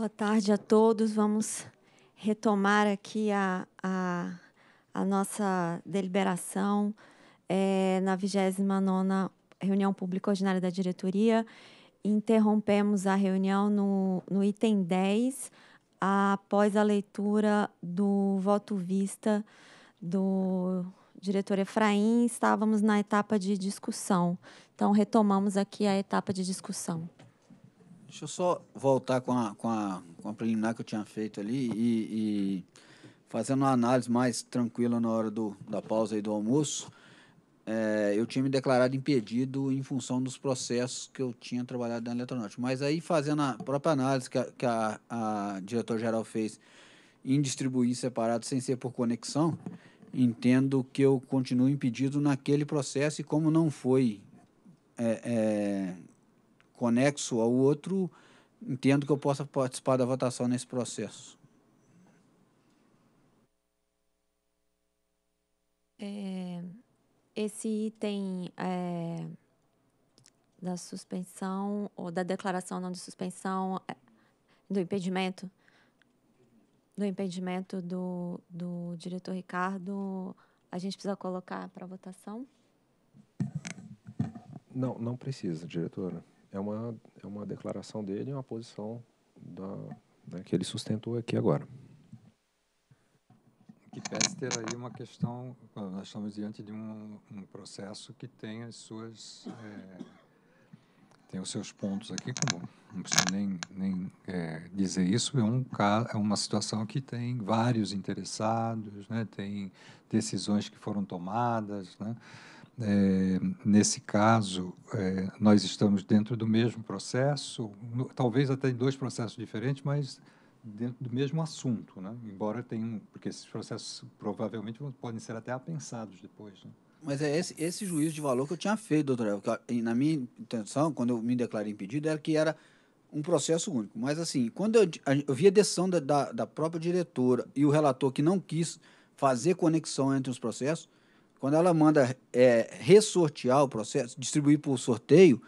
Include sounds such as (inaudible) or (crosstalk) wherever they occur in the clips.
Boa tarde a todos. Vamos retomar aqui a, a, a nossa deliberação é, na 29ª reunião pública ordinária da diretoria. Interrompemos a reunião no, no item 10, após a leitura do voto vista do diretor Efraim, estávamos na etapa de discussão. Então, retomamos aqui a etapa de discussão. Deixa eu só voltar com a, com a, com a preliminar que eu tinha feito ali e, e fazendo uma análise mais tranquila na hora do, da pausa e do almoço. É, eu tinha me declarado impedido em função dos processos que eu tinha trabalhado na Eletronorte. Mas aí, fazendo a própria análise que a, que a, a diretor-geral fez em distribuir separado sem ser por conexão, entendo que eu continuo impedido naquele processo e como não foi é, é, conexo ao outro, entendo que eu possa participar da votação nesse processo. É, esse item é, da suspensão ou da declaração não de suspensão é, do impedimento do impedimento do, do diretor Ricardo, a gente precisa colocar para votação? Não, não precisa, diretora é uma, é uma declaração dele é uma posição da, né, que ele sustentou aqui agora. Que pese ter aí uma questão, nós estamos diante de um, um processo que tem as suas. É, tem os seus pontos aqui, como não preciso nem, nem é, dizer isso, é, um, é uma situação que tem vários interessados, né, tem decisões que foram tomadas, né, é, nesse caso, é, nós estamos dentro do mesmo processo, no, talvez até em dois processos diferentes, mas dentro do mesmo assunto, né? embora tenham, porque esses processos provavelmente podem ser até apensados depois. Né? Mas é esse, esse juízo de valor que eu tinha feito, doutor. Na minha intenção, quando eu me declarei impedido, era que era um processo único. Mas, assim, quando eu, eu vi a decisão da, da, da própria diretora e o relator que não quis fazer conexão entre os processos, quando ela manda é, ressortear o processo, distribuir por sorteio,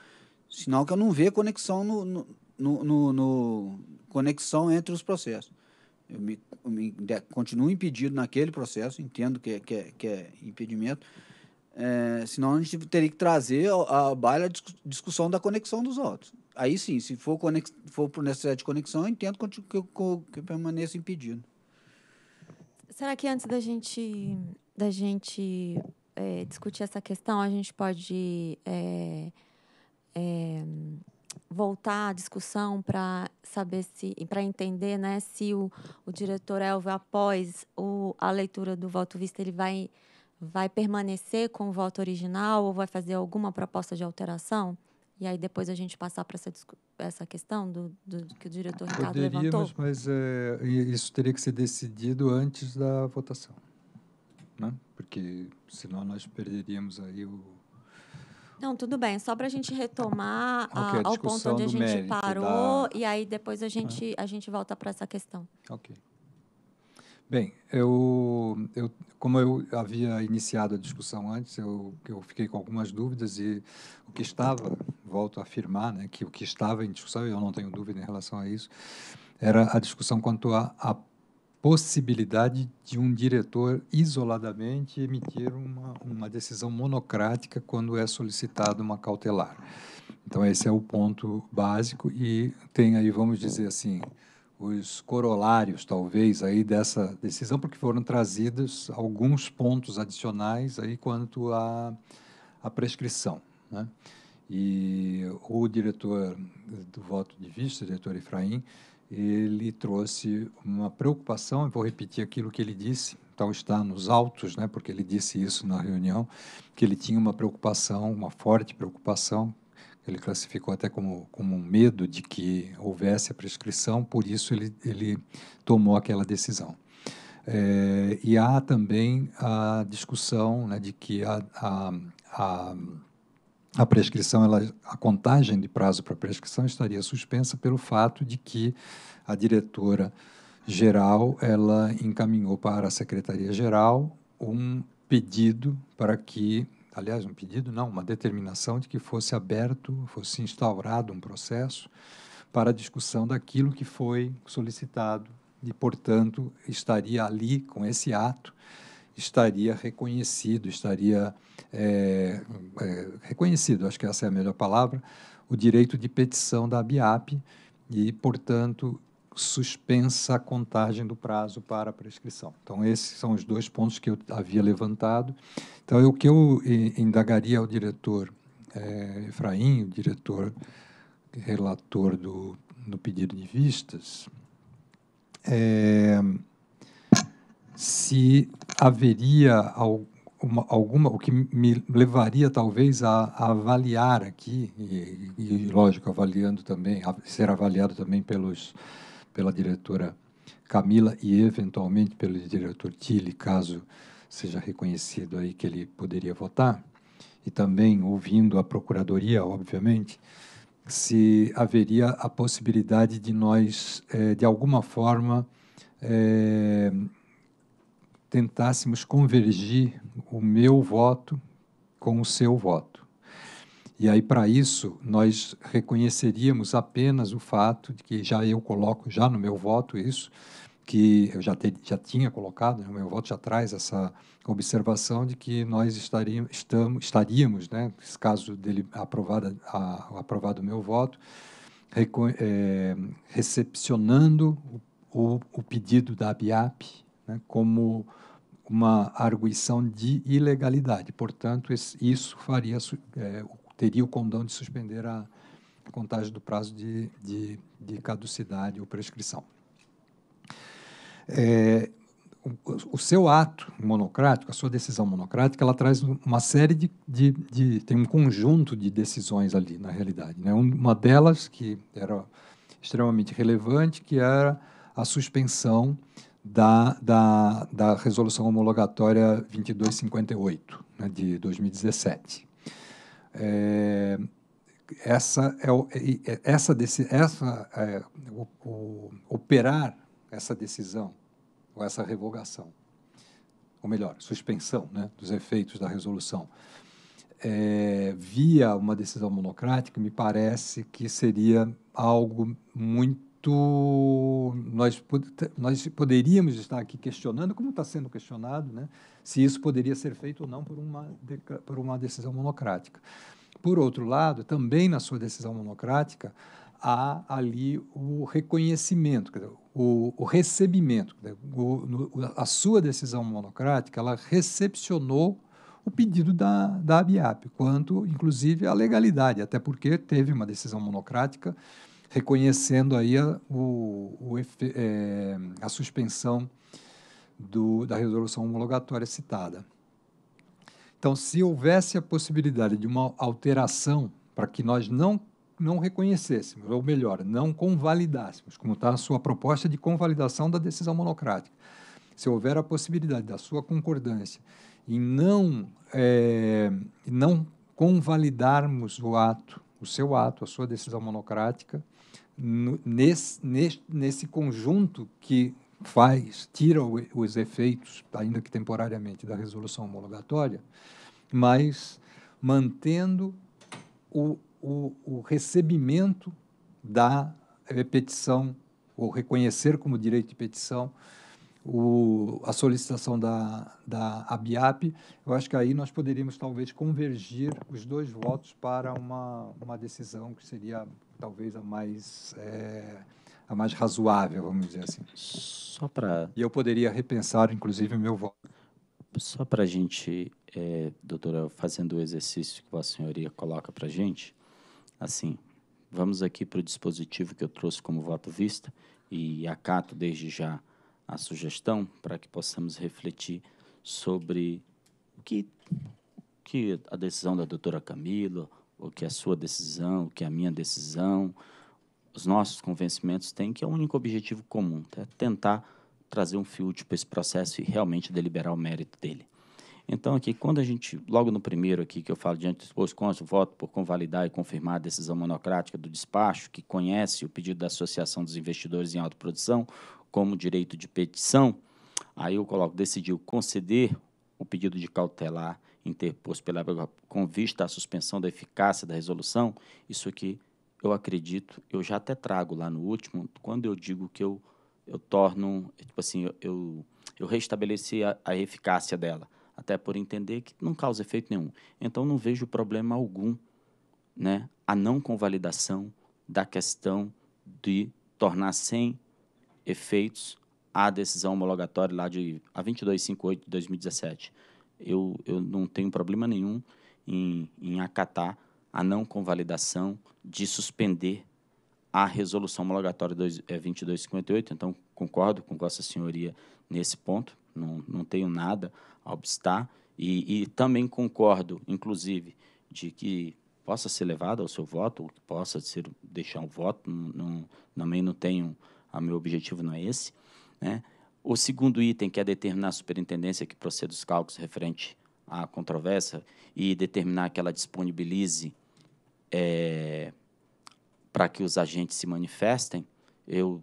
sinal que eu não vê conexão no, no, no, no, no conexão entre os processos. Eu me, continuo impedido naquele processo, entendo que, é, que, é, que é impedimento, é, senão a gente teria que trazer a, baila a discussão da conexão dos votos. Aí sim, se for, conex, for por necessidade de conexão, eu entendo que eu, que eu permaneço impedido. Será que antes da gente da gente é, discutir essa questão, a gente pode é, é, voltar à discussão para saber se, para entender, né, se o, o diretor Elvio após o, a leitura do voto visto ele vai vai permanecer com o voto original ou vai fazer alguma proposta de alteração? E aí depois a gente passar para essa, essa questão do, do, do, que o diretor Ricardo Poderíamos, levantou? Poderíamos, mas é, isso teria que ser decidido antes da votação né? Porque senão nós perderíamos aí o não, tudo bem. Só para a gente retomar ah, a, ao ponto onde a gente parou da... e aí depois a gente, ah. a gente volta para essa questão. Ok. Bem, eu, eu, como eu havia iniciado a discussão antes, eu, eu fiquei com algumas dúvidas e o que estava, volto a afirmar, né, que o que estava em discussão, e eu não tenho dúvida em relação a isso, era a discussão quanto à possibilidade de um diretor isoladamente emitir uma, uma decisão monocrática quando é solicitada uma cautelar. Então, esse é o ponto básico e tem aí, vamos dizer assim, os corolários, talvez, aí dessa decisão, porque foram trazidos alguns pontos adicionais aí quanto à, à prescrição. Né? E o diretor do voto de vista, o diretor Efraim, ele trouxe uma preocupação, vou repetir aquilo que ele disse, então está nos autos, né, porque ele disse isso na reunião, que ele tinha uma preocupação, uma forte preocupação, ele classificou até como, como um medo de que houvesse a prescrição, por isso ele, ele tomou aquela decisão. É, e há também a discussão né, de que a, a, a a prescrição, ela, a contagem de prazo para prescrição estaria suspensa pelo fato de que a diretora geral ela encaminhou para a secretaria geral um pedido para que, aliás, um pedido não, uma determinação de que fosse aberto, fosse instaurado um processo para a discussão daquilo que foi solicitado e, portanto, estaria ali com esse ato estaria reconhecido, estaria é, é, reconhecido, acho que essa é a melhor palavra, o direito de petição da ABIAP e, portanto, suspensa a contagem do prazo para a prescrição. Então, esses são os dois pontos que eu havia levantado. Então, o que eu indagaria ao diretor é, Efraim, o diretor relator do, do pedido de vistas, é, se haveria alguma, alguma, o que me levaria talvez a, a avaliar aqui, e, e, lógico, avaliando também, a ser avaliado também pelos, pela diretora Camila e eventualmente pelo diretor Tilly, caso seja reconhecido aí que ele poderia votar, e também ouvindo a Procuradoria, obviamente, se haveria a possibilidade de nós, eh, de alguma forma, eh, tentássemos convergir o meu voto com o seu voto. E aí, para isso, nós reconheceríamos apenas o fato de que já eu coloco já no meu voto isso, que eu já, te, já tinha colocado, no meu voto já traz essa observação de que nós estaríamos, estamos, estaríamos né, caso dele aprovado, a, aprovado o meu voto, reco, é, recepcionando o, o, o, pedido da ABIAP né, como uma arguição de ilegalidade. Portanto, isso faria, é, teria o condão de suspender a contagem do prazo de, de, de caducidade ou prescrição. É, o, o, seu ato monocrático, a sua decisão monocrática, ela traz uma série de, de, de tem um conjunto de decisões ali na realidade. Né? Uma delas que era extremamente relevante, que era a suspensão da, da, da resolução homologatória 2258 né, de 2017. É, essa é, o, essa, desse, essa é, o, o, operar essa decisão ou essa revogação, ou melhor, suspensão né, dos efeitos da resolução é, via uma decisão monocrática, me parece que seria algo muito muito. Nós, nós poderíamos estar aqui questionando, como está sendo questionado, né, se isso poderia ser feito ou não por uma, por uma decisão monocrática. Por outro lado, também na sua decisão monocrática, há ali o reconhecimento, dizer, o, o, recebimento. Dizer, o, no, a sua decisão monocrática, ela recepcionou o pedido da, da ABIAP, quanto, inclusive, à legalidade, até porque teve uma decisão monocrática reconhecendo aí a, o, o é, a suspensão do, da resolução homologatória citada. Então, se houvesse a possibilidade de uma alteração para que nós não, não reconhecêssemos, ou melhor, não convalidássemos, como está a sua proposta de convalidação da decisão monocrática, se houver a possibilidade da sua concordância em não, é, não convalidarmos o ato, o seu ato, a sua decisão monocrática, nesse, nesse, nesse conjunto que faz, tira os efeitos, ainda que temporariamente, da resolução homologatória, mas mantendo o, o, o recebimento da petição, ou reconhecer como direito de petição, o, a solicitação da, da ABIAP, eu acho que aí nós poderíamos talvez convergir os dois votos para uma, uma decisão que seria talvez a mais é, a mais razoável, vamos dizer assim. Só para e eu poderia repensar, inclusive, o meu voto. Só para a gente, é, doutora, fazendo o exercício que a senhoria coloca para a gente, assim, vamos aqui para o dispositivo que eu trouxe como voto vista e acato desde já a sugestão para que possamos refletir sobre o que, que a decisão da doutora Camila, o que é a sua decisão, o que é a minha decisão, os nossos convencimentos têm, que é o único objetivo comum, é tentar trazer um filtro para esse processo e realmente deliberar o mérito dele. Então, aqui, quando a gente, logo no primeiro aqui, que eu falo diante dos bois cônsul, voto por convalidar e confirmar a decisão monocrática do despacho, que conhece o pedido da Associação dos Investidores em Autoprodução como direito de petição, aí eu coloco, decidiu conceder o pedido de cautelar interposto pela ABGOP com vista à suspensão da eficácia da resolução, isso aqui eu acredito, eu já até trago lá no último, quando eu digo que eu, eu torno, tipo assim, eu, eu, eu restabeleci a, a eficácia dela, até por entender que não causa efeito nenhum. Então não vejo problema algum né, a não convalidação da questão de tornar sem efeitos a decisão homologatória lá de a 2258 de 2017 eu, eu não tenho problema nenhum em, em acatar a não convalidação de suspender a resolução homologatória 2258. É, então, concordo com Vossa Senhoria nesse ponto, não, não tenho nada a obstar. E, e também concordo, inclusive, de que possa ser levado ao seu voto, ou que possa ser, deixar o voto, não, não, também não tenho, A meu objetivo não é esse, né? O segundo item, que é determinar a superintendência que proceda os cálculos referente à controvérsia e determinar que ela disponibilize é, para que os agentes se manifestem, eu,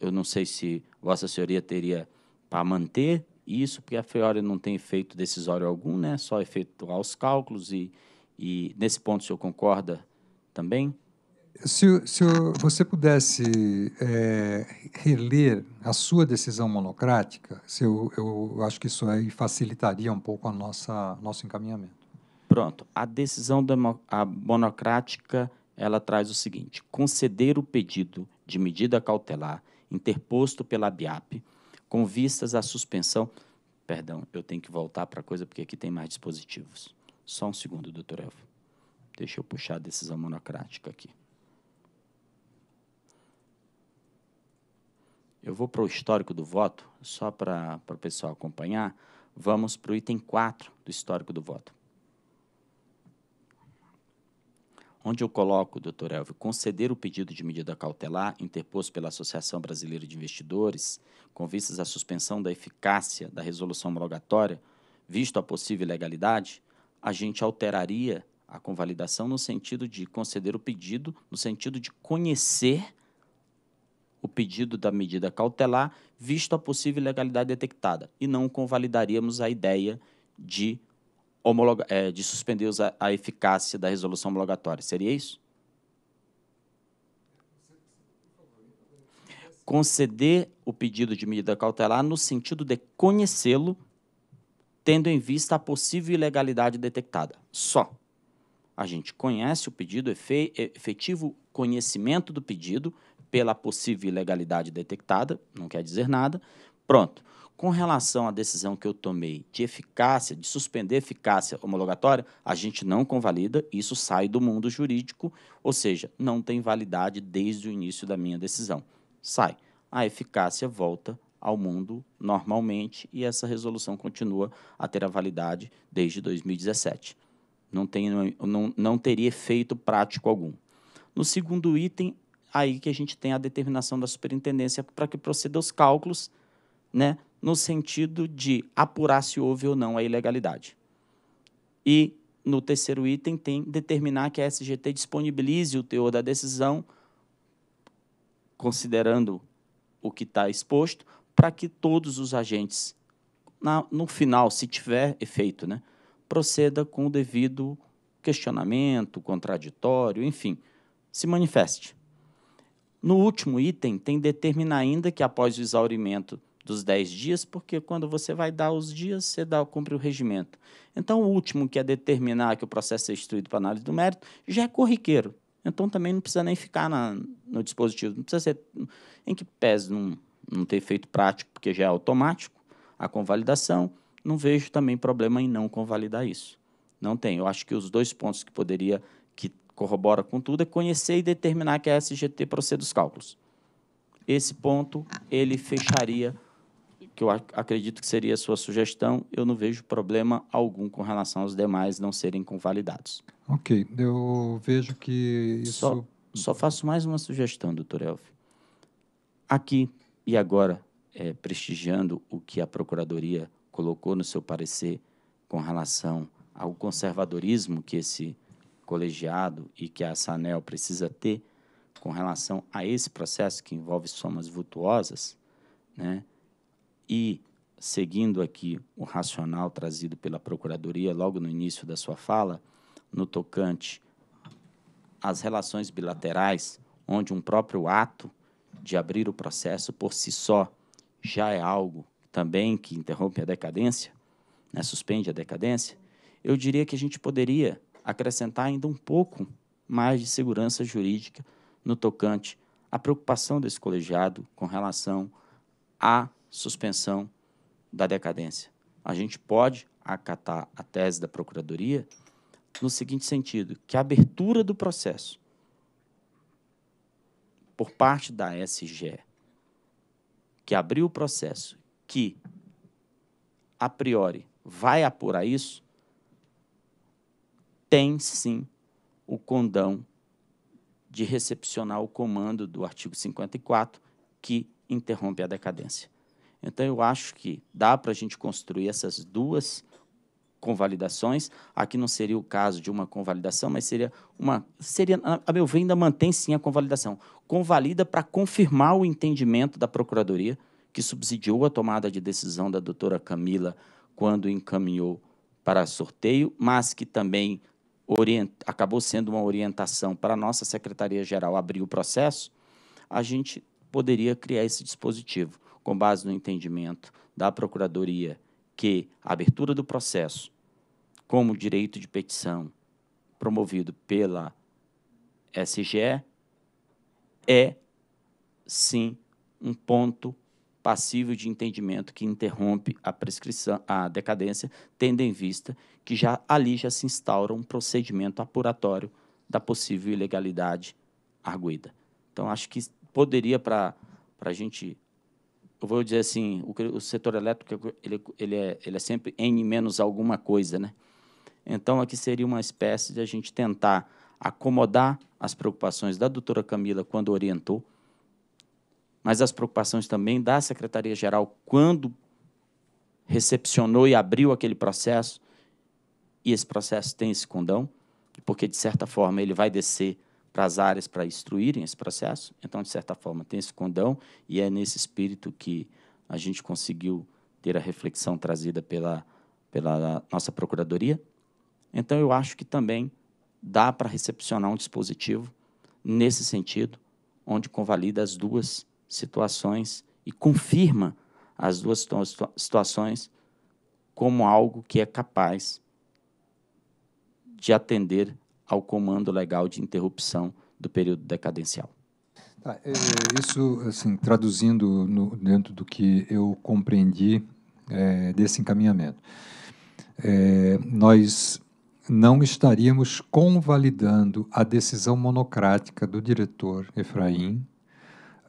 eu não sei se Vossa Senhoria teria para manter isso, porque a FEORE não tem efeito decisório algum, né? só efeito aos cálculos e, e nesse ponto o senhor concorda também? Se, se você pudesse é, reler a sua decisão monocrática, se eu, eu acho que isso aí facilitaria um pouco a nossa nosso encaminhamento. Pronto. A decisão a monocrática ela traz o seguinte: conceder o pedido de medida cautelar interposto pela BIAP com vistas à suspensão. Perdão, eu tenho que voltar para a coisa porque aqui tem mais dispositivos. Só um segundo, doutor Evo. Deixa eu puxar a decisão monocrática aqui. Eu vou para o histórico do voto, só para o pessoal acompanhar. Vamos para o item 4 do histórico do voto. Onde eu coloco, doutor Elvio, conceder o pedido de medida cautelar interposto pela Associação Brasileira de Investidores, com vistas à suspensão da eficácia da resolução homologatória, visto a possível ilegalidade, a gente alteraria a convalidação no sentido de conceder o pedido, no sentido de conhecer o pedido da medida cautelar, visto a possível ilegalidade detectada, e não convalidaríamos a ideia de, é, de suspender a, a eficácia da resolução homologatória. Seria isso? Conceder o pedido de medida cautelar no sentido de conhecê-lo, tendo em vista a possível ilegalidade detectada. Só. A gente conhece o pedido, efetivo conhecimento do pedido, pela possível ilegalidade detectada, não quer dizer nada. Pronto. Com relação à decisão que eu tomei de eficácia, de suspender eficácia homologatória, a gente não convalida, isso sai do mundo jurídico, ou seja, não tem validade desde o início da minha decisão. Sai. A eficácia volta ao mundo normalmente e essa resolução continua a ter a validade desde 2017. Não, tem, não, não teria efeito prático algum. No segundo item, aí que a gente tem a determinação da superintendência para que proceda os cálculos, né, no sentido de apurar se houve ou não a ilegalidade. E no terceiro item tem determinar que a SGT disponibilize o teor da decisão, considerando o que está exposto, para que todos os agentes, na, no final, se tiver efeito, né, proceda com o devido questionamento, contraditório, enfim, se manifeste. No último item, tem determinar ainda que após o exaurimento dos 10 dias, porque quando você vai dar os dias, você dá, cumpre o regimento. Então, o último, que é determinar que o processo é instruído para análise do mérito, já é corriqueiro. Então, também não precisa nem ficar na, no dispositivo. Não precisa ser. Em que pese não, não ter feito prático, porque já é automático a convalidação, não vejo também problema em não convalidar isso. Não tem. Eu acho que os dois pontos que poderia corrobora com tudo, é conhecer e determinar que a SGT proceda os cálculos. Esse ponto ele fecharia, que eu ac acredito que seria a sua sugestão, eu não vejo problema algum com relação aos demais não serem convalidados. Ok, eu vejo que isso... Só, só faço mais uma sugestão, doutor Elfi. Aqui e agora, é, prestigiando o que a Procuradoria colocou no seu parecer com relação ao conservadorismo que esse colegiado e que a Sanel precisa ter com relação a esse processo que envolve somas vultuosas, né? E seguindo aqui o racional trazido pela Procuradoria logo no início da sua fala, no tocante às relações bilaterais, onde um próprio ato de abrir o processo por si só já é algo também que interrompe a decadência, né? suspende a decadência, eu diria que a gente poderia acrescentar ainda um pouco mais de segurança jurídica no tocante à preocupação desse colegiado com relação à suspensão da decadência. A gente pode acatar a tese da Procuradoria no seguinte sentido: que a abertura do processo por parte da SGE, que abriu o processo, que a priori vai apurar isso, tem sim o condão de recepcionar o comando do artigo 54 que interrompe a decadência. Então, eu acho que dá para a gente construir essas duas convalidações. Aqui não seria o caso de uma convalidação, mas seria uma. Seria, a meu ver, ainda mantém sim a convalidação. Convalida para confirmar o entendimento da Procuradoria, que subsidiou a tomada de decisão da doutora Camila quando encaminhou para sorteio, mas que também orient... acabou sendo uma orientação para a nossa Secretaria-Geral abrir o processo, a gente poderia criar esse dispositivo, com base no entendimento da Procuradoria que a abertura do processo como direito de petição promovido pela SGE é, sim, um ponto passível de entendimento que interrompe a prescrição, a decadência, tendo em vista que já ali já se instaura um procedimento apuratório da possível ilegalidade arguída. Então, acho que poderia para a gente, eu vou dizer assim, o, o setor elétrico ele, ele, é, ele é sempre n menos alguma coisa, né? Então, aqui seria uma espécie de a gente tentar acomodar as preocupações da doutora Camila quando orientou, mas as preocupações também da Secretaria-Geral quando recepcionou e abriu aquele processo, e esse processo tem esse condão, porque, de certa forma, ele vai descer para as áreas para instruírem esse processo. Então, de certa forma, tem esse condão, e é nesse espírito que a gente conseguiu ter a reflexão trazida pela, pela nossa Procuradoria. Então, eu acho que também dá para recepcionar um dispositivo nesse sentido, onde convalida as duas situações e confirma as duas situações como algo que é capaz de atender ao comando legal de interrupção do período decadencial. Tá, é, isso, assim, traduzindo no, dentro do que eu compreendi é, desse encaminhamento, é, nós não estaríamos convalidando a decisão monocrática do diretor Efraim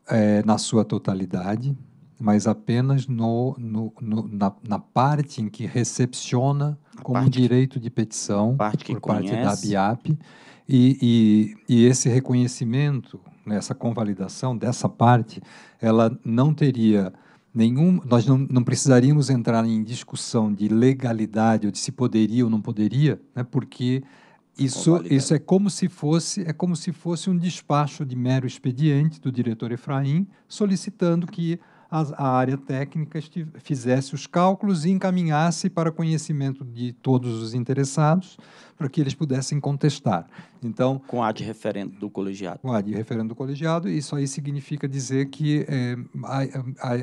é, na sua totalidade, mas apenas no, no, no na, na, parte em que recepciona como direito de petição parte por conhece. parte da BIAP. E, e, e esse reconhecimento, né, essa convalidação dessa parte, ela não teria nenhum. Nós não, não precisaríamos entrar em discussão de legalidade ou de se poderia ou não poderia, né, porque isso, isso é como se fosse é como se fosse um despacho de mero expediente do diretor Efraim solicitando que a, área técnica fizesse os cálculos e encaminhasse para conhecimento de todos os interessados, para que eles pudessem contestar. Então, com a de referendo do colegiado. Com a de referendo do colegiado, isso aí significa dizer que é,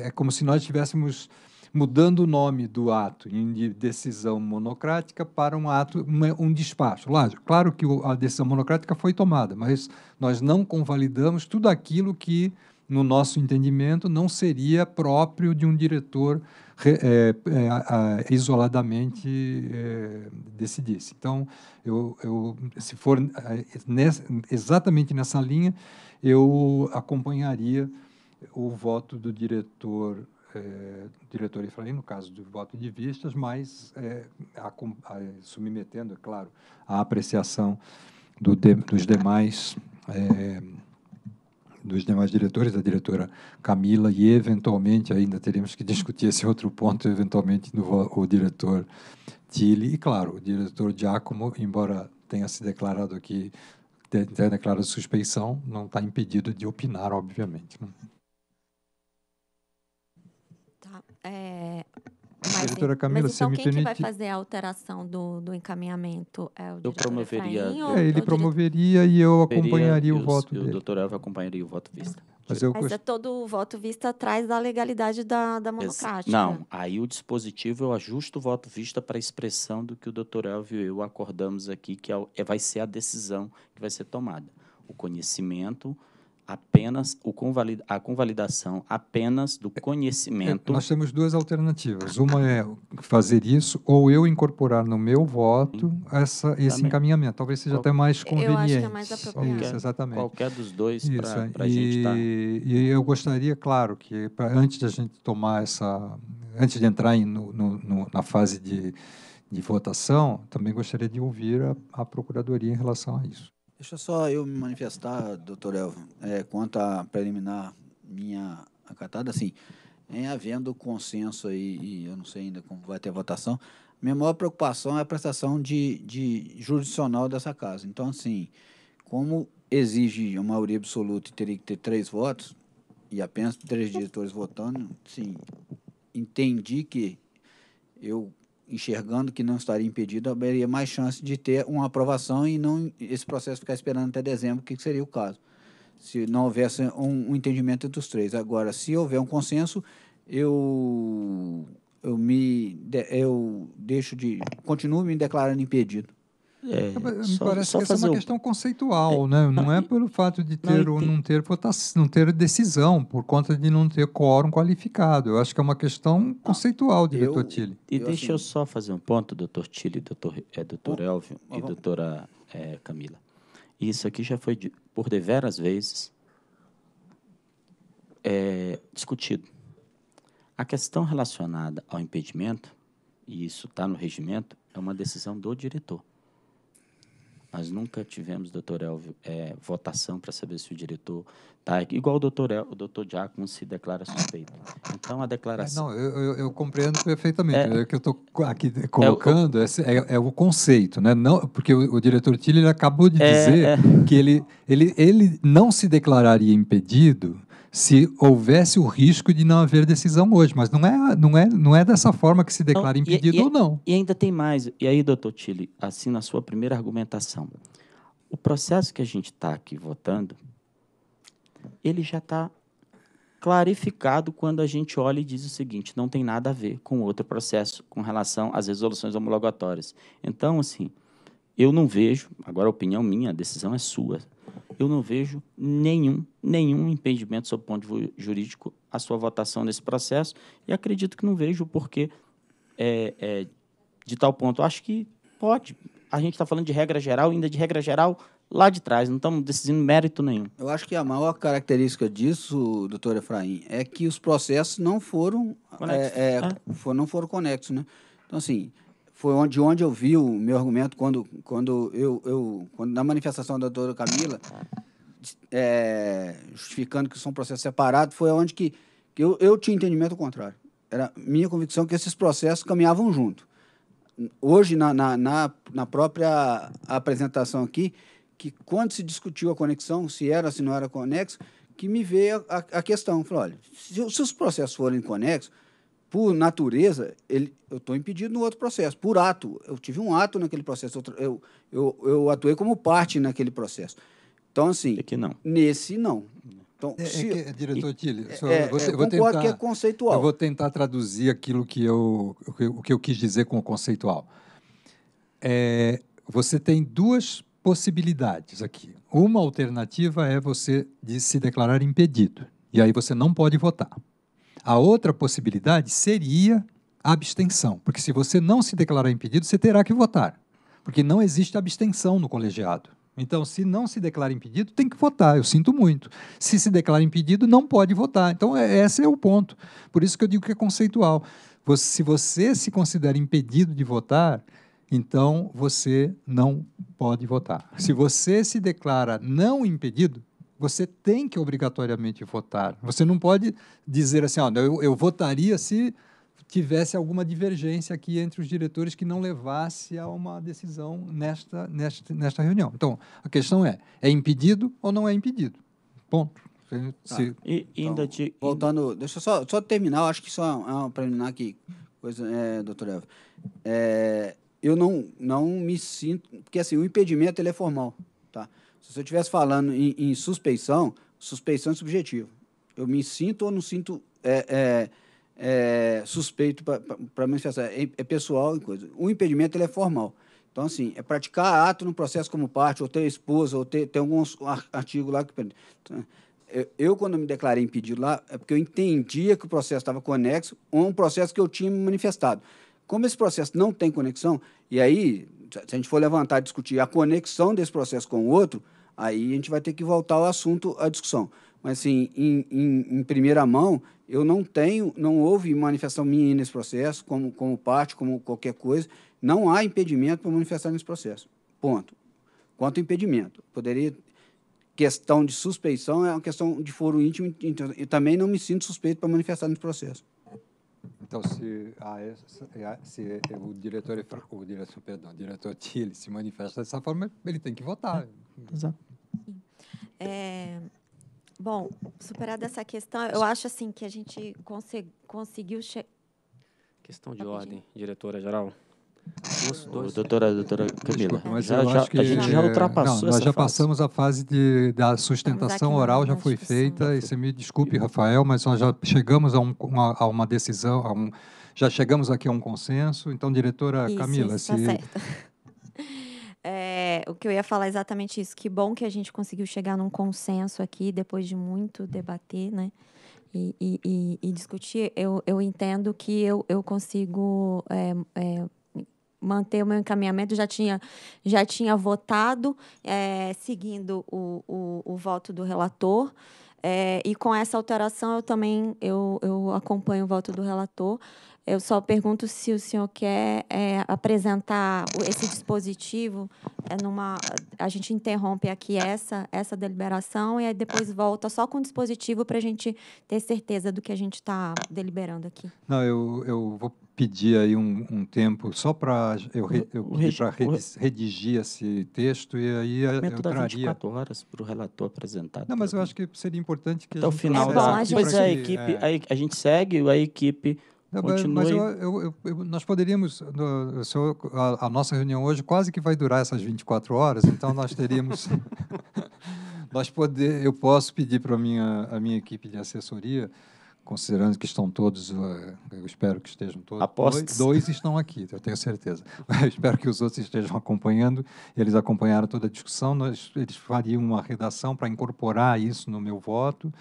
é como se nós estivéssemos mudando o nome do ato de decisão monocrática para um ato, um despacho. Claro que a decisão monocrática foi tomada, mas nós não convalidamos tudo aquilo que no nosso entendimento, não seria próprio de um diretor é, é, isoladamente é, decidisse. Então, eu, eu se for é, nessa, exatamente nessa linha, eu acompanharia o voto do diretor é, diretor Efraim, no caso do voto de vistas, mas é, a, a, submetendo, é claro, à apreciação do de, dos demais é, dos demais diretores, da diretora Camila, e eventualmente ainda teremos que discutir esse outro ponto, eventualmente no, o diretor Tilly, e claro, o diretor Giacomo, embora tenha se declarado aqui, tenha declarado suspeição, não está impedido de opinar, obviamente. Né? Tá. É, mas, Diretora então Camila, mas então quem permite... que vai fazer a alteração do, do encaminhamento? É o eu promoveria. Efraim, é, ele promoveria e eu acompanharia o, voto dele. O doutor Elvio acompanharia o voto vista. Mas, eu mas é todo o voto vista atrás da legalidade da, da monocrática. Não, aí o dispositivo eu ajusto o voto vista para a expressão do que o doutor Elvio e eu acordamos aqui, que é, é, vai ser a decisão que vai ser tomada. O conhecimento apenas o convalida, a convalidação apenas do é, é, conhecimento. Nós temos duas alternativas. Uma é fazer isso ou eu incorporar no meu voto essa, esse Também. encaminhamento. Talvez seja Qual, até mais conveniente. Eu acho que é mais apropriado. Qualquer, isso, exatamente. Qualquer dos dois para a gente estar... Tá. E eu gostaria, claro, que pra, antes da gente tomar essa... Antes de entrar em, no, no, na fase de de votação, também gostaria de ouvir a, a Procuradoria em relação a isso. Deixa só eu me manifestar, doutor Elvio, é, quanto a preliminar minha acatada, assim, em é, havendo consenso aí, e eu não sei ainda como vai ter votação, minha maior preocupação é a prestação de, de jurisdicional dessa casa. Então, assim, como exige uma maioria absoluta e teria que ter três votos, e apenas três diretores votando, sim, entendi que eu enxergando que não estaria impedido, haveria mais chance de ter uma aprovação e não esse processo ficar esperando até dezembro, que seria o caso, se não houvesse um, um entendimento entre os três. Agora, se houver um consenso, eu eu me eu deixo de continuo me declarando impedido. É, é Me parece só, que essa é uma questão conceitual, é, né? Não é pelo fato de ter não, ou não ter, votação, não ter decisão, por conta de não ter quórum qualificado. Eu acho que é uma questão conceitual, eu, diretor Tille. E eu deixa assim, eu só fazer um ponto, doutor Tille, doutor, é, doutor Elvio e doutora é, Camila. Isso aqui já foi, de, por deveras vezes, é, discutido. A questão relacionada ao impedimento, e isso está no regimento, é uma decisão do diretor. Nós nunca tivemos, doutor Elvio, é, votação para saber se o diretor está. Igual o doutor, El, o doutor Giacomo se declara suspeito. Então, a declaração. É, não, eu, eu, compreendo perfeitamente. É, o é que eu estou aqui é colocando é, é o, conceito, né? não, porque o, o diretor Tilly acabou de dizer que ele, ele, ele não se declararia impedido se houvesse o risco de não haver decisão hoje, mas não é, não é, não é dessa forma que se então, declara impedido e, ou não. E ainda tem mais. E aí, doutor Tille, assim na sua primeira argumentação, o processo que a gente está aqui votando, ele já está clarificado quando a gente olha e diz o seguinte: não tem nada a ver com outro processo com relação às resoluções homologatórias. Então, assim eu não vejo, agora a opinião minha, a decisão é sua, eu não vejo nenhum, nenhum impedimento sob ponto jurídico à sua votação nesse processo e acredito que não vejo porque é, é, de tal ponto. Acho que pode. A gente está falando de regra geral, ainda de regra geral lá de trás, não estamos decidindo mérito nenhum. Eu acho que a maior característica disso, doutor Efraim, é que os processos não foram, é, é, é. não foram conexos, né? Então, assim, foi onde, onde eu vi o meu argumento quando, quando eu, eu quando na manifestação da doutora Camila, é, justificando que são é processos separados, foi onde que, que eu, eu tinha entendimento ao contrário. Era minha convicção que esses processos caminhavam junto. Hoje, na, na, na, na própria apresentação aqui, que quando se discutiu a conexão, se era, se não era conexo, que me veio a, a questão. Falei, olha, se, se os processos forem conexos, por natureza, ele, eu estou impedido no outro processo. Por ato, eu tive um ato naquele processo, eu, eu, eu atuei como parte naquele processo. Então, assim. Aqui é não. Nesse, não. Então, é, é se, é que, diretor Tílio, é, é eu vou tentar, que é conceitual. Eu vou tentar traduzir aquilo que eu, o que, o que eu quis dizer com o conceitual. É, você tem duas possibilidades aqui. Uma alternativa é você de se declarar impedido, e aí você não pode votar. A outra possibilidade seria a abstenção, porque se você não se declarar impedido, você terá que votar, porque não existe abstenção no colegiado. Então, se não se declara impedido, tem que votar. Eu sinto muito. Se se declara impedido, não pode votar. Então, é, esse é o ponto. Por isso que eu digo que é conceitual. Você, se você se considera impedido de votar, então você não pode votar. Se você se declara não impedido, você tem que obrigatoriamente votar. Você não pode dizer assim, ó, eu, eu votaria se tivesse alguma divergência aqui entre os diretores que não levasse a uma decisão nesta, nesta, nesta reunião. Então, a questão é: é impedido ou não é impedido? Ponto. Tá. Se, tá. e, então, ainda te, voltando, deixa eu só, só terminar, acho que só é, é um preliminar aqui, coisa, é, doutor Eva. É, eu não, não me sinto. Porque assim, o impedimento ele é formal. Se eu estivesse falando em, em, suspeição, suspeição é subjetivo. Eu me sinto ou não sinto é, é, é, suspeito para manifestar. É, é pessoal e coisa. O impedimento ele é formal. Então, assim, é praticar ato no processo como parte, ou ter esposa, ou ter. algum alguns lá que. Então, eu, eu, quando me declarei impedido lá, é porque eu entendia que o processo estava conexo ou um processo que eu tinha manifestado. Como esse processo não tem conexão, e aí, se a gente for levantar e discutir a conexão desse processo com o outro, Aí a gente vai ter que voltar ao assunto, à discussão. Mas, assim, em, em, em primeira mão, eu não tenho, não houve manifestação minha nesse processo, como, como parte, como qualquer coisa. Não há impedimento para manifestar nesse processo. Ponto. Quanto ao impedimento, poderia. Questão de suspeição é uma questão de foro íntimo, então, eu também não me sinto suspeito para manifestar nesse processo. Então, se, a, se o diretor, o diretor, perdão, o diretor Tilly se manifesta dessa forma, ele tem que votar. É, exato. É, bom, superada essa questão, eu acho assim que a gente conseguiu Questão de tá ordem, diretora-geral. Doutora, doutora Camila, Desculpa, já, já, que, a gente já ultrapassou não, Nós já passamos a fase de, da sustentação oral, já foi feita, e você me desculpe, Rafael, mas nós já chegamos a, um, a uma decisão, a um, já chegamos aqui a um consenso. Então, diretora isso, Camila, isso, tá se... Tá o que eu ia falar é exatamente isso. Que bom que a gente conseguiu chegar num consenso aqui depois de muito debater, né? E, e, e, e discutir. Eu, eu entendo que eu, eu consigo é, é, manter o meu encaminhamento. Já tinha, já tinha votado, é, seguindo o, o, o, voto do relator. É, e com essa alteração, eu também eu, eu acompanho o voto do relator. Eu só pergunto se o senhor quer é, apresentar esse dispositivo. É numa, a gente interrompe aqui essa, essa deliberação e aí depois volta só com o dispositivo para a gente ter certeza do que a gente está deliberando aqui. Não, eu, eu vou pedir aí um, um tempo só para eu, eu pedi para redigir esse texto e aí eu traria 24 horas para o relator apresentar. Não, mas eu acho que seria importante que até o final. É, é a a é. equipe, é. a, a gente segue a equipe é, mas eu, eu, eu, nós poderíamos, no, a, a, nossa reunião hoje quase que vai durar essas 24 horas, então nós teríamos. (laughs) nós poder, eu posso pedir para minha, a minha equipe de assessoria, considerando que estão todos, eh, eu espero que estejam todos. Apostos. Dois, dois estão aqui, eu tenho certeza. (laughs) Eu espero que os outros estejam acompanhando. Eles acompanharam toda a discussão, nós, eles fariam uma redação para incorporar isso no meu voto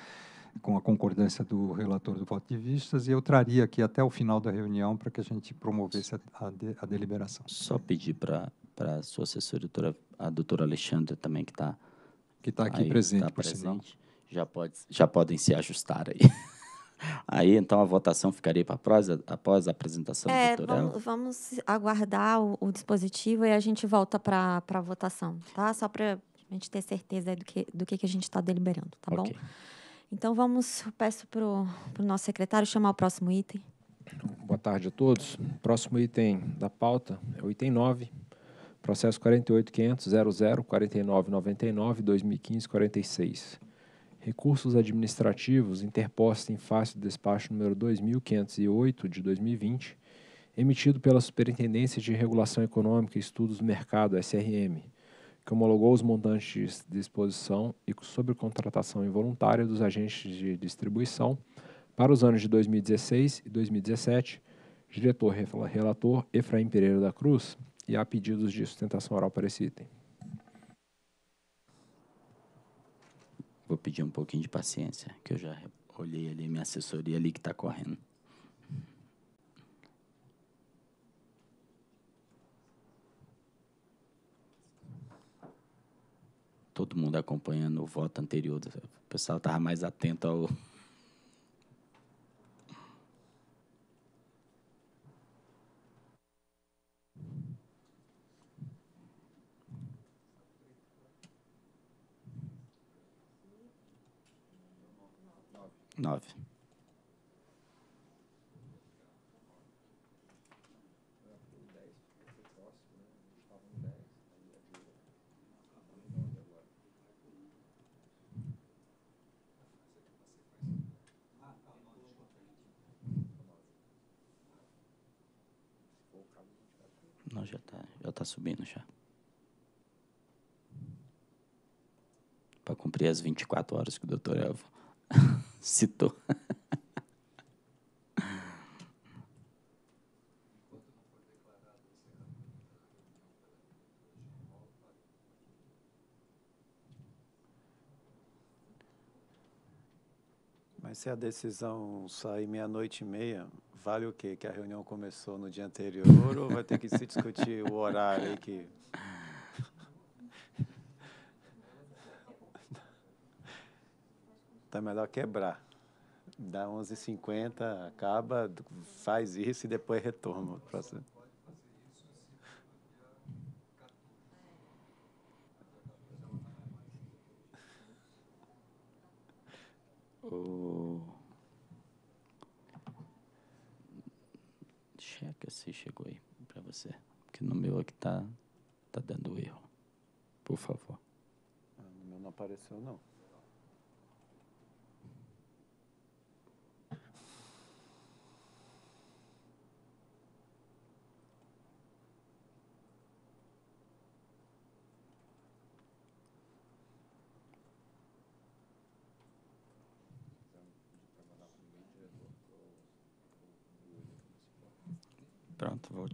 com a concordância do relator do voto de vistas, e eu traria aqui até o final da reunião para que a gente promovesse a, a, de, a deliberação. Só pedir para a sua assessora, doutora, a doutora Alexandra também, que está que tá aqui aí, presente, tá por presente, Já, pode, já podem se ajustar aí. (laughs) Aí, então, a votação ficaria para após, após a apresentação é, do vamos, vamos, aguardar o, o, dispositivo e a gente volta para a votação, tá? Só para a gente ter certeza do que, do que, que a gente está deliberando, tá okay. bom? Então vamos, peço para o nosso secretário chamar o próximo item. Boa tarde a todos. Próximo item da pauta é o item 9, processo 48.500.00.49.99.2015.46. Recursos administrativos interpostos em face do despacho número 2.508 de 2020, emitido pela Superintendência de Regulação Econômica e Estudos do Mercado, SRM, que homologou os montantes de exposição e sobre contratação involuntária dos agentes de distribuição para os anos de 2016 e 2017, diretor relator Efraim Pereira da Cruz, e há pedidos de sustentação oral para esse item. Vou pedir um pouquinho de paciência, que eu já olhei ali minha assessoria ali que está correndo. todo mundo acompanhando o voto anterior. O pessoal estava mais atento ao. Nove. Já está subindo já. Para cumprir as 24 horas que o doutor Elvo (laughs) citou. Mas se a decisão sair meia-noite e meia, vale o quê? Que a reunião começou no dia anterior ou vai ter que se discutir o horário aí que. Tá melhor quebrar. Dá 11h50, acaba, faz isso e depois retoma. Próximo. O... Checa se chegou aí para você. Porque no meu aqui tá, tá dando erro. Por favor. Ah, no meu não apareceu, não.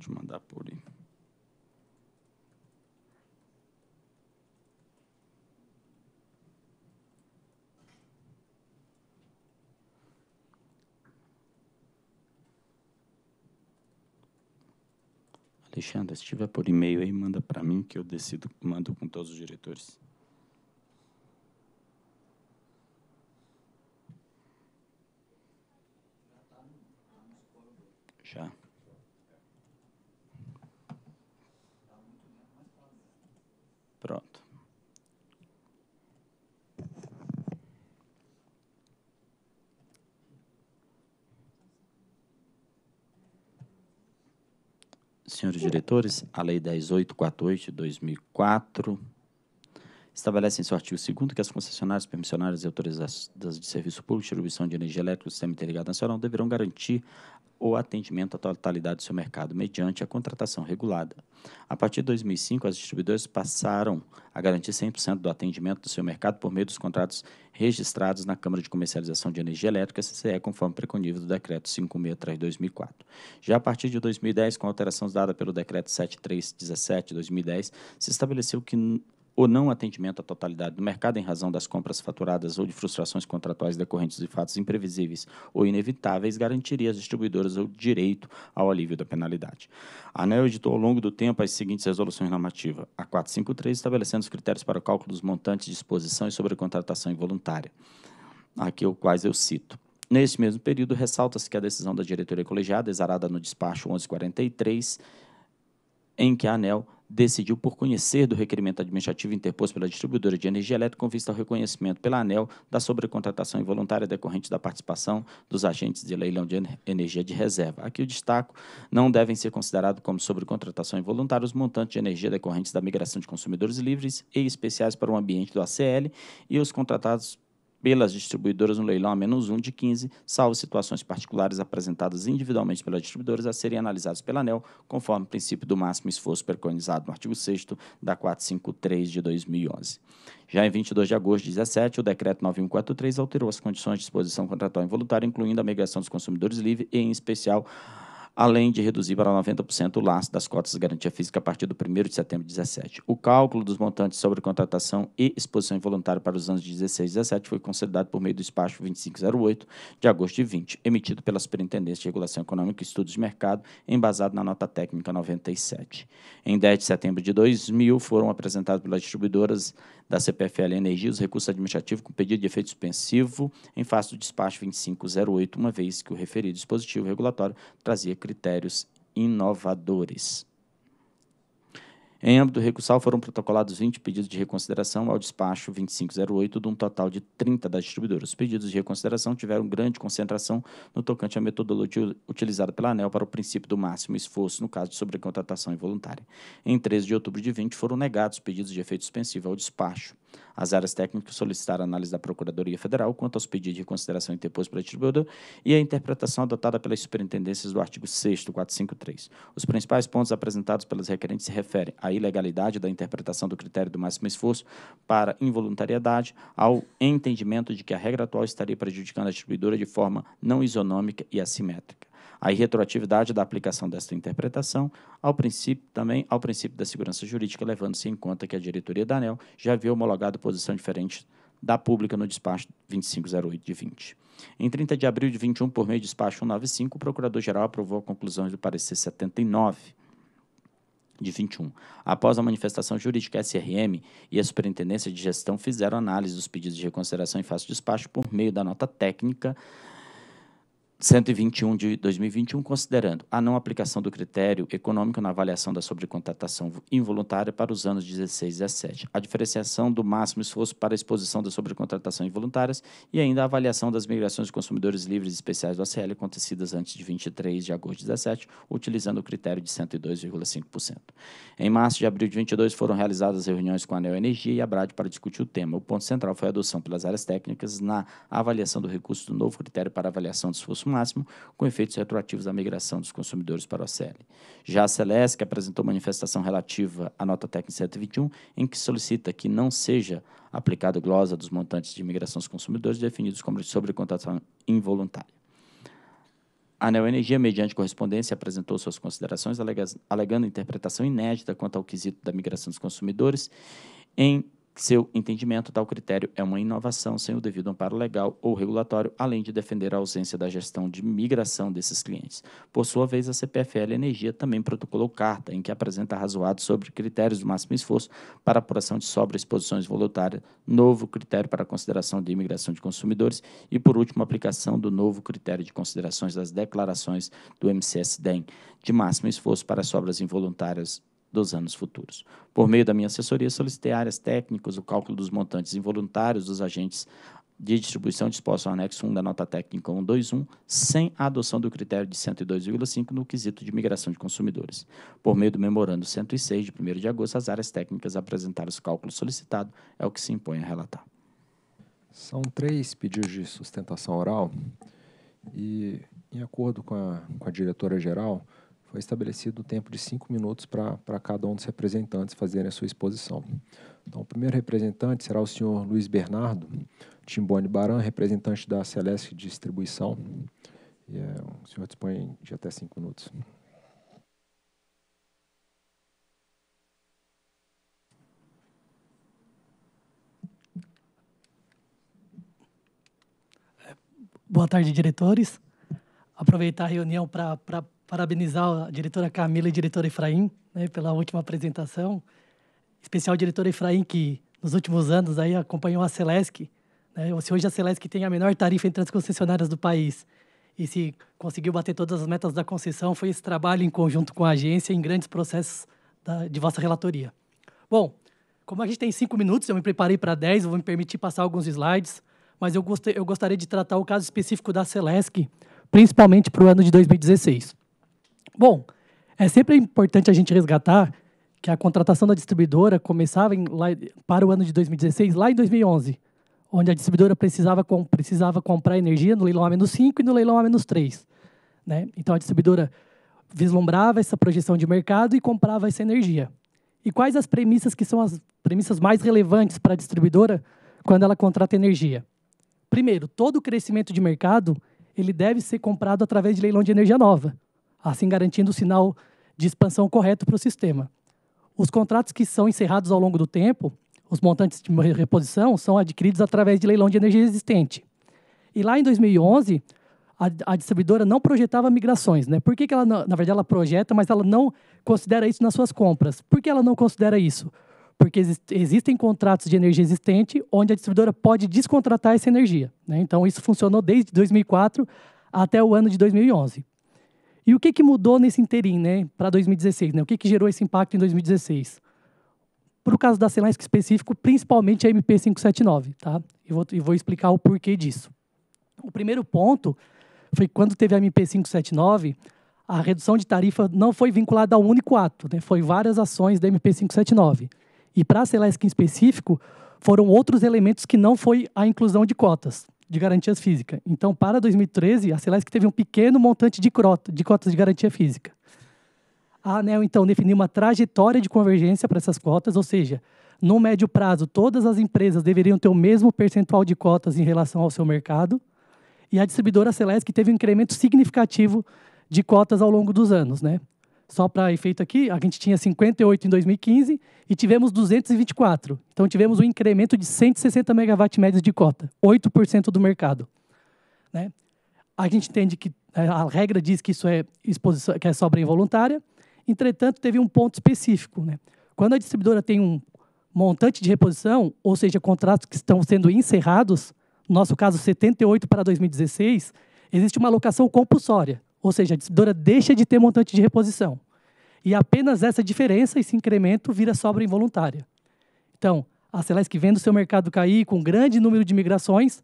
Vou te mandar por aí. Alexandre, se tiver por e-mail aí, manda para mim que eu decido, mando com todos os diretores. senhores diretores, a Lei 10848 de 2004, Estabelece em seu artigo 2 que as concessionárias permissionárias e autorizadas de serviço público de distribuição de energia elétrica do Sistema Interligado Nacional deverão garantir o atendimento à totalidade do seu mercado mediante a contratação regulada. A partir de 2005, as distribuidoras passaram a garantir 100% do atendimento do seu mercado por meio dos contratos registrados na Câmara de Comercialização de Energia Elétrica, CCE, conforme preconizado do Decreto 563-2004. Já a partir de 2010, com alteração dada pelo Decreto 7317-2010, se estabeleceu que o não atendimento à totalidade do mercado em razão das compras faturadas ou de frustrações contratuais decorrentes de fatos imprevisíveis ou inevitáveis garantiria às distribuidoras o direito ao alívio da penalidade. A ANEL editou ao longo do tempo as seguintes resoluções normativas: a 453 estabelecendo os critérios para o cálculo dos montantes de exposição e sobrecontratação involuntária, aqui os quais eu cito. Neste mesmo período, ressalta-se que a decisão da diretoria colegiada, exarada no despacho 1143, em que a ANEL decidiu por conhecer do requerimento administrativo interposto pela distribuidora de energia elétrica com vista ao reconhecimento pela ANEL da sobrecontratação involuntária decorrente da participação dos agentes de leilão de energia de reserva. Aqui o destaco, não devem ser considerados como sobrecontratação involuntária os montantes de energia decorrentes da migração de consumidores livres e especiais para o ambiente do ACL e os contratados pelas distribuidoras no leilão a menos um de 15, salvo situações particulares apresentadas individualmente pelas distribuidoras a serem analisadas pela ANEL, conforme o princípio do máximo esforço preconizado no artigo 6 da 453 de 2011. Já em 22 de agosto de 17, o decreto 9143 alterou as condições de exposição contratual involuntária, incluindo a migração dos consumidores livre e, em especial, além de reduzir para 90% o laço das cotas de garantia física a partir do 1 de setembro de 2017, O cálculo dos montantes sobre contratação e exposição involuntária para os anos de 16 e 17 foi consolidado por meio do despacho 2508 de agosto de 20, emitido pela Superintendência de Regulação Econômica e Estudos de Mercado, embasado na nota técnica 97. Em 10 de setembro de 2000, foram apresentadas pelas distribuidoras da CPFL Energia os recursos administrativos com pedido de efeito suspensivo em face do despacho 2508, uma vez que o referido dispositivo regulatório trazia critérios inovadores. Em âmbito recursal, foram protocolados 20 pedidos de reconsideração ao despacho 2508, de um total de 30 das distribuidoras. Os pedidos de reconsideração tiveram grande concentração no tocante à metodologia utilizada pela ANEL para o princípio do máximo esforço no caso de sobrecontratação involuntária. Em 13 de outubro de 20, foram negados pedidos de efeito suspensivo ao despacho as áreas técnicas solicitaram análise da Procuradoria Federal quanto aos pedidos de consideração interposto pela distribuidora e a interpretação adotada pelas superintendências do artigo 6 453. Os principais pontos apresentados pelas requerentes se referem à ilegalidade da interpretação do critério do máximo esforço para involuntariedade, ao entendimento de que a regra atual estaria prejudicando a distribuidora de forma não isonômica e assimétrica a irretroatividade da aplicação desta interpretação ao princípio também ao princípio da segurança jurídica, levando-se em conta que a diretoria da ANEL já havia homologado posição diferente da pública no despacho 2508 de 20. Em 30 de abril de 21, por meio do despacho 195, o procurador-geral aprovou a conclusão do parecer 79 de 21. Após a manifestação jurídica, a SRM e a Superintendência de Gestão fizeram análise dos pedidos de reconsideração em face do despacho por meio da nota técnica 121 de 2021, considerando a não aplicação do critério econômico na avaliação da sobrecontratação involuntária para os anos 16 e 17, a diferenciação do máximo esforço para a exposição da sobrecontratação involuntárias e ainda a avaliação das migrações de consumidores livres especiais do ACL acontecidas antes de 23 de agosto de 17, utilizando o critério de 102,5%. Em março e abril de 22 foram realizadas reuniões com a Neo Energia e a Brad para discutir o tema. O ponto central foi a adoção pelas áreas técnicas na avaliação do recurso do novo critério para avaliação de esforço máximo, com efeitos retroativos da migração dos consumidores para o ACL. Já a Celesc apresentou manifestação relativa à nota técnica 121, em que solicita que não seja aplicado glosa dos montantes de migração dos consumidores definidos como sobrecontratação involuntária. A Neoenergia mediante correspondência, apresentou suas considerações, alegando interpretação inédita quanto ao quesito da migração dos consumidores em seu entendimento, tal critério é uma inovação sem o devido amparo legal ou regulatório, além de defender a ausência da gestão de migração desses clientes. Por sua vez, a CPFL Energia também protocolou carta em que apresenta razoados sobre critérios do máximo esforço para apuração de sobreexposições voluntárias, novo critério para consideração de imigração de consumidores e, por último, aplicação do novo critério de considerações das declarações do MCS-DEM de máximo esforço para sobras involuntárias dos anos futuros. Por meio da minha assessoria, solicitei áreas técnicas, o cálculo dos montantes involuntários dos agentes de distribuição disposto ao anexo 1 da nota técnica 121, sem a adoção do critério de 102,5 no quesito de migração de consumidores. Por meio do memorando 106 de 1 de agosto, as áreas técnicas apresentaram os cálculos solicitados, é o que se impõe a relatar. São três pedidos de sustentação oral e, em acordo com a, com a diretora-geral, foi estabelecido o tempo de cinco minutos para cada um dos representantes fazerem a sua exposição. Então, o primeiro representante será o senhor Luiz Bernardo Timbone Baran, representante da Celeste Distribuição. E, é, o senhor dispõe de até cinco minutos. Boa tarde, diretores. Aproveitar a reunião para parabenizar a diretora Camila e a diretora Efraim né, pela última apresentação. Especial diretora Efraim, que nos últimos anos aí acompanhou a Celesc. Né? Se hoje a Celesc tem a menor tarifa entre as concessionárias do país e se conseguiu bater todas as metas da concessão, foi esse trabalho em conjunto com a agência em grandes processos da, de vossa relatoria. Bom, como a gente tem cinco minutos, eu me preparei para dez, vou me permitir passar alguns slides, mas eu, gostei, eu gostaria de tratar o caso específico da Celesc, principalmente para o ano de 2016. Bom, é sempre importante a gente resgatar que a contratação da distribuidora começava em, lá, para o ano de 2016, lá em 2011, onde a distribuidora precisava, com, precisava comprar energia no leilão A-5 e no leilão A-3. Né? Então, a distribuidora vislumbrava essa projeção de mercado e comprava essa energia. E quais as premissas que são as premissas mais relevantes para a distribuidora quando ela contrata energia? Primeiro, todo o crescimento de mercado ele deve ser comprado através de leilão de energia nova assim garantindo o sinal de expansão correto para o sistema. Os contratos que são encerrados ao longo do tempo, os montantes de reposição, são adquiridos através de leilão de energia existente. E lá em 2011, a, a distribuidora não projetava migrações. Né? Por que, que ela, na verdade, ela projeta, mas ela não considera isso nas suas compras? Por que ela não considera isso? Porque exist, existem contratos de energia existente onde a distribuidora pode descontratar essa energia. Né? Então, isso funcionou desde 2004 até o ano de 2011. E o que, que mudou nesse interim, né, para 2016? Né? O que, que gerou esse impacto em 2016? Para o caso da Celesc específico, principalmente a MP579, tá? E vou, vou, explicar o porquê disso. O primeiro ponto foi quando teve a MP579, a redução de tarifa não foi vinculada a um único ato, né? Foi várias ações da MP579. E para a Celesc em específico, foram outros elementos que não foi a inclusão de cotas de garantias físicas. Então, para 2013, a Celesc teve um pequeno montante de, crota, de cotas de garantia física. A ANEL, então, definiu uma trajetória de convergência para essas cotas, ou seja, no médio prazo, todas as empresas deveriam ter o mesmo percentual de cotas em relação ao seu mercado. E a distribuidora Celesc teve um incremento significativo de cotas ao longo dos anos. Né? Só para efeito aqui, a gente tinha 58 em 2015 e tivemos 224. Então tivemos um incremento de 160 megawatt médios de cota, 8% do mercado. Né? A gente entende que né, a regra diz que isso é exposição, que é sobra involuntária. Entretanto, teve um ponto específico, né? Quando a distribuidora tem um montante de reposição, ou seja, contratos que estão sendo encerrados, no nosso caso 78 para 2016, existe uma alocação compulsória. Ou seja, a distribuidora deixa de ter montante de reposição. E apenas essa diferença, esse incremento, vira sobra involuntária. Então, a Celesc vendo seu mercado cair com um grande número de migrações,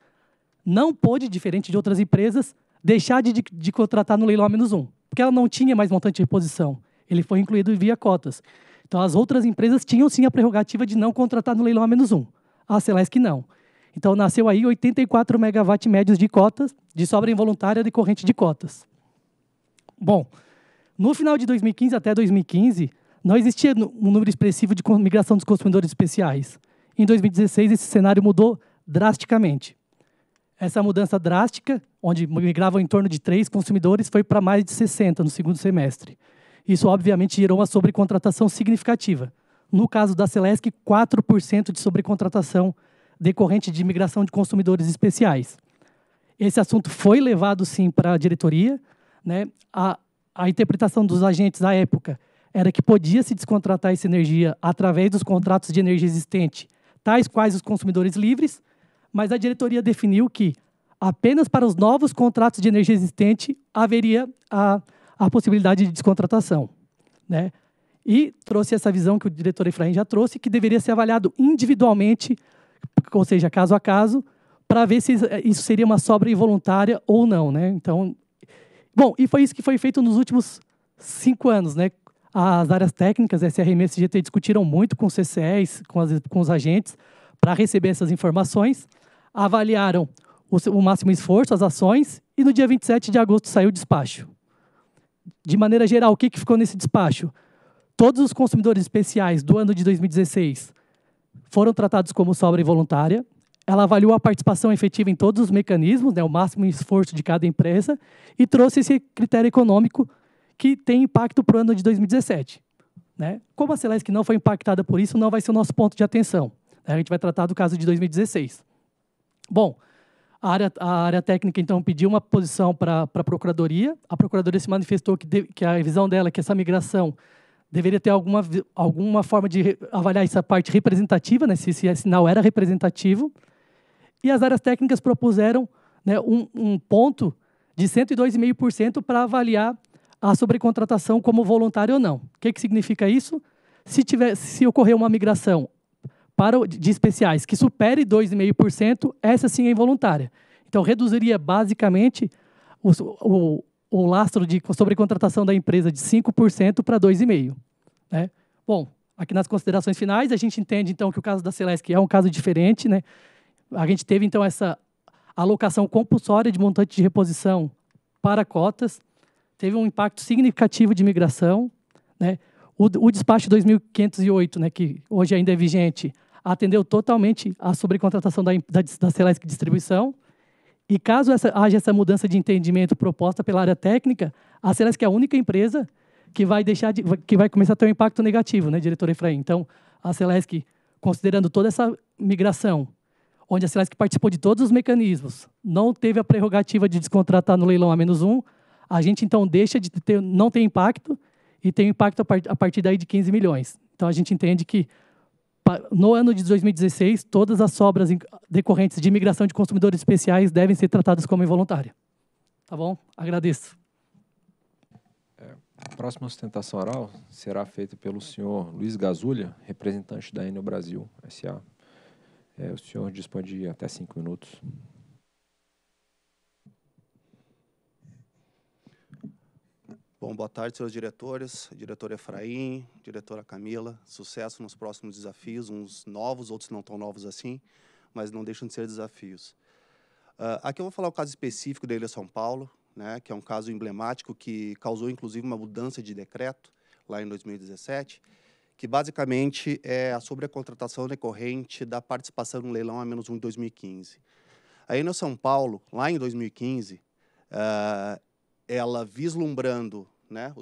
não pôde, diferente de outras empresas, deixar de, de, de contratar no leilão a menos um, porque ela não tinha mais montante de reposição. Ele foi incluído via cotas. Então, as outras empresas tinham sim a prerrogativa de não contratar no leilão a menos um. A Celesc não. Então, nasceu aí 84 megawatt médios de cotas, de sobra involuntária decorrente de cotas. Bom, no final de 2015 até 2015, não existia um número expressivo de migração dos consumidores especiais. Em 2016, esse cenário mudou drasticamente. Essa mudança drástica, onde migravam em torno de três consumidores, foi para mais de 60 no segundo semestre. Isso, obviamente, gerou uma sobrecontratação significativa. No caso da Celesc, 4% de sobrecontratação decorrente de migração de consumidores especiais. Esse assunto foi levado, sim, para a diretoria, né, a, a interpretação dos agentes à época era que podia se descontratar essa energia através dos contratos de energia existente, tais quais os consumidores livres, mas a diretoria definiu que apenas para os novos contratos de energia existente haveria a, a possibilidade de descontratação. Né? E trouxe essa visão que o diretor Efraim já trouxe, que deveria ser avaliado individualmente, ou seja, caso a caso, para ver se isso seria uma sobra involuntária ou não. Né? Então, Bom, e foi isso que foi feito nos últimos cinco anos, né? As áreas técnicas, SRM e SGT, discutiram muito com os CCEs, com, as, com os agentes, para receber essas informações, avaliaram o, o máximo esforço, as ações, e no dia 27 de agosto saiu o despacho. De maneira geral, o que, que ficou nesse despacho? Todos os consumidores especiais do ano de 2016 foram tratados como sobra involuntária, ela avaliou a participação efetiva em todos os mecanismos, né, o máximo esforço de cada empresa, e trouxe esse critério econômico que tem impacto para o ano de 2017. Né? Como a que não foi impactada por isso, não vai ser o nosso ponto de atenção. Né? A gente vai tratar do caso de 2016. Bom, a área, a área técnica, então, pediu uma posição para a Procuradoria. A Procuradoria se manifestou que, de, que a visão dela é que essa migração deveria ter alguma, alguma forma de avaliar essa parte representativa, né, se esse é sinal era representativo. E as áreas técnicas propuseram né, um, um ponto de 102,5% para avaliar a sobrecontratação como voluntária ou não. O que, que significa isso? Se, tiver, se ocorrer uma migração para, de especiais que supere 2,5%, essa sim é involuntária. Então, reduziria basicamente o, o, o lastro de sobrecontratação da empresa de 5% para 2,5%. Né? Bom, aqui nas considerações finais, a gente entende, então, que o caso da Celesc é um caso diferente, né? a gente teve então essa alocação compulsória de montante de reposição para cotas, teve um impacto significativo de migração, né? O, o despacho 2508, né, que hoje ainda é vigente, atendeu totalmente a sobrecontratação da, da, da Celesc Distribuição. E caso essa, haja essa mudança de entendimento proposta pela área técnica, a Celesc é a única empresa que vai deixar de, que vai começar a ter um impacto negativo, né, diretor Efraim? Então, a Celesc, considerando toda essa migração onde a Celesc participou de todos os mecanismos, não teve a prerrogativa de descontratar no leilão a menos um, a gente então deixa de ter, não tem impacto e tem impacto a, partir daí de 15 milhões. Então a gente entende que no ano de 2016 todas as sobras decorrentes de imigração de consumidores especiais devem ser tratadas como involuntária. Tá bom? Agradeço. É, a próxima sustentação oral será feita pelo senhor Luiz Gazulha, representante da Enel Brasil S.A. É, o senhor dispõe de até cinco minutos. Bom, boa tarde, senhores diretores, diretor Efraim, diretora Camila. Sucesso nos próximos desafios, uns novos, outros não tão novos assim, mas não deixam de ser desafios. Uh, aqui eu vou falar o caso específico da Ilha São Paulo, né, que é um caso emblemático que causou inclusive uma mudança de decreto lá em 2017 que basicamente é a sobrecontratação decorrente da participação no leilão a menos um de 2015. Aí no São Paulo, lá em 2015, uh, eh, ela vislumbrando né,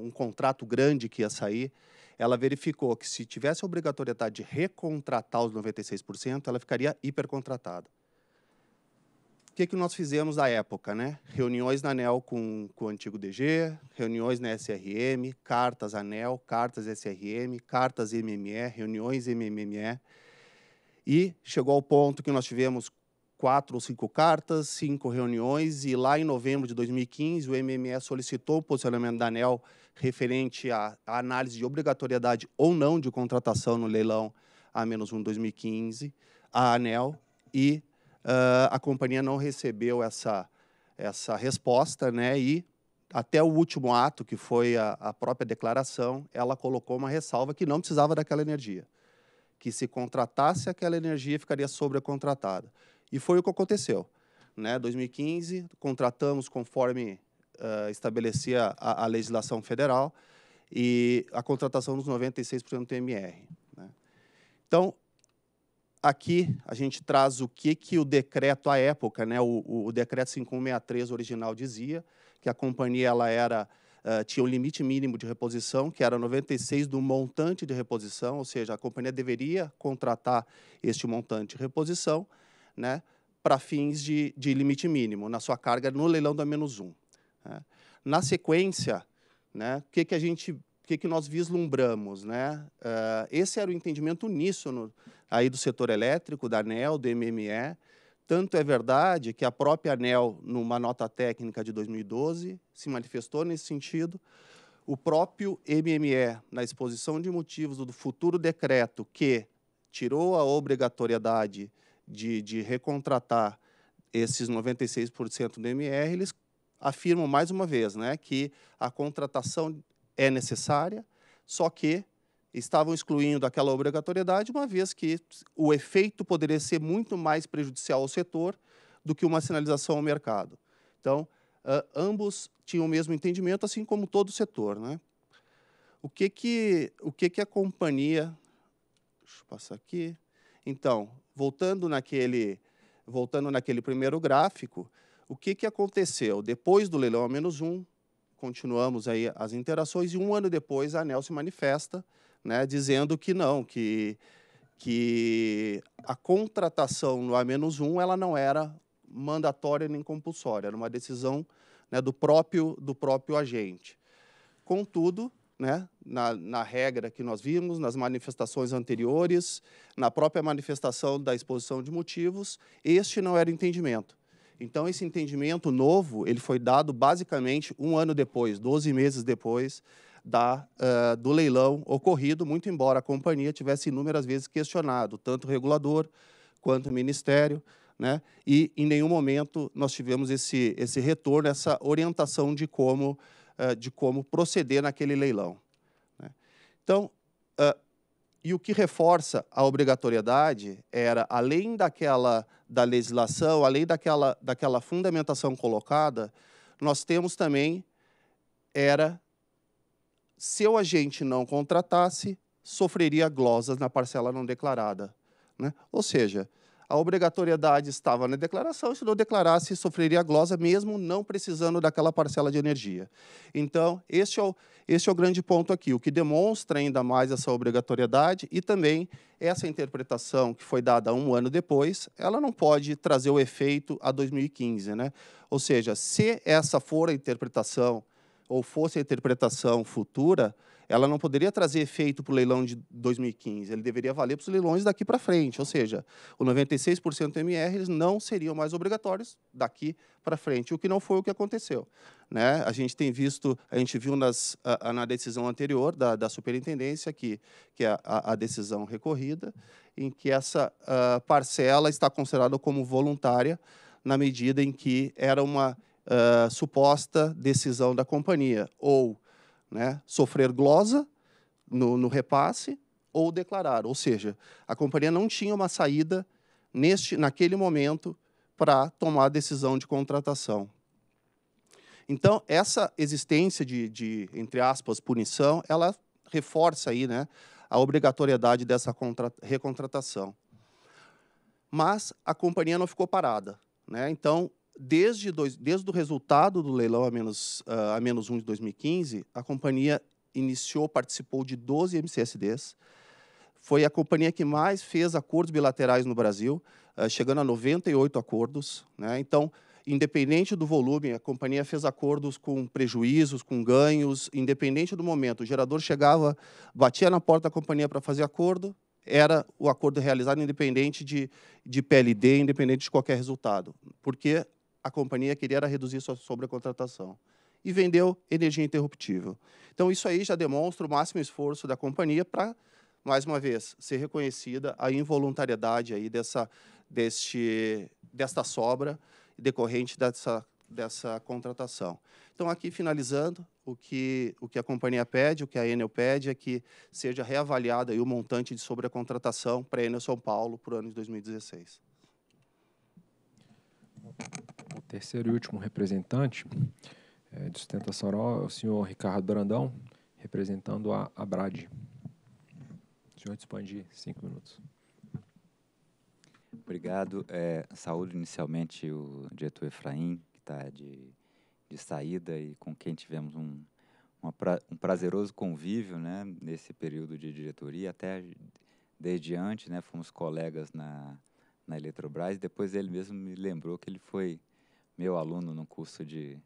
um contrato grande que ia sair, ela verificou que se tivesse a obrigatoriedade de recontratar os 96%, ela ficaria hipercontratada que, que nós fizemos à época? Né? Reuniões na ANEL com, com o antigo DG, reuniões na SRM, cartas ANEL, cartas SRM, cartas MME, reuniões MME. E chegou ao ponto que nós tivemos quatro ou cinco cartas, cinco reuniões, e lá em novembro de 2015, o MME solicitou o posicionamento da ANEL referente à, à análise de obrigatoriedade ou não de contratação no leilão A-1 2015, a ANEL, e uh, a companhia não recebeu essa, essa resposta, né? E até o último ato, que foi a, a própria declaração, ela colocou uma ressalva que não precisava daquela energia. Que se contratasse aquela energia, ficaria sobrecontratada. E foi o que aconteceu. Né? 2015, contratamos conforme uh, estabelecia a, a, legislação federal e a contratação dos 96% do TMR. Né? Então, aqui a gente traz o que, que o decreto à época, né, o, o decreto 5163 original dizia, que a companhia ela era uh, tinha um limite mínimo de reposição, que era 96 do montante de reposição, ou seja, a companhia deveria contratar este montante de reposição né, para fins de, de, limite mínimo na sua carga no leilão da menos um. Né. Na sequência, né, o que, que a gente o que, que nós vislumbramos? Né? Uh, esse era o entendimento uníssono aí do setor elétrico, da ANEL, do MME. Tanto é verdade que a própria ANEL, numa nota técnica de 2012, se manifestou nesse sentido. O próprio MME, na exposição de motivos do futuro decreto que tirou a obrigatoriedade de, de recontratar esses 96% do MR, eles afirmam mais uma vez né, que a contratação é necessária, só que estavam excluindo aquela obrigatoriedade, uma vez que o efeito poderia ser muito mais prejudicial ao setor do que uma sinalização ao mercado. Então, uh, ambos tinham o mesmo entendimento, assim como todo o setor. Né? O, que, que, o que, que a companhia. Deixa eu passar aqui. Então, voltando naquele, voltando naquele primeiro gráfico, o que, que aconteceu? Depois do leilão a menos um, continuamos aí as interações e um ano depois a ANEL se manifesta né, dizendo que não, que, que a contratação no A-1 ela não era mandatória nem compulsória, era uma decisão né, do, próprio, do próprio agente. Contudo, né, na, na, regra que nós vimos, nas manifestações anteriores, na própria manifestação da exposição de motivos, este não era entendimento. Então, esse entendimento novo ele foi dado basicamente um ano depois, 12 meses depois da, uh, do leilão ocorrido, muito embora a companhia tivesse inúmeras vezes questionado tanto o regulador quanto o Ministério, né? e em nenhum momento nós tivemos esse, esse retorno, essa orientação de como, uh, de como proceder naquele leilão. Né? Então, uh, e o que reforça a obrigatoriedade era, além daquela da legislação, além daquela, daquela fundamentação colocada, nós temos também era se o agente não contratasse, sofreria glosas na parcela não declarada. Né? Ou seja, a obrigatoriedade estava na declaração, se não declarasse, sofreria glosa, mesmo não precisando daquela parcela de energia. Então, este é o, este é o grande ponto aqui, o que demonstra ainda mais essa obrigatoriedade e também essa interpretação que foi dada um ano depois, ela não pode trazer o efeito a 2015. Né? Ou seja, se essa for a interpretação ou fosse a interpretação futura, ela não poderia trazer efeito para o leilão de 2015. Ele deveria valer para os leilões daqui para frente. Ou seja, o 96% MR eles não seriam mais obrigatórios daqui para frente, o que não foi o que aconteceu. Né? A gente tem visto, a gente viu nas, a, na decisão anterior da, da superintendência, que, que é a, a decisão recorrida, em que essa ah, parcela está considerada como voluntária na medida em que era uma uh, suposta decisão da companhia, ou né, sofrer glosa no, no repasse, ou declarar. Ou seja, a companhia não tinha uma saída neste, naquele momento para tomar a decisão de contratação. Então, essa existência de, de, entre aspas, punição, ela reforça aí, né, a obrigatoriedade dessa recontratação. Mas a companhia não ficou parada. Né? Então, desde, dois, desde o resultado do leilão a menos, uh, a menos 1 de 2015, a companhia iniciou, participou de 12 MCSDs. Foi a companhia que mais fez acordos bilaterais no Brasil, uh, chegando a 98 acordos. Né? Então, independente do volume, a companhia fez acordos com prejuízos, com ganhos, independente do momento. O gerador chegava, batia na porta da companhia para fazer acordo, era o acordo realizado independente de, de PLD, independente de qualquer resultado. Porque a companhia queria reduzir sua sobrecontratação e vendeu energia interruptível. Então, isso aí já demonstra o máximo esforço da companhia para, mais uma vez, ser reconhecida a involuntariedade aí dessa, deste, desta sobra decorrente dessa, dessa contratação. Então, aqui finalizando, o que, o que a companhia pede, o que a Enel pede, é que seja reavaliado o montante de sobrecontratação para a Enel São Paulo para o ano de 2016. Terceiro e último representante é, de sustentação oral é o senhor Ricardo Brandão, representando a ABRAD. O senhor dispõe de cinco minutos. Obrigado. É, saúdo inicialmente o diretor Efraim, que está de, de saída e com quem tivemos um, pra, um prazeroso convívio né, nesse período de diretoria. Até desde antes, né, fomos colegas na, na Eletrobras. Depois ele mesmo me lembrou que ele foi meu aluno no curso de,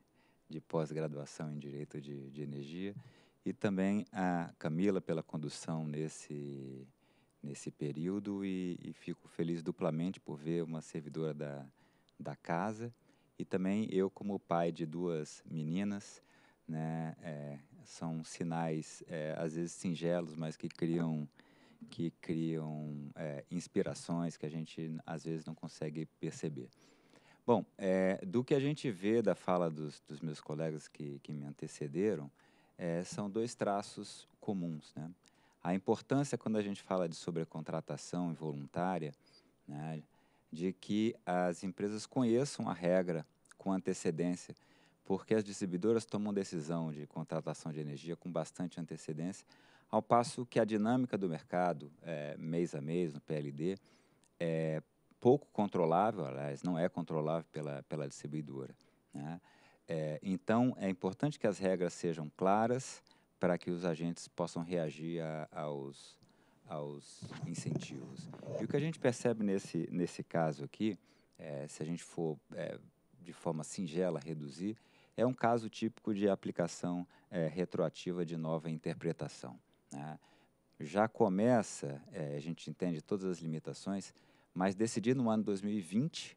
de pós-graduação em Direito de, de, Energia, e também a Camila pela condução nesse, nesse período. E, e fico feliz duplamente por ver uma servidora da, da casa e também eu, como pai de duas meninas. Né, é, são sinais é, às vezes singelos, mas que criam que criam é, inspirações que a gente às vezes não consegue perceber. Bom, é, do que a gente vê da fala dos, dos meus colegas que, que me antecederam, é, são dois traços comuns. Né? A importância, quando a gente fala de sobrecontratação involuntária, né, de que as empresas conheçam a regra com antecedência, porque as distribuidoras tomam decisão de contratação de energia com bastante antecedência, ao passo que a dinâmica do mercado, é, mês a mês, no PLD, é, pouco controlável, aliás, não é controlável pela, pela distribuidora. Né? É, então, é importante que as regras sejam claras para que os agentes possam reagir a, aos, aos incentivos. E o que a gente percebe nesse, nesse caso aqui, é, se a gente for é, de forma singela reduzir, é um caso típico de aplicação é, retroativa de nova interpretação. Né? Já começa, é, a gente entende todas as limitações, mas decidi no ano 2020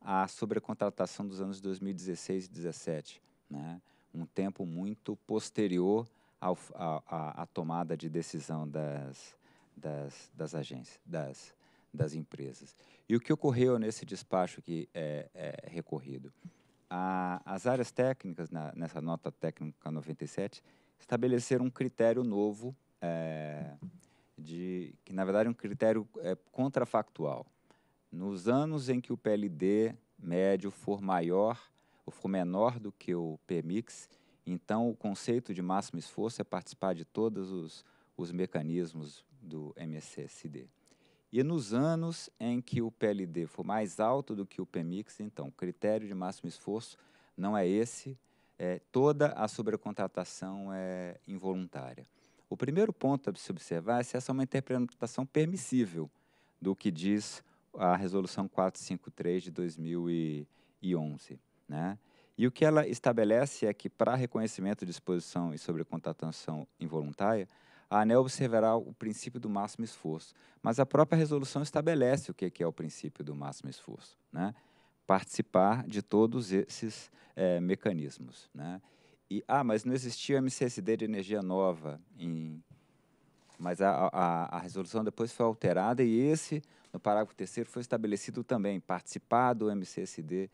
a sobrecontratação dos anos 2016 e 2017, né? um tempo muito posterior à tomada de decisão das, das, das agências, das, das empresas. E o que ocorreu nesse despacho que é, é recorrido? A, as áreas técnicas, na, nessa nota técnica 97, estabeleceram um critério novo é, de que na verdade é um critério é, contrafactual. Nos anos em que o PLD médio for maior ou for menor do que o PMIX, então o conceito de máximo esforço é participar de todos os, os mecanismos do MSSD. E nos anos em que o PLD for mais alto do que o PMIX, então o critério de máximo esforço não é esse, é, toda a sobrecontratação é involuntária. O primeiro ponto a se observar é se essa é uma interpretação permissível do que diz a Resolução 453 de 2011. Né? E o que ela estabelece é que, para reconhecimento de exposição e sobrecontatação involuntária, a ANEL observará o princípio do máximo esforço, mas a própria resolução estabelece o que é, é o princípio do máximo esforço, né? participar de todos esses é, mecanismos. Né? E, ah, mas não existia MCSD de energia nova. Em, mas a, a, a, resolução depois foi alterada e esse, no parágrafo terceiro, foi estabelecido também participar do MCSD,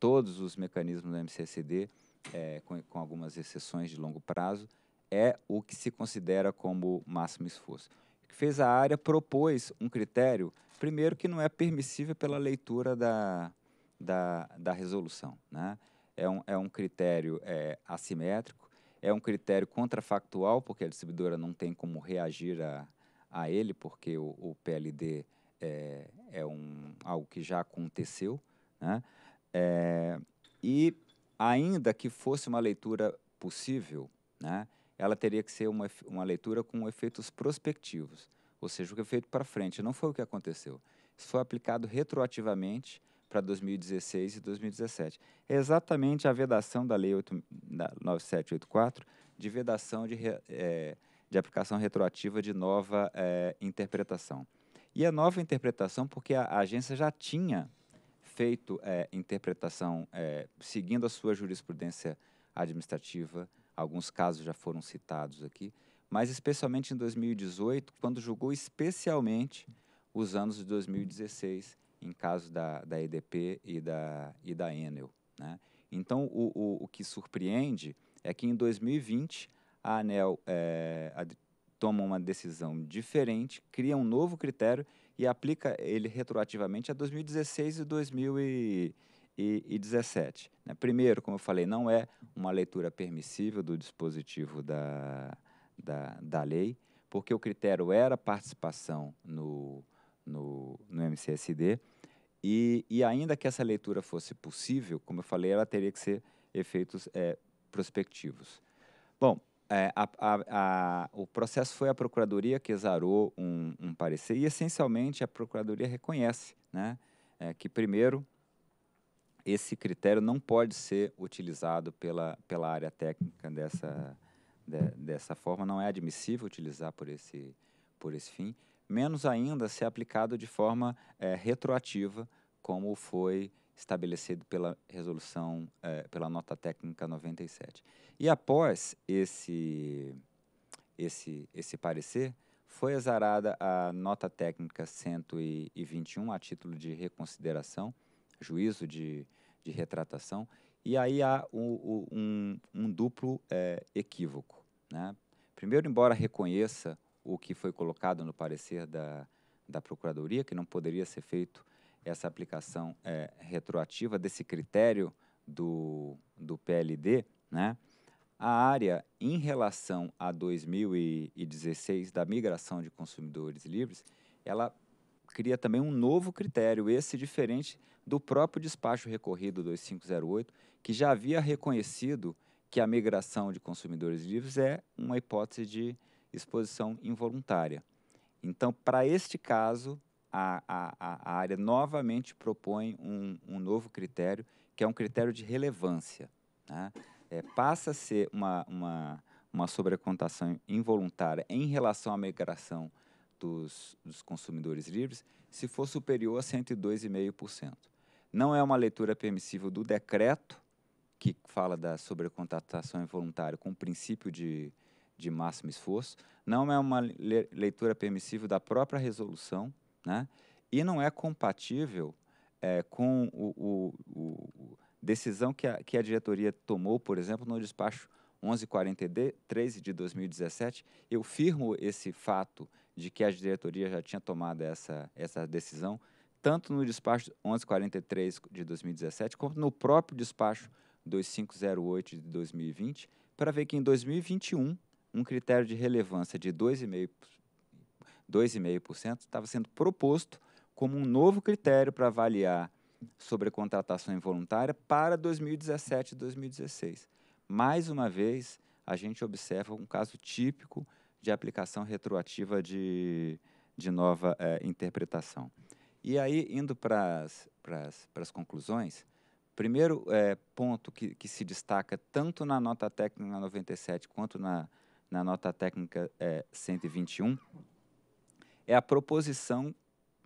todos os mecanismos do MCSD, é, com, com algumas exceções de longo prazo, é o que se considera como máximo esforço. O que fez a área propôs um critério, primeiro, que não é permissível pela leitura da, da, da resolução. Né? é um, é um critério é, assimétrico, é um critério contrafactual, porque a distribuidora não tem como reagir a, a ele, porque o, o PLD é, é um, algo que já aconteceu. Né? É, e, ainda que fosse uma leitura possível, né, ela teria que ser uma, uma leitura com efeitos prospectivos, ou seja, o que é feito para frente. Não foi o que aconteceu. Isso foi aplicado retroativamente para 2016 e 2017. É exatamente a vedação da Lei 8, da 9784 de vedação de, é, de aplicação retroativa de nova é, interpretação. E a é nova interpretação, porque a, a agência já tinha feito é, interpretação é, seguindo a sua jurisprudência administrativa, alguns casos já foram citados aqui, mas especialmente em 2018, quando julgou especialmente os anos de 2016 em caso da, da EDP e da, e da Enel. Né? Então, o, o, o, que surpreende é que em 2020 a ANEL é, eh, a, toma uma decisão diferente, cria um novo critério e aplica ele retroativamente a 2016 e 2017. Né? Primeiro, como eu falei, não é uma leitura permissível do dispositivo da, da, da lei, porque o critério era participação no, no, no MCSD. E, e ainda que essa leitura fosse possível, como eu falei, ela teria que ser efeitos é, prospectivos. Bom, é, a, a, a, o processo foi a Procuradoria que exarou um, um parecer e, essencialmente, a Procuradoria reconhece né, é, que, primeiro, esse critério não pode ser utilizado pela, pela área técnica dessa, de, dessa forma, não é admissível utilizar por esse, por esse fim menos ainda se aplicado de forma é, retroativa, como foi estabelecido pela resolução, é, pela nota técnica 97. E após esse, esse, esse parecer, foi exarada a nota técnica 121 a título de reconsideração, juízo de, de retratação, e aí há o, o, um, um, duplo é, equívoco. Né? Primeiro, embora reconheça o que foi colocado no parecer da, da Procuradoria, que não poderia ser feito essa aplicação é, retroativa desse critério do, do PLD, né? A área em relação a 2016 da migração de consumidores livres, ela cria também um novo critério, esse diferente do próprio despacho recorrido 2508, que já havia reconhecido que a migração de consumidores livres é uma hipótese de exposição involuntária. Então, para este caso, a, a, a área novamente propõe um, um novo critério, que é um critério de relevância. Né? É, passa a ser uma, uma, uma sobrecontação involuntária em relação à migração dos, dos consumidores livres se for superior a 102,5%. Não é uma leitura permissível do decreto, que fala da sobrecontatação involuntária com o princípio de de máximo esforço, não é uma leitura permissiva da própria resolução, né? e não é compatível é, com o, o, o, decisão que a, que a diretoria tomou, por exemplo, no despacho 1143 de 2017. Eu firmo esse fato de que a diretoria já tinha tomado essa, essa decisão, tanto no despacho 1143 de 2017, quanto no próprio despacho 2508 de 2020, para ver que em 2021 um critério de relevância de 2,5% estava sendo proposto como um novo critério para avaliar sobre a contratação involuntária para 2017 e 2016. Mais uma vez, a gente observa um caso típico de aplicação retroativa de, de nova é, interpretação. E aí, indo para as conclusões, primeiro é, ponto que, que, se destaca tanto na nota técnica 97 quanto na, na nota técnica é, 121, é a proposição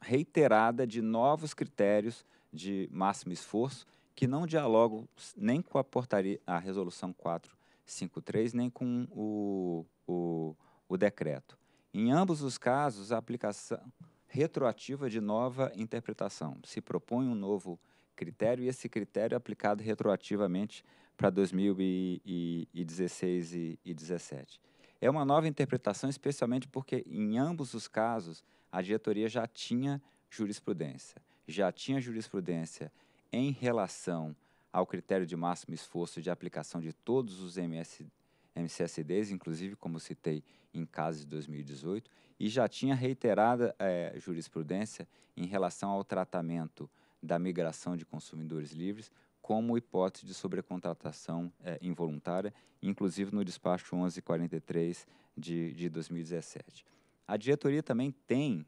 reiterada de novos critérios de máximo esforço que não dialogam nem com a portaria, a resolução 453, nem com o, o, o decreto. Em ambos os casos, a aplicação retroativa de nova interpretação. Se propõe um novo critério e esse critério é aplicado retroativamente para 2016 e 2017. É uma nova interpretação, especialmente porque, em ambos os casos, a diretoria já tinha jurisprudência. Já tinha jurisprudência em relação ao critério de máximo esforço de aplicação de todos os MS, MCSDs, inclusive, como citei, em casos de 2018, e já tinha reiterada é, jurisprudência em relação ao tratamento da migração de consumidores livres como hipótese de sobrecontratação é, involuntária, inclusive no despacho 1143 de, de 2017. A diretoria também tem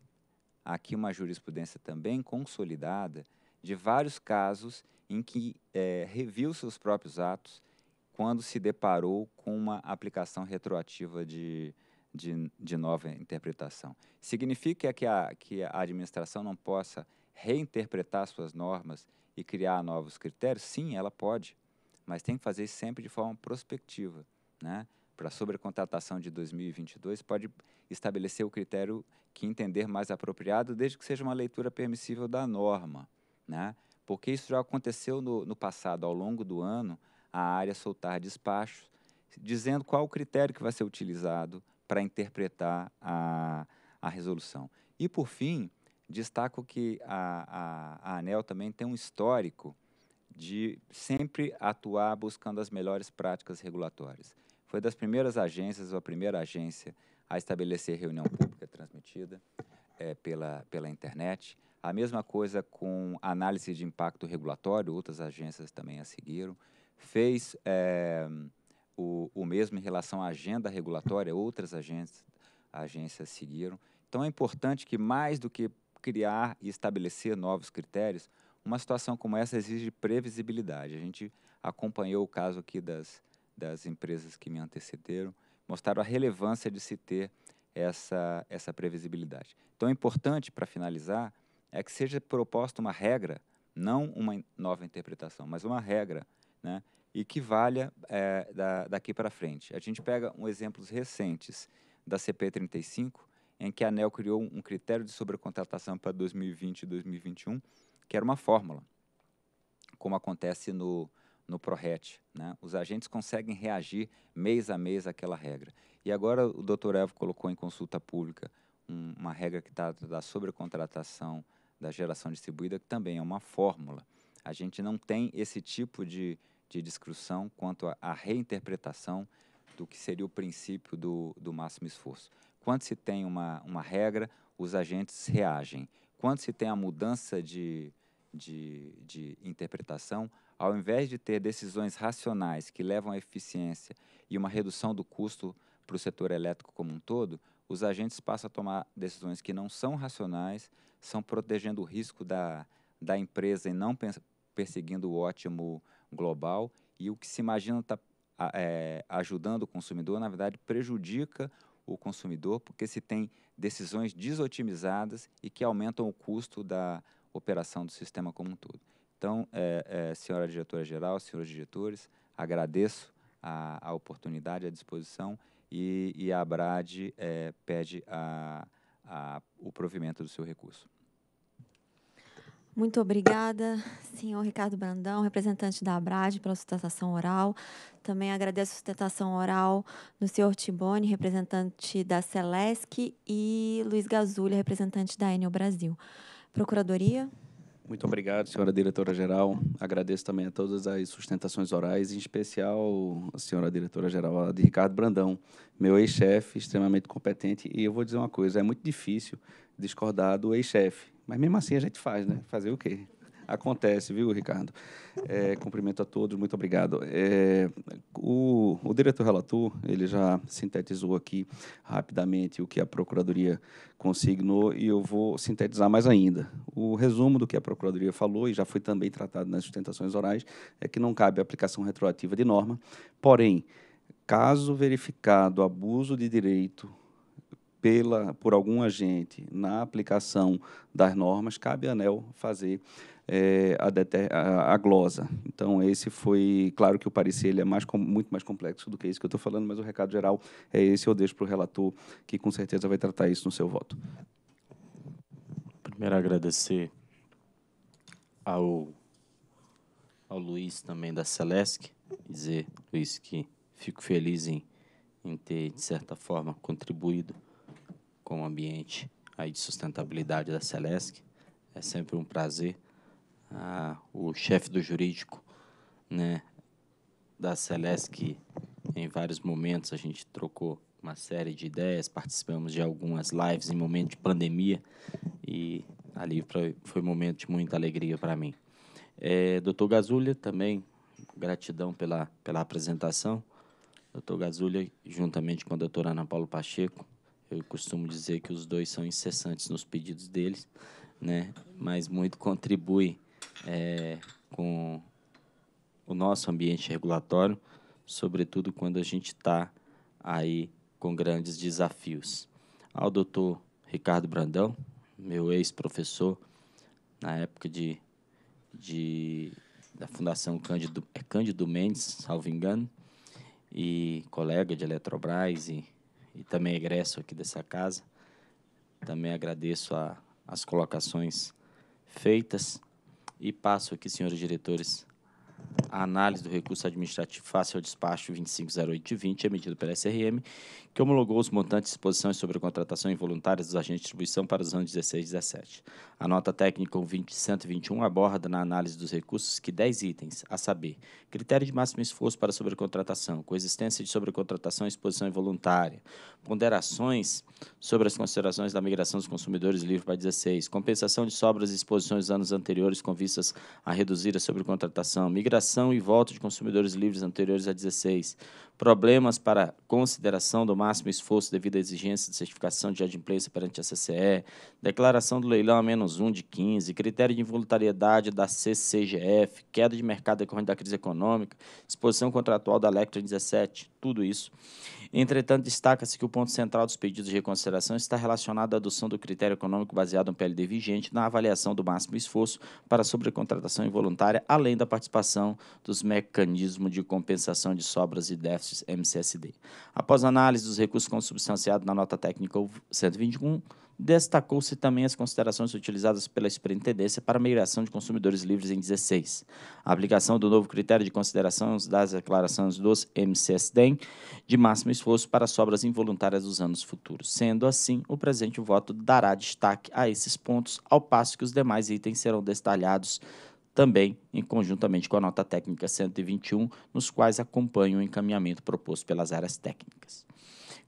aqui uma jurisprudência também consolidada de vários casos em que é, reviu seus próprios atos quando se deparou com uma aplicação retroativa de, de, de nova interpretação. Significa que a, que a administração não possa reinterpretar suas normas e criar novos critérios, sim, ela pode, mas tem que fazer sempre de forma prospectiva, né? Para sobrecontratação de 2022, pode estabelecer o critério que entender mais apropriado, desde que seja uma leitura permissível da norma, né? Porque isso já aconteceu no, no passado, ao longo do ano, a área soltar despachos, dizendo qual o critério que vai ser utilizado para interpretar a, a resolução. E, por fim, Destaco que a, a, a ANEL também tem um histórico de sempre atuar buscando as melhores práticas regulatórias. Foi das primeiras agências, ou a primeira agência, a estabelecer reunião pública transmitida é, pela, pela internet. A mesma coisa com análise de impacto regulatório, outras agências também a seguiram. Fez é, o, o mesmo em relação à agenda regulatória, outras agências, agências seguiram. Então é importante que, mais do que criar e estabelecer novos critérios, uma situação como essa exige previsibilidade. A gente acompanhou o caso aqui das, das empresas que me antecederam, mostraram a relevância de se ter essa, essa previsibilidade. Então, é importante, para finalizar, é que seja proposta uma regra, não uma nova interpretação, mas uma regra, né, e que valha é, da, daqui para frente. A gente pega um exemplos recentes da CP 35, em que a ANEL criou um critério de sobrecontratação para 2020 e 2021, que era uma fórmula, como acontece no, no ProRet. Né? Os agentes conseguem reagir mês a mês àquela regra. E agora o doutor Evo colocou em consulta pública um, uma regra que trata da sobrecontratação da geração distribuída, que também é uma fórmula. A gente não tem esse tipo de, de discussão quanto à reinterpretação do que seria o princípio do, do máximo esforço. Quando se tem uma, uma regra, os agentes reagem. Quando se tem a mudança de, de, de interpretação, ao invés de ter decisões racionais que levam à eficiência e uma redução do custo para o setor elétrico como um todo, os agentes passam a tomar decisões que não são racionais, são protegendo o risco da, da empresa e não perseguindo o ótimo global. E o que se imagina está é, ajudando o consumidor, na verdade, prejudica o consumidor, porque se tem decisões desotimizadas e que aumentam o custo da operação do sistema como um todo. Então, é, é, senhora diretora-geral, senhores diretores, agradeço a, a, oportunidade, a disposição e, e a ABRAD é, pede a, a, o provimento do seu recurso. Muito obrigada, senhor Ricardo Brandão, representante da ABRAD, pela sustentação oral. Também agradeço a sustentação oral do senhor Tibone, representante da Celesc, e Luiz Gazulha, representante da Enel Brasil. Procuradoria. Muito obrigado, senhora diretora-geral. Agradeço também a todas as sustentações orais, em especial a senhora diretora-geral de Ricardo Brandão, meu ex-chefe, extremamente competente. E eu vou dizer uma coisa: é muito difícil discordar do ex-chefe, mas mesmo assim a gente faz, né? Fazer o quê? Acontece, viu, Ricardo? É, cumprimento a todos, muito obrigado. É, o, o diretor relator, ele já sintetizou aqui rapidamente o que a Procuradoria consignou e eu vou sintetizar mais ainda. O resumo do que a Procuradoria falou, e já foi também tratado nas sustentações orais, é que não cabe aplicação retroativa de norma, porém, caso verificado abuso de direito pela, por algum agente na aplicação das normas, cabe à ANEL fazer é, a, deter, a, a, glosa. Então, esse foi, claro que o parecer é mais, muito mais complexo do que isso que eu estou falando, mas o recado geral é esse, eu deixo para o relator, que com certeza vai tratar isso no seu voto. Primeiro, agradecer ao, ao Luiz também da Celesc, dizer, Luiz, que fico feliz em, em ter, de certa forma, contribuído como ambiente aí de sustentabilidade da Celesc. É sempre um prazer. Ah, o chefe do jurídico né, da Celesc, em vários momentos, a gente trocou uma série de ideias, participamos de algumas lives em momento de pandemia e ali foi, foi um momento de muita alegria para mim. É, doutor Gazulha, também gratidão pela, pela apresentação. Doutor Gazulha, juntamente com a doutora Ana Paula Pacheco, eu costumo dizer que os dois são incessantes nos pedidos deles, né? Mas muito contribui é, com o nosso ambiente regulatório, sobretudo quando a gente está aí com grandes desafios. Ao doutor Ricardo Brandão, meu ex-professor, na época de, de, da Fundação Cândido, é Cândido Mendes, salvo engano, e colega de Eletrobras e e também egresso aqui dessa casa. Também agradeço a, as colocações feitas e passo aqui, senhores diretores, a análise do recurso administrativo face ao é despacho 2508 de 20, emitido pela SRM, que homologou os montantes de exposições sobre a contratação involuntária dos agentes de distribuição para os anos 16 e 17. A nota técnica 121 aborda na análise dos recursos que 10 itens, a saber, critério de máximo esforço para sobrecontratação, coexistência de sobrecontratação e exposição involuntária, ponderações sobre as considerações da migração dos consumidores livre para 16, compensação de sobras e exposições dos anos anteriores com vistas a reduzir a sobrecontratação, migração e voto de consumidores livres anteriores a 16 problemas para consideração do máximo esforço devido à exigência de certificação de adimplência perante a CCE, declaração do leilão a menos 1 de 15, critério de involuntariedade da CCGF, queda de mercado decorrente da crise econômica, exposição contratual da Electra 17, tudo isso. Entretanto, destaca-se que o ponto central dos pedidos de reconsideração está relacionado à adoção do critério econômico baseado no PLD vigente na avaliação do máximo esforço para sobrecontratação involuntária, além da participação dos mecanismos de compensação de sobras e déficits MCSD. Após análise dos recursos consubstanciados na nota técnica 121, destacou-se também as considerações utilizadas pela Superintendência para a migração de consumidores livres em 16, a aplicação do novo critério de consideração das declarações dos MCSD de máximo esforço para sobras involuntárias dos anos futuros. Sendo assim, o presente voto dará destaque a esses pontos, ao passo que os demais itens serão detalhados também em conjuntamente com a nota técnica 121, nos quais acompanha o encaminhamento proposto pelas áreas técnicas.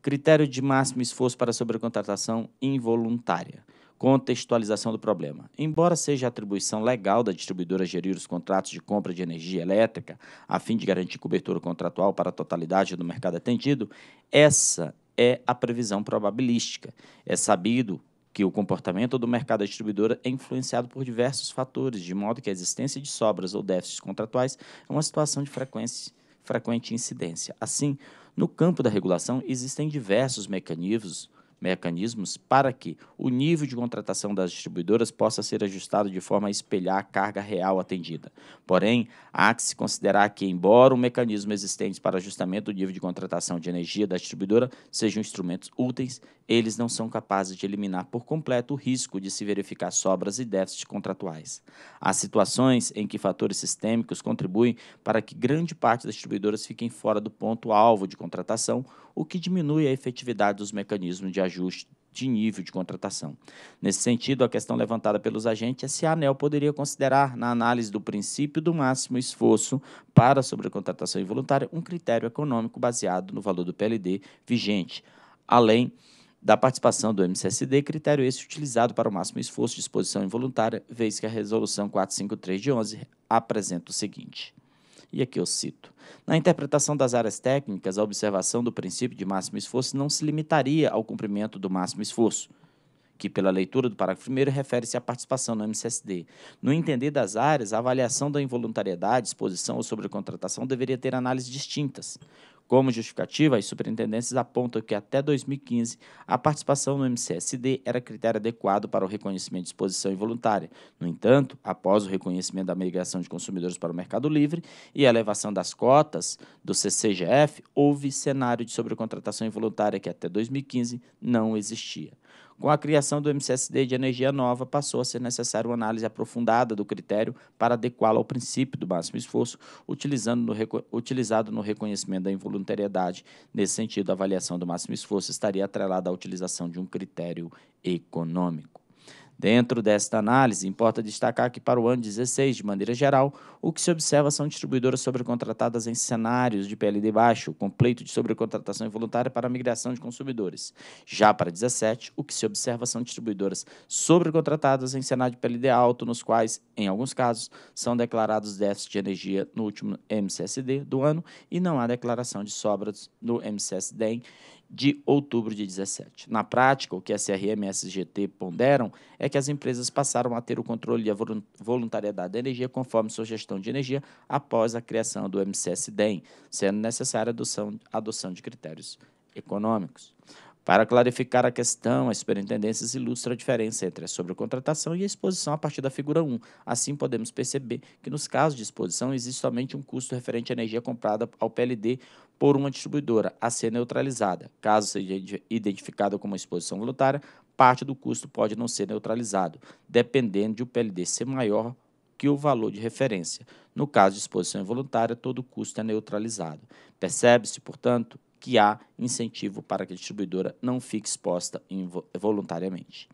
Critério de máximo esforço para sobrecontratação involuntária. Contextualização do problema. Embora seja atribuição legal da distribuidora gerir os contratos de compra de energia elétrica, a fim de garantir cobertura contratual para a totalidade do mercado atendido, essa é a previsão probabilística. É sabido que o comportamento do mercado da distribuidora é influenciado por diversos fatores, de modo que a existência de sobras ou déficits contratuais é uma situação de frequente incidência. Assim, no campo da regulação, existem diversos mecanismos mecanismos para que o nível de contratação das distribuidoras possa ser ajustado de forma a espelhar a carga real atendida. Porém, há que se considerar que, embora o mecanismo existente para ajustamento do nível de contratação de energia da distribuidora sejam instrumentos úteis, eles não são capazes de eliminar por completo o risco de se verificar sobras e déficits contratuais. Há situações em que fatores sistêmicos contribuem para que grande parte das distribuidoras fiquem fora do ponto-alvo de contratação o que diminui a efetividade dos mecanismos de ajuste de nível de contratação. Nesse sentido, a questão levantada pelos agentes é se a ANEL poderia considerar, na análise do princípio do máximo esforço para a sobrecontratação involuntária, um critério econômico baseado no valor do PLD vigente, além da participação do MCSD, critério esse utilizado para o máximo esforço de exposição involuntária, vez que a resolução 453 de 11 apresenta o seguinte. E aqui eu cito: Na interpretação das áreas técnicas, a observação do princípio de máximo esforço não se limitaria ao cumprimento do máximo esforço, que, pela leitura do parágrafo 1, refere-se à participação no MCSD. No entender das áreas, a avaliação da involuntariedade, exposição ou sobrecontratação deveria ter análises distintas, como justificativa, as superintendências apontam que até 2015 a participação no MCSD era critério adequado para o reconhecimento de exposição involuntária. No entanto, após o reconhecimento da migração de consumidores para o mercado livre e a elevação das cotas do CCGF, houve cenário de sobrecontratação involuntária que até 2015 não existia. Com a criação do MCSD de energia nova, passou a ser necessária uma análise aprofundada do critério para adequá-lo ao princípio do máximo esforço, utilizando no, utilizado no reconhecimento da involuntariedade. Nesse sentido, a avaliação do máximo esforço estaria atrelada à utilização de um critério econômico. Dentro desta análise, importa destacar que para o ano 16, de maneira geral, o que se observa são distribuidoras sobrecontratadas em cenários de PLD baixo, completo de sobrecontratação involuntária para a migração de consumidores. Já para 17, o que se observa são distribuidoras sobrecontratadas em cenário de PLD alto, nos quais, em alguns casos, são declarados déficit de energia no último MCSD do ano e não há declaração de sobras no MCSD de outubro de 17. Na prática, o que a CRM e a SGT ponderam é que as empresas passaram a ter o controle e a voluntariedade da energia conforme sua gestão de energia após a criação do MCS-DEM, sendo necessária a adoção, adoção de critérios econômicos. Para clarificar a questão, a superintendência ilustra a diferença entre a sobrecontratação e a exposição a partir da figura 1. Assim, podemos perceber que, nos casos de exposição, existe somente um custo referente à energia comprada ao PLD por uma distribuidora a ser neutralizada. Caso seja identificada como exposição voluntária, parte do custo pode não ser neutralizado, dependendo de o PLD ser maior que o valor de referência. No caso de exposição involuntária, todo o custo é neutralizado. Percebe-se, portanto, que há incentivo para que a distribuidora não fique exposta voluntariamente.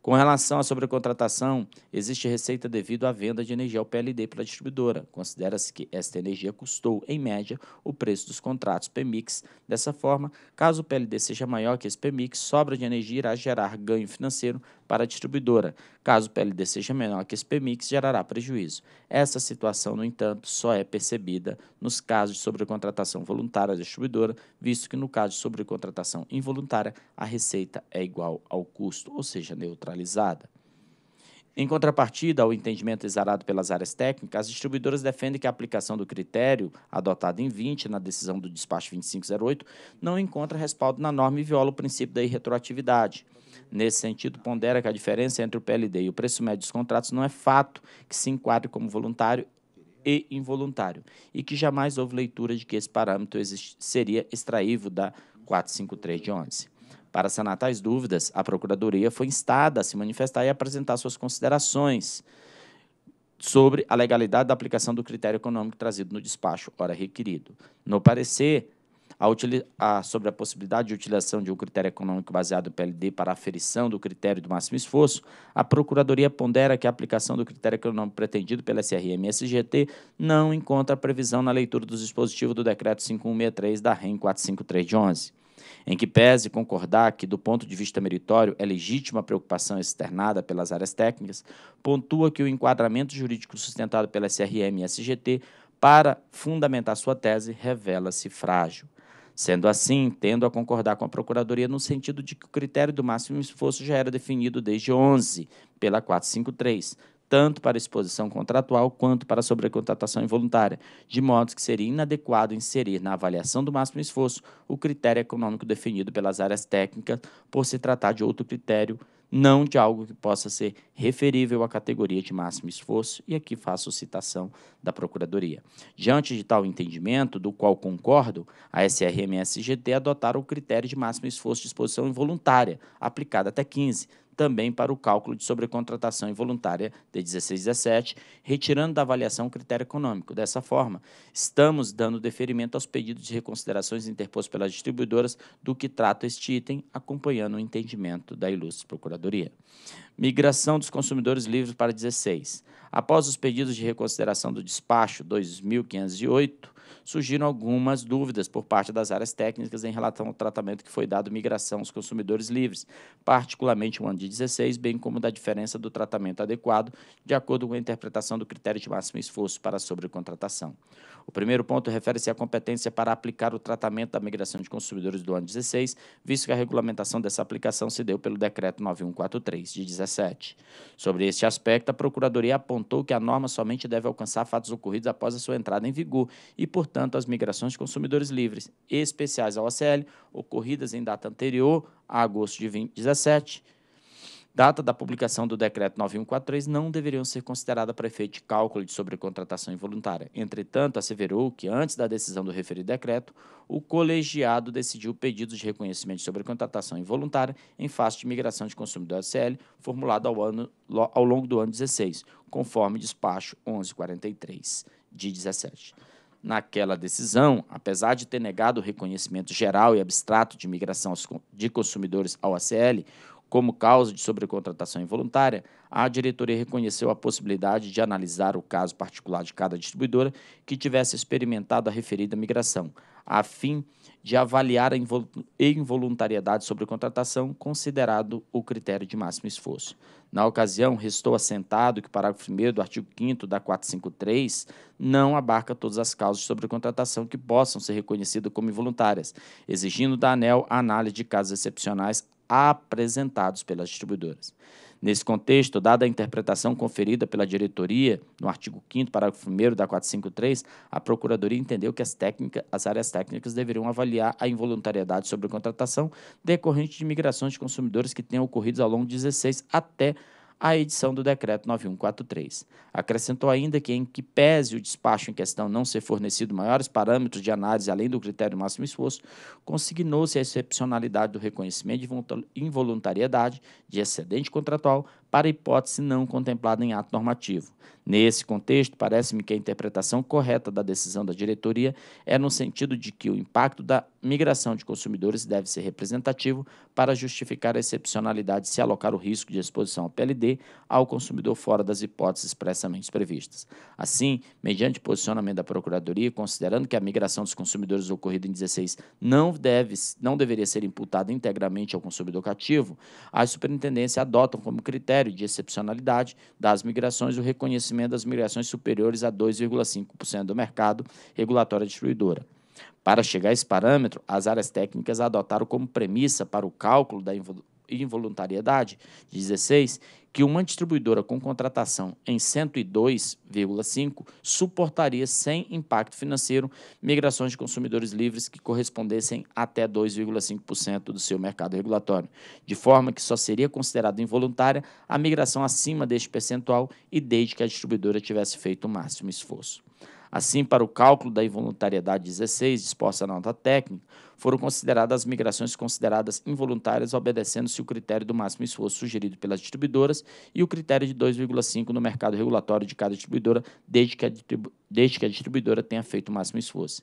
Com relação à sobrecontratação, existe receita devido à venda de energia ao PLD pela distribuidora. Considera-se que esta energia custou, em média, o preço dos contratos PMIX. Dessa forma, caso o PLD seja maior que esse PMIX, sobra de energia irá gerar ganho financeiro para a distribuidora. Caso o PLD seja menor que esse PMIX, gerará prejuízo. Essa situação, no entanto, só é percebida nos casos de sobrecontratação voluntária da distribuidora, visto que no caso de sobrecontratação involuntária, a receita é igual ao custo, ou seja, neutralizada. Em contrapartida ao entendimento exarado pelas áreas técnicas, as distribuidoras defendem que a aplicação do critério adotado em 20 na decisão do despacho 2508 não encontra respaldo na norma e viola o princípio da irretroatividade. Nesse sentido, pondera que a diferença entre o PLD e o preço médio dos contratos não é fato que se enquadre como voluntário e involuntário, e que jamais houve leitura de que esse parâmetro seria extraível da 453 de 11. Para sanar tais dúvidas, a Procuradoria foi instada a se manifestar e apresentar suas considerações sobre a legalidade da aplicação do critério econômico trazido no despacho, ora requerido. No parecer, a a, sobre a possibilidade de utilização de um critério econômico baseado no PLD para aferição do critério do máximo esforço, a Procuradoria pondera que a aplicação do critério econômico pretendido pela SRM e SGT não encontra previsão na leitura dos dispositivos do Decreto 5163 da REM 453 de 11. Em que pese concordar que, do ponto de vista meritório, é legítima a preocupação externada pelas áreas técnicas, pontua que o enquadramento jurídico sustentado pela SRM e SGT para fundamentar sua tese revela-se frágil. Sendo assim, tendo a concordar com a Procuradoria no sentido de que o critério do máximo esforço já era definido desde 11 pela 453, tanto para exposição contratual quanto para sobrecontratação involuntária, de modo que seria inadequado inserir na avaliação do máximo esforço o critério econômico definido pelas áreas técnicas, por se tratar de outro critério não de algo que possa ser referível à categoria de máximo esforço, e aqui faço citação da Procuradoria. Diante de tal entendimento, do qual concordo, a SRM e adotaram o critério de máximo esforço de exposição involuntária, aplicado até 15, também para o cálculo de sobrecontratação involuntária de 16 17, retirando da avaliação o critério econômico. Dessa forma, estamos dando deferimento aos pedidos de reconsiderações interpostos pelas distribuidoras do que trata este item, acompanhando o entendimento da ilustre Procuradoria. Migração dos consumidores livres para 16. Após os pedidos de reconsideração do despacho 2508, surgiram algumas dúvidas por parte das áreas técnicas em relação ao tratamento que foi dado migração aos consumidores livres, particularmente o ano de 16, bem como da diferença do tratamento adequado de acordo com a interpretação do critério de máximo esforço para a sobrecontratação. O primeiro ponto refere-se à competência para aplicar o tratamento da migração de consumidores do ano 16, visto que a regulamentação dessa aplicação se deu pelo Decreto 9143 de 17. Sobre este aspecto, a Procuradoria apontou que a norma somente deve alcançar fatos ocorridos após a sua entrada em vigor e, portanto, portanto, as migrações de consumidores livres especiais ao OCL ocorridas em data anterior a agosto de 2017, data da publicação do decreto 9143 não deveriam ser consideradas para efeito de cálculo de sobrecontratação involuntária. Entretanto, asseverou que antes da decisão do referido decreto, o colegiado decidiu pedidos de reconhecimento de sobrecontratação involuntária em face de migração de consumidor OCL formulado ao, ano, ao longo do ano 16, conforme despacho 1143 de 17. Naquela decisão, apesar de ter negado o reconhecimento geral e abstrato de migração de consumidores ao ACL, como causa de sobrecontratação involuntária, a diretoria reconheceu a possibilidade de analisar o caso particular de cada distribuidora que tivesse experimentado a referida migração, a fim de avaliar a involuntariedade sobre contratação, considerado o critério de máximo esforço. Na ocasião, restou assentado que o parágrafo 1 do artigo 5 da 453 não abarca todas as causas de sobrecontratação que possam ser reconhecidas como involuntárias, exigindo da ANEL a análise de casos excepcionais apresentados pelas distribuidoras. Nesse contexto, dada a interpretação conferida pela diretoria no artigo 5 parágrafo 1 da 453, a procuradoria entendeu que as, técnica, as áreas técnicas deveriam avaliar a involuntariedade sobre a contratação decorrente de migrações de consumidores que tenham ocorrido ao longo de 16 até à edição do decreto 9143. Acrescentou ainda que, em que pese o despacho em questão não ser fornecido maiores parâmetros de análise além do critério máximo esforço, consignou-se a excepcionalidade do reconhecimento de involuntariedade de excedente contratual para hipótese não contemplada em ato normativo. Nesse contexto, parece-me que a interpretação correta da decisão da diretoria é no sentido de que o impacto da migração de consumidores deve ser representativo para justificar a excepcionalidade se alocar o risco de exposição ao PLD ao consumidor fora das hipóteses expressamente previstas. Assim, mediante posicionamento da Procuradoria, considerando que a migração dos consumidores ocorrida em 16 não, deve, não deveria ser imputada integralmente ao consumidor cativo, a superintendência adotam como critério critério de excepcionalidade das migrações o reconhecimento das migrações superiores a 2,5% do mercado regulatória distribuidora. Para chegar a esse parâmetro, as áreas técnicas adotaram como premissa para o cálculo da involuntariedade, 16, que uma distribuidora com contratação em 102,5 suportaria sem impacto financeiro migrações de consumidores livres que correspondessem até 2,5% do seu mercado regulatório, de forma que só seria considerada involuntária a migração acima deste percentual e desde que a distribuidora tivesse feito o máximo esforço. Assim, para o cálculo da involuntariedade 16, disposta na nota técnica, foram consideradas as migrações consideradas involuntárias, obedecendo-se o critério do máximo esforço sugerido pelas distribuidoras e o critério de 2,5 no mercado regulatório de cada distribuidora, desde que a, distribu desde que a distribuidora tenha feito o máximo esforço.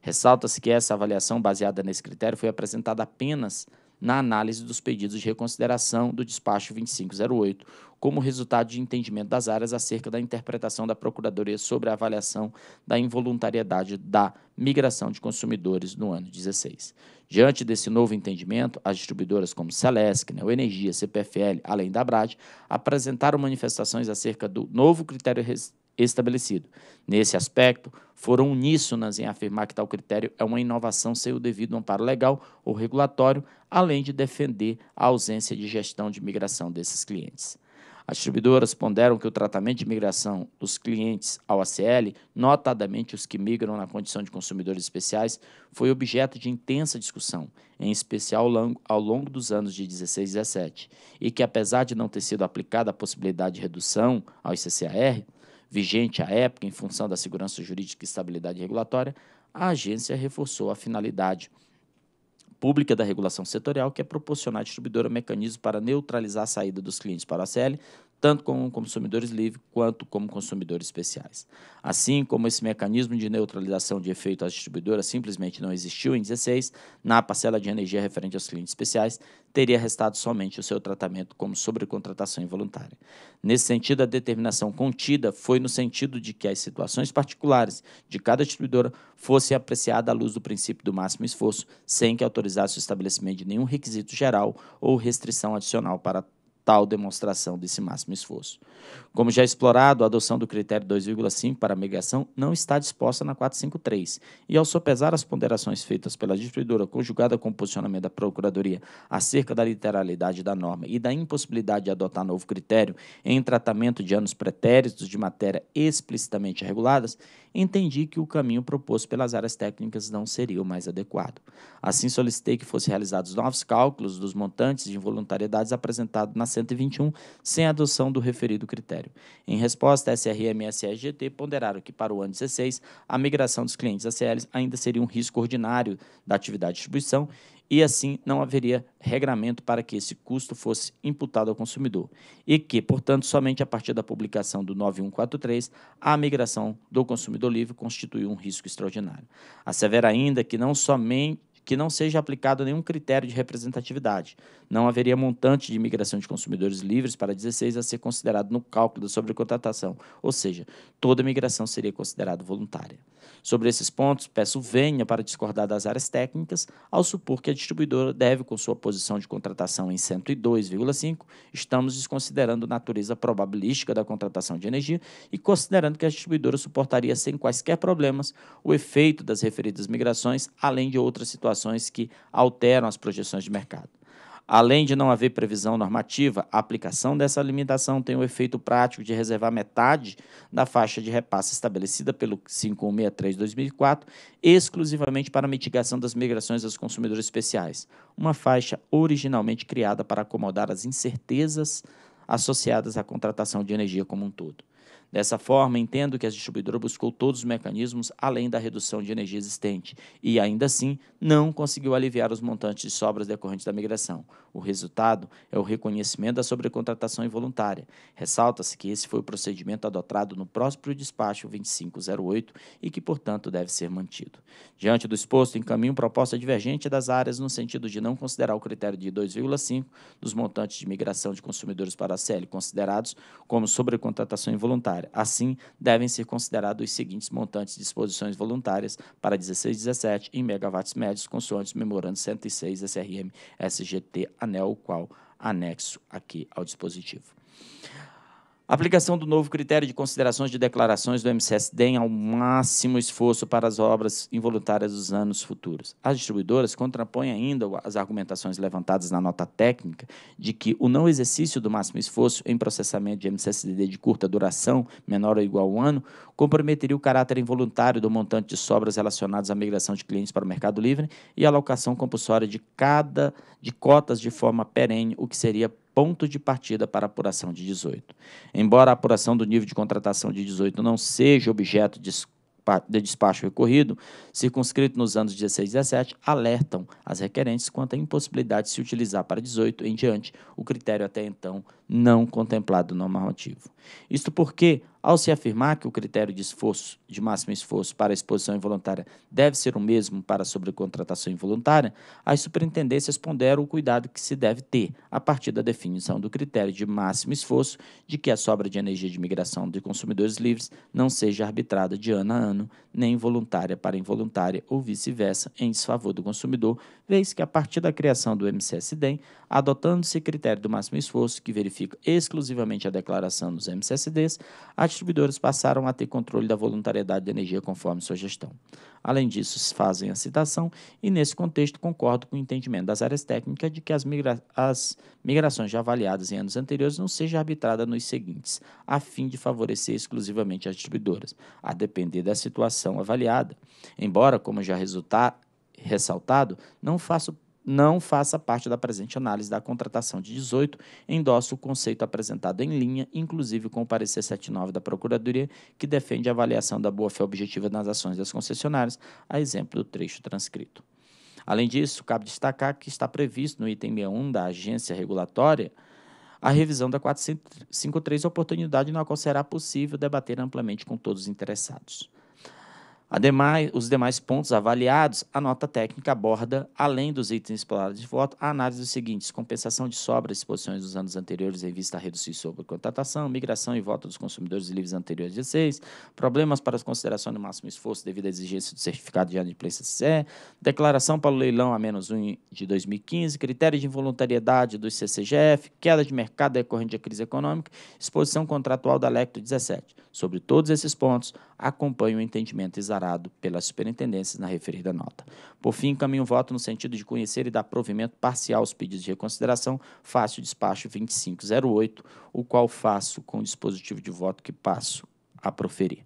Ressalta-se que essa avaliação baseada nesse critério foi apresentada apenas na análise dos pedidos de reconsideração do despacho 2508, como resultado de entendimento das áreas acerca da interpretação da Procuradoria sobre a avaliação da involuntariedade da migração de consumidores no ano 16. Diante desse novo entendimento, as distribuidoras como Celesc, Neo Energia, CPFL, além da Brad, apresentaram manifestações acerca do novo critério estabelecido. Nesse aspecto, foram uníssonas em afirmar que tal critério é uma inovação sem o devido amparo legal ou regulatório, além de defender a ausência de gestão de migração desses clientes. As distribuidoras ponderam que o tratamento de migração dos clientes ao ACL, notadamente os que migram na condição de consumidores especiais, foi objeto de intensa discussão, em especial ao longo dos anos de 16 e 17, e que, apesar de não ter sido aplicada a possibilidade de redução aos CCAR, vigente à época em função da segurança jurídica e estabilidade regulatória, a agência reforçou a finalidade pública da regulação setorial, que é proporcionar à distribuidora um mecanismo para neutralizar a saída dos clientes para a CL, tanto como consumidores livres quanto como consumidores especiais. Assim como esse mecanismo de neutralização de efeito às distribuidoras simplesmente não existiu em 16, na parcela de energia referente aos clientes especiais, teria restado somente o seu tratamento como sobrecontratação involuntária. Nesse sentido, a determinação contida foi no sentido de que as situações particulares de cada distribuidora fosse apreciada à luz do princípio do máximo esforço, sem que autorizasse o estabelecimento de nenhum requisito geral ou restrição adicional para tal demonstração desse máximo esforço. Como já explorado, a adoção do critério 2,5 para a migração não está disposta na 453, e ao sopesar as ponderações feitas pela distribuidora conjugada com o posicionamento da Procuradoria acerca da literalidade da norma e da impossibilidade de adotar novo critério em tratamento de anos pretéritos de matéria explicitamente reguladas, entendi que o caminho proposto pelas áreas técnicas não seria o mais adequado. Assim, solicitei que fossem realizados novos cálculos dos montantes de involuntariedades apresentados na 121, sem adoção do referido critério. Em resposta, a SRMS e a ponderaram que, para o ano 16, a migração dos clientes ACLs ainda seria um risco ordinário da atividade de distribuição e assim não haveria regramento para que esse custo fosse imputado ao consumidor, e que, portanto, somente a partir da publicação do 9143, a migração do consumidor livre constituiu um risco extraordinário. Assevera ainda que não somente que não seja aplicado nenhum critério de representatividade. Não haveria montante de migração de consumidores livres para 16 a ser considerado no cálculo da sobrecontratação, ou seja, toda migração seria considerada voluntária. Sobre esses pontos, peço venha para discordar das áreas técnicas, ao supor que a distribuidora deve, com sua posição de contratação em 102,5, estamos desconsiderando a natureza probabilística da contratação de energia e considerando que a distribuidora suportaria sem quaisquer problemas o efeito das referidas migrações, além de outras situações que alteram as projeções de mercado. Além de não haver previsão normativa, a aplicação dessa limitação tem o efeito prático de reservar metade da faixa de repasse estabelecida pelo 5163-2004 exclusivamente para mitigação das migrações aos consumidores especiais, uma faixa originalmente criada para acomodar as incertezas associadas à contratação de energia como um todo. Dessa forma, entendo que a distribuidora buscou todos os mecanismos além da redução de energia existente e, ainda assim, não conseguiu aliviar os montantes de sobras decorrentes da migração. O resultado é o reconhecimento da sobrecontratação involuntária. Ressalta-se que esse foi o procedimento adotado no próprio despacho 2508 e que, portanto, deve ser mantido. Diante do exposto, encaminho proposta divergente das áreas no sentido de não considerar o critério de 2,5 dos montantes de migração de consumidores para a CL considerados como sobrecontratação involuntária. Assim, devem ser considerados os seguintes montantes de exposições voluntárias para 16,17 em megawatts médios, o memorando 106 SRM SGT anel, o qual anexo aqui ao dispositivo. Aplicação do novo critério de considerações de declarações do em ao máximo esforço para as obras involuntárias dos anos futuros. As distribuidoras contrapõem ainda as argumentações levantadas na nota técnica de que o não exercício do máximo esforço em processamento de MCSD de curta duração, menor ou igual a um ano, comprometeria o caráter involuntário do montante de sobras relacionadas à migração de clientes para o Mercado Livre e a alocação compulsória de cada de cotas de forma perene, o que seria ponto de partida para a apuração de 18. Embora a apuração do nível de contratação de 18 não seja objeto de de despacho recorrido, circunscrito nos anos 16 e 17, alertam as requerentes quanto à impossibilidade de se utilizar para 18 em diante o critério até então não contemplado no normativo. Isto porque ao se afirmar que o critério de esforço, de máximo esforço para a exposição involuntária deve ser o mesmo para a sobrecontratação involuntária, as superintendências ponderam o cuidado que se deve ter a partir da definição do critério de máximo esforço de que a sobra de energia de migração de consumidores livres não seja arbitrada de ano a ano, nem voluntária para involuntária ou vice-versa, em desfavor do consumidor, vez que a partir da criação do MCSDEM, adotando-se critério do máximo esforço que verifica exclusivamente a declaração dos MCSDs, a as distribuidoras passaram a ter controle da voluntariedade de energia conforme sua gestão. Além disso, fazem a citação e, nesse contexto, concordo com o entendimento das áreas técnicas de que as, migra as migrações já avaliadas em anos anteriores não sejam arbitradas nos seguintes, a fim de favorecer exclusivamente as distribuidoras, a depender da situação avaliada. Embora, como já resultar, ressaltado, não faço não faça parte da presente análise da contratação de 18, endossa o conceito apresentado em linha, inclusive com o parecer 79 da Procuradoria, que defende a avaliação da boa-fé objetiva nas ações das concessionárias, a exemplo do trecho transcrito. Além disso, cabe destacar que está previsto no item 61 da agência regulatória a revisão da 453, oportunidade na qual será possível debater amplamente com todos os interessados. Ademais, os demais pontos avaliados, a nota técnica aborda, além dos itens explorados de voto, a análise dos seguintes: compensação de sobras e exposições dos anos anteriores em vista a reduzir sobre contratação, migração e voto dos consumidores livres anteriores de 16, problemas para as considerações do máximo esforço devido à exigência do certificado de ano de adimplência CE, declaração para o leilão a menos 1 de 2015, critério de involuntariedade dos CCGF, queda de mercado decorrente da crise econômica, exposição contratual da Lecto 17. Sobre todos esses pontos, acompanhe o entendimento exato declarado pelas superintendências na referida nota. Por fim, encaminho o voto no sentido de conhecer e dar provimento parcial aos pedidos de reconsideração, faço o despacho 2508, o qual faço com o dispositivo de voto que passo a proferir.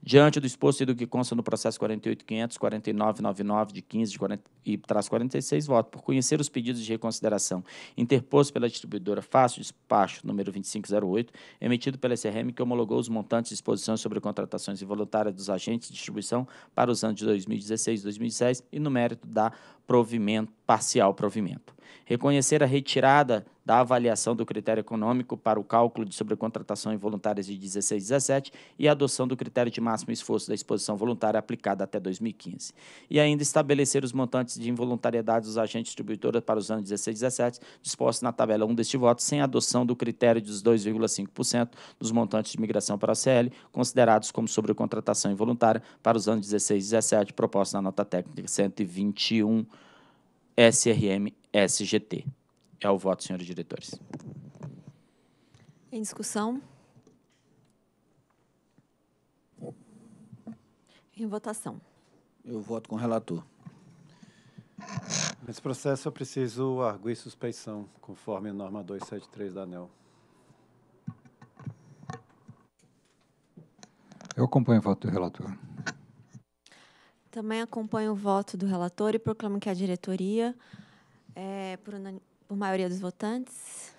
Diante do exposto e do que consta no processo 48.500.49.99 de 15 de 40, e traz 46, voto por conhecer os pedidos de reconsideração interpostos pela distribuidora Fácil, despacho número 2508, emitido pela SRM, que homologou os montantes de exposição sobre contratações involuntárias dos agentes de distribuição para os anos de 2016 e 2016 e no mérito da provimento, parcial provimento. Reconhecer a retirada da avaliação do critério econômico para o cálculo de sobrecontratação involuntária de 16 e 17 e a adoção do critério de máximo esforço da exposição voluntária aplicada até 2015. E ainda estabelecer os montantes de involuntariedade dos agentes distribuidores para os anos 16 e 17, dispostos na tabela 1 deste voto, sem adoção do critério dos 2,5% dos montantes de migração para a CL, considerados como sobrecontratação involuntária para os anos 16 e 17, proposta na nota técnica 121. SRM-SGT. É o voto, senhores diretores. Em discussão? Em votação. Eu voto com o relator. Nesse processo, eu preciso arguir suspeição, conforme a norma 273 da ANEL. Eu acompanho o voto do relator. Também acompanho o voto do relator e proclamo que é a diretoria, é, por, por maioria dos votantes,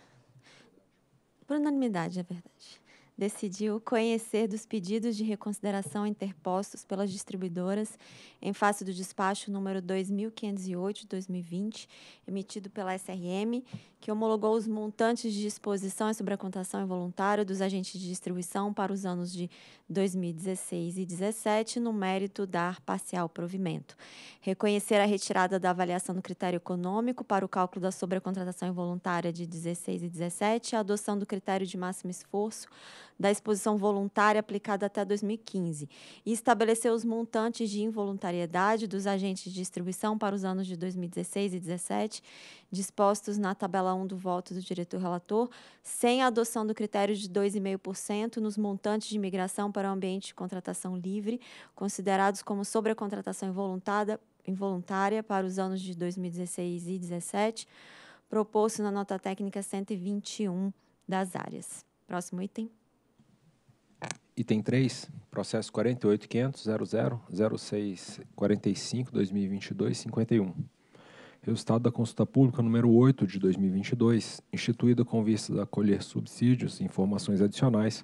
por unanimidade, é verdade, decidiu conhecer dos pedidos de reconsideração interpostos pelas distribuidoras em face do despacho número 2508 de 2020, emitido pela SRM, que homologou os montantes de exposição e sobrecontação involuntária dos agentes de distribuição para os anos de 2016 e 2017 no mérito dar parcial provimento. Reconhecer a retirada da avaliação do critério econômico para o cálculo da sobrecontratação involuntária de 16 e 17, a adoção do critério de máximo esforço da exposição voluntária aplicada até 2015 e estabeleceu os montantes de involuntariedade dos agentes de distribuição para os anos de 2016 e 2017, dispostos na tabela 1 do voto do diretor relator, sem a adoção do critério de 2,5% nos montantes de migração para o ambiente de contratação livre, considerados como sobrecontratação involuntada, involuntária para os anos de 2016 e 2017, proposto na nota técnica 121 das áreas. Próximo item. Item 3, processo 48.500.00.06.45.2022.51. Resultado da consulta pública número 8 de 2022, instituída com vista a acolher subsídios e informações adicionais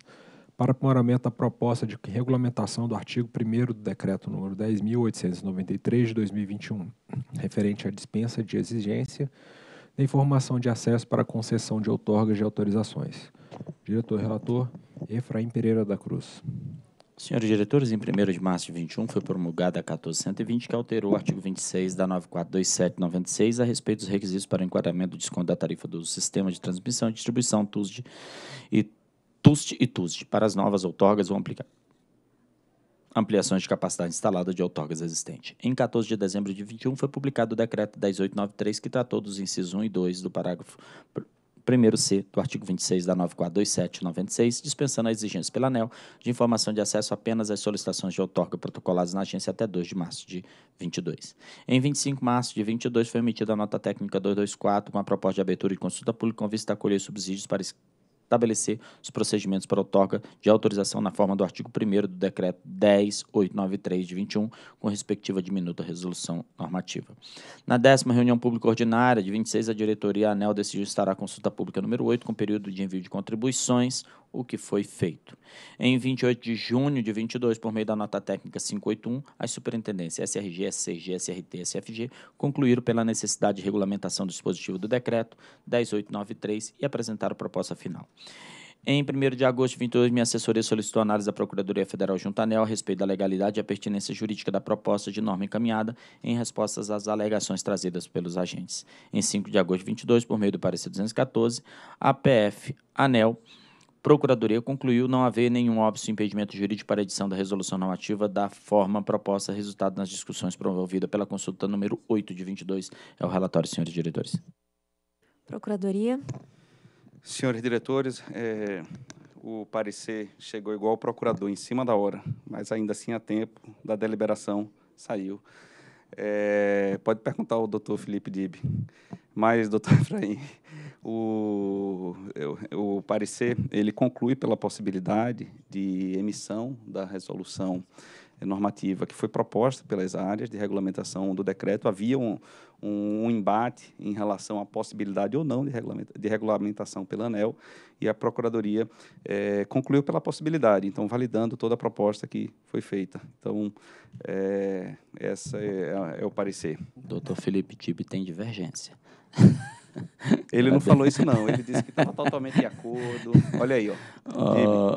para aprimoramento da proposta de regulamentação do artigo 1 do Decreto nº 10.893 de 2021, referente à dispensa de exigência da informação de acesso para concessão de outorgas de autorizações. Diretor relator Efraim Pereira da Cruz. Senhores diretores, em 1 de março de 21 foi promulgada a 1420 que alterou o artigo 26 da 942796 a respeito dos requisitos para enquadramento do desconto da tarifa do sistema de transmissão e distribuição TUSD e TUSD e TUSD para as novas outorgas vão aplicar ampliações de capacidade instalada de outorgas existente. Em 14 de dezembro de 21 foi publicado o decreto 10893 que tratou dos incisos 1 e 2 do parágrafo 1 C do artigo 26 da 942796, dispensando a exigência pela ANEL de informação de acesso apenas às solicitações de outorga protocoladas na agência até 2 de março de 22. Em 25 de março de 22 foi emitida a nota técnica 224 com a proposta de abertura de consulta pública com vista a colher subsídios para estabelecer os procedimentos para outorga de autorização na forma do artigo 1 do Decreto 10893 de 21, com respectiva diminuta resolução normativa. Na décima reunião pública ordinária, de 26, a diretoria ANEL decidiu estar a consulta pública número 8, com período de envio de contribuições, o que foi feito. Em 28 de junho de 22, por meio da nota técnica 581, as superintendências SRG, SCG, SRT e SFG concluíram pela necessidade de regulamentação do dispositivo do decreto 10893 e apresentaram a proposta final. Em 1 de agosto de 22, minha assessoria solicitou análise da Procuradoria Federal junto à ANEL a respeito da legalidade e a pertinência jurídica da proposta de norma encaminhada em respostas às alegações trazidas pelos agentes. Em 5 de agosto de 22, por meio do parecer 214, a PF, ANEL, Procuradoria concluiu não haver nenhum óbvio impedimento jurídico para a edição da resolução normativa da forma proposta, resultado nas discussões promovida pela consulta número 8 de 22. É o relatório, senhores diretores. Procuradoria. Senhores diretores, é, o parecer chegou igual ao procurador, em cima da hora, mas ainda assim a tempo da deliberação saiu. É, pode perguntar ao doutor Felipe Dib. Mas, doutor (laughs) Efraim, o, o parecer ele conclui pela possibilidade de emissão da resolução normativa que foi proposta pelas áreas de regulamentação do decreto, havia um, um, um embate em relação à possibilidade ou não de, regulamenta, de regulamentação pela ANEL, e a Procuradoria é, concluiu pela possibilidade, então validando toda a proposta que foi feita. Então, é, essa é, é o parecer. Doutor Felipe Tibe tem divergência. Ele não (laughs) falou isso, não. Ele disse que estava totalmente de acordo. Olha aí, ó.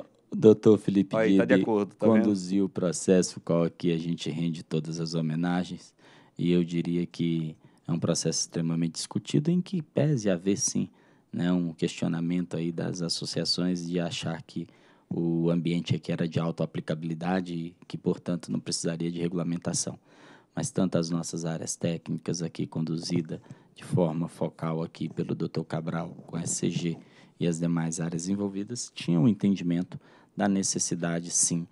Uh, o doutor Felipe Aí, tá acordo, tá conduziu vendo? o processo, qual aqui a gente rende todas as homenagens, e eu diria que é um processo extremamente discutido, em que pese haver sim né, um questionamento aí das associações de achar que o ambiente aqui era de autoaplicabilidade e que, portanto, não precisaria de regulamentação. Mas tanto as nossas áreas técnicas aqui, conduzida de forma focal aqui pelo doutor Cabral com a SCG, e as demais áreas envolvidas tinham um entendimento da necessidade, sim,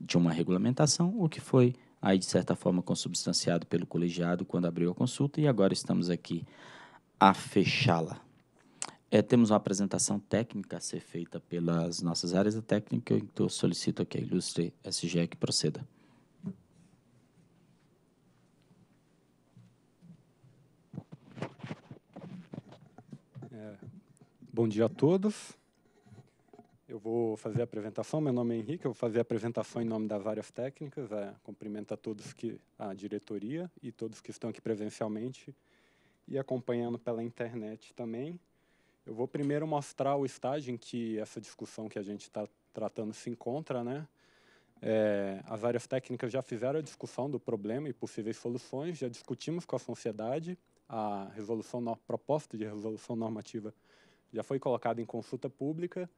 de uma regulamentação, o que foi aí, de certa forma, consubstanciado pelo colegiado quando abriu a consulta e agora estamos aqui a fechá-la. É, temos uma apresentação técnica a ser feita pelas nossas áreas técnicas, técnica, então solicito que a ilustre SGE que proceda. Bom dia a todos. Eu vou fazer a apresentação. Meu nome é Henrique. Eu vou fazer a apresentação em nome das áreas técnicas. É, cumprimento a todos que a diretoria e todos que estão aqui presencialmente e acompanhando pela internet também. Eu vou primeiro mostrar o estágio em que essa discussão que a gente está tratando se encontra, né? É, as áreas técnicas já fizeram a discussão do problema e possíveis soluções, já discutimos com a sociedade a resolução proposta de resolução normativa já foi colocado em consulta pública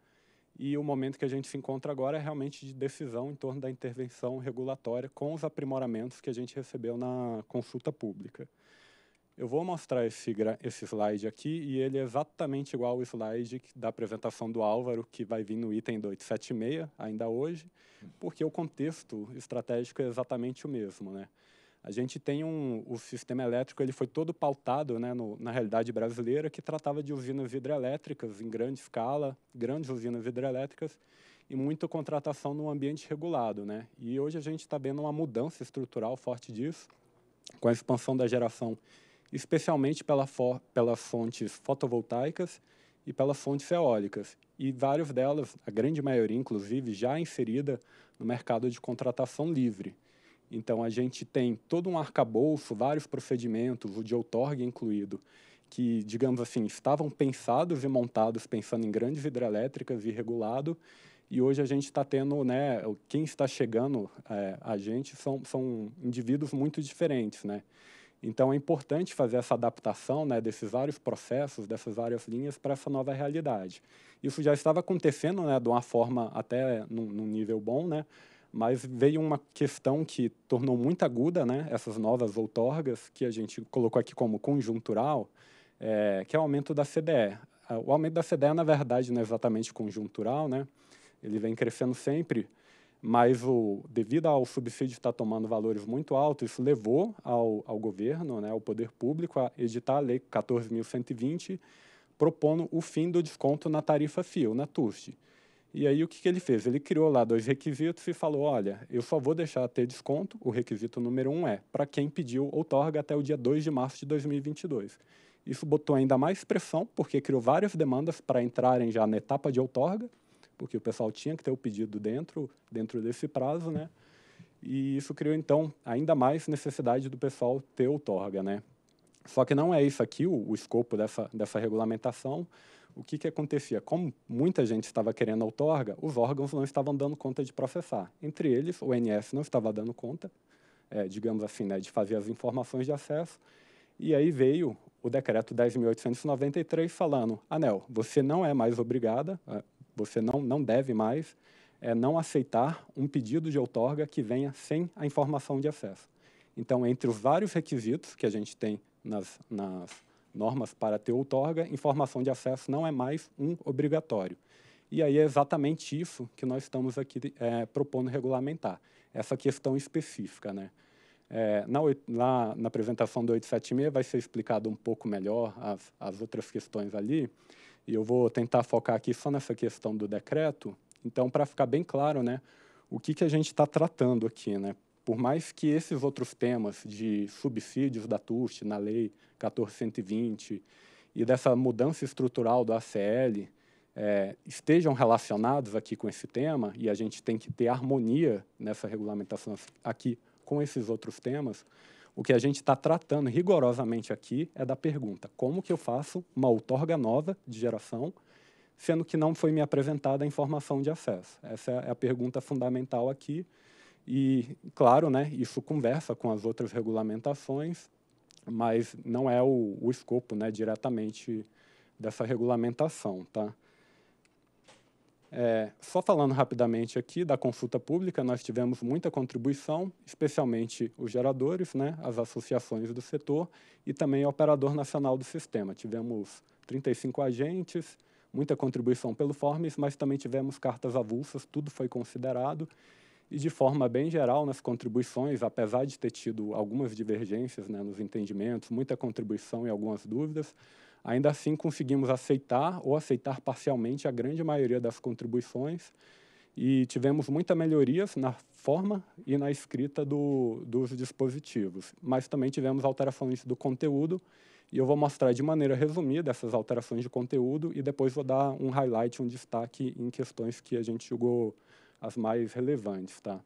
e o momento que a gente se encontra agora é realmente de decisão em torno da intervenção regulatória com os aprimoramentos que a gente recebeu na consulta pública. Eu vou mostrar esse, esse slide aqui e ele é exatamente igual ao slide da apresentação do Álvaro, que vai vir no item 276, ainda hoje, porque o contexto estratégico é exatamente o mesmo. Né? a gente tem um o sistema elétrico ele foi todo pautado né, no, na realidade brasileira que tratava de usinas hidrelétricas em grande escala grandes usinas hidrelétricas e muita contratação no ambiente regulado né e hoje a gente está vendo uma mudança estrutural forte disso com a expansão da geração especialmente pela for, pelas fontes fotovoltaicas e pelas fontes eólicas e várias delas a grande maioria inclusive já inserida no mercado de contratação livre então, a gente tem todo um arcabouço, vários procedimentos, o de outorga incluído, que, digamos assim, estavam pensados e montados pensando em grandes hidrelétricas e regulado, e hoje a gente está tendo, né, quem está chegando é, a gente são, são indivíduos muito diferentes, né? Então é importante fazer essa adaptação né, desses vários processos, dessas várias linhas para essa nova realidade. Isso já estava acontecendo né, de uma forma até num, num nível bom, né? Mas veio uma questão que tornou muito aguda né, essas novas outorgas, que a gente colocou aqui como conjuntural, é, que é o aumento da CDE. O aumento da CDE, na verdade, não é exatamente conjuntural, né? ele vem crescendo sempre, mas o, devido ao subsídio estar tomando valores muito altos, isso levou ao, ao governo, né, ao poder público, a editar a Lei 14.120, propondo o fim do desconto na tarifa FIO, na TUST. E aí o que, que ele fez? Ele criou lá dois requisitos e falou: olha, eu só vou deixar ter desconto. O requisito número um é para quem pediu outorga até o dia 2 de março de 2022. Isso botou ainda mais pressão, porque criou várias demandas para entrarem já na etapa de outorga, porque o pessoal tinha que ter o pedido dentro, dentro desse prazo, né? E isso criou, então, ainda mais necessidade do pessoal ter outorga, né? Só que não é isso aqui o, o escopo dessa, dessa regulamentação o que, que acontecia? Como muita gente estava querendo outorga, os órgãos não estavam dando conta de processar. Entre eles, o NF não estava dando conta, é, digamos assim, né, de fazer as informações de acesso. E aí veio o decreto 10.893 falando, Anel, você não é mais obrigada, é, você não, não deve mais é, não aceitar um pedido de outorga que venha sem a informação de acesso. Então, entre os vários requisitos que a gente tem nas, nas normas para ter outorga, informação de acesso não é mais um obrigatório. E aí é exatamente isso que nós estamos aqui é, propondo regulamentar, essa questão específica. Né? É, na, na, na, apresentação do 876 vai ser explicado um pouco melhor as, as outras questões ali, e eu vou tentar focar aqui só nessa questão do decreto. Então, para ficar bem claro, né, o que, que a gente está tratando aqui, né? Por mais que esses outros temas de subsídios da TUST na lei 1420 e dessa mudança estrutural do ACL é, estejam relacionados aqui com esse tema, e a gente tem que ter harmonia nessa regulamentação aqui com esses outros temas, o que a gente está tratando rigorosamente aqui é da pergunta: como que eu faço uma outorga nova de geração, sendo que não foi me apresentada a informação de acesso? Essa é a pergunta fundamental aqui. E, claro, né, isso conversa com as outras regulamentações, mas não é o, o escopo né, diretamente dessa regulamentação. Tá? É, só falando rapidamente aqui da consulta pública, nós tivemos muita contribuição, especialmente os geradores, né, as associações do setor e também o operador nacional do sistema. Tivemos 35 agentes, muita contribuição pelo Formes, mas também tivemos cartas avulsas, tudo foi considerado e, de forma bem geral, nas contribuições, apesar de ter tido algumas divergências né, nos entendimentos, muita contribuição e algumas dúvidas, ainda assim conseguimos aceitar ou aceitar parcialmente a grande maioria das contribuições e tivemos muitas melhorias na forma e na escrita do, dos dispositivos, mas também tivemos alterações do conteúdo e eu vou mostrar de maneira resumida essas alterações de conteúdo e depois vou dar um highlight, um destaque em questões que a gente julgou as mais relevantes. Tá?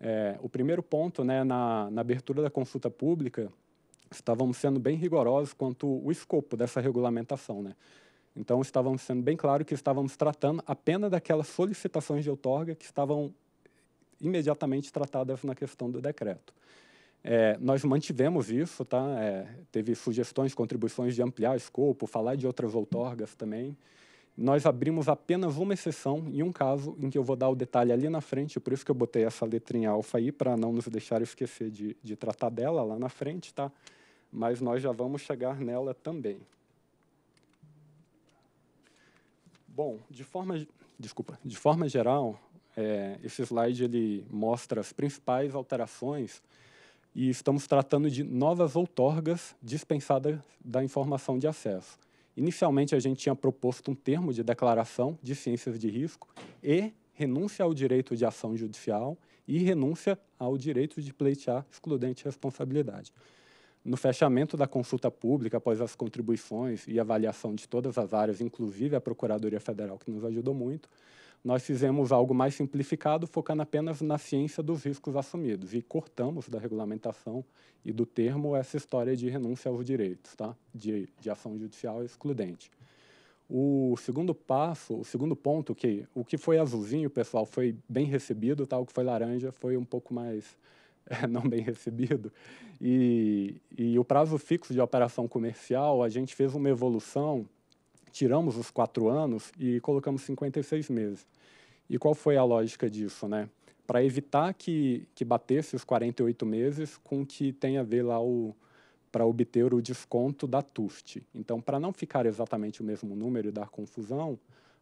É, o primeiro ponto, né, na, na abertura da consulta pública, estávamos sendo bem rigorosos quanto o escopo dessa regulamentação. Né? Então, estávamos sendo bem claro que estávamos tratando apenas daquelas solicitações de outorga que estavam imediatamente tratadas na questão do decreto. É, nós mantivemos isso, tá? É, teve sugestões, contribuições de ampliar o escopo, falar de outras outorgas também nós abrimos apenas uma exceção e um caso em que eu vou dar o detalhe ali na frente, por isso que eu botei essa letrinha alfa aí, para não nos deixar esquecer de, de tratar dela lá na frente, tá? Mas nós já vamos chegar nela também. Bom, de forma, desculpa, de forma geral, é, esse slide ele mostra as principais alterações e estamos tratando de novas outorgas dispensadas da informação de acesso. Inicialmente, a gente tinha proposto um termo de declaração de ciências de risco e renúncia ao direito de ação judicial e renúncia ao direito de pleitear excludente responsabilidade. No fechamento da consulta pública, após as contribuições e avaliação de todas as áreas, inclusive a Procuradoria Federal, que nos ajudou muito, nós fizemos algo mais simplificado, focando apenas na ciência dos riscos assumidos e cortamos da regulamentação e do termo essa história de renúncia aos direitos, tá? de, de ação judicial excludente. O segundo passo, o segundo ponto, que o que foi azulzinho, pessoal, foi bem recebido, tá? o que foi laranja foi um pouco mais é, (laughs) não bem recebido. E, e o prazo fixo de operação comercial, a gente fez uma evolução tiramos os quatro anos e colocamos 56 meses. E qual foi a lógica disso, né? Para evitar que, que batesse os 48 meses com que tem a ver lá o para obter o desconto da TUST. Então, para não ficar exatamente o mesmo número e dar confusão,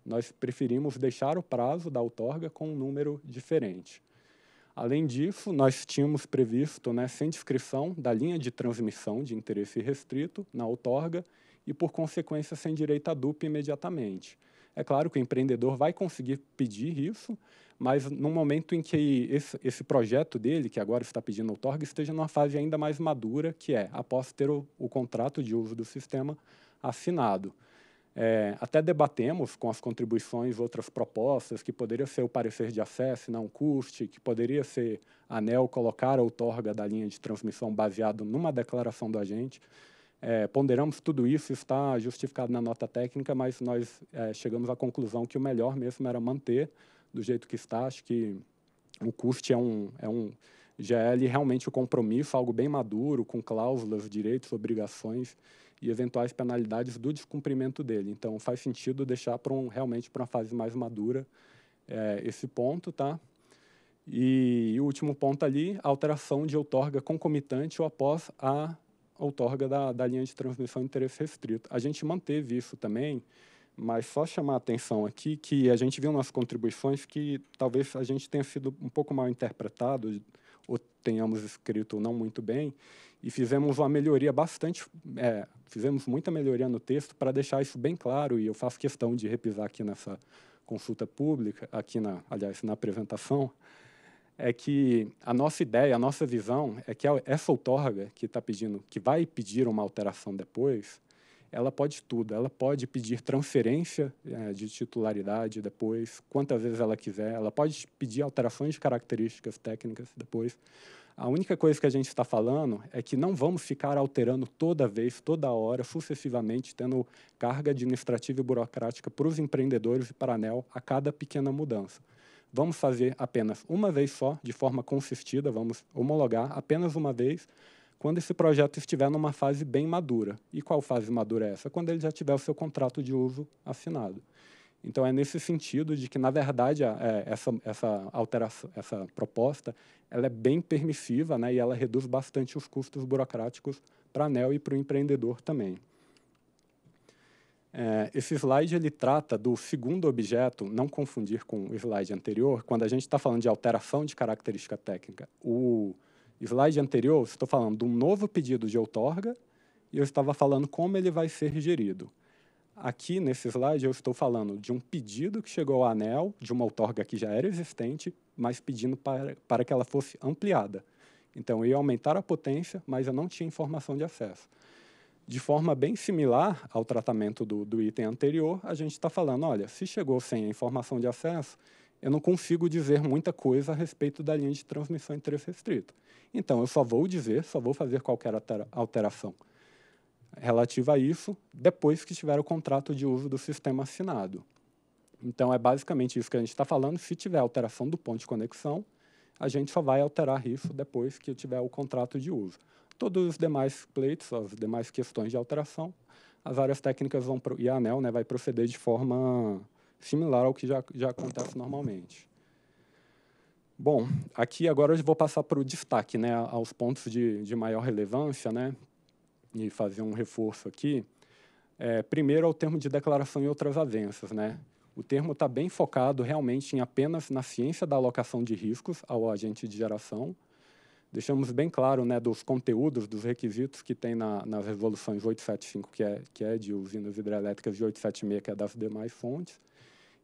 nós preferimos deixar o prazo da outorga com um número diferente. Além disso, nós tínhamos previsto, né, sem descrição, da linha de transmissão de interesse restrito na outorga e, por consequência, sem direito à dupla imediatamente. É claro que o empreendedor vai conseguir pedir isso, mas no momento em que esse, esse projeto dele, que agora está pedindo outorga, esteja numa fase ainda mais madura, que é após ter o, o contrato de uso do sistema assinado. É, até debatemos com as contribuições outras propostas, que poderia ser o parecer de acesso, não custe, que poderia ser a ANEL colocar a outorga da linha de transmissão baseado numa declaração do agente, é, ponderamos tudo isso, está justificado na nota técnica, mas nós é, chegamos à conclusão que o melhor mesmo era manter do jeito que está. Acho que o CUST é um, é um GL realmente o um compromisso, algo bem maduro, com cláusulas, direitos, obrigações e eventuais penalidades do descumprimento dele. Então, faz sentido deixar para um, realmente para uma fase mais madura é, esse ponto, tá? E, e o último ponto ali, alteração de outorga concomitante ou após a outorga da, da linha de transmissão de interesse restrito. A gente manteve isso também, mas só chamar a atenção aqui que a gente viu nas contribuições que talvez a gente tenha sido um pouco mal interpretado ou tenhamos escrito não muito bem, e fizemos uma melhoria bastante, é, fizemos muita melhoria no texto para deixar isso bem claro, e eu faço questão de repisar aqui nessa consulta pública, aqui na, aliás, na apresentação, é que a nossa ideia, a nossa visão é que essa outorga que está pedindo, que vai pedir uma alteração depois, ela pode tudo. Ela pode pedir transferência é, de titularidade depois, quantas vezes ela quiser. Ela pode pedir alterações de características técnicas depois. A única coisa que a gente está falando é que não vamos ficar alterando toda vez, toda hora, sucessivamente, tendo carga administrativa e burocrática para os empreendedores e para a ANEL a cada pequena mudança vamos fazer apenas uma vez só, de forma consistida, vamos homologar apenas uma vez, quando esse projeto estiver numa fase bem madura. E qual fase madura é essa? Quando ele já tiver o seu contrato de uso assinado. Então, é nesse sentido de que, na verdade, é, essa, essa alteração, essa proposta, ela é bem permissiva né, e ela reduz bastante os custos burocráticos para a ANEL e para o empreendedor também. É, esse slide ele trata do segundo objeto, não confundir com o slide anterior, quando a gente está falando de alteração de característica técnica. O slide anterior, estou falando de um novo pedido de outorga e eu estava falando como ele vai ser gerido. Aqui nesse slide eu estou falando de um pedido que chegou ao anel, de uma outorga que já era existente, mas pedindo para, para que ela fosse ampliada. Então, eu ia aumentar a potência, mas eu não tinha informação de acesso. De forma bem similar ao tratamento do, do item anterior, a gente está falando, olha, se chegou sem a informação de acesso, eu não consigo dizer muita coisa a respeito da linha de transmissão em trecho restrito. Então, eu só vou dizer, só vou fazer qualquer alteração relativa a isso depois que tiver o contrato de uso do sistema assinado. Então, é basicamente isso que a gente está falando. Se tiver alteração do ponto de conexão, a gente só vai alterar isso depois que eu tiver o contrato de uso todos os demais pleitos, as demais questões de alteração, as áreas técnicas vão pro, e a ANEL né, vai proceder de forma similar ao que já, já acontece normalmente. Bom, aqui agora eu vou passar para o destaque, né, aos pontos de, de maior relevância, né, e fazer um reforço aqui. É, primeiro, ao é termo de declaração e outras avanças, né. O termo está bem focado realmente em apenas na ciência da alocação de riscos ao agente de geração, deixamos bem claro né, dos conteúdos, dos requisitos que tem na, nas resoluções 875, que é, que é de usinas hidrelétricas, e 876, que é das demais fontes.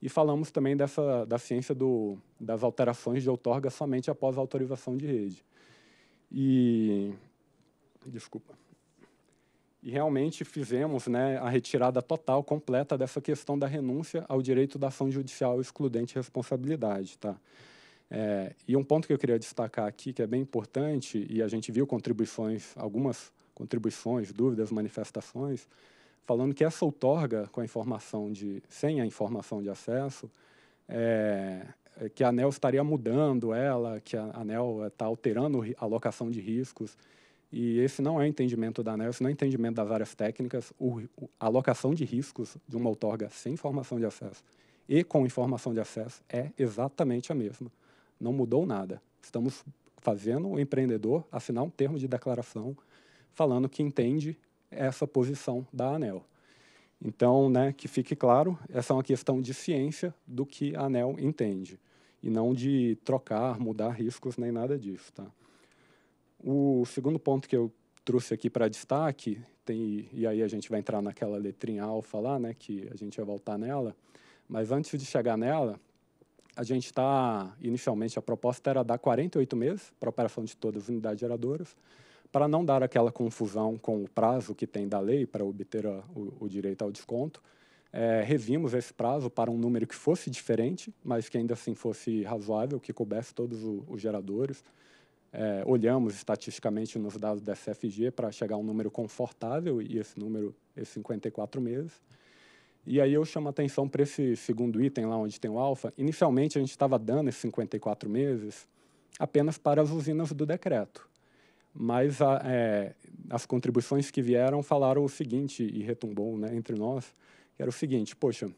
E falamos também dessa, da ciência do, das alterações de outorga somente após a autorização de rede. E. Desculpa. E realmente fizemos né, a retirada total, completa dessa questão da renúncia ao direito da ação judicial excludente de responsabilidade. Tá? É, e um ponto que eu queria destacar aqui, que é bem importante, e a gente viu contribuições, algumas contribuições, dúvidas, manifestações, falando que essa outorga com a informação de, sem a informação de acesso, é, é que a ANEL estaria mudando ela, que a ANEL está é, alterando a alocação de riscos. E esse não é o entendimento da ANEL, esse não é o entendimento das áreas técnicas. O, a alocação de riscos de uma outorga sem informação de acesso e com informação de acesso é exatamente a mesma. Não mudou nada. Estamos fazendo o empreendedor assinar um termo de declaração falando que entende essa posição da ANEL. Então, né, que fique claro, essa é uma questão de ciência do que a ANEL entende, e não de trocar, mudar riscos, nem nada disso. Tá? O segundo ponto que eu trouxe aqui para destaque, tem, e aí a gente vai entrar naquela letrinha alfa lá, né, que a gente vai voltar nela, mas antes de chegar nela, a gente está, inicialmente, a proposta era dar 48 meses para a operação de todas as unidades geradoras, para não dar aquela confusão com o prazo que tem da lei para obter a, o, o, direito ao desconto, é, revimos esse prazo para um número que fosse diferente, mas que ainda assim fosse razoável, que coubesse todos o, os geradores. É, olhamos estatisticamente nos dados da SFG para chegar a um número confortável, e esse número é 54 meses. E aí eu chamo a atenção para esse segundo item lá onde tem o alfa. Inicialmente a gente estava dando esses 54 meses apenas para as usinas do decreto. Mas a, é, as contribuições que vieram falaram o seguinte, e retumbou né, entre nós, que era o seguinte, poxa,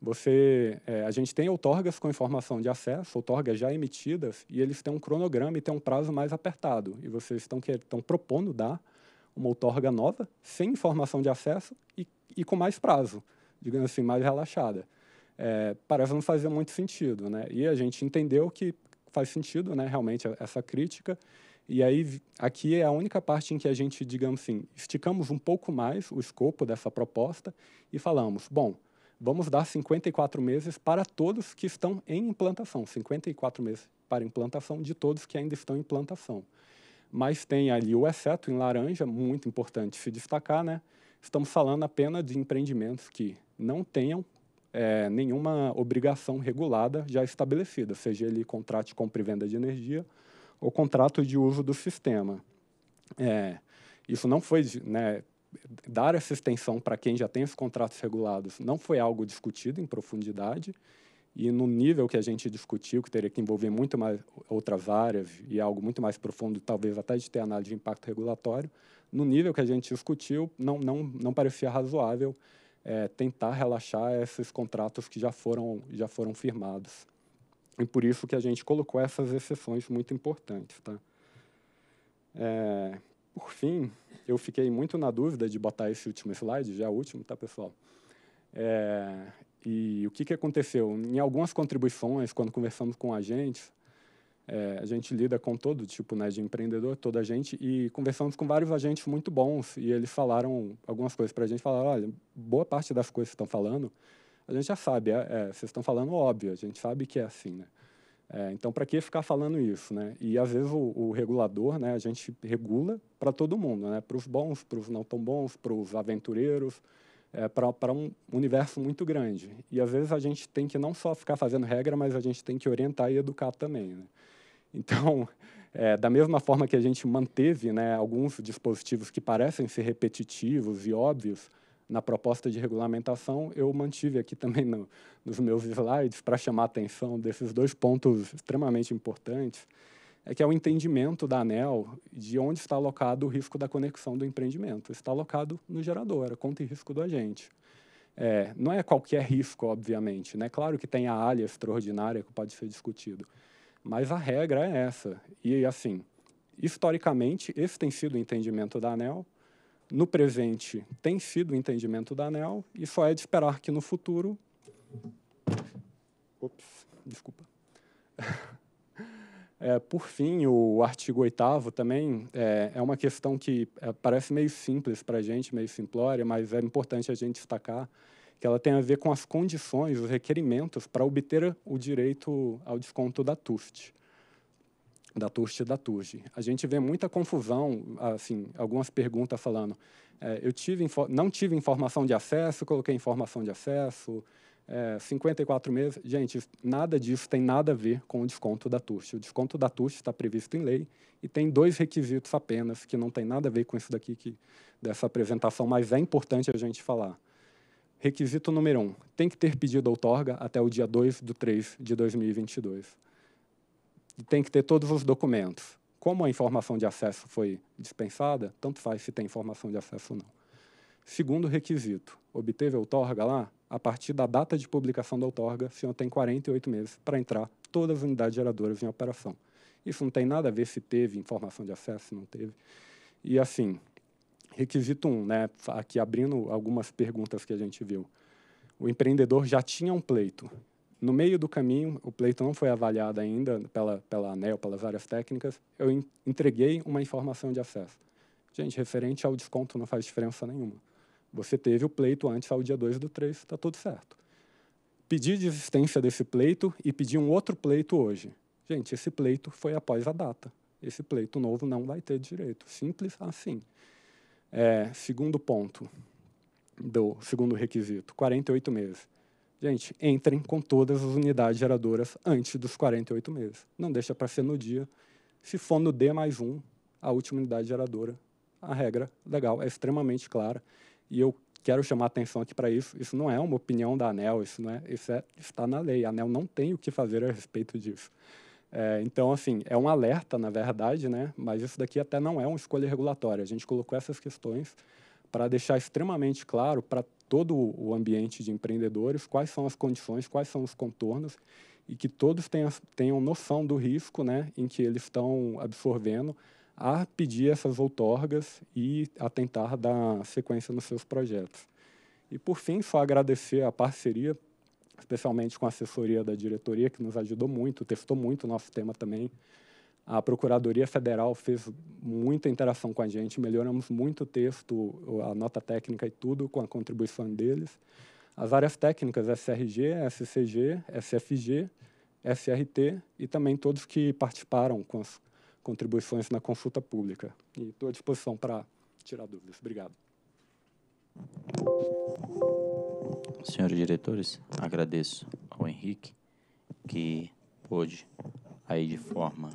você, é, a gente tem outorgas com informação de acesso, outorgas já emitidas, e eles têm um cronograma e têm um prazo mais apertado. E vocês estão, que, estão propondo dar uma outorga nova, sem informação de acesso e, e com mais prazo digamos assim, mais relaxada. É, parece não fazer muito sentido, né? E a gente entendeu que faz sentido, né, realmente, essa crítica. E aí, aqui é a única parte em que a gente, digamos assim, esticamos um pouco mais o escopo dessa proposta e falamos, bom, vamos dar 54 meses para todos que estão em implantação, 54 meses para implantação de todos que ainda estão em implantação. Mas tem ali o exceto em laranja, muito importante se destacar, né? Estamos falando apenas de empreendimentos que não tenham é, nenhuma obrigação regulada já estabelecida, seja ele contrato de compra e venda de energia ou contrato de uso do sistema. É, isso não foi né, dar essa extensão para quem já tem os contratos regulados não foi algo discutido em profundidade e no nível que a gente discutiu, que teria que envolver muito mais outras áreas e algo muito mais profundo, talvez até de ter análise de impacto regulatório, no nível que a gente discutiu, não, não, não parecia razoável é, tentar relaxar esses contratos que já foram, já foram firmados. E por isso que a gente colocou essas exceções muito importantes. Tá? É, por fim, eu fiquei muito na dúvida de botar esse último slide, já é o último, tá, pessoal? É, e o que, que aconteceu? Em algumas contribuições, quando conversamos com agentes, é, a gente lida com todo tipo né, de empreendedor, toda a gente, e conversamos com vários agentes muito bons, e eles falaram algumas coisas para a gente, falaram, olha, boa parte das coisas que estão falando, a gente já sabe, é, é, vocês estão falando óbvio, a gente sabe que é assim, né? É, então, para que ficar falando isso, né? E, às vezes, o, o regulador, né, a gente regula para todo mundo, né? Para os bons, para os não tão bons, para os aventureiros, é, para um universo muito grande. E às vezes a gente tem que não só ficar fazendo regra, mas a gente tem que orientar e educar também. Né? (laughs) Então, é, da mesma forma que a gente manteve né, alguns dispositivos que parecem ser repetitivos e óbvios na proposta de regulamentação, eu mantive aqui também no, nos meus slides para chamar a atenção desses dois pontos extremamente importantes é que é o entendimento da ANEL de onde está alocado o risco da conexão do empreendimento. Está alocado no gerador, a conta e risco do agente. É, não é qualquer risco, obviamente. Né? Claro que tem a área extraordinária que pode ser discutido, mas a regra é essa. E, assim, historicamente, esse tem sido o entendimento da ANEL. No presente, tem sido o entendimento da ANEL e só é de esperar que no futuro... Ops, desculpa. (laughs) É, por fim, o artigo 8 também é, é, uma questão que é, parece meio simples para a gente, meio simplória, mas é importante a gente destacar que ela tem a ver com as condições, os requerimentos para obter o direito ao desconto da TUST, da TUST e da TURG. A gente vê muita confusão, assim, algumas perguntas falando, é, eu tive não tive informação de acesso, coloquei informação de acesso, é, 54 meses. Gente, nada disso tem nada a ver com o desconto da TUST. O desconto da TUST está previsto em lei e tem dois requisitos apenas, que não tem nada a ver com isso daqui, que, dessa apresentação, mas é importante a gente falar. Requisito número um, tem que ter pedido outorga até o dia 2 de 3 de 2022. E tem que ter todos os documentos. Como a informação de acesso foi dispensada, tanto faz se tem informação de acesso ou não. Segundo requisito, obteve a outorga lá, a partir da data de publicação da outorga, o senhor tem 48 meses para entrar todas as unidades geradoras em operação. Isso não tem nada a ver se teve informação de acesso, se não teve. E assim, requisito 1, um, né, aqui abrindo algumas perguntas que a gente viu. O empreendedor já tinha um pleito. No meio do caminho, o pleito não foi avaliado ainda pela, pela ANEL, pelas áreas técnicas, eu entreguei uma informação de acesso. Gente, referente ao desconto não faz diferença nenhuma. Você teve o pleito antes ao dia 2 do 3, está tudo certo. Pedir desistência desse pleito e pedir um outro pleito hoje. Gente, esse pleito foi após a data. Esse pleito novo não vai ter direito. Simples assim. É, segundo ponto, do segundo requisito, 48 meses. Gente, entrem com todas as unidades geradoras antes dos 48 meses. Não deixa para ser no dia. Se for no D mais um, a última unidade geradora, a regra legal é extremamente clara e eu quero chamar atenção aqui para isso. Isso não é uma opinião da ANEL, isso, não é, isso é, está na lei. A ANEL não tem o que fazer a respeito disso. É, então, assim, é um alerta, na verdade, né? mas isso daqui até não é uma escolha regulatória. A gente colocou essas questões para deixar extremamente claro para todo o ambiente de empreendedores quais são as condições, quais são os contornos e que todos tenham, tenham noção do risco né, em que eles estão absorvendo a pedir essas outorgas e a tentar dar sequência nos seus projetos. E, por fim, só agradecer a parceria, especialmente com a assessoria da diretoria, que nos ajudou muito, testou muito o nosso tema também. A Procuradoria Federal fez muita interação com a gente, melhoramos muito o texto, a nota técnica e tudo com a contribuição deles. As áreas técnicas, SRG, SCG, SFG, SRT e também todos que participaram com as contribuições na consulta pública. E estou à disposição para tirar dúvidas. Obrigado. Senhores diretores, agradeço ao Henrique que pôde aí de forma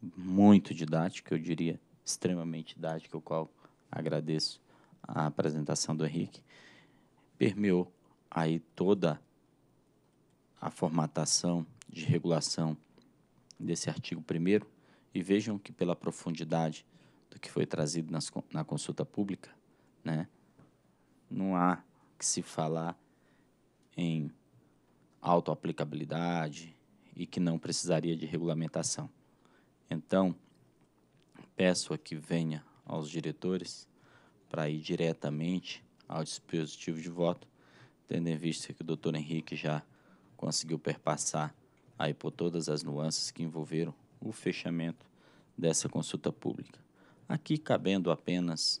muito didática, eu diria extremamente didática, o qual agradeço a apresentação do Henrique, permeou aí toda a formatação de regulação desse artigo primeiro. E vejam que pela profundidade do que foi trazido nas, na consulta pública, né, não há que se falar em autoaplicabilidade e que não precisaria de regulamentação. Então, peço a que venha aos diretores para ir diretamente ao dispositivo de voto, tendo em vista que o doutor Henrique já conseguiu perpassar aí por todas as nuances que envolveram o fechamento dessa consulta pública. Aqui cabendo apenas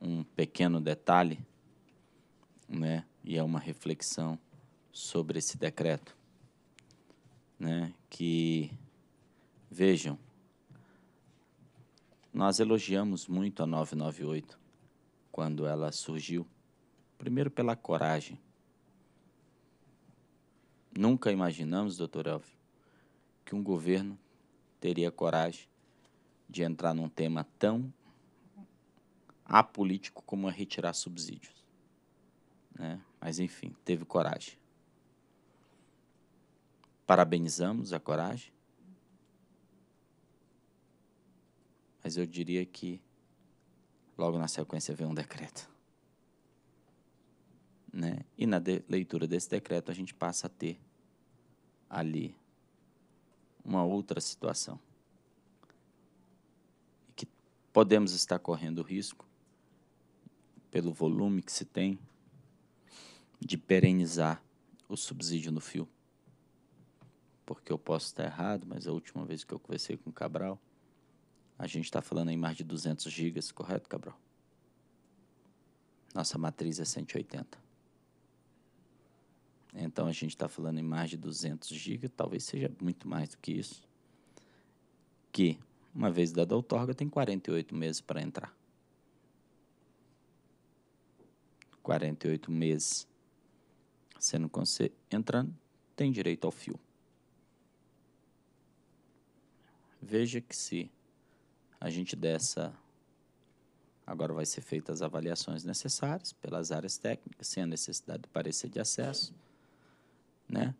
um pequeno detalhe, né, e é uma reflexão sobre esse decreto, né, que vejam, nós elogiamos muito a 998 quando ela surgiu, primeiro pela coragem. Nunca imaginamos, doutor Elvio, que um governo teria coragem de entrar num tema tão apolítico como é retirar subsídios. Né? Mas, enfim, teve coragem. Parabenizamos a coragem. Mas eu diria que logo na sequência vem um decreto. Né? E na de leitura desse decreto a gente passa a ter ali uma outra situação. E que podemos estar correndo risco, pelo volume que se tem, de perenizar o subsídio no fio. Porque eu posso estar errado, mas a última vez que eu conversei com o Cabral, a gente está falando em mais de 200 gigas, correto, Cabral? Nossa matriz é 180. Então a gente está falando em mais de 200 GB, talvez seja muito mais do que isso. Que, uma vez dada a outorga, tem 48 meses para entrar. 48 meses sendo entrando, tem direito ao fio. Veja que se a gente dessa agora vai ser feitas as avaliações necessárias pelas áreas técnicas, sem a necessidade de parecer de acesso né?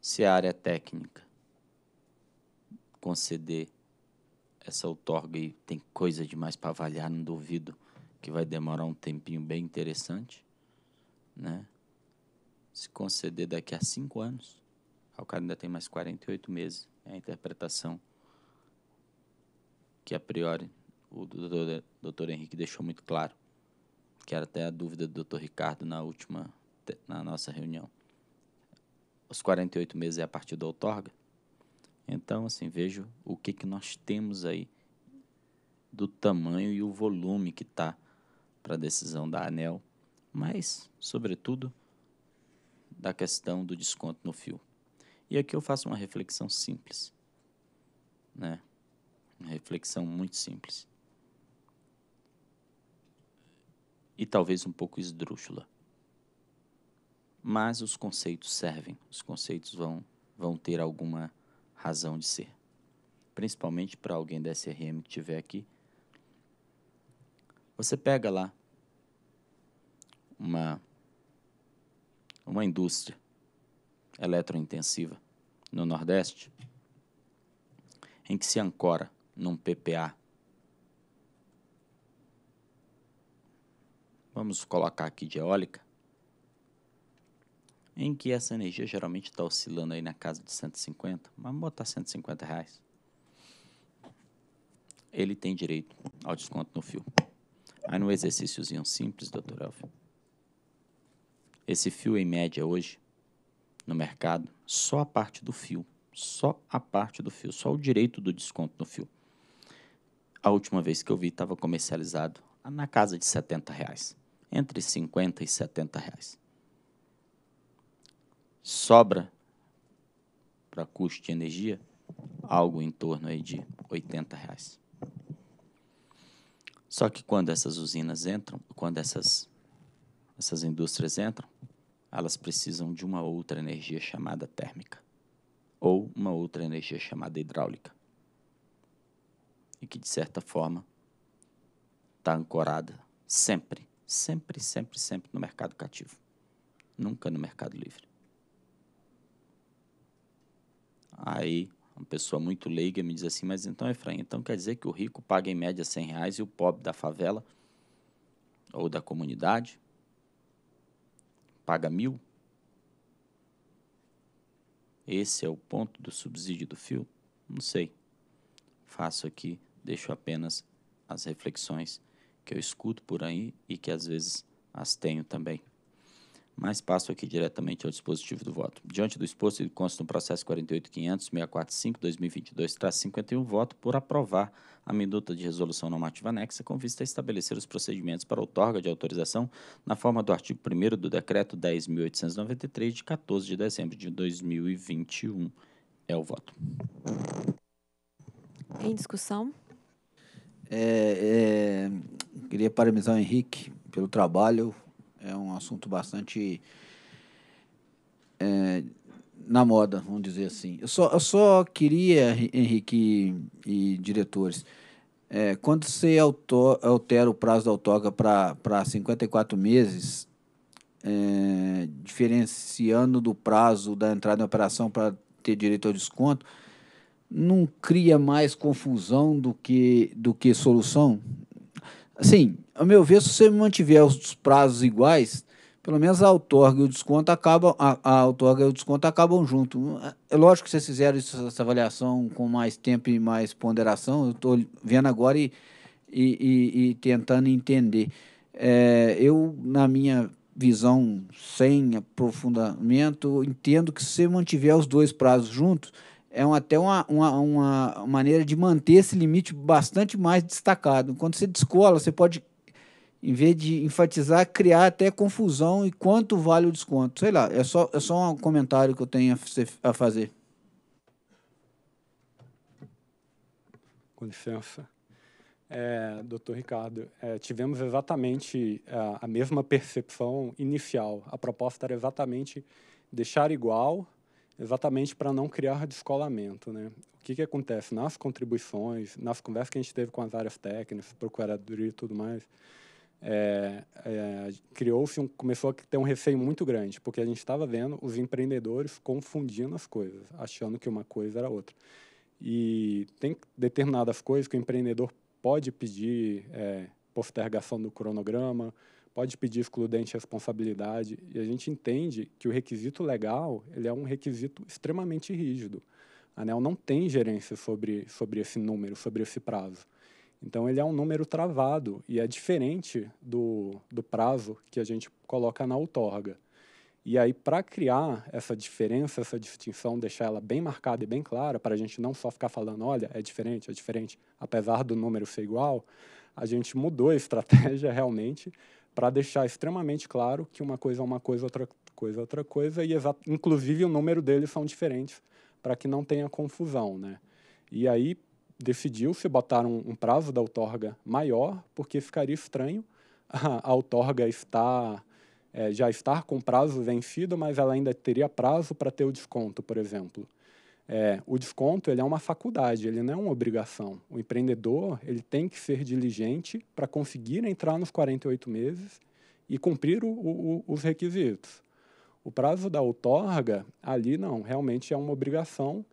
Se a área técnica conceder essa outorga e tem coisa demais para avaliar, não duvido que vai demorar um tempinho bem interessante, né? Se conceder daqui a cinco anos, o cara ainda tem mais 48 meses. É a interpretação que, a priori, o doutor, doutor Henrique deixou muito claro que era até a dúvida do Dr. Ricardo na última, na nossa reunião. Os 48 meses é a partir da outorga. Então, assim, vejo o que, que nós temos aí do tamanho e o volume que está para a decisão da ANEL, mas, sobretudo, da questão do desconto no fio. E aqui eu faço uma reflexão simples, né? Uma reflexão muito simples. e talvez um pouco esdrúxula. Mas os conceitos servem, os conceitos vão, vão ter alguma razão de ser. Principalmente para alguém da SRM que estiver aqui. Você pega lá uma, uma indústria eletrointensiva no Nordeste, em que se ancora num PPA vamos colocar aqui de eólica, em que essa energia geralmente está oscilando aí na casa de 150, vamos botar 150 reais, ele tem direito ao desconto no fio. Aí num exercíciozinho simples, doutor Elfio, esse fio em média hoje, no mercado, só a parte do fio, só a parte do fio, só o direito do desconto no fio. A última vez que eu vi estava comercializado na casa de 70 reais entre 50 e 70 reais. Sobra para custo de energia algo em torno aí de 80 reais. Só que quando essas usinas entram, quando essas, essas indústrias entram, elas precisam de uma outra energia chamada térmica ou uma outra energia chamada hidráulica e que de certa forma está ancorada sempre sempre, sempre, sempre no mercado cativo, nunca no mercado livre. Aí uma pessoa muito leiga me diz assim, mas então Efraim, então quer dizer que o rico paga em média 100 reais e o pobre da favela ou da comunidade paga mil? Esse é o ponto do subsídio do fio? Não sei. Faço aqui, deixo apenas as reflexões que eu escuto por aí e que às vezes as tenho também. Mas passo aqui diretamente ao dispositivo do voto. Diante do exposto, consta no processo 48.500.645.2022-51, voto por aprovar a minuta de resolução normativa anexa com vista a estabelecer os procedimentos para outorga de autorização na forma do artigo 1 do Decreto 10.893, de 14 de dezembro de 2021. É o voto. Em discussão? É, é, queria parabenizar o Henrique pelo trabalho. É um assunto bastante é, na moda, vamos dizer assim. Eu só, eu só queria, Henrique e, e diretores, é, quando você altera o prazo da outorga para 54 meses, é, diferenciando do prazo da entrada em operação para ter direito ao desconto, não cria mais confusão do que, do que solução? Assim, a meu ver, se você mantiver os prazos iguais, pelo menos a outorga e o desconto acabam, a, a outorga e o desconto acabam junto. É lógico que vocês fizeram isso, essa avaliação com mais tempo e mais ponderação, eu estou vendo agora e, e, e, e tentando entender. É, eu, na minha visão sem aprofundamento, entendo que se você mantiver os dois prazos juntos, é um, até uma, uma, uma, maneira de manter esse limite bastante mais destacado. Quando você descola, você pode, em vez de enfatizar, criar até confusão e quanto vale o desconto. Sei lá, é só, é só um comentário que eu tenho a, a fazer. Com licença. É, doutor Ricardo, é, tivemos exatamente a, é, a mesma percepção inicial. A proposta era exatamente deixar igual exatamente para não criar descolamento. Né? O que, que acontece? Nas contribuições, nas conversas que a gente teve com as áreas técnicas, procuradoria e tudo mais, é, é, criou-se um, começou a ter um receio muito grande, porque a gente estava vendo os empreendedores confundindo as coisas, achando que uma coisa era outra. E tem determinadas coisas que o empreendedor pode pedir é, postergação do cronograma, pode pedir excludente responsabilidade, e a gente entende que o requisito legal ele é um requisito extremamente rígido. A né? ANEL não tem gerência sobre, sobre esse número, sobre esse prazo. Então, ele é um número travado e é diferente do, do prazo que a gente coloca na outorga. E aí, para criar essa diferença, essa distinção, deixar ela bem marcada e bem clara, para a gente não só ficar falando, olha, é diferente, é diferente, apesar do número ser igual, a gente mudou a estratégia (laughs) realmente para deixar extremamente claro que uma coisa é uma coisa, outra coisa é outra coisa, e inclusive o número deles são diferentes, para que não tenha confusão. Né? E aí decidiu-se botar um, um, prazo da outorga maior, porque ficaria estranho (laughs) a, a outorga estar, é, já estar com prazo vencido, mas ela ainda teria prazo para ter o desconto, por exemplo. É, o desconto ele é uma faculdade, ele não é uma obrigação. O empreendedor ele tem que ser diligente para conseguir entrar nos 48 meses e cumprir o, o, os requisitos. O prazo da outorga, ali não, realmente é uma obrigação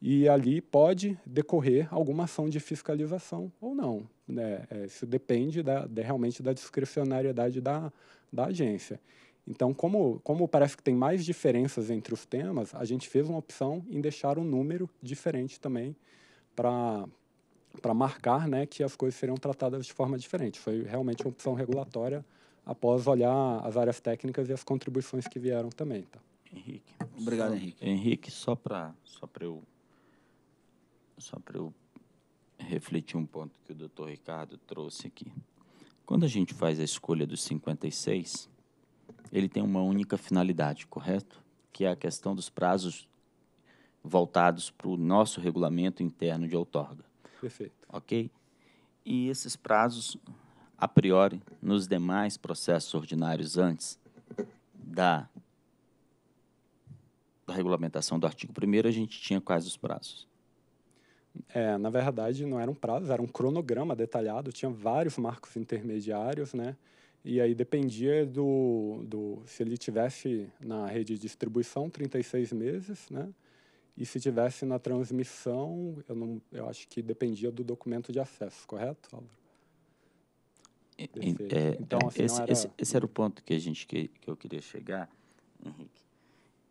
e ali pode decorrer alguma ação de fiscalização ou não. Né? É, isso depende da, de, realmente da discricionariedade da, da agência. Então, como, como parece que tem mais diferenças entre os temas, a gente fez uma opção em deixar um número diferente também para marcar né, que as coisas seriam tratadas de forma diferente. Foi realmente uma opção regulatória após olhar as áreas técnicas e as contribuições que vieram também. Tá? Henrique. Obrigado, só, Henrique. Henrique, só para só eu, eu refletir um ponto que o doutor Ricardo trouxe aqui. Quando a gente faz a escolha dos 56, ele tem uma única finalidade, correto? Que é a questão dos prazos voltados para o nosso regulamento interno de outorga. Perfeito. Ok? E esses prazos, a priori, nos demais processos ordinários antes da, da regulamentação do artigo 1 a gente tinha quais os prazos? É, na verdade, não eram prazos, era um cronograma detalhado, tinha vários marcos intermediários, né? E aí dependia do, do se ele tivesse na rede de distribuição 36 meses, né? E se tivesse na transmissão, eu não, eu acho que dependia do documento de acesso, correto, Álvaro? É, então, assim, esse, era... Esse, esse, era o ponto que a gente que, que eu queria chegar, Henrique.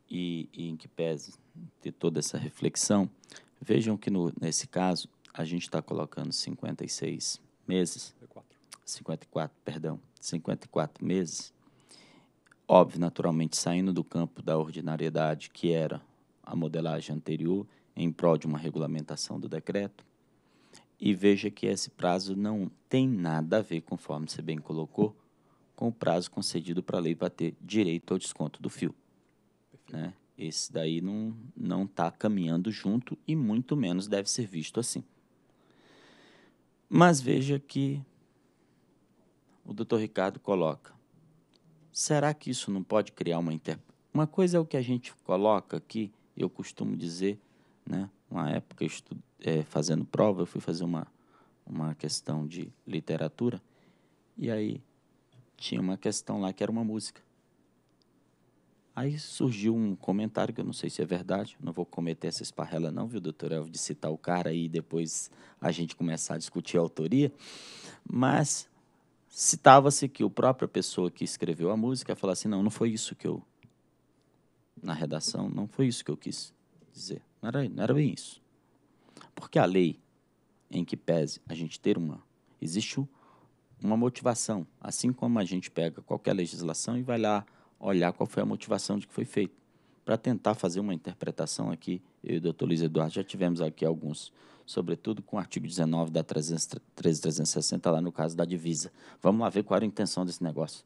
E, e, em que pese ter toda essa reflexão, vejam que no, nesse caso a gente está colocando 56 meses. 54. 54, perdão, 54 meses, óbvio, naturalmente, saindo do campo da ordinariedade, que era a modelagem anterior, em prol de uma regulamentação do decreto, e veja que esse prazo não tem nada a ver, conforme você bem colocou, com o prazo concedido para a lei para ter direito ao desconto do fio. Né? Esse daí não não está caminhando junto e muito menos deve ser visto assim. Mas veja que o Dr. Ricardo coloca. Será que isso não pode criar uma interpretação? Uma coisa é o que a gente coloca aqui, eu costumo dizer, né? Uma época eu é, fazendo prova, eu fui fazer uma, uma questão de literatura, e aí tinha uma questão lá que era uma música. Aí surgiu um comentário que eu não sei se é verdade, não vou cometer essa esparrela não, viu, doutor Elvio, de citar o cara e depois a gente começar a discutir a autoria, mas citava-se que o própria pessoa que escreveu a música falasse assim, não, não foi isso que eu na redação, não foi isso que eu quis dizer. Não era, não era bem isso. Porque a lei em que pese a gente ter uma existe uma motivação, assim como a gente pega qualquer legislação e vai lá olhar qual foi a motivação de que foi feito, para tentar fazer uma interpretação aqui. Eu e o doutor Luiz Eduardo já tivemos aqui alguns sobretudo com o artigo 19 da 13.360, lá no caso da divisa. Vamos lá ver qual era a intenção desse negócio,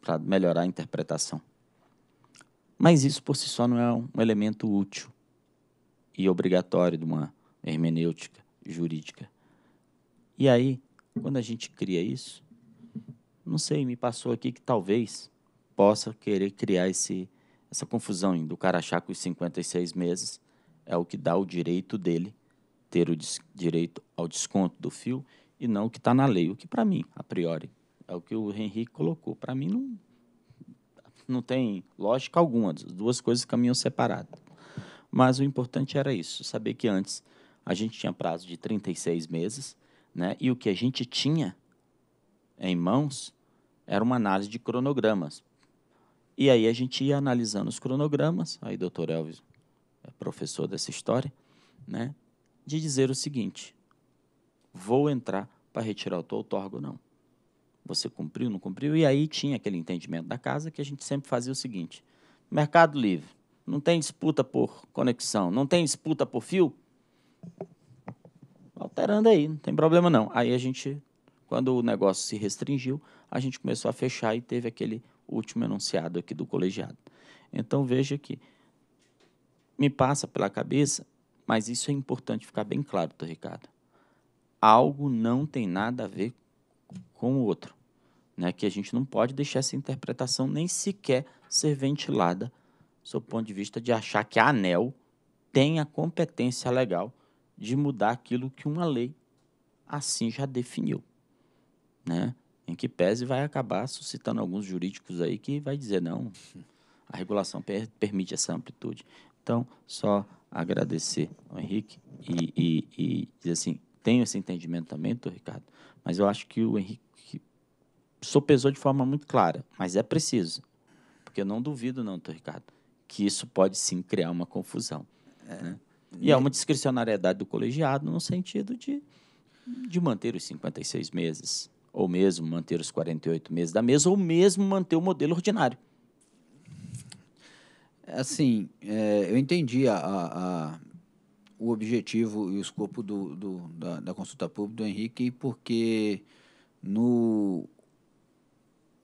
para melhorar a interpretação. Mas isso por si só não é um elemento útil e obrigatório de uma hermenêutica jurídica. E aí, quando a gente cria isso, não sei, me passou aqui que talvez possa querer criar esse, essa confusão do cara achar que os 56 meses é o que dá o direito dele ter o direito ao desconto do fio e não o que está na lei, o que para mim, a priori, é o que o Henrique colocou. Para mim não, não tem lógica alguma, as duas coisas caminham separadas. Mas o importante era isso, saber que antes a gente tinha prazo de 36 meses, né? E o que a gente tinha em mãos era uma análise de cronogramas. E aí a gente ia analisando os cronogramas, aí o doutor Elvis é professor dessa história, né? de dizer o seguinte: vou entrar para retirar o teu outorga ou não. Você cumpriu, não cumpriu? E aí tinha aquele entendimento da casa que a gente sempre fazia o seguinte: Mercado Livre, não tem disputa por conexão, não tem disputa por fio. Alterando aí, não tem problema não. Aí a gente, quando o negócio se restringiu, a gente começou a fechar e teve aquele último enunciado aqui do colegiado. Então veja que me passa pela cabeça mas isso é importante ficar bem claro, doutor Ricardo. Algo não tem nada a ver com o outro. Né? Que a gente não pode deixar essa interpretação nem sequer ser ventilada, sob o ponto de vista de achar que a ANEL tem a competência legal de mudar aquilo que uma lei assim já definiu. Né? Em que pese vai acabar suscitando alguns jurídicos aí que vai dizer, não, a regulação per permite essa amplitude. Então, só agradecer ao Henrique e, e, e dizer assim, tenho esse entendimento também, doutor Ricardo, mas eu acho que o Henrique sopesou de forma muito clara, mas é preciso. Porque eu não duvido, não, doutor Ricardo, que isso pode sim criar uma confusão. É. Né? E é uma discricionariedade do colegiado no sentido de, de manter os 56 meses, ou mesmo manter os 48 meses da mesa, ou mesmo manter o modelo ordinário. Assim, é, eu entendi a, a, a, o objetivo e o escopo do, do da, da, consulta pública do Henrique, porque no,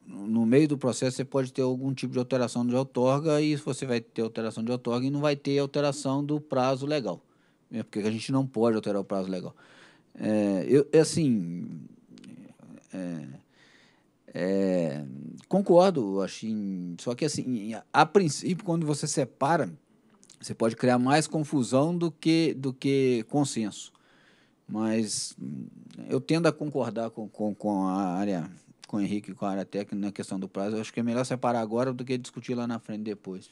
no meio do processo você pode ter algum tipo de alteração de outorga e você vai ter alteração de outorga e não vai ter alteração do prazo legal. É porque a gente não pode alterar o prazo legal. É, eu, assim, é, é, concordo, acho só que assim, a princípio, quando você separa, você pode criar mais confusão do que, do que consenso. Mas hum, eu tendo a concordar com, com, com a área, com o Henrique, com a área técnica na questão do prazo. Eu acho que é melhor separar agora do que discutir lá na frente depois.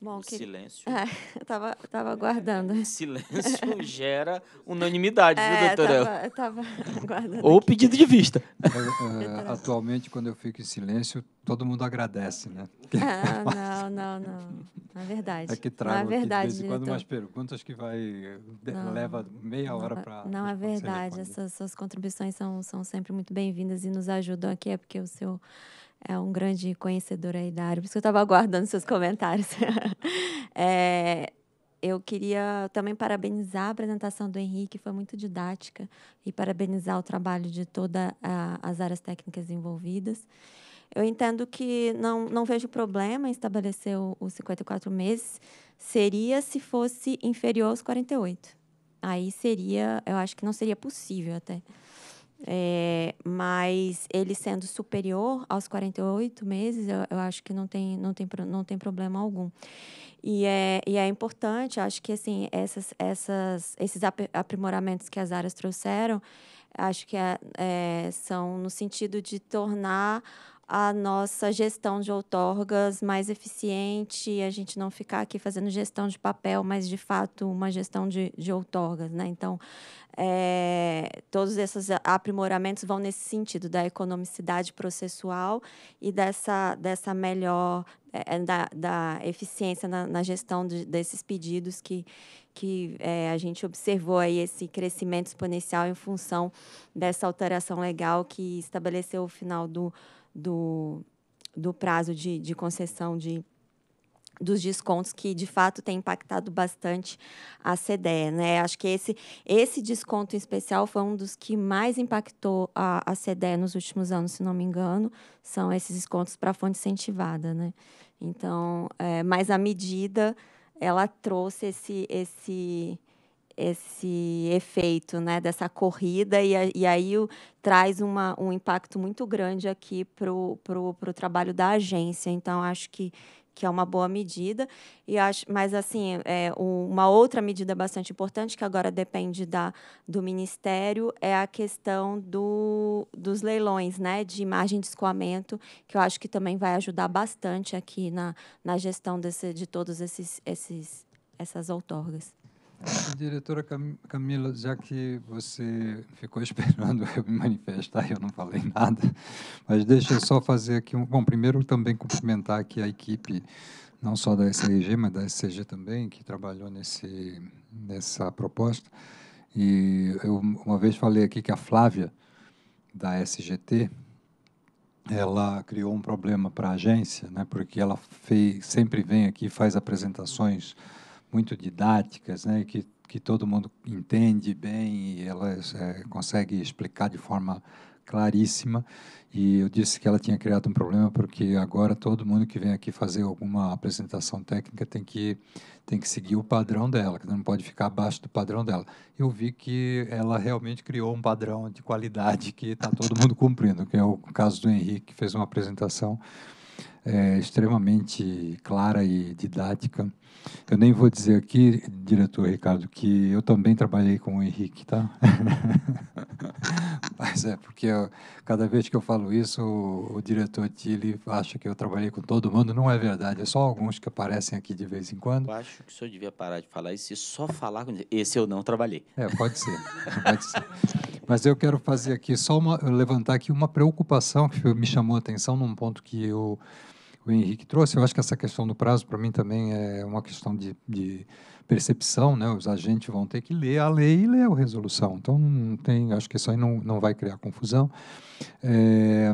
Bom, que... silêncio. É, (laughs) tava, tava aguardando. Silêncio (laughs) gera unanimidade, é, viu, doutora? Tava, tava (laughs) aguardando. Ou aqui. pedido de vista. É, é, atualmente, quando eu fico em silêncio, todo mundo agradece, né? Ah, não, não, não. Na é verdade. É que trago não é verdade, aqui, de vez em quando umas perguntas que vai não, leva meia hora é para. Não, é verdade. Essas suas contribuições são, são sempre muito bem-vindas e nos ajudam aqui, é porque o seu é um grande conhecedor aí da área, por isso que eu estava aguardando seus comentários. (laughs) é, eu queria também parabenizar a apresentação do Henrique, foi muito didática, e parabenizar o trabalho de todas as áreas técnicas envolvidas. Eu entendo que não, não vejo problema em estabelecer os 54 meses, seria se fosse inferior aos 48. Aí seria, eu acho que não seria possível até. É, mas ele sendo superior aos 48 meses, eu, eu acho que não tem, não, tem, não tem problema algum. E é, e é importante, acho que assim, essas, essas, esses aprimoramentos que as áreas trouxeram, acho que é, é, são no sentido de tornar a nossa gestão de outorgas mais eficiente, a gente não ficar aqui fazendo gestão de papel, mas de fato uma gestão de, de outorgas, né? Então, é, todos esses aprimoramentos vão nesse sentido da economicidade processual e dessa, dessa melhor, é, é da, da eficiência na, na gestão de, desses pedidos que, que é, a gente observou aí esse crescimento exponencial em função dessa alteração legal que estabeleceu o final do do, do prazo de, de concessão de, dos descontos que de fato tem impactado bastante a CDE, né? Acho que esse esse desconto especial foi um dos que mais impactou a, a CDE nos últimos anos, se não me engano, são esses descontos para a fonte incentivada, né? Então, é, mas a medida ela trouxe esse esse esse efeito né, dessa corrida e, e aí o, traz uma, um impacto muito grande aqui para o pro, pro trabalho da agência. Então, acho que, que é uma boa medida. E acho, mas, assim, é, uma outra medida bastante importante, que agora depende da, do Ministério, é a questão do, dos leilões né, de margem de escoamento, que eu acho que também vai ajudar bastante aqui na, na gestão desse, de todos esses, esses essas outorgas. (laughs) Diretora Camila, já que você ficou (laughs) esperando eu me manifestar, eu não falei nada, mas deixa eu só fazer aqui um. Bom, primeiro também cumprimentar aqui a equipe, não só da SRG, mas da SCG também, que trabalhou nesse, nessa proposta. E eu uma vez falei aqui que a Flávia, da SGT, ela criou um problema para a agência, né, porque ela fez, sempre vem aqui faz apresentações muito didáticas, né, que, que todo mundo entende bem e ela é, consegue explicar de forma claríssima. E eu disse que ela tinha criado um problema porque agora todo mundo que vem aqui fazer alguma apresentação técnica tem que tem que seguir o padrão dela, que não pode ficar abaixo do padrão dela. Eu vi que ela realmente criou um padrão de qualidade que está todo mundo cumprindo, que é o caso do Henrique, que fez uma apresentação é, extremamente clara e didática eu nem vou dizer aqui, diretor Ricardo, que eu também trabalhei com o Henrique, tá? (laughs) Mas é porque eu, cada vez que eu falo isso, o, o diretor Tilly acha que eu trabalhei com todo mundo. Não é verdade, é só alguns que aparecem aqui de vez em quando. Eu acho que o senhor devia parar de falar isso e só falar com esse eu não trabalhei. É, pode ser, pode ser. Mas eu quero fazer aqui só uma, levantar aqui uma preocupação que me chamou a atenção num ponto que eu o Henrique trouxe, eu acho que essa questão do prazo, para mim, também é uma questão de, de, percepção, né? Os agentes vão ter que ler a lei e ler a resolução. Então, não tem, acho que isso aí não, não vai criar confusão. É,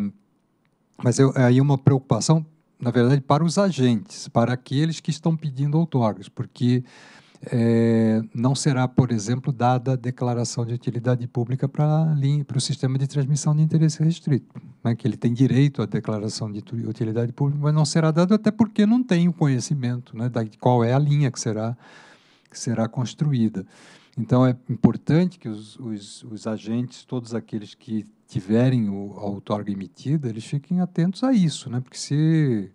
mas eu, aí uma preocupação, na verdade, para os agentes, para aqueles que estão pedindo outorgas, porque é, não será, por exemplo, dada declaração de utilidade pública para o sistema de transmissão de interesse restrito, né, que ele tem direito à declaração de utilidade pública, mas não será dado até porque não tem o conhecimento né, de qual é a linha que será, que será construída. Então, é importante que os, os, os agentes, todos aqueles que tiverem o, a outorga emitida, eles fiquem atentos a isso, né, porque se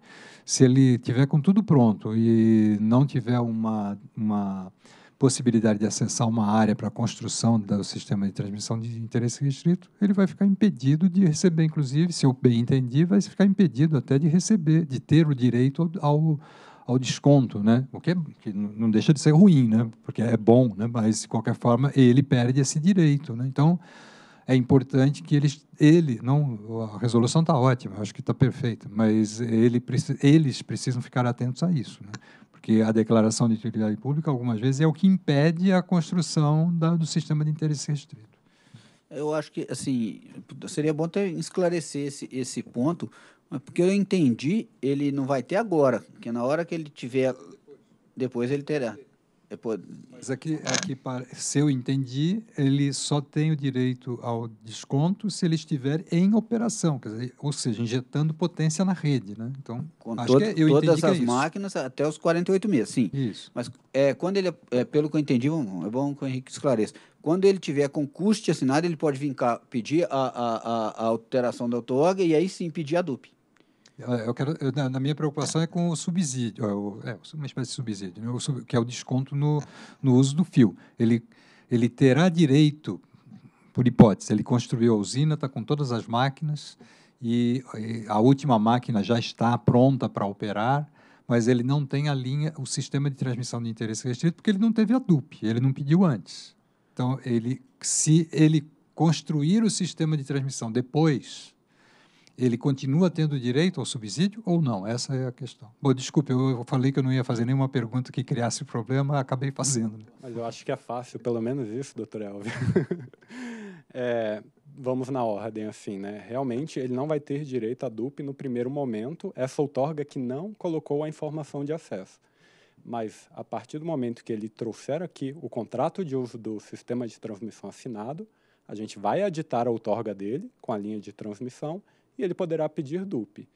se ele tiver com tudo pronto e não tiver uma, uma possibilidade de acessar uma área para a construção do sistema de transmissão de interesse restrito, ele vai ficar impedido de receber, inclusive, se eu bem entendi, vai ficar impedido até de receber, de ter o direito ao, ao desconto, né? O que, é, que não deixa de ser ruim, né? Porque é bom, né? Mas de qualquer forma ele perde esse direito, né? Então é importante que ele, ele não, a resolução está ótima, acho que está perfeita, mas ele, eles precisam ficar atentos a isso, né? porque a declaração de utilidade pública, algumas vezes, é o que impede a construção da, do sistema de interesse restrito. Eu acho que, assim, seria bom ter esclarecer esse, esse ponto, porque eu entendi, ele não vai ter agora, que na hora que ele tiver, depois ele terá. É por... Mas aqui, aqui, se eu entendi, ele só tem o direito ao desconto se ele estiver em operação, dizer, ou seja, injetando potência na rede. Né? Então, Com acho todo, que eu todas é as é máquinas até os 48 meses, sim. Isso. Mas é, quando ele, é, pelo que eu entendi, é bom que o Henrique esclareça. Quando ele tiver com custe assinado, ele pode vincar, pedir a, a, a, alteração da outorga e aí sim pedir a DUP. Eu quero, eu, na, minha preocupação é com o subsídio, é, uma espécie de subsídio, né? sub, que é o desconto no, no uso do fio. Ele, ele terá direito, por hipótese, ele construiu a usina, está com todas as máquinas, e, e a última máquina já está pronta para operar, mas ele não tem a linha, o sistema de transmissão de interesse restrito, porque ele não teve a DUP, ele não pediu antes. Então, ele, se ele construir o sistema de transmissão depois ele continua tendo direito ao subsídio ou não? Essa é a questão. Bom, desculpe, eu falei que eu não ia fazer nenhuma pergunta que criasse problema, acabei fazendo. Né? Mas eu acho que é fácil, pelo menos isso, doutor Elvio. (laughs) é, vamos na ordem, assim, né? Realmente, ele não vai ter direito à DUP no primeiro momento, essa outorga que não colocou a informação de acesso. Mas, a partir do momento que ele trouxer aqui o contrato de uso do sistema de transmissão assinado, a gente vai editar a outorga dele com a linha de transmissão e ele poderá pedir dupe.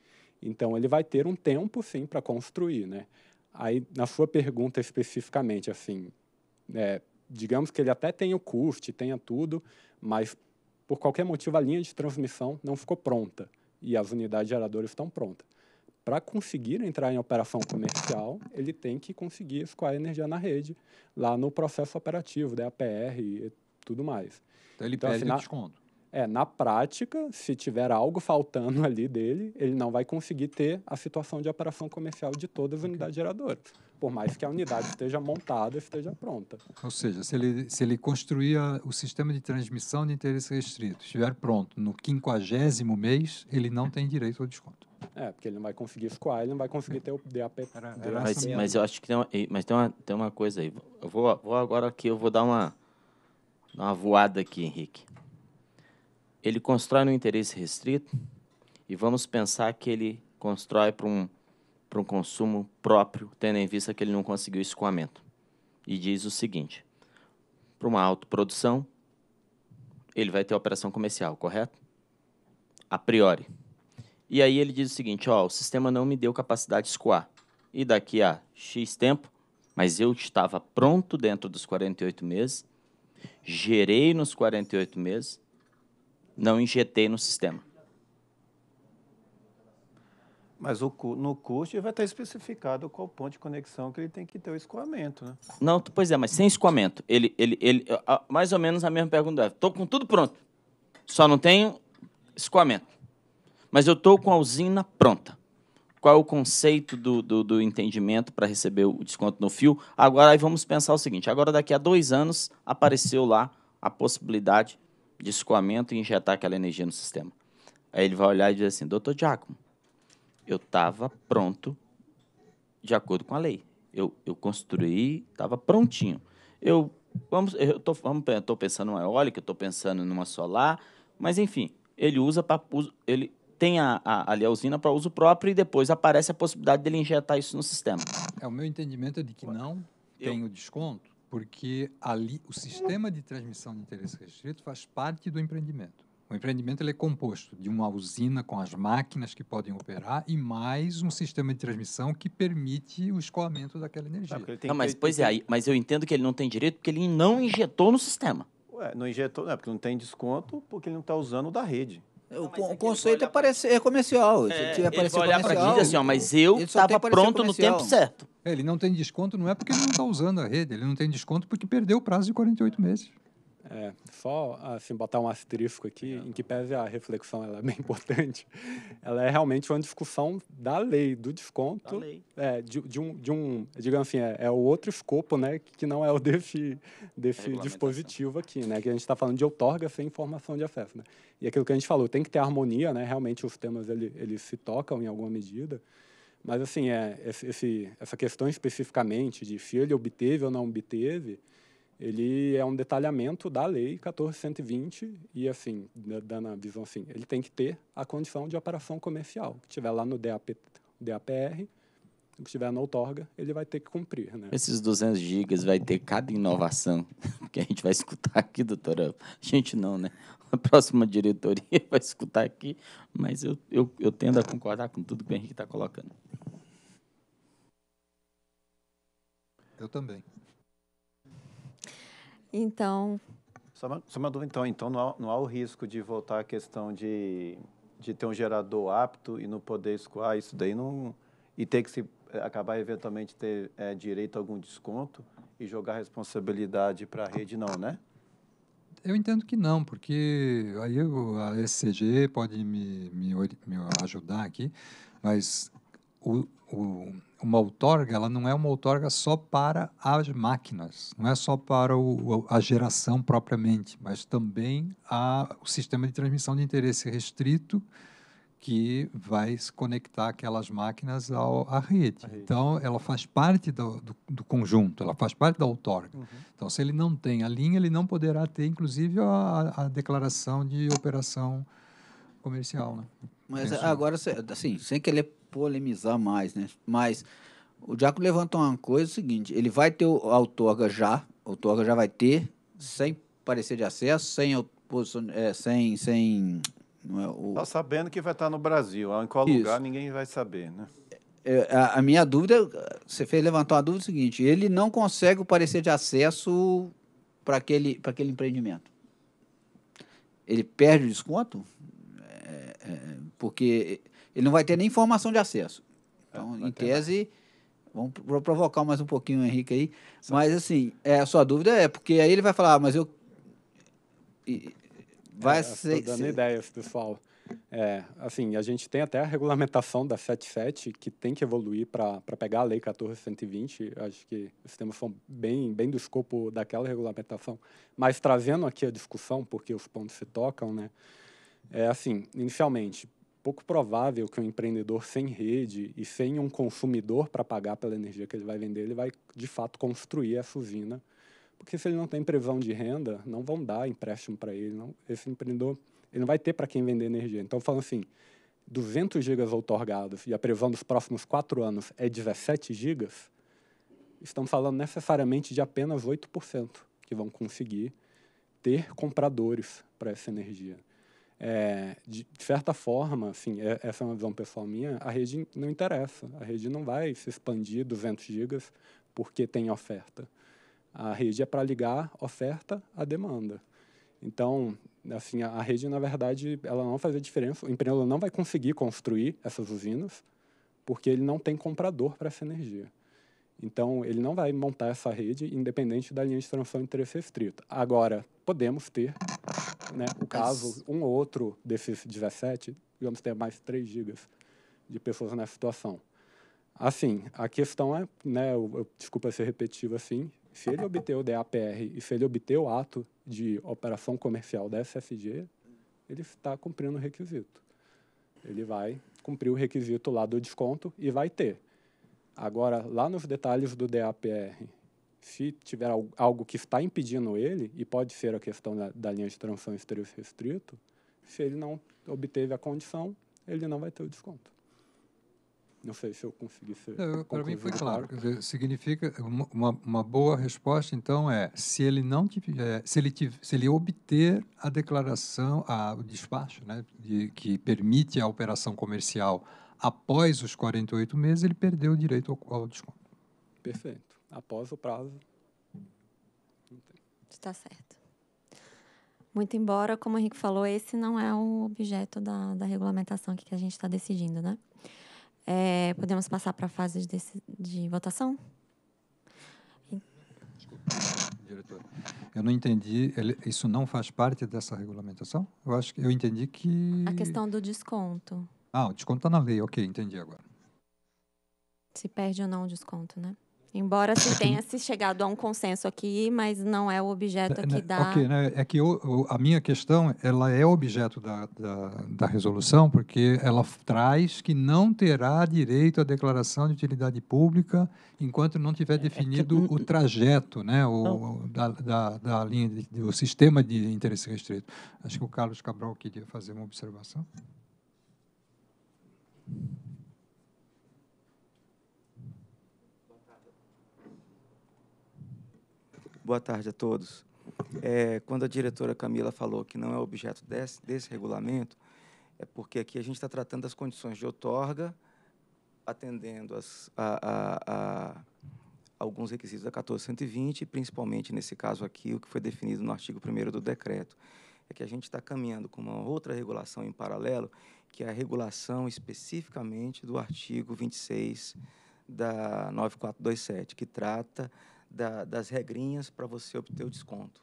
Então, ele vai ter um tempo, sim, para construir, né? Aí, na sua pergunta especificamente, assim, é, digamos que ele até tenha o custe, tenha tudo, mas por qualquer motivo a linha de transmissão não ficou pronta e as unidades geradoras estão prontas. Para conseguir entrar em operação comercial, ele tem que conseguir escoar energia na rede, lá no processo operativo da né? APR e tudo mais. Então ele então, perde assim, desconto. É, na prática, se tiver algo faltando (laughs) ali dele, ele não vai conseguir ter a situação de operação comercial de todas as unidades geradoras, por mais que a unidade esteja montada e esteja pronta. Ou seja, se ele, se ele construir a, o sistema de transmissão de interesse restrito, estiver pronto no quinquagésimo mês, ele não tem direito ao desconto. É, porque ele não vai conseguir escoar, ele não vai conseguir ter o DAP. Era, era assim, mas, mas eu acho que tem uma, mas tem, uma, tem uma coisa aí. Eu vou, vou agora aqui, eu vou dar uma, dar uma voada aqui, Henrique ele constrói no interesse restrito e vamos pensar que ele constrói para um, um consumo próprio, tendo em vista que ele não conseguiu escoamento. E diz o seguinte: para uma autoprodução, ele vai ter operação comercial, correto? A priori. E aí ele diz o seguinte: ó, o sistema não me deu capacidade de escoar. E daqui a X tempo, mas eu estava pronto dentro dos 48 meses, gerei nos 48 meses, não injetei no sistema. Mas o, no custo vai estar especificado qual ponto de conexão que ele tem que ter o escoamento, né? Não, pois é, mas sem escoamento. Ele, ele, ele, mais ou menos a mesma pergunta. Estou é, com tudo pronto, só não tenho escoamento. Mas eu estou com a usina pronta. Qual é o conceito do, do, do entendimento para receber o desconto no fio? Agora aí vamos pensar o seguinte: agora daqui a dois anos apareceu lá a possibilidade de escoamento e injetar aquela energia no sistema. Aí ele vai olhar e diz assim: Doutor Giacomo, eu estava pronto de acordo com a lei. Eu, eu construí, estava prontinho. Eu vamos, eu tô, vamos, eu tô pensando numa eólica, estou pensando numa solar, mas enfim, ele usa para ele tem a, a, ali a usina para uso próprio e depois aparece a possibilidade dele injetar isso no sistema. É o meu entendimento é de que não tem o desconto porque ali o sistema de transmissão de interesse restrito faz parte do empreendimento. O empreendimento ele é composto de uma usina com as máquinas que podem operar e mais um sistema de transmissão que permite o escoamento daquela energia. tem, não, mas pois tem... é, mas eu entendo que ele não tem direito porque ele não injetou no sistema. Ué, não injetou, não, é porque não tem desconto porque ele não está usando da rede. O, não, o é conceito é, parecer, é comercial. É, se ele é, vai olhar para ti e assim, ó, mas eu estava pronto no tempo certo. É, ele não tem desconto, não é porque ele não está usando a rede, ele não tem desconto porque perdeu o prazo de 48 meses. É, só assim, botar um asterisco aqui, em que pese a reflexão ela é bem (laughs) importante, ela é realmente uma discussão da lei, do desconto, lei. É, de, de, um, de um, digamos assim, é, é, o outro escopo, né, que não é o desse, desse dispositivo aqui, né, que a gente está falando de outorga sem informação de acesso, né. E aquilo que a gente falou, tem que ter harmonia, né, realmente os temas ele, eles se tocam em alguma medida, mas assim, é, esse, essa questão especificamente de se ele obteve ou não obteve, ele é um detalhamento da lei 14.120 e, assim, dando a visão assim, ele tem que ter a condição de operação comercial, que tiver lá no DAP, DAPR, que estiver na outorga, ele vai ter que cumprir. Né? Esses 200 gigas vai ter cada inovação (laughs) que a gente vai escutar aqui, doutora. A gente não, né? A próxima diretoria (laughs) vai escutar aqui, mas eu, eu, eu tendo a concordar com tudo que o Henrique está colocando. Eu também. Então. Só uma, só uma dúvida, então. Então não há, não há o risco de voltar à questão de, de ter um gerador apto e não poder escoar isso daí não. E ter que se eh, acabar eventualmente ter é, direito a algum desconto e jogar responsabilidade para a rede, não, né? Eu entendo que não, porque aí eu, a SCG pode me, me, me ajudar aqui, mas o, o, uma outorga ela não é uma outorga só para as máquinas, não é só para o, a geração propriamente, mas também a, o sistema de transmissão de interesse restrito que vai se conectar aquelas máquinas ao, à rede. rede. Então, ela faz parte do, do, do, conjunto, ela faz parte da outorga. Uhum. Então, se ele não tem a linha, ele não poderá ter, inclusive, a, a declaração de operação comercial. Né? Mas Penso. agora, assim, sem querer polemizar mais, né? Mas o Diaco levanta uma coisa, é o seguinte, ele vai ter a outorga já, a outorga já vai ter, sem parecer de acesso, sem oposição, é, sem, sem não é, o... Tá sabendo que vai estar no Brasil, em qual Isso. lugar ninguém vai saber, né? É, a, a, minha dúvida, você fez levantar uma dúvida é seguinte, ele não consegue o parecer de acesso para aquele, aquele empreendimento. Ele perde o desconto? É, é, é porque ele não vai ter nem informação de acesso. Então, é, em tese, vamos provocar mais um pouquinho o Henrique aí. Mas, assim, é, a sua dúvida é, porque aí ele vai falar, ah, mas eu. E, vai é, ser. dando ideias, pessoal. É, assim, a gente tem até a regulamentação da 77, que tem que evoluir para pegar a Lei 14.120. Acho que os temas são bem, bem do escopo daquela regulamentação. Mas trazendo aqui a discussão, porque os pontos se tocam, né? É assim, inicialmente, pouco provável que um empreendedor sem rede e sem um consumidor para pagar pela energia que ele vai vender, ele vai de fato construir essa usina. Porque se ele não tem previsão de renda, não vão dar empréstimo para ele. Não, esse empreendedor ele não vai ter para quem vender energia. Então, falando assim, 200 gigas outorgados e a previsão dos próximos quatro anos é 17 gigas, estamos falando necessariamente de apenas 8% que vão conseguir ter compradores para essa energia. É, de certa forma, assim, é, essa é uma visão pessoal minha, a rede não interessa. A rede não vai se expandir 200 gigas porque tem oferta. A rede é para ligar oferta à demanda. Então, assim, a, a, rede, na verdade, ela não faz diferença. O empreendedor não vai conseguir construir essas usinas porque ele não tem comprador para essa energia. Então, ele não vai montar essa rede independente da linha de transmissão de interesse restrito. Agora, podemos ter né, o caso, um ou outro desses 17, digamos, ter mais 3 gigas de pessoas nessa situação. Assim, a questão é, né, eu, eu, desculpa ser repetitivo assim, se ele obteu o DAPR e se ele obteu o ato de operação comercial da SFG, ele está cumprindo o requisito. Ele vai cumprir o requisito lá do desconto e vai ter. Agora, lá nos detalhes do DAPR se tiver algo que está impedindo ele, e pode ser a questão da, da linha de transição exterior restrito, se ele não obteve a condição, ele não vai ter o desconto. Não sei se eu consegui ser. É, Para mim foi claro. claro. Significa uma, uma, boa resposta. Então é se ele não tiver, é, se ele tiver, se ele obter a declaração, a, o despacho, né, de, que permite a operação comercial após os 48 meses, ele perdeu o direito ao, ao desconto. Perfeito após o prazo. Está certo. Muito embora, como o Henrique falou, esse não é o objeto da, da regulamentação que a gente está decidindo, né? É, podemos passar para a fase de, de votação? Diretor, eu não entendi. Ele, isso não faz parte dessa regulamentação? Eu acho que eu entendi que a questão do desconto. Ah, o desconto está na lei. Ok, entendi agora. Se perde ou não o desconto, né? Embora se tenha (coughs) se chegado a um consenso aqui, mas não é o objeto né, que né, dá. Ok, né? É que o, a minha questão ela é objeto da, da, da, resolução, porque ela traz que não terá direito à declaração de utilidade pública enquanto não tiver definido é, é que... o trajeto né? o, da, da, da, linha, do sistema de interesse restrito. Acho que o Carlos Cabral queria fazer uma observação. Boa tarde a todos. É, quando a diretora Camila falou que não é objeto desse, desse regulamento, é porque aqui a gente está tratando das condições de outorga, atendendo as, a, a, a alguns requisitos da 1420, principalmente nesse caso aqui, o que foi definido no artigo 1 do decreto. É que a gente está caminhando com uma outra regulação em paralelo, que é a regulação especificamente do artigo 26 da 9427, que trata da, das regrinhas para você obter o desconto.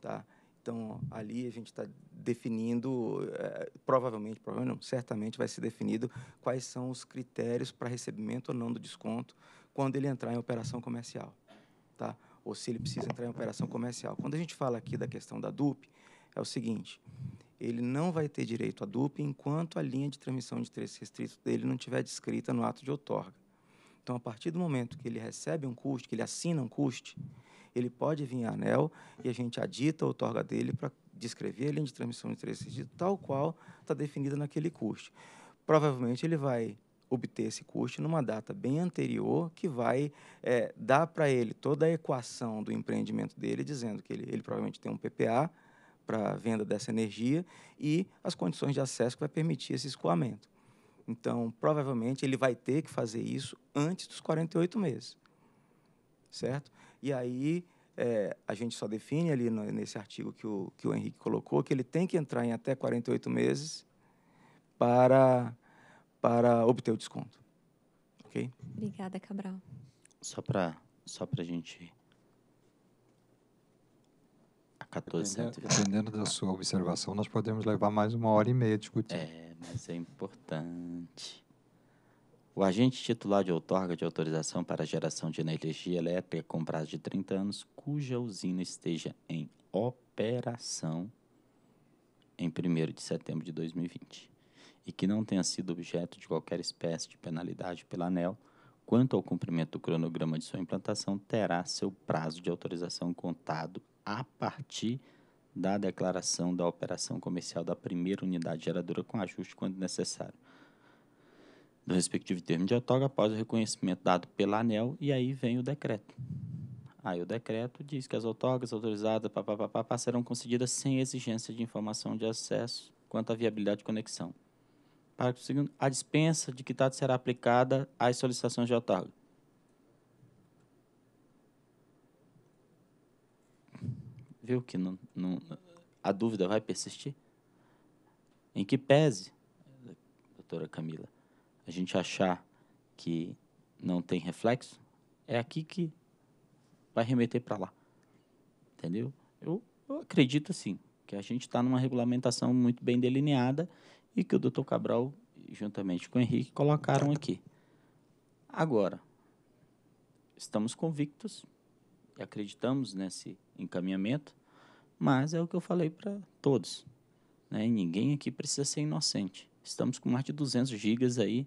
Tá? Então, ali a gente está definindo, é, provavelmente, provavelmente não, certamente vai ser definido quais são os critérios para recebimento ou não do desconto quando ele entrar em operação comercial. Tá? Ou se ele precisa entrar em operação comercial. Quando a gente fala aqui da questão da DUP, é o seguinte, ele não vai ter direito à DUP enquanto a linha de transmissão de interesse restrito dele não tiver descrita no ato de outorga. Então, a partir do momento que ele recebe um custo, que ele assina um custo, ele pode vir a ANEL e a gente adita a outorga dele para descrever a linha de transmissão de interesse tal qual está definida naquele custo. Provavelmente ele vai obter esse custo numa data bem anterior que vai é, dar para ele toda a equação do empreendimento dele, dizendo que ele, ele provavelmente tem um PPA para a venda dessa energia e as condições de acesso que vai permitir esse escoamento. Então, provavelmente, ele vai ter que fazer isso antes dos 48 meses. Certo? E aí, é, a gente só define ali no, nesse artigo que o, que o Henrique colocou que ele tem que entrar em até 48 meses para, para obter o desconto. Ok? Obrigada, Cabral. Só para só a gente 1400. Dependendo da sua observação, nós podemos levar mais uma hora e meia discutindo. É, mas é importante. O agente titular de outorga de autorização para geração de energia elétrica com prazo de 30 anos, cuja usina esteja em operação em 1 de setembro de 2020 e que não tenha sido objeto de qualquer espécie de penalidade pela ANEL, quanto ao cumprimento do cronograma de sua implantação, terá seu prazo de autorização contado a partir da declaração da operação comercial da primeira unidade geradora com ajuste quando necessário do respectivo termo de outorga após o reconhecimento dado pela ANEL e aí vem o decreto. Aí o decreto diz que as outorgas autorizadas pá, pá, pá, pá, serão concedidas sem exigência de informação de acesso quanto à viabilidade de conexão. Parágrafo segundo, a dispensa de quitado será aplicada às solicitações de outorga viu que não, não, a dúvida vai persistir? Em que pese, doutora Camila, a gente achar que não tem reflexo, é aqui que vai remeter para lá. Entendeu? Eu, eu acredito, sim, que a gente está numa regulamentação muito bem delineada e que o doutor Cabral, juntamente com o Henrique, colocaram aqui. Agora, estamos convictos e acreditamos nesse encaminhamento mas é o que eu falei para todos. Né? Ninguém aqui precisa ser inocente. Estamos com mais de 200 gigas aí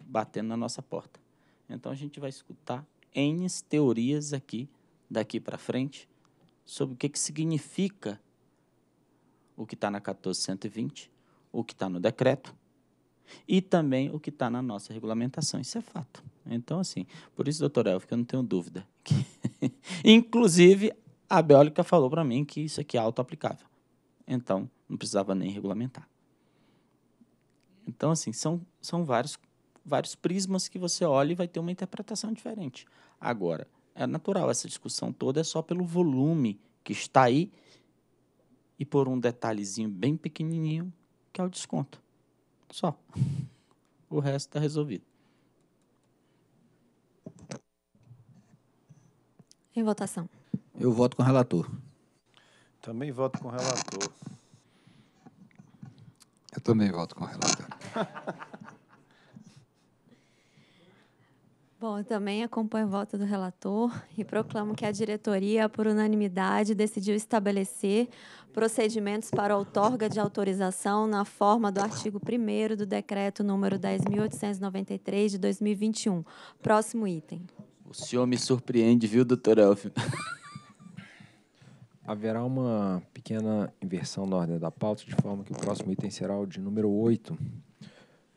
batendo na nossa porta. Então a gente vai escutar N teorias aqui, daqui para frente, sobre o que, que significa o que está na 1420, o que está no decreto e também o que está na nossa regulamentação. Isso é fato. Então, assim, por isso, doutor Elf, que eu não tenho dúvida. Que, (laughs) inclusive, a Beólica falou para mim que isso aqui é auto-aplicável. Então, não precisava nem regulamentar. Então, assim, são, são vários, vários prismas que você olha e vai ter uma interpretação diferente. Agora, é natural, essa discussão toda é só pelo volume que está aí e por um detalhezinho bem pequenininho, que é o desconto. Só. O resto está é resolvido. Em votação. Eu voto com o relator. Também voto com o relator. Eu também voto com o relator. (laughs) Bom, também acompanho o voto do relator e proclamo que a diretoria, por unanimidade, decidiu estabelecer procedimentos para outorga de autorização na forma do artigo 1 do decreto número 10.893 de 2021. Próximo item. O senhor me surpreende, viu, doutor Elfio? (laughs) haverá uma pequena inversão na ordem da pauta, de forma que o próximo item será o de número 8,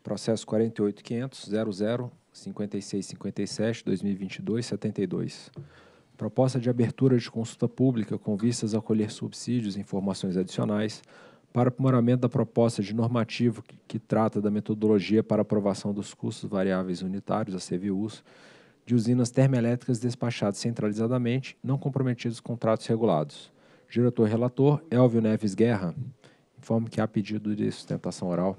processo 48.500.00.5657.2022.72. Proposta de abertura de consulta pública com vistas a colher subsídios e informações adicionais para aprimoramento da proposta de normativo que, que trata da metodologia para aprovação dos custos variáveis unitários, a CVUs, de usinas termoelétricas despachadas centralizadamente, não comprometidos com contratos regulados. Diretor relator Elvio Neves Guerra, informo que há pedido de sustentação oral.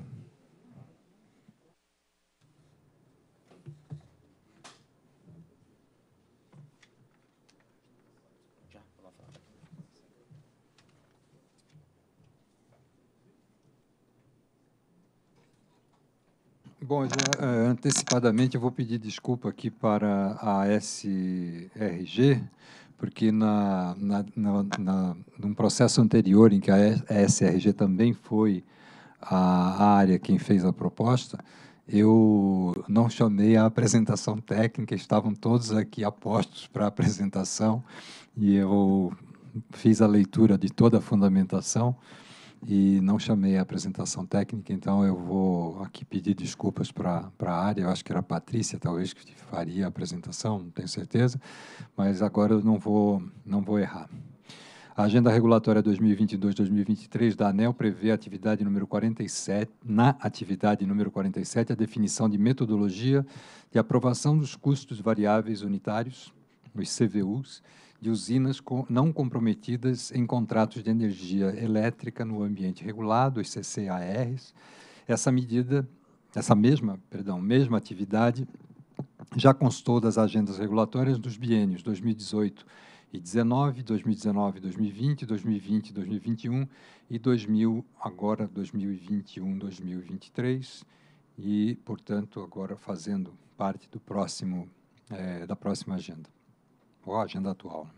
Bom, já, é, antecipadamente eu vou pedir desculpa aqui para a SRG, porque na, na, na, na, num processo anterior em que a SRG também foi a área quem fez a proposta, eu não chamei a apresentação técnica, estavam todos aqui apostos para a apresentação e eu fiz a leitura de toda a fundamentação e não chamei a apresentação técnica, então eu vou aqui pedir desculpas para a área. Eu acho que era a Patrícia, talvez, que faria a apresentação, não tenho certeza, mas agora eu não vou, não vou errar. A Agenda Regulatória 2022-2023 da ANEL prevê atividade número 47, na atividade número 47, a definição de metodologia de aprovação dos custos variáveis unitários, os CVUs, de usinas não comprometidas em contratos de energia elétrica no ambiente regulado, os CCARs. Essa medida, essa mesma, perdão, mesma atividade já constou das agendas regulatórias dos biênios 2018 e 19, 2019, 2020, 2020, 2021 e 2000 agora 2021, 2023 e, portanto, agora fazendo parte do próximo é, da próxima agenda ou agenda atual. Né?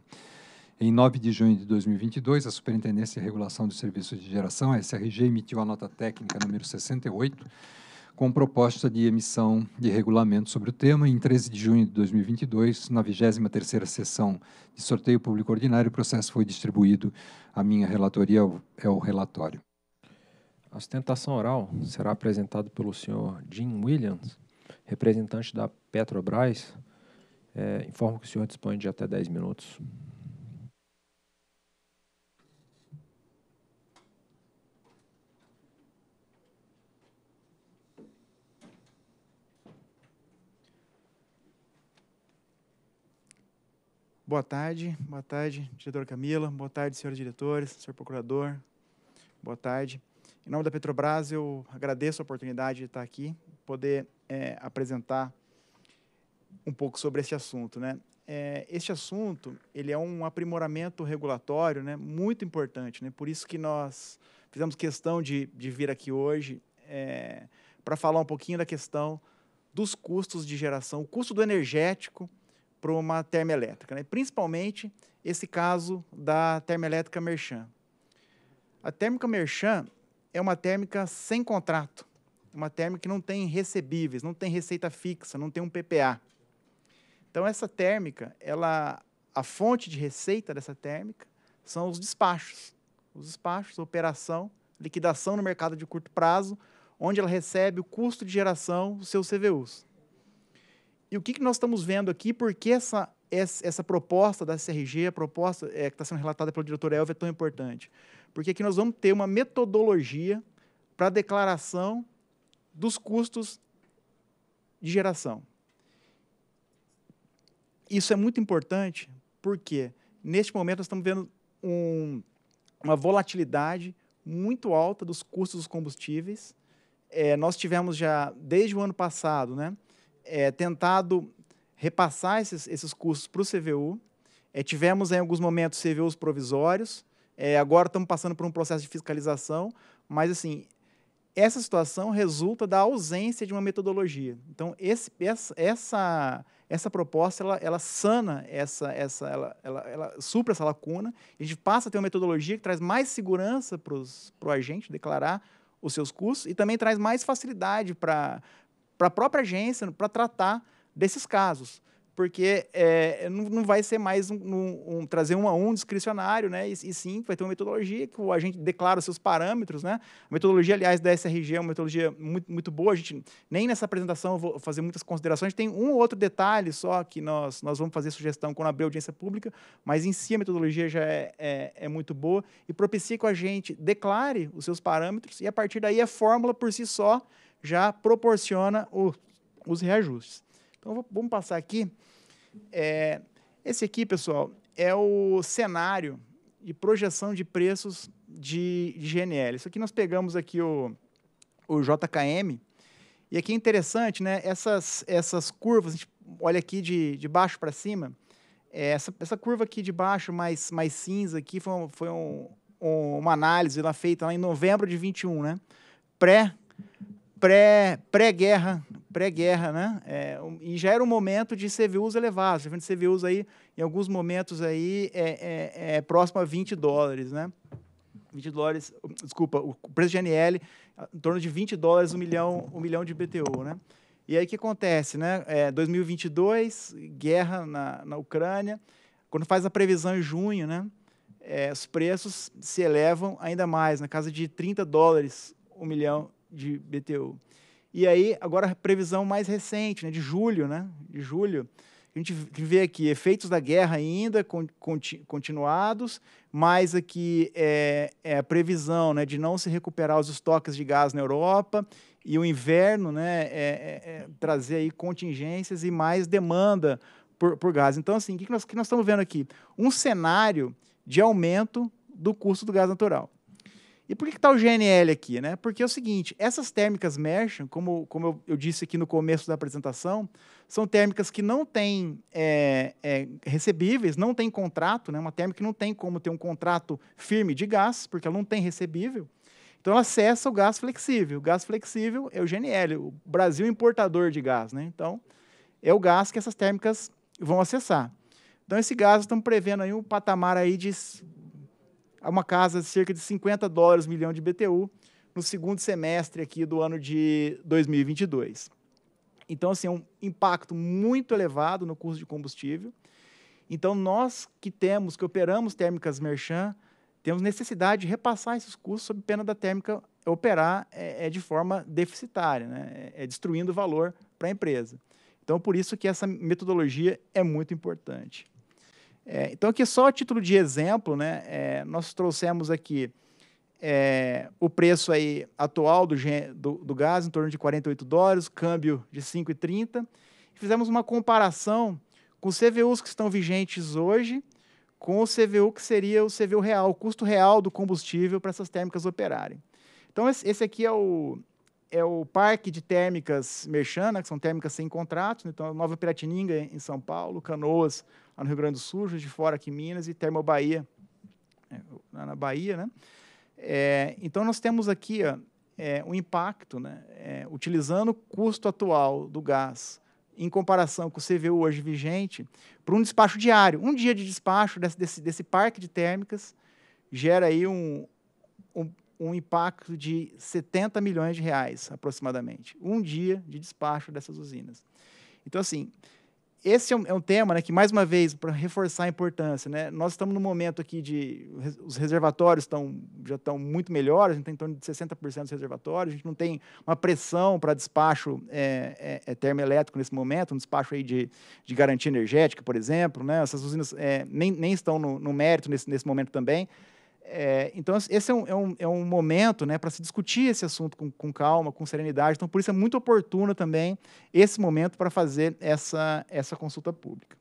Em 9 de junho de 2022, a Superintendência de Regulação de Serviços de Geração, a SRG, emitiu a nota técnica número 68, com proposta de emissão de regulamento sobre o tema. Em 13 de junho de 2022, na 23ª sessão de sorteio público ordinário, o processo foi distribuído. A minha relatoria é, é o relatório. A sustentação oral será apresentada pelo senhor Jim Williams, representante da Petrobras, é, informo que o senhor dispõe de até 10 minutos. Boa tarde, boa tarde, diretora Camila, boa tarde, senhores diretores, senhor procurador, boa tarde. Em nome da Petrobras, eu agradeço a oportunidade de estar aqui, poder é, apresentar um pouco sobre esse assunto, né? É, este assunto ele é um aprimoramento regulatório, né? Muito importante, né? Por isso que nós fizemos questão de, de vir aqui hoje é, para falar um pouquinho da questão dos custos de geração, o custo do energético para uma termoelétrica, né? Principalmente esse caso da termoelétrica Merchan. A térmica Merchan é uma térmica sem contrato, uma térmica que não tem recebíveis, não tem receita fixa, não tem um PPA. Então essa térmica, ela a fonte de receita dessa térmica são os despachos. Os despachos, operação, liquidação no mercado de curto prazo, onde ela recebe o custo de geração dos seus CVUs. E o que, que nós estamos vendo aqui, por que essa, essa, essa proposta da CRG, a proposta é, que está sendo relatada pelo diretor Elvio, é tão importante? Porque aqui nós vamos ter uma metodologia para a declaração dos custos de geração. Isso é muito importante porque, neste momento, nós estamos vendo um, uma volatilidade muito alta dos custos dos combustíveis. É, nós tivemos já, desde o ano passado, né, é, tentado repassar esses, esses custos para o CVU. É, tivemos, em alguns momentos, CVUs provisórios. É, agora estamos passando por um processo de fiscalização. Mas, assim, essa situação resulta da ausência de uma metodologia. Então, esse, essa, essa essa proposta ela, ela sana essa, essa ela, ela, ela supra essa lacuna. A gente passa a ter uma metodologia que traz mais segurança para o agente declarar os seus custos e também traz mais facilidade para a própria agência para tratar desses casos porque é, é, não, não, vai ser mais um, um, um, trazer um a um discricionário, né? E, e, sim, vai ter uma metodologia que o agente declara os seus parâmetros, né? A metodologia, aliás, da SRG é uma metodologia muito, muito boa. A gente nem nessa apresentação eu vou fazer muitas considerações. Tem um outro detalhe só que nós, nós vamos fazer sugestão quando abrir audiência pública, mas em si a metodologia já é, é, é muito boa e propicia que o agente declare os seus parâmetros e a partir daí a fórmula por si só já proporciona o, os reajustes. Então vamos passar aqui. É, esse aqui, pessoal, é o cenário e projeção de preços de, de GNL. Isso aqui nós pegamos aqui o, o JKM. E aqui é interessante, né? Essas, essas curvas, a gente olha aqui de, de baixo para cima. É, essa, essa curva aqui de baixo, mais, mais cinza, aqui foi, foi um, um, uma análise lá feita lá em novembro de 21, né? Pré pré-guerra, pré guerra pré guerra né? É, e já era um momento de CVUs elevados. Você vendo CVUs aí, em alguns momentos aí, é, é, é, próximo a 20 dólares, né? 20 dólares, desculpa, o preço de NL em torno de 20 dólares um milhão, um milhão de BTU, né? E aí o que acontece, né? É, 2022, guerra na, na Ucrânia. Quando faz a previsão em junho, né? É, os preços se elevam ainda mais, na casa de 30 dólares um milhão de BTU. E aí, agora a previsão mais recente, né, de julho, né? De julho. A gente vê aqui efeitos da guerra ainda continuados, mais aqui é, é, a previsão né, de não se recuperar os estoques de gás na Europa e o inverno né, é, é, é trazer aí contingências e mais demanda por, por gás. Então, assim, o que nós, que nós estamos vendo aqui? Um cenário de aumento do custo do gás natural. E por que está o GNL aqui? Né? Porque é o seguinte, essas térmicas mesh, como, como eu, eu, disse aqui no começo da apresentação, são térmicas que não têm é, é, recebíveis, não tem contrato, né? uma térmica que não tem como ter um contrato firme de gás, porque ela não tem recebível. Então ela o gás flexível. O gás flexível é o GNL, o Brasil importador de gás. Né? Então é o gás que essas térmicas vão acessar. Então esse gás estamos prevendo aí um patamar aí de uma casa de cerca de 50 dólares milhão de BTU no segundo semestre aqui do ano de 2022. Então, assim, é um impacto muito elevado no custo de combustível. Então, nós que temos, que operamos térmicas merchan, temos necessidade de repassar esses custos sob pena da térmica operar é, é de forma deficitária, né? é, é destruindo valor para a empresa. Então, por isso que essa metodologia é muito importante. É, então, aqui só a título de exemplo, né, é, nós trouxemos aqui é, o preço aí atual do, do, do, gás, em torno de 48 dólares, câmbio de 5,30. Fizemos uma comparação com CVUs que estão vigentes hoje, com o CVU que seria o CVU real, o custo real do combustível para essas térmicas operarem. Então, esse aqui é o, é o parque de térmicas Merchana, né, que são térmicas sem contrato, né, então Nova Piratininga, em São Paulo, Canoas, lá no Rio Grande do Sul, Juiz de Fora aqui em Minas e Termo Bahia, é, na Bahia, né? É, então nós temos aqui ó, é, o impacto, né? É, utilizando o custo atual do gás em comparação com o CVU hoje vigente, para um despacho diário. Um dia de despacho desse, desse, desse parque de térmicas gera aí um, um, um, impacto de 70 milhões de reais, aproximadamente. Um dia de despacho dessas usinas. Então, assim, esse é um, é um, tema né, que, mais uma vez, para reforçar a importância, né, nós estamos num momento aqui de. Os reservatórios estão, já estão muito melhores, a gente tem em torno de 60% dos reservatórios, a gente não tem uma pressão para despacho é, é, é, termoelétrico nesse momento, um despacho aí de, de garantia energética, por exemplo. Né, essas usinas é, nem, nem estão no, no mérito nesse, nesse momento também. É, então, esse é um, é um, é um momento né, para se discutir esse assunto com, com, calma, com serenidade. Então, por isso é muito oportuno também esse momento para fazer essa, essa consulta pública.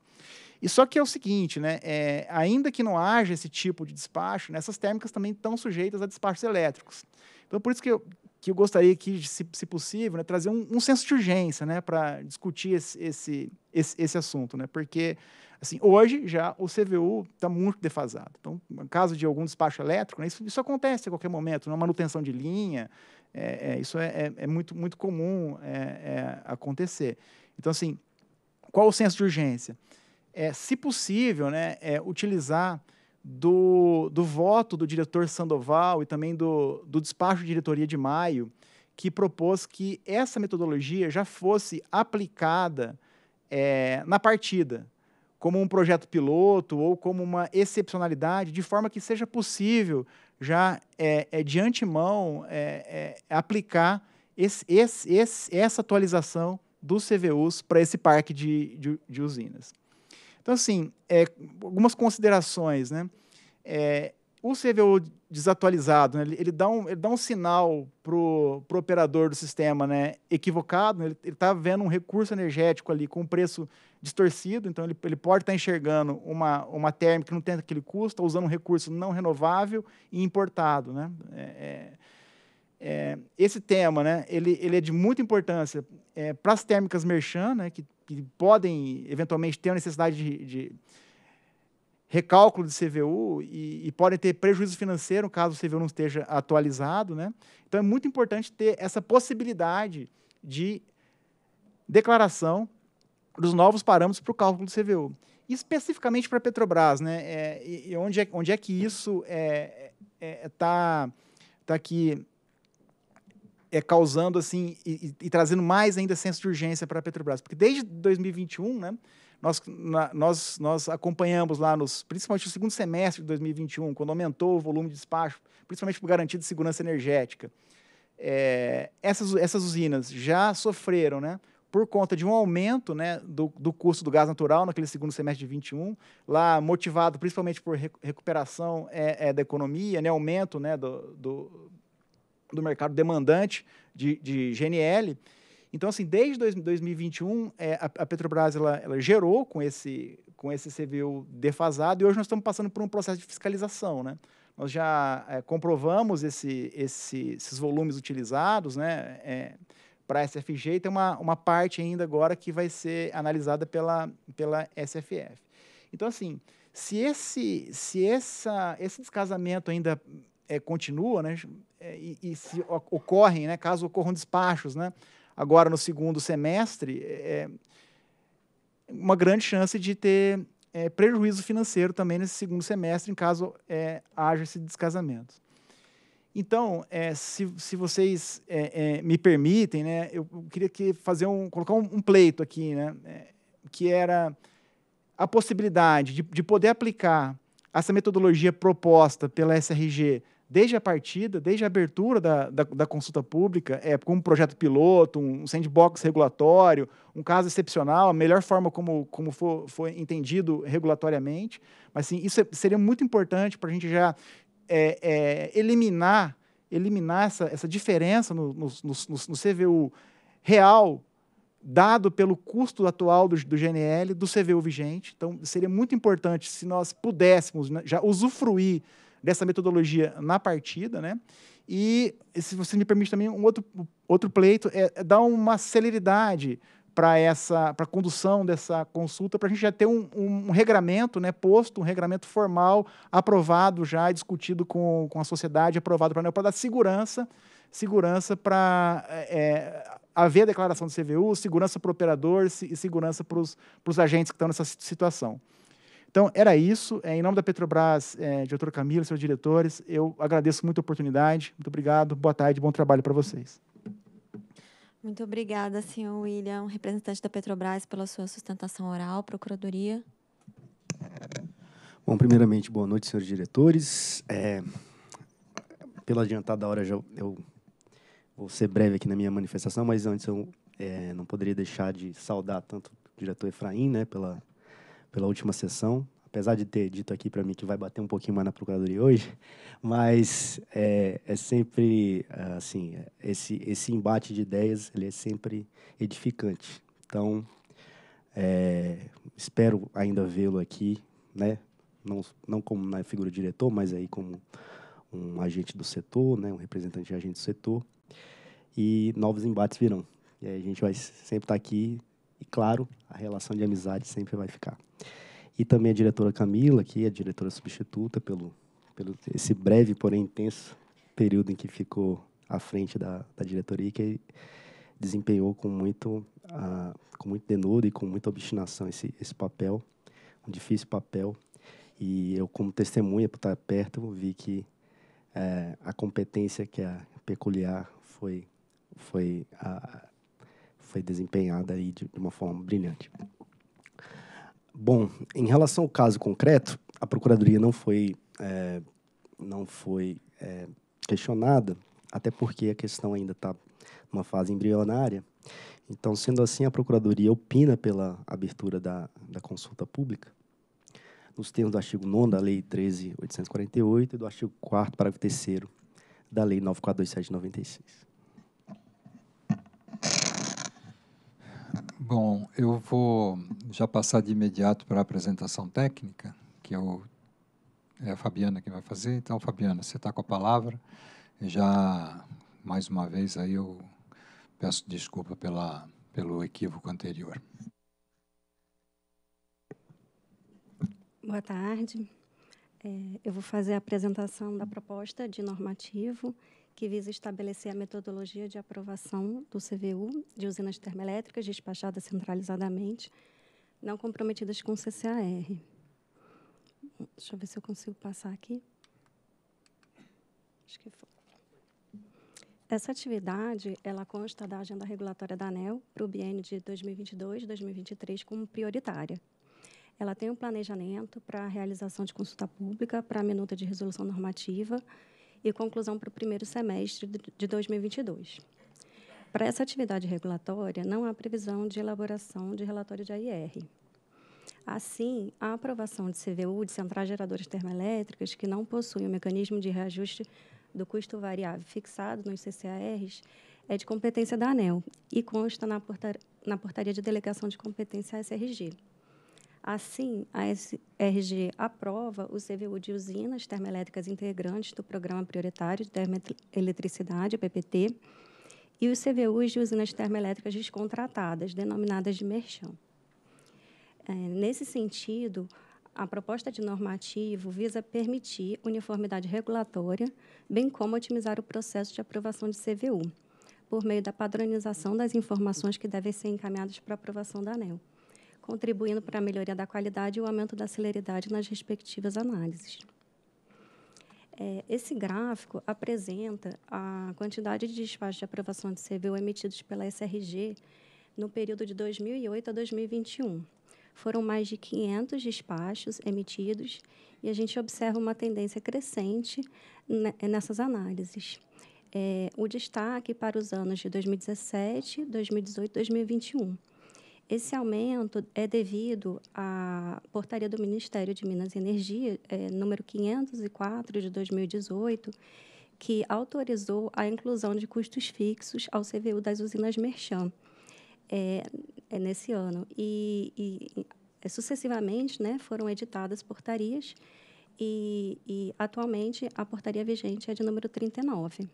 E só que é o seguinte, né, é, ainda que não haja esse tipo de despacho, né, essas térmicas também estão sujeitas a despachos elétricos. Então, por isso que eu, que eu gostaria aqui, se, se possível, né, trazer um, um, senso de urgência né, para discutir esse, esse, esse, esse assunto. Né, porque Assim, hoje já o CVU está muito defasado. Então, no caso de algum despacho elétrico, né, isso, isso, acontece a qualquer momento, na é manutenção de linha, é, é, isso é, é, é muito, muito comum é, acontecer. Então, assim, qual o senso de urgência? É, se possível, né, utilizar do, do voto do diretor Sandoval e também do, do despacho de diretoria de maio, que propôs que essa metodologia já fosse aplicada é, na partida como um projeto piloto ou como uma excepcionalidade, de forma que seja possível já é, é de antemão é, é, aplicar esse, esse, esse, essa atualização dos CVUs para esse parque de, de, de, usinas. Então, assim, é, algumas considerações. Né? É, o CVU desatualizado, né, ele, ele, dá um, ele dá um sinal para o operador do sistema né, equivocado, né, ele está vendo um recurso energético ali com preço distorcido, então ele, ele pode estar enxergando uma, uma térmica que não tem aquele custo, usando um recurso não renovável e importado. Né? É, é, é, esse tema né, ele, ele é de muita importância é, para as térmicas merchan, né, que, que podem eventualmente ter a necessidade de, de recálculo de CVU e, e, podem ter prejuízo financeiro caso o CVU não esteja atualizado. Né? Então é muito importante ter essa possibilidade de declaração dos novos parâmetros para o cálculo do CVU. especificamente para a Petrobras, né? É, e, onde, é, onde é que isso está é, é, é tá, tá aqui é, causando assim e, e, e, trazendo mais ainda senso de urgência para a Petrobras? Porque desde 2021, né? Nós, na, nós, nós acompanhamos lá, nos, principalmente no segundo semestre de 2021, quando aumentou o volume de despacho, principalmente por garantia de segurança energética. É, essas, essas usinas já sofreram né, por conta de um aumento né, do, do custo do gás natural naquele segundo semestre de 21, lá motivado principalmente por recuperação é, é, da economia, né, aumento né, do, do, do mercado demandante de, de GNL. Então, assim, desde 2021, é, a, a, Petrobras ela, ela, gerou com esse, com esse CVU defasado e hoje nós estamos passando por um processo de fiscalização, né? Nós já é, comprovamos esse, esse, esses volumes utilizados, né? É, para a SFG e tem uma, uma parte ainda agora que vai ser analisada pela, pela SFF. Então, assim, se esse, se essa, esse descasamento ainda é, continua, né, eh, e, e se ocorrem, né, caso ocorram despachos, né, agora no segundo semestre, é uma grande chance de ter é, prejuízo financeiro também nesse segundo semestre, em caso é, haja esse descasamento. Então, é, se, se vocês é, é, me permitem, né, eu queria que fazer um, colocar um, um pleito aqui, né, é, que era a possibilidade de, de poder aplicar essa metodologia proposta pela SRG desde a partida, desde a abertura da, da, da consulta pública, é, como um projeto piloto, um sandbox regulatório, um caso excepcional, a melhor forma como, como for, foi entendido regulatoriamente. Mas, assim, isso é, seria muito importante para a gente já é, é, eliminar, eliminar essa, essa diferença no, no, no, no CVU real dado pelo custo atual do, do, GNL, do CVU vigente. Então, seria muito importante se nós pudéssemos né, já usufruir dessa metodologia na partida, né? E, se você me permite também, um outro, outro pleito é, é dar uma celeridade para essa para condução dessa consulta para a gente já ter um, um, um, regramento né posto um regramento formal aprovado já discutido com, com a sociedade aprovado para para dar segurança segurança para é, é, haver a declaração do CVU segurança para o operador e segurança para os agentes que estão nessa situação então era isso é, em nome da Petrobras é, diretor Camilo seus diretores eu agradeço muito a oportunidade muito obrigado boa tarde bom trabalho para vocês muito obrigada, senhor William, representante da Petrobras, pela sua sustentação oral, Procuradoria. Bom, primeiramente, boa noite, senhores diretores. É, pela adiantada hora, já, eu vou ser breve aqui na minha manifestação, mas antes eu é, não poderia deixar de saudar tanto o diretor Efraim, né, pela, pela última sessão, apesar de ter dito aqui para mim que vai bater um pouquinho mais na procuradoria hoje, mas é, é sempre assim esse esse embate de ideias ele é sempre edificante. Então é, espero ainda vê-lo aqui, né? Não não como na figura de diretor, mas aí como um agente do setor, né? Um representante de agente do setor e novos embates virão. E a gente vai sempre estar tá aqui e claro a relação de amizade sempre vai ficar e também a diretora Camila, que é a diretora substituta pelo, pelo esse breve, porém intenso período em que ficou à frente da, da diretoria, que desempenhou com muito, ah, com muito denodo e com muita obstinação esse, esse papel, um difícil papel. E eu, como testemunha, por estar perto, vi que é, a competência que é peculiar foi, foi, a, foi desempenhada aí de, de uma forma brilhante. Bom, em relação ao caso concreto, a Procuradoria não foi, é, não foi é, questionada, até porque a questão ainda está numa fase embrionária. Então, sendo assim, a Procuradoria opina pela abertura da, da consulta pública, nos termos do artigo 9 da Lei 13.848 e do artigo 4 parágrafo 3 da Lei 942.796. 96. Bom, eu vou já passar de imediato para a apresentação técnica, que eu, é, é a Fabiana que vai fazer. Então, Fabiana, você está com a palavra. Já, mais uma vez, aí eu peço desculpa pela, pelo equívoco anterior. Boa tarde. É, eu vou fazer a apresentação da proposta de normativo que visa estabelecer a metodologia de aprovação do CVU de usinas termoelétricas despachadas centralizadamente, não comprometidas com CCAR. Deixa eu ver se eu consigo passar aqui. Acho que foi. Essa atividade, ela consta da agenda regulatória da ANEL para o biênio de 2022-2023 como prioritária. Ela tem um planejamento para a realização de consulta pública, para a minuta de resolução normativa, e conclusão para o primeiro semestre de 2022. Para essa atividade regulatória, não há previsão de elaboração de relatório de AIR. Assim, a aprovação de CVU de centrais geradoras termoelétricas que não possuem o mecanismo de reajuste do custo variável fixado nos CCARs é de competência da ANEL e consta na, portaria de delegação de competência à SRG. Assim, a SRG aprova o CVU de usinas termoelétricas integrantes do Programa Prioritário de Termoeletricidade, PPT, e os CVUs de usinas termoelétricas descontratadas, denominadas de merchão. É, nesse sentido, a proposta de normativo visa permitir uniformidade regulatória, bem como otimizar o processo de aprovação de CVU, por meio da padronização das informações que devem ser encaminhadas para aprovação da ANEL contribuindo para a melhoria da qualidade e o aumento da celeridade nas respectivas análises. É, esse gráfico apresenta a quantidade de despachos de aprovação de CVU emitidos pela SRG no período de 2008 a 2021. Foram mais de 500 despachos emitidos e a gente observa uma tendência crescente nessas análises. É, o destaque para os anos de 2017, 2018 e 2021 esse aumento é devido à portaria do Ministério de Minas e Energia, é, número 504 de 2018, que autorizou a inclusão de custos fixos ao CVU das usinas Merchan é, é nesse ano. E, e é, sucessivamente né, foram editadas portarias, e, e atualmente a portaria vigente é de número 39.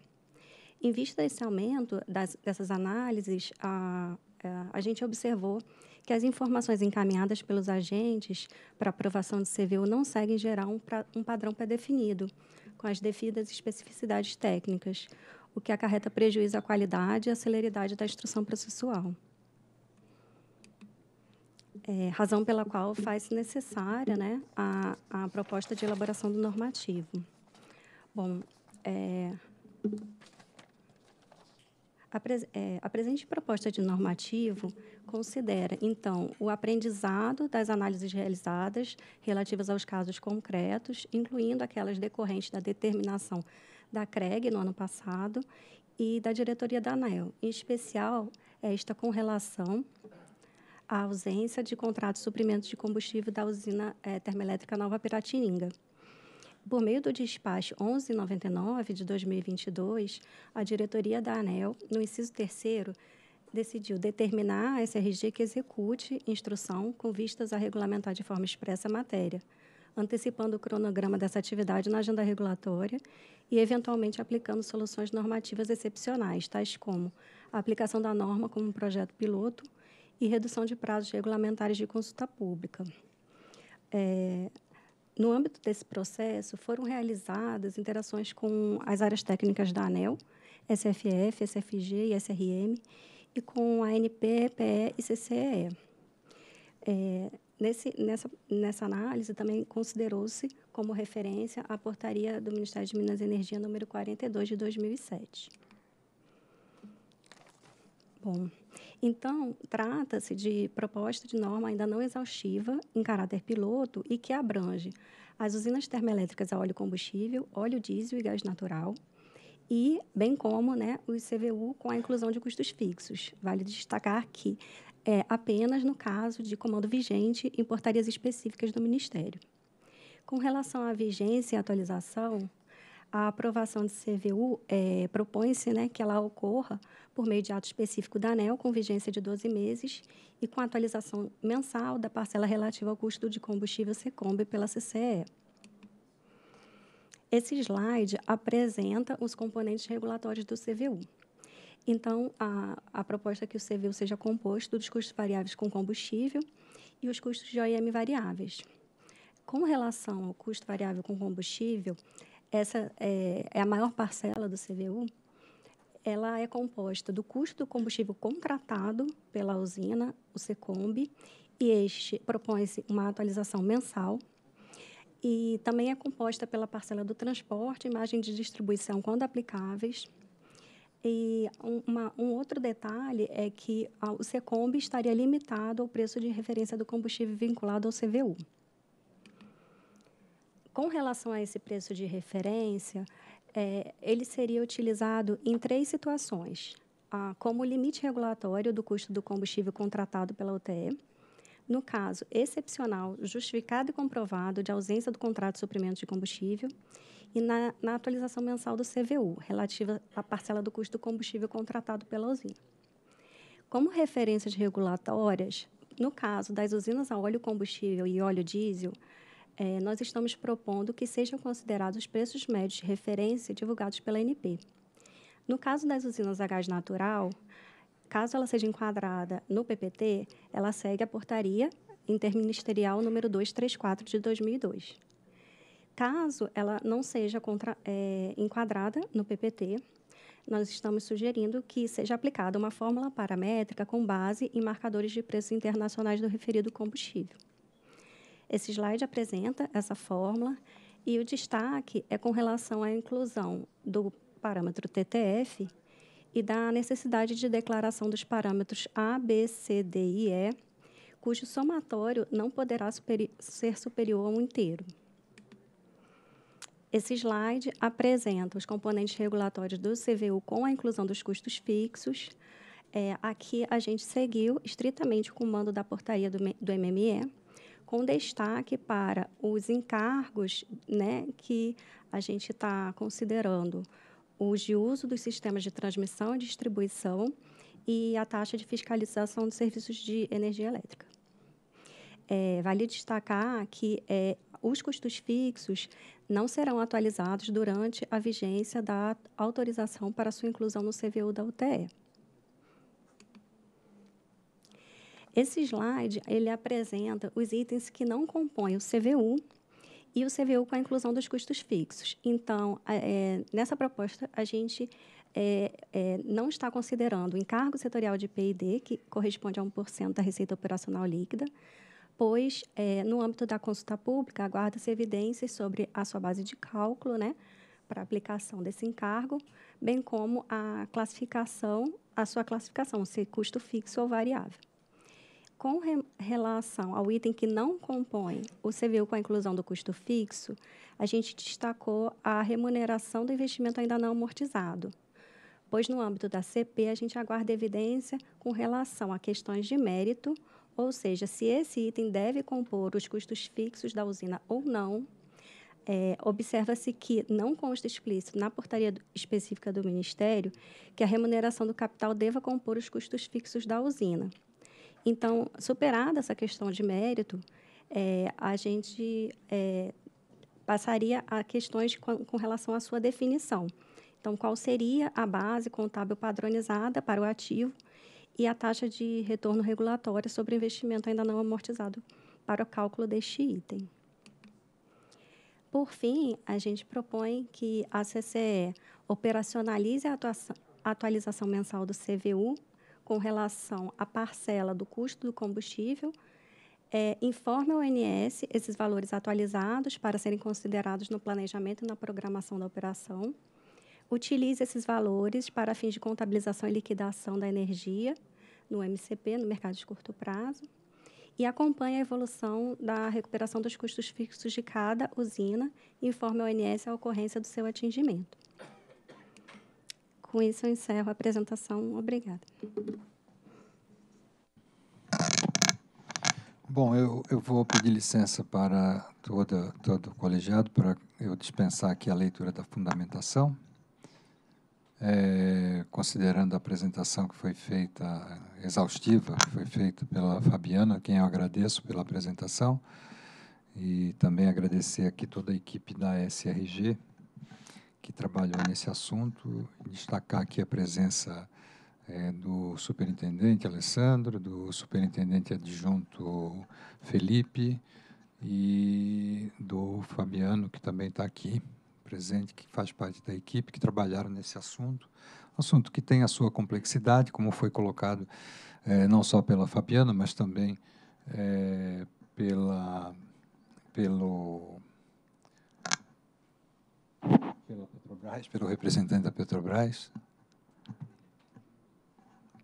Em vista desse aumento, das, dessas análises, a, é, a gente observou que as informações encaminhadas pelos agentes para aprovação de CVU não seguem gerar um, pra, um padrão pré-definido, com as devidas especificidades técnicas, o que acarreta prejuízo à qualidade e à celeridade da instrução processual. É, razão pela qual faz-se necessária né, a, a proposta de elaboração do normativo. Bom, é, é, a presente proposta de normativo considera, então, o aprendizado das análises realizadas relativas aos casos concretos, incluindo aquelas decorrentes da determinação da CREG no ano passado e da diretoria da ANEL, em especial esta com relação à ausência de contrato de suprimento de combustível da usina é, termoelétrica Nova Piratininga. Por meio do despacho 1199 de 2022, a diretoria da ANEL, no inciso 3 decidiu determinar a SRG que execute instrução com vistas a regulamentar de forma expressa a matéria, antecipando o cronograma dessa atividade na agenda regulatória e, eventualmente, aplicando soluções normativas excepcionais, tais como a aplicação da norma como um projeto piloto e redução de prazos regulamentares de consulta pública. É, no âmbito desse processo, foram realizadas interações com as áreas técnicas da ANEL, SFF, SFG e SRM, e com a ANP, PE e CCE. É, nesse, nessa, nessa análise, também considerou-se como referência a portaria do Ministério de Minas e Energia número 42 de 2007. Bom, então, trata-se de proposta de norma ainda não exaustiva, em caráter piloto, e que abrange as usinas termoelétricas a óleo combustível, óleo diesel e gás natural, e bem como né, os CVU com a inclusão de custos fixos. Vale destacar que é apenas no caso de comando vigente em portarias específicas do Ministério. Com relação à vigência e atualização, a aprovação de CVU é, propõe-se né, que ela ocorra por meio de ato específico da ANEL, com vigência de 12 meses, e com atualização mensal da parcela relativa ao custo de combustível Secombe pela CCE. Esse slide apresenta os componentes regulatórios do CVU. Então, a, a proposta é que o CVU seja composto dos custos variáveis com combustível e os custos de OIM variáveis. Com relação ao custo variável com combustível, essa é, é a maior parcela do CVU, ela é composta do custo do combustível contratado pela usina, o Secomb, e este propõe-se uma atualização mensal. E também é composta pela parcela do transporte, imagem de distribuição quando aplicáveis. E uma, um outro detalhe é que a, o Secomb estaria limitado ao preço de referência do combustível vinculado ao CVU com relação a esse preço de referência, é, ele seria utilizado em três situações. Ah, como limite regulatório do custo do combustível contratado pela UTE, no caso excepcional, justificado e comprovado de ausência do contrato de suprimento de combustível, e na, na atualização mensal do CVU, relativa à parcela do custo do combustível contratado pela usina. Como referências regulatórias, no caso das usinas a óleo combustível e óleo diesel, é, nós estamos propondo que sejam considerados os preços médios de referência divulgados pela NP. No caso das usinas a gás natural, caso ela seja enquadrada no PPT, ela segue a portaria interministerial número 234 de 2002. Caso ela não seja contra, é, enquadrada no PPT, nós estamos sugerindo que seja aplicada uma fórmula paramétrica com base em marcadores de preços internacionais do referido combustível. Esse slide apresenta essa fórmula e o destaque é com relação à inclusão do parâmetro TTF e da necessidade de declaração dos parâmetros A, B, C, D e E, cujo somatório não poderá superi ser superior a um inteiro. Esse slide apresenta os componentes regulatórios do CVU com a inclusão dos custos fixos. É, aqui a gente seguiu estritamente o comando da portaria do, do MME, com destaque para os encargos né, que a gente está considerando os de uso dos sistemas de transmissão e distribuição e a taxa de fiscalização dos serviços de energia elétrica. É, vale destacar que é, os custos fixos não serão atualizados durante a vigência da autorização para sua inclusão no CVU da UTE. Esse slide ele apresenta os itens que não compõem o CVU e o CVU com a inclusão dos custos fixos. Então, é, nessa proposta, a gente é, é, não está considerando o encargo setorial de PID, que corresponde a 1% da receita operacional líquida, pois, é, no âmbito da consulta pública, aguarda-se evidências sobre a sua base de cálculo, né, para aplicação desse encargo, bem como a classificação, a sua classificação, se custo fixo ou variável com re relação ao item que não compõe o CVU com a inclusão do custo fixo, a gente destacou a remuneração do investimento ainda não amortizado, pois no âmbito da CP a gente aguarda evidência com relação a questões de mérito, ou seja, se esse item deve compor os custos fixos da usina ou não. É, Observa-se que não consta explícito na portaria específica do Ministério que a remuneração do capital deva compor os custos fixos da usina. Então, superada essa questão de mérito, é, a gente é, passaria a questões com, com relação à sua definição. Então, qual seria a base contábil padronizada para o ativo e a taxa de retorno regulatória sobre o investimento ainda não amortizado para o cálculo deste item. Por fim, a gente propõe que a CCE operacionalize a atuação, atualização mensal do CVU com relação à parcela do custo do combustível, é, informe ao ONS esses valores atualizados para serem considerados no planejamento e na programação da operação. Utilize esses valores para fins de contabilização e liquidação da energia no MCP, no mercado de curto prazo, e acompanhe a evolução da recuperação dos custos fixos de cada usina informe ao ONS a ocorrência do seu atingimento com isso, eu encerro a apresentação. Obrigada. Bom, eu, eu vou pedir licença para toda, todo o colegiado para eu dispensar aqui a leitura da fundamentação. É, considerando a apresentação que foi feita, exaustiva, que foi feita pela Fabiana, quem eu agradeço pela apresentação, e também agradecer aqui toda a equipe da SRG, que trabalhou nesse assunto, destacar aqui a presença é, do superintendente Alessandro, do superintendente adjunto Felipe e do Fabiano, que também está aqui presente, que faz parte da equipe, que trabalharam nesse assunto. Assunto que tem a sua complexidade, como foi colocado é, não só pela Fabiana, mas também é, pela, pelo Petrobras, pelo representante da Petrobras.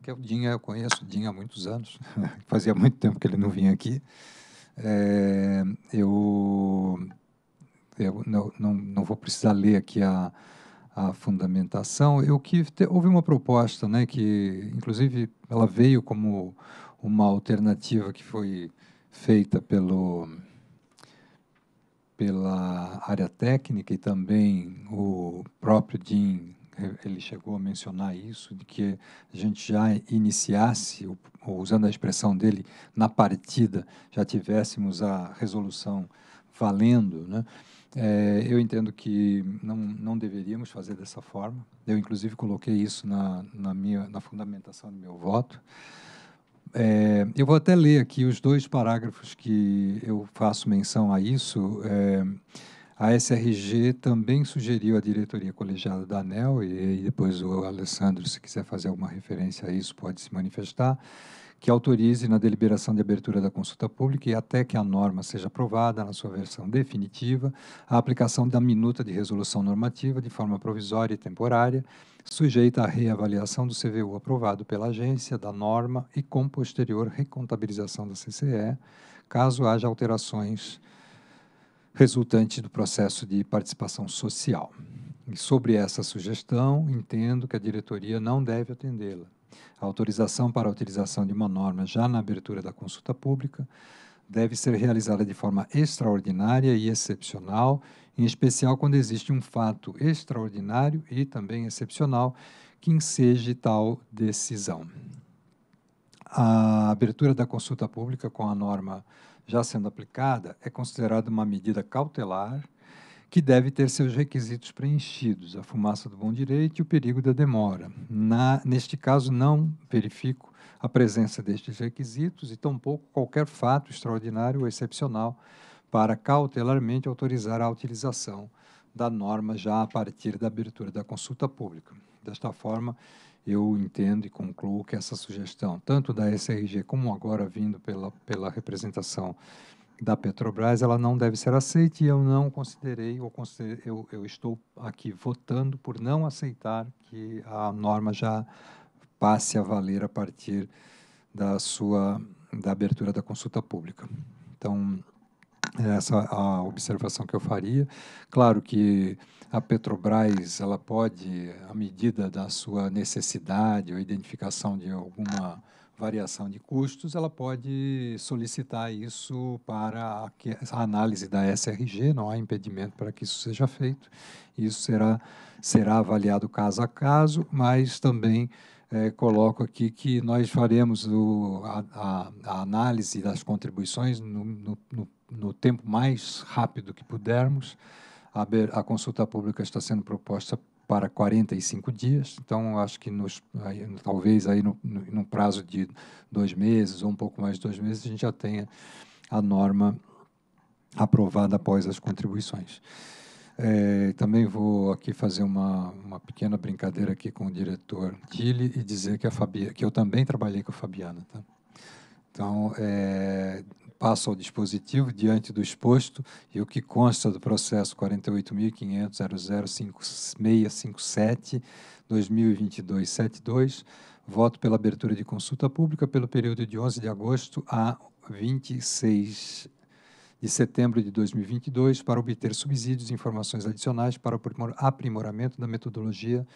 Que é o Dinha, eu conheço o Dinha há muitos anos, (laughs) fazia muito tempo que ele não vinha aqui. É, eu eu não, não, não vou precisar ler aqui a, a fundamentação. Eu que te, houve uma proposta, né, que inclusive ela veio como uma alternativa que foi feita pelo pela área técnica e também o próprio Dean, ele chegou a mencionar isso, de que a gente já iniciasse, usando a expressão dele, na partida, já tivéssemos a resolução valendo, né? É, eu entendo que não, não deveríamos fazer dessa forma. Eu, inclusive, coloquei isso na, na, minha, na fundamentação do meu voto. É, eu vou até ler aqui os dois parágrafos que eu faço menção a isso. É, a SRG também sugeriu à diretoria colegiada da ANEL, e, e depois o Alessandro, se quiser fazer alguma referência a isso, pode se manifestar, que autorize na deliberação de abertura da consulta pública e até que a norma seja aprovada na sua versão definitiva, a aplicação da minuta de resolução normativa de forma provisória e temporária sujeita à reavaliação do CVU aprovado pela agência, da norma e com posterior recontabilização da CCE, caso haja alterações resultantes do processo de participação social. E sobre essa sugestão, entendo que a diretoria não deve atendê-la. A autorização para a utilização de uma norma já na abertura da consulta pública deve ser realizada de forma extraordinária e excepcional em especial quando existe um fato extraordinário e também excepcional que enseje tal decisão. A abertura da consulta pública com a norma já sendo aplicada é considerada uma medida cautelar que deve ter seus requisitos preenchidos, a fumaça do bom direito e o perigo da demora. Na, neste caso, não verifico a presença destes requisitos e tampouco qualquer fato extraordinário ou excepcional para cautelarmente autorizar a utilização da norma já a partir da abertura da consulta pública. Desta forma, eu entendo e concluo que essa sugestão, tanto da SRG como agora vindo pela, pela representação da Petrobras, ela não deve ser aceita e eu não considerei, ou considerei, eu, eu estou aqui votando por não aceitar que a norma já passe a valer a partir da sua da abertura da consulta pública. Então, essa é a observação que eu faria. Claro que a Petrobras ela pode, à medida da sua necessidade ou identificação de alguma variação de custos, ela pode solicitar isso para a análise da SRG, não há impedimento para que isso seja feito. Isso será, será avaliado caso a caso, mas também é, coloco aqui que nós faremos o, a, a, análise das contribuições no, no, no no tempo mais rápido que pudermos. A, a consulta pública está sendo proposta para 45 dias, então acho que nos, aí, talvez aí no, no, prazo de dois meses ou um pouco mais de dois meses a gente já tenha a norma aprovada após as contribuições. É, também vou aqui fazer uma, uma pequena brincadeira aqui com o diretor Dili e dizer que a que eu também trabalhei com a Fabiana, tá? Então, é, repassa ao dispositivo diante do exposto e o que consta do processo 48.500.005657-2022-72, voto pela abertura de consulta pública pelo período de 11 de agosto a 26 de setembro de 2022 para obter subsídios e informações adicionais para o aprimoramento da metodologia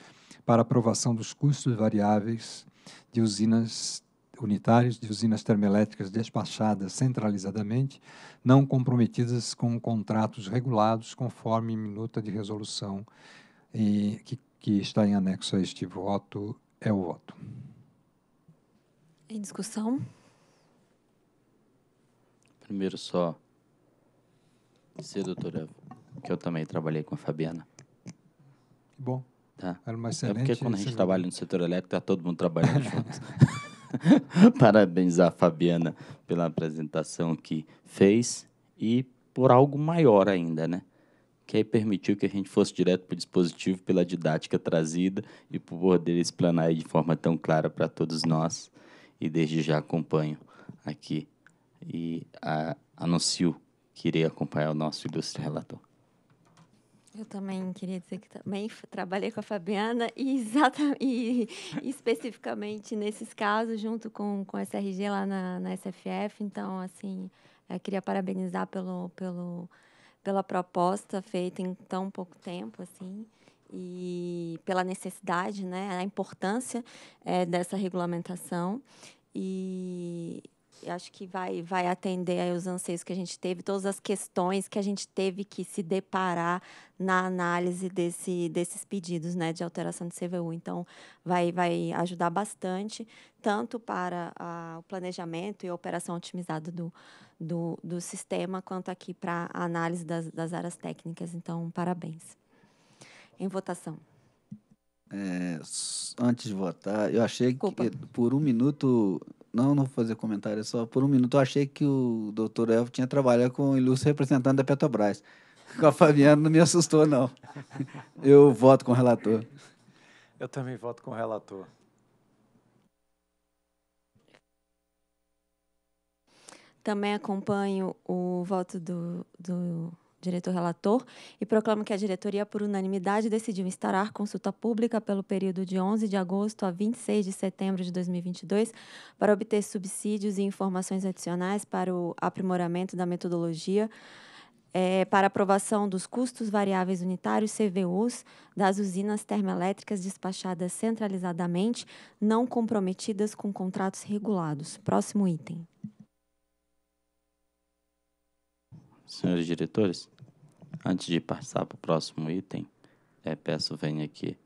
para aprovação dos custos variáveis de usinas unitários de usinas termoelétricas despachadas centralizadamente, não comprometidas com contratos regulados conforme minuta de resolução e, que, que está em anexo a este voto. É o voto. Em discussão? Primeiro só dizer, doutora, que eu também trabalhei com a Fabiana. bom. Tá. Era uma excelente... É porque quando a gente trabalha no setor elétrico, está todo mundo trabalhando junto. (laughs) (laughs) Parabéns à Fabiana pela apresentação que fez e por algo maior ainda, né? Que aí permitiu que a gente fosse direto para o dispositivo pela didática trazida e por poder explanar de forma tão clara para todos nós. E desde já acompanho aqui e a, anuncio que irei acompanhar o nosso ilustre relator. Eu também queria dizer que também trabalhei com a Fabiana e, exatamente, e (laughs) especificamente nesses casos, junto com, com a SRG lá na, na SFF. Então, assim, queria parabenizar pelo, pelo, pela proposta feita em tão pouco tempo, assim e pela necessidade, né, a importância é, dessa regulamentação e, acho que vai, vai atender aí os anseios que a gente teve, todas as questões que a gente teve que se deparar na análise desse, desses pedidos né, de alteração de CVU. Então, vai, vai ajudar bastante, tanto para a, o planejamento e a operação otimizada do, do, do sistema, quanto aqui para a análise das, das áreas técnicas. Então, parabéns. Em votação. É, antes de votar, eu achei Desculpa. que por um minuto. Não, não vou fazer comentário, só por um minuto eu achei que o doutor Elvo tinha trabalhado com o ilustre representante da Petrobras. (laughs) Com a Fabiana não me assustou, não. (laughs) Eu voto com o relator. Eu também voto com o relator. Também acompanho o voto do, do diretor relator, e proclamo que a diretoria, por unanimidade, decidiu instaurar consulta pública pelo período de 11 de agosto a 26 de setembro de 2022 para obter subsídios e informações adicionais para o aprimoramento da metodologia. É, para aprovação dos custos variáveis unitários CVUs das usinas termoelétricas despachadas centralizadamente, não comprometidas com contratos regulados. Próximo item. Senhores diretores, antes de passar para o próximo item, é, peço venha aqui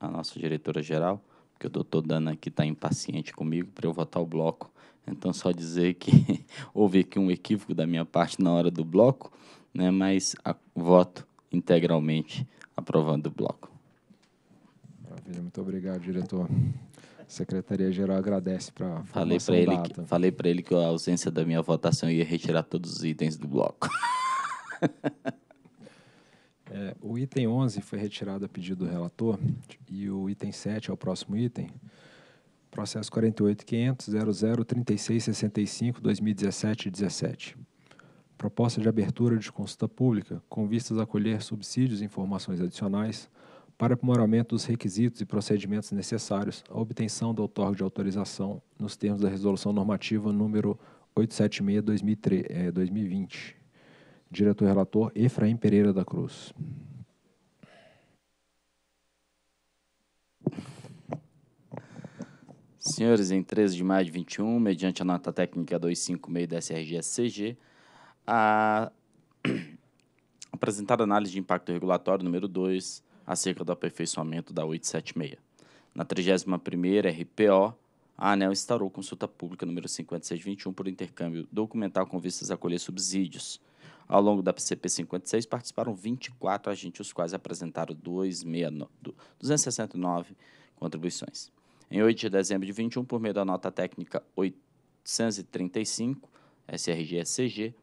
a nossa diretora-geral, porque o doutor Dana aqui está impaciente comigo para eu votar o bloco. Então, só dizer que (laughs) houve aqui um equívoco da minha parte na hora do bloco, né, mas a, voto integralmente aprovando o bloco. Maravilha, muito obrigado, diretor. Secretaria-Geral agradece para falei para ele que, Falei para ele que a ausência da minha votação ia retirar todos os itens do bloco. (laughs) é, o item 11 foi retirado a pedido do relator e o item 7 é o próximo item. Processo 48500003665 17 Proposta de abertura de consulta pública com vistas a colher subsídios e informações adicionais – para aprimoramento dos requisitos e procedimentos necessários à obtenção da outorga de autorização nos termos da Resolução Normativa número 876-2020. É, Diretor-relator Efraim Pereira da Cruz. Senhores, em 13 de maio de 21, mediante a nota técnica 256 da SRG-SCG, a (coughs) apresentada análise de impacto regulatório número 2 acerca do aperfeiçoamento da 876. Na 31ª RPO, a ANEL instaurou consulta pública número 5621 por intercâmbio documental com vistas a colher subsídios. Ao longo da PCP 56, participaram 24 agentes, os quais apresentaram 269, contribuições. Em 8 de dezembro de 21, por meio da nota técnica 835, SRG-SCG,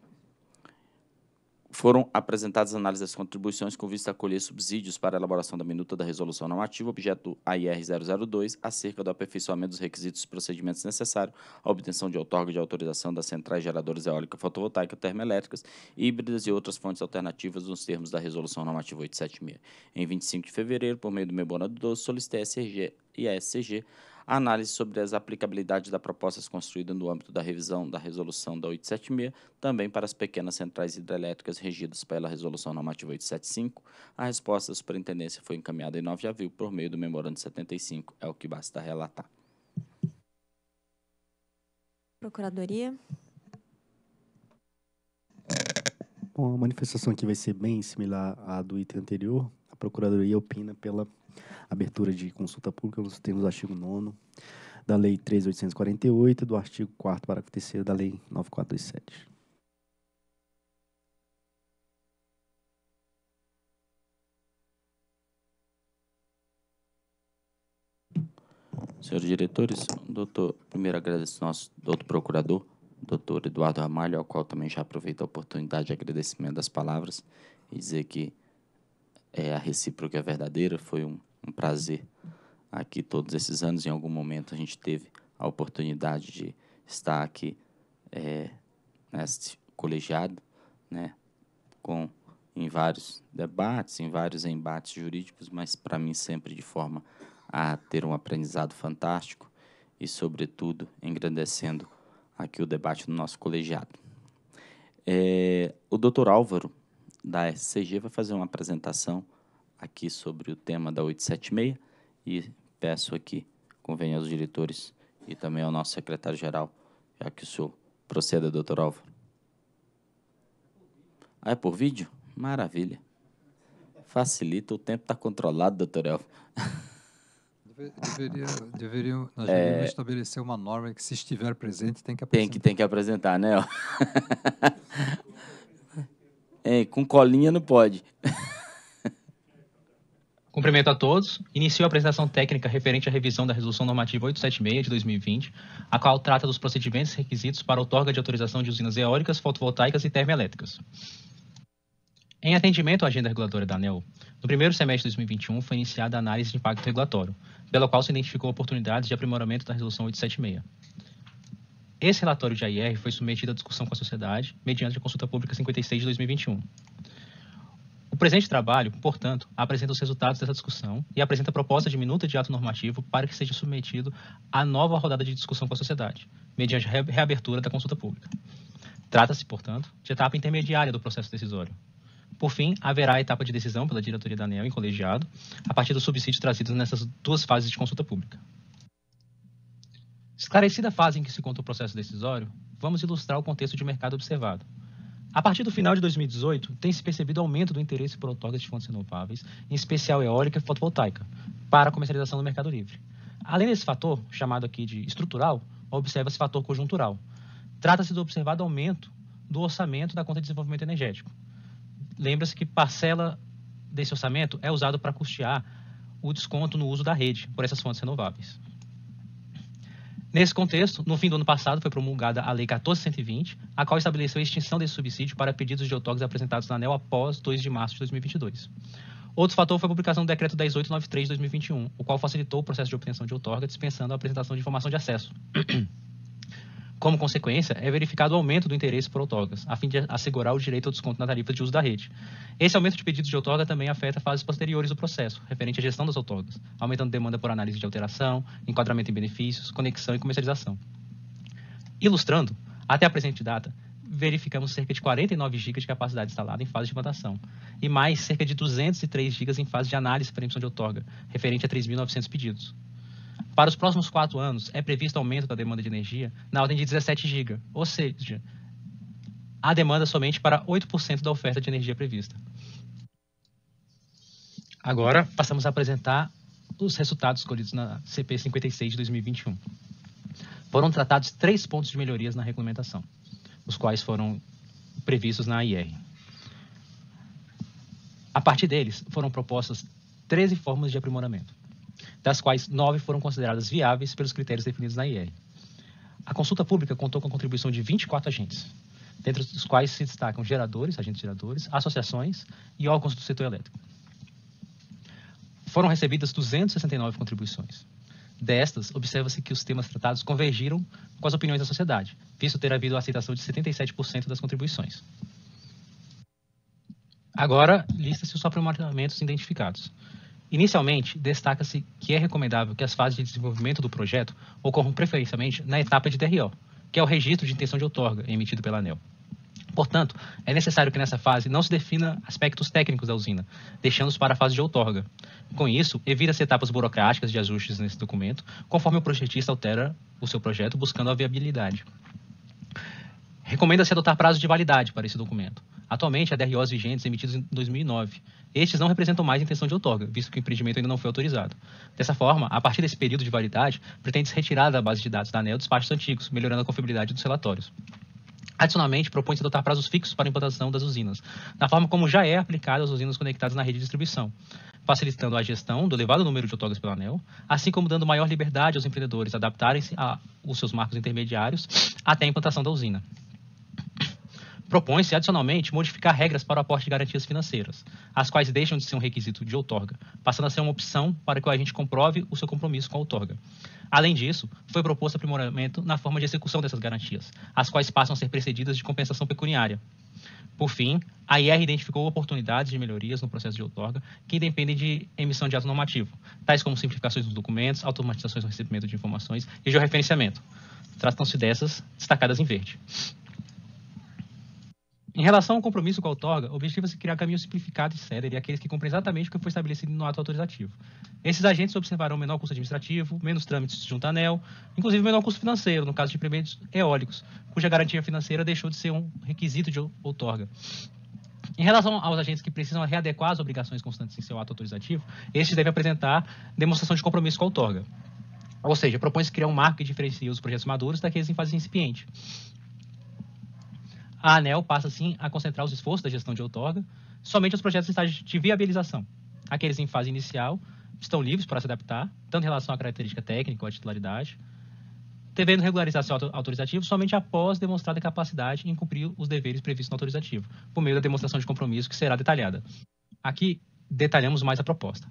foram apresentadas análises das contribuições com vista a colher subsídios para a elaboração da minuta da resolução normativa, objeto AIR 002, acerca do aperfeiçoamento dos requisitos e procedimentos necessários à obtenção de outorga de autorização das centrais geradoras eólica fotovoltaica, termoelétricas, híbridas e outras fontes alternativas nos termos da resolução normativa 876. Em 25 de fevereiro, por meio do Memorando 12, solicitei a SRG e a SCG a análise sobre as aplicabilidades das propostas construídas no âmbito da revisão da Resolução da 876, também para as pequenas centrais hidrelétricas regidas pela Resolução Normativa 875. A resposta da Superintendência foi encaminhada em 9 de abril por meio do Memorando 75, é o que basta relatar. Procuradoria. Bom, a manifestação aqui vai ser bem similar à do item anterior, Procuradoria opina pela abertura de consulta pública nos termos do artigo 9 da Lei 3.848 e do artigo 4 parágrafo 3 da Lei 9427. Senhores diretores, doutor, primeiro agradeço ao nosso doutor procurador, doutor Eduardo Ramalho, ao qual também já aproveito a oportunidade de agradecimento das palavras e dizer que é, a recíproca é verdadeira. Foi um, um prazer aqui todos esses anos. Em algum momento a gente teve a oportunidade de estar aqui é, neste colegiado, né, com em vários debates, em vários embates jurídicos, mas para mim sempre de forma a ter um aprendizado fantástico e, sobretudo, engrandecendo aqui o debate no nosso colegiado. É, o doutor Álvaro da SCG vai fazer uma apresentação aqui sobre o tema da 876 e peço aqui, convenha aos diretores e também ao nosso secretário-geral, já que o senhor proceda, doutor Álvaro. Ah, é por vídeo? Maravilha. Facilita, o tempo está controlado, doutor Álvaro. Deveria, deveria, nós é, deveríamos estabelecer uma norma que se estiver presente tem que apresentar. Tem que, tem que apresentar, né? (laughs) É, com colinha não pode. (laughs) Cumprimento a todos. Iniciou a apresentação técnica referente à revisão da Resolução Normativa 876 de 2020, a qual trata dos procedimentos e requisitos para a outorga de autorização de usinas eólicas, fotovoltaicas e termoelétricas. Em atendimento à agenda regulatória da ANEL, no primeiro semestre de 2021 foi iniciada a análise de impacto regulatório, pela qual se identificou oportunidades de aprimoramento da Resolução 876. Esse relatório de AIR foi submetido à discussão com a sociedade mediante a consulta pública 56 de 2021. O presente trabalho, portanto, apresenta os resultados dessa discussão e apresenta a proposta de minuta de ato normativo para que seja submetido à nova rodada de discussão com a sociedade, mediante a reabertura da consulta pública. Trata-se, portanto, de etapa intermediária do processo decisório. Por fim, haverá a etapa de decisão pela diretoria da ANEL em colegiado, a partir dos subsídios trazidos nessas duas fases de consulta pública. Esclarecida a fase em que se conta o processo decisório, vamos ilustrar o contexto de mercado observado. A partir do final de 2018, tem-se percebido aumento do interesse por outorgas de fontes renováveis, em especial eólica e fotovoltaica, para a comercialização no mercado livre. Além desse fator, chamado aqui de estrutural, observa-se fator conjuntural. Trata-se do observado aumento do orçamento da conta de desenvolvimento energético. Lembra-se que parcela desse orçamento é usado para custear o desconto no uso da rede por essas fontes renováveis. Nesse contexto, no fim do ano passado foi promulgada a Lei 14.120, a qual estabeleceu a extinção desse subsídio para pedidos de outorgas apresentados na ANEL após 2 de março de 2022. Outro fator foi a publicação do Decreto 10893 de 2021, o qual facilitou o processo de obtenção de outorga, dispensando a apresentação de informação de acesso. Como consequência, é verificado o aumento do interesse por outorgas, a fim de assegurar o direito ao desconto na tarifa de uso da rede. Esse aumento de pedidos de outorga também afeta fases posteriores do processo, referente à gestão das outorgas, aumentando demanda por análise de alteração, enquadramento em benefícios, conexão e comercialização. Ilustrando, até a presente data, verificamos cerca de 49 GB de capacidade instalada em fase de implantação e mais cerca de 203 GB em fase de análise para emissão de outorga, referente a 3.900 pedidos. Para os próximos quatro anos, é previsto aumento da demanda de energia na ordem de 17 GB, ou seja, a demanda somente para 8% da oferta de energia prevista. Agora, passamos a apresentar os resultados escolhidos na CP 56 de 2021. Foram tratados três pontos de melhorias na regulamentação, os quais foram previstos na IR. A partir deles, foram propostas 13 formas de aprimoramento das quais nove foram consideradas viáveis pelos critérios definidos na IE. A consulta pública contou com a contribuição de 24 agentes, dentre os quais se destacam geradores, agentes geradores, associações e órgãos do setor elétrico. Foram recebidas 269 contribuições. Destas, observa-se que os temas tratados convergiram com as opiniões da sociedade, visto ter havido a aceitação de 77% das contribuições. Agora, lista-se os aprimoramentos identificados. Inicialmente, destaca-se que é recomendável que as fases de desenvolvimento do projeto ocorram preferencialmente na etapa de DRO, que é o registro de intenção de outorga emitido pela ANEL. Portanto, é necessário que nessa fase não se defina aspectos técnicos da usina, deixando-os para a fase de outorga. Com isso, evita-se etapas burocráticas de ajustes nesse documento, conforme o projetista altera o seu projeto buscando a viabilidade. Recomenda-se adotar prazo de validade para esse documento. Atualmente, há DROs vigentes emitidos em 2009. Estes não representam mais intenção de outorga, visto que o empreendimento ainda não foi autorizado. Dessa forma, a partir desse período de validade, pretende-se retirar da base de dados da ANEL despachos antigos, melhorando a confiabilidade dos relatórios. Adicionalmente, propõe-se adotar prazos fixos para a implantação das usinas, da forma como já é aplicado às usinas conectadas na rede de distribuição, facilitando a gestão do elevado número de outorgas pela anel, assim como dando maior liberdade aos empreendedores adaptarem-se aos seus marcos intermediários até a implantação da usina. Propõe-se, adicionalmente, modificar regras para o aporte de garantias financeiras, as quais deixam de ser um requisito de outorga, passando a ser uma opção para que o agente comprove o seu compromisso com a outorga. Além disso, foi proposto aprimoramento na forma de execução dessas garantias, as quais passam a ser precedidas de compensação pecuniária. Por fim, a IR identificou oportunidades de melhorias no processo de outorga que dependem de emissão de ato normativo, tais como simplificações dos documentos, automatizações no recebimento de informações e georreferenciamento. Tratam-se dessas destacadas em verde. Em relação ao compromisso com a outorga, o objetivo é criar caminhos simplificados e e aqueles que cumprem exatamente o que foi estabelecido no ato autorizativo. Esses agentes observarão menor custo administrativo, menos trâmites junto à ANEL, inclusive menor custo financeiro, no caso de empreendimentos eólicos, cuja garantia financeira deixou de ser um requisito de outorga. Em relação aos agentes que precisam readequar as obrigações constantes em seu ato autorizativo, estes devem apresentar demonstração de compromisso com a outorga. Ou seja, propõe-se criar um marco que diferencie os projetos maduros daqueles em fase incipiente a ANEL passa, assim, a concentrar os esforços da gestão de outorga somente aos projetos em estágio de viabilização. Aqueles em fase inicial estão livres para se adaptar, tanto em relação à característica técnica ou à titularidade, devendo regularizar seu autorizativo somente após demonstrada capacidade em cumprir os deveres previstos no autorizativo, por meio da demonstração de compromisso que será detalhada. Aqui detalhamos mais a proposta.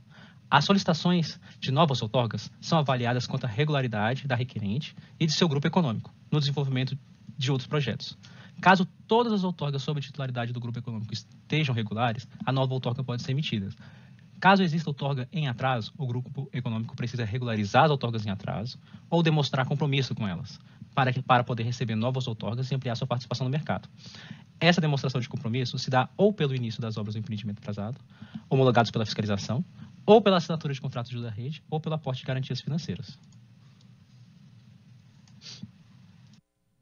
As solicitações de novas outorgas são avaliadas quanto à regularidade da requerente e de seu grupo econômico no desenvolvimento de outros projetos. Caso todas as outorgas sob titularidade do grupo econômico estejam regulares, a nova outorga pode ser emitida. Caso exista outorga em atraso, o grupo econômico precisa regularizar as outorgas em atraso ou demonstrar compromisso com elas, para, que, para poder receber novas outorgas e ampliar sua participação no mercado. Essa demonstração de compromisso se dá ou pelo início das obras do empreendimento atrasado, homologados pela fiscalização, ou pela assinatura de contratos de ajuda à rede, ou pelo aporte de garantias financeiras.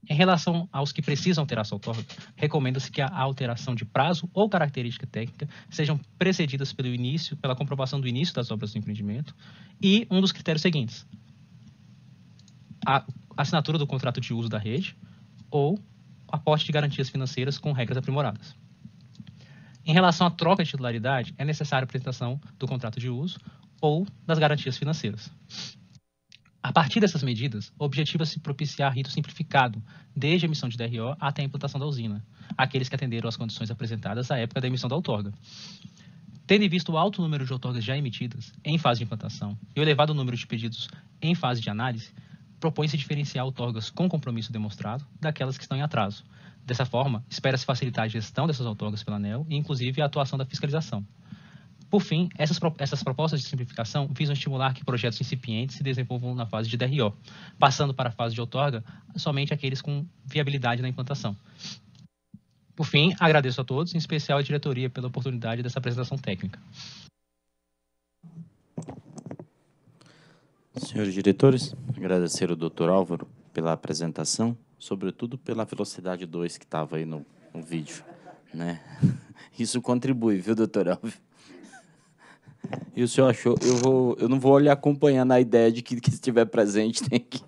Em relação aos que precisam ter essa outorga, recomenda-se que a alteração de prazo ou característica técnica sejam precedidas pelo início, pela comprovação do início das obras do empreendimento e um dos critérios seguintes: a assinatura do contrato de uso da rede ou aporte de garantias financeiras com regras aprimoradas. Em relação à troca de titularidade, é necessária a apresentação do contrato de uso ou das garantias financeiras. A partir dessas medidas, objetiva-se é propiciar rito simplificado, desde a emissão de DRO até a implantação da usina, aqueles que atenderam às condições apresentadas à época da emissão da outorga. Tendo em vista o alto número de outorgas já emitidas, em fase de implantação, e o elevado número de pedidos em fase de análise, propõe-se diferenciar outorgas com compromisso demonstrado daquelas que estão em atraso. Dessa forma, espera-se facilitar a gestão dessas outorgas pela ANEL e, inclusive, a atuação da fiscalização. Por fim, essas, essas propostas de simplificação visam estimular que projetos incipientes se desenvolvam na fase de DRO, passando para a fase de outorga somente aqueles com viabilidade na implantação. Por fim, agradeço a todos, em especial a diretoria, pela oportunidade dessa apresentação técnica. Senhores diretores, agradecer ao Dr. Álvaro pela apresentação, sobretudo pela velocidade 2 que estava aí no, no vídeo. Né? (laughs) Isso contribui, viu, doutor Álvaro? E o senhor achou, eu, vou, eu não vou lhe acompanhar na ideia de que, que estiver presente tem que.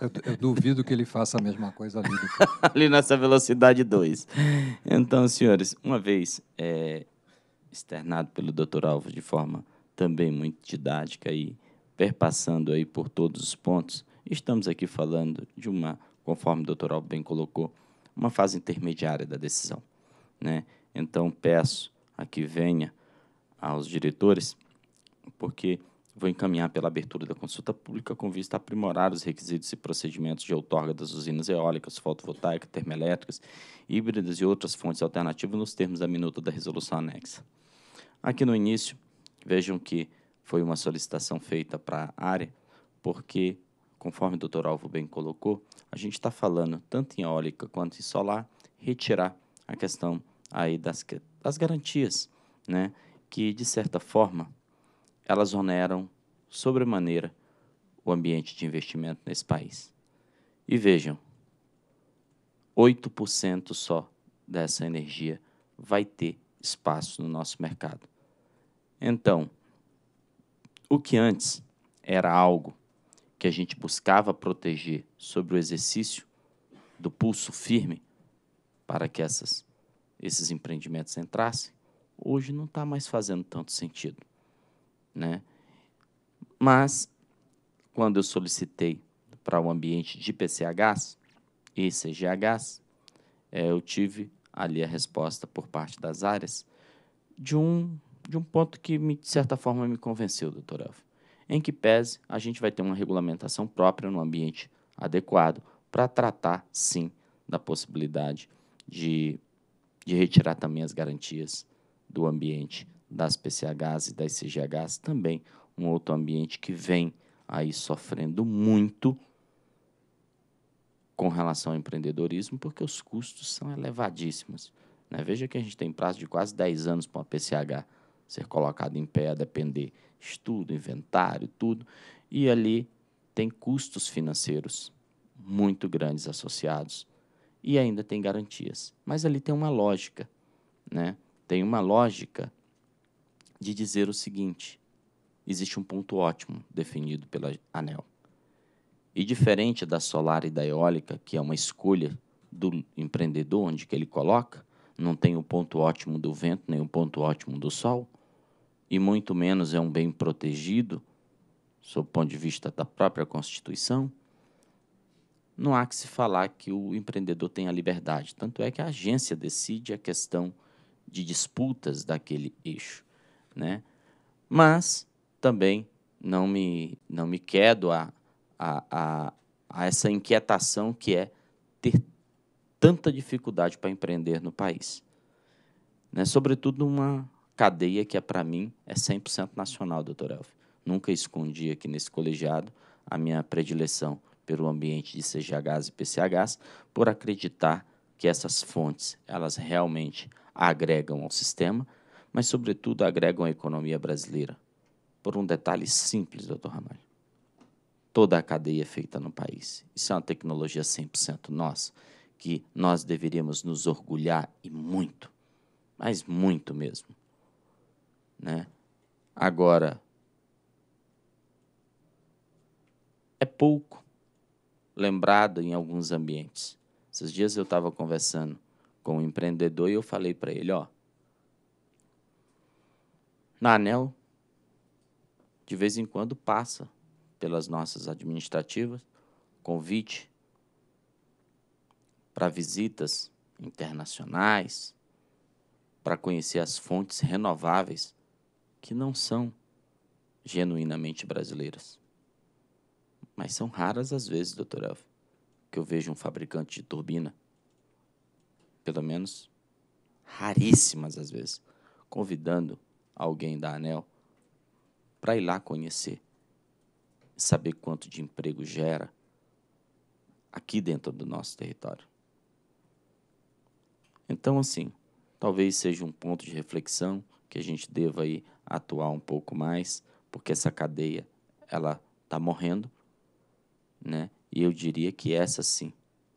Eu, eu, duvido que ele faça a mesma coisa ali. (laughs) ali nessa velocidade 2. Então, senhores, uma vez é, externado pelo Dr. Alves de forma também muito didática e perpassando aí por todos os pontos, estamos aqui falando de uma, conforme o Dr. Alves bem colocou, uma fase intermediária da decisão. Né? Então, peço a que venha aos diretores, porque vou encaminhar pela abertura da consulta pública com vista a aprimorar os requisitos e procedimentos de outorga das usinas eólicas, fotovoltaicas, termoelétricas, híbridas e outras fontes alternativas nos termos da minuta da resolução anexa. Aqui no início, vejam que foi uma solicitação feita para a área, porque, conforme o doutor Alvo bem colocou, a gente está falando tanto em eólica quanto em solar, retirar a questão aí das, das garantias, né? que, de certa forma, elas oneram sobremaneira o ambiente de investimento nesse país. E vejam, 8% só dessa energia vai ter espaço no nosso mercado. Então, o que antes era algo que a gente buscava proteger sobre o exercício do pulso firme para que essas, esses empreendimentos entrassem, hoje não está mais fazendo tanto sentido, né? Mas quando eu solicitei para o um ambiente de PCHs e CGHs, é, eu tive ali a resposta por parte das áreas de um de um ponto que me, de certa forma me convenceu, doutor Elfo, em que pese a gente vai ter uma regulamentação própria no ambiente adequado para tratar sim da possibilidade de, de retirar também as garantias do ambiente das PCHs e das CGHs, também um outro ambiente que vem aí sofrendo muito com relação ao empreendedorismo, porque os custos são elevadíssimos. Né? Veja que a gente tem prazo de quase 10 anos para uma PCH ser colocada em pé, a depender estudo, inventário, tudo. E ali tem custos financeiros muito grandes associados e ainda tem garantias. Mas ali tem uma lógica, né? tem uma lógica de dizer o seguinte: existe um ponto ótimo definido pela ANEL. E diferente da solar e da eólica, que é uma escolha do empreendedor onde que ele coloca, não tem o ponto ótimo do vento, nem o ponto ótimo do sol, e muito menos é um bem protegido, sob o ponto de vista da própria Constituição, não há que se falar que o empreendedor tem a liberdade. Tanto é que a agência decide a questão de disputas daquele eixo, né? Mas também não me, não me quedo a, a, a, a essa inquietação que é ter tanta dificuldade para empreender no país. Né? Sobretudo numa cadeia que, é, para mim, é 100% nacional, doutor Elvio. Nunca escondi aqui nesse colegiado a minha predileção pelo ambiente de CGHs e PCHs, por acreditar que essas fontes, elas realmente agregam ao sistema, mas, sobretudo, agregam à economia brasileira. Por um detalhe simples, doutor Ramalho. Toda a cadeia é feita no país. Isso é uma tecnologia 100% nossa, que nós deveríamos nos orgulhar e muito, mas muito mesmo. Né? Agora, é pouco lembrado em alguns ambientes. Esses dias eu estava conversando com o empreendedor e eu falei para ele, ó, na ANEL, de vez em quando passa pelas nossas administrativas convite para visitas internacionais, para conhecer as fontes renováveis que não são genuinamente brasileiras. Mas são raras as vezes, doutor Elf, que eu vejo um fabricante de turbina pelo menos raríssimas às vezes, convidando alguém da ANEL para ir lá conhecer, saber quanto de emprego gera aqui dentro do nosso território. Então, assim, talvez seja um ponto de reflexão que a gente deva aí atuar um pouco mais, porque essa cadeia ela está morrendo, né? E eu diria que essa sim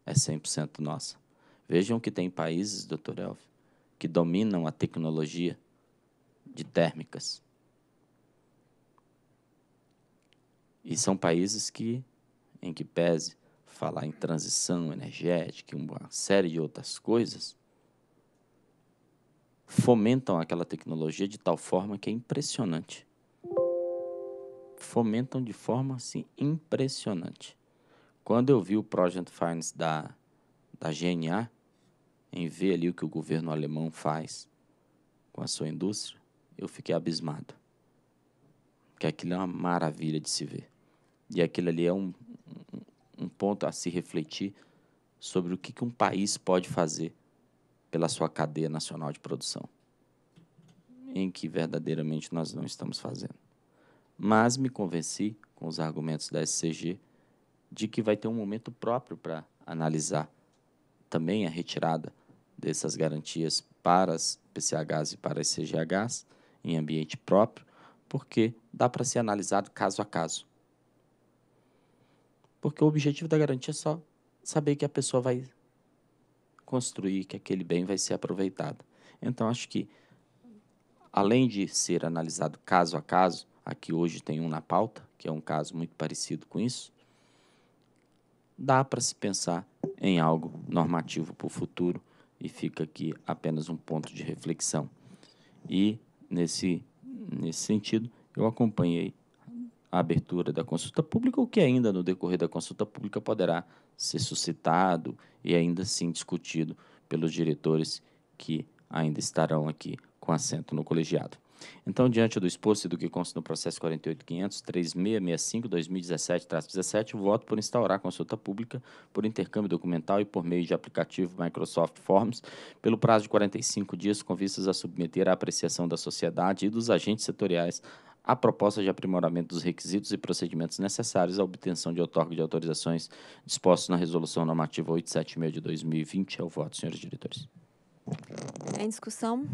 é 100% nossa. Vejam que tem países, doutor Elvio, que dominam a tecnologia de térmicas. E são países que, em que pese falar em transição energética e uma série de outras coisas, fomentam aquela tecnologia de tal forma que é impressionante. Fomentam de forma assim impressionante. Quando eu vi o Project Finance da da GNA em ver ali o que o governo alemão faz com a sua indústria, eu fiquei abismado. que aquilo é uma maravilha de se ver. E aquilo ali é um, um, um ponto a se refletir sobre o que, que um país pode fazer pela sua cadeia nacional de produção, em que verdadeiramente nós não estamos fazendo. Mas me convenci, com os argumentos da SCG, de que vai ter um momento próprio para analisar também a retirada dessas garantias para as PCHs e para as CGHs em ambiente próprio, porque dá para ser analisado caso a caso. Porque o objetivo da garantia é só saber que a pessoa vai construir, que aquele bem vai ser aproveitado. Então, acho que, além de ser analisado caso a caso, aqui hoje tem um na pauta, que é um caso muito parecido com isso, dá para se pensar em algo normativo para o futuro e fica aqui apenas um ponto de reflexão. E nesse, nesse sentido, eu acompanhei a abertura da consulta pública, o que ainda no decorrer da consulta pública poderá ser suscitado e ainda assim discutido pelos diretores que ainda estarão aqui com assento no colegiado. Então, diante do exposto e do que consta no processo 48.500.3665-2017-17, voto por instaurar consulta pública por intercâmbio documental e por meio de aplicativo Microsoft Forms pelo prazo de 45 dias com vistas a submeter à apreciação da sociedade e dos agentes setoriais a proposta de aprimoramento dos requisitos e procedimentos necessários à obtenção de outorga de autorizações dispostos na Resolução Normativa 876 de 2020. É o voto, senhores diretores. Em discussão?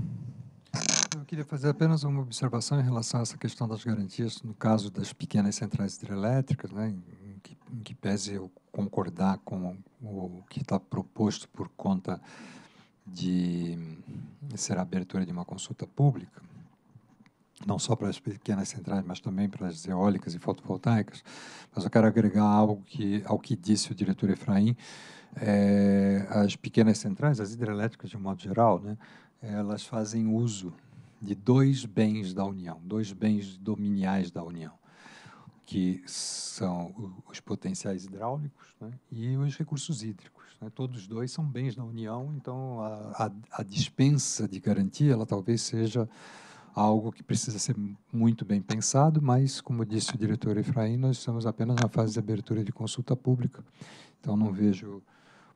Eu queria fazer apenas uma observação em relação a essa questão das garantias, no caso das pequenas centrais hidrelétricas, né, em, que, em que pese eu concordar com o que está proposto por conta de ser a abertura de uma consulta pública, não só para as pequenas centrais, mas também para as eólicas e fotovoltaicas. Mas eu quero agregar algo que, ao que disse o diretor Efraim, é, as pequenas centrais, as hidrelétricas de um modo geral, né, elas fazem uso de dois bens da União, dois bens dominiais da União, que são os potenciais hidráulicos né, e os recursos hídricos. Né, todos dois são bens da União, então a, a, a dispensa de garantia ela talvez seja algo que precisa ser muito bem pensado, mas, como disse o diretor Efraim, nós estamos apenas na fase de abertura de consulta pública, então não vejo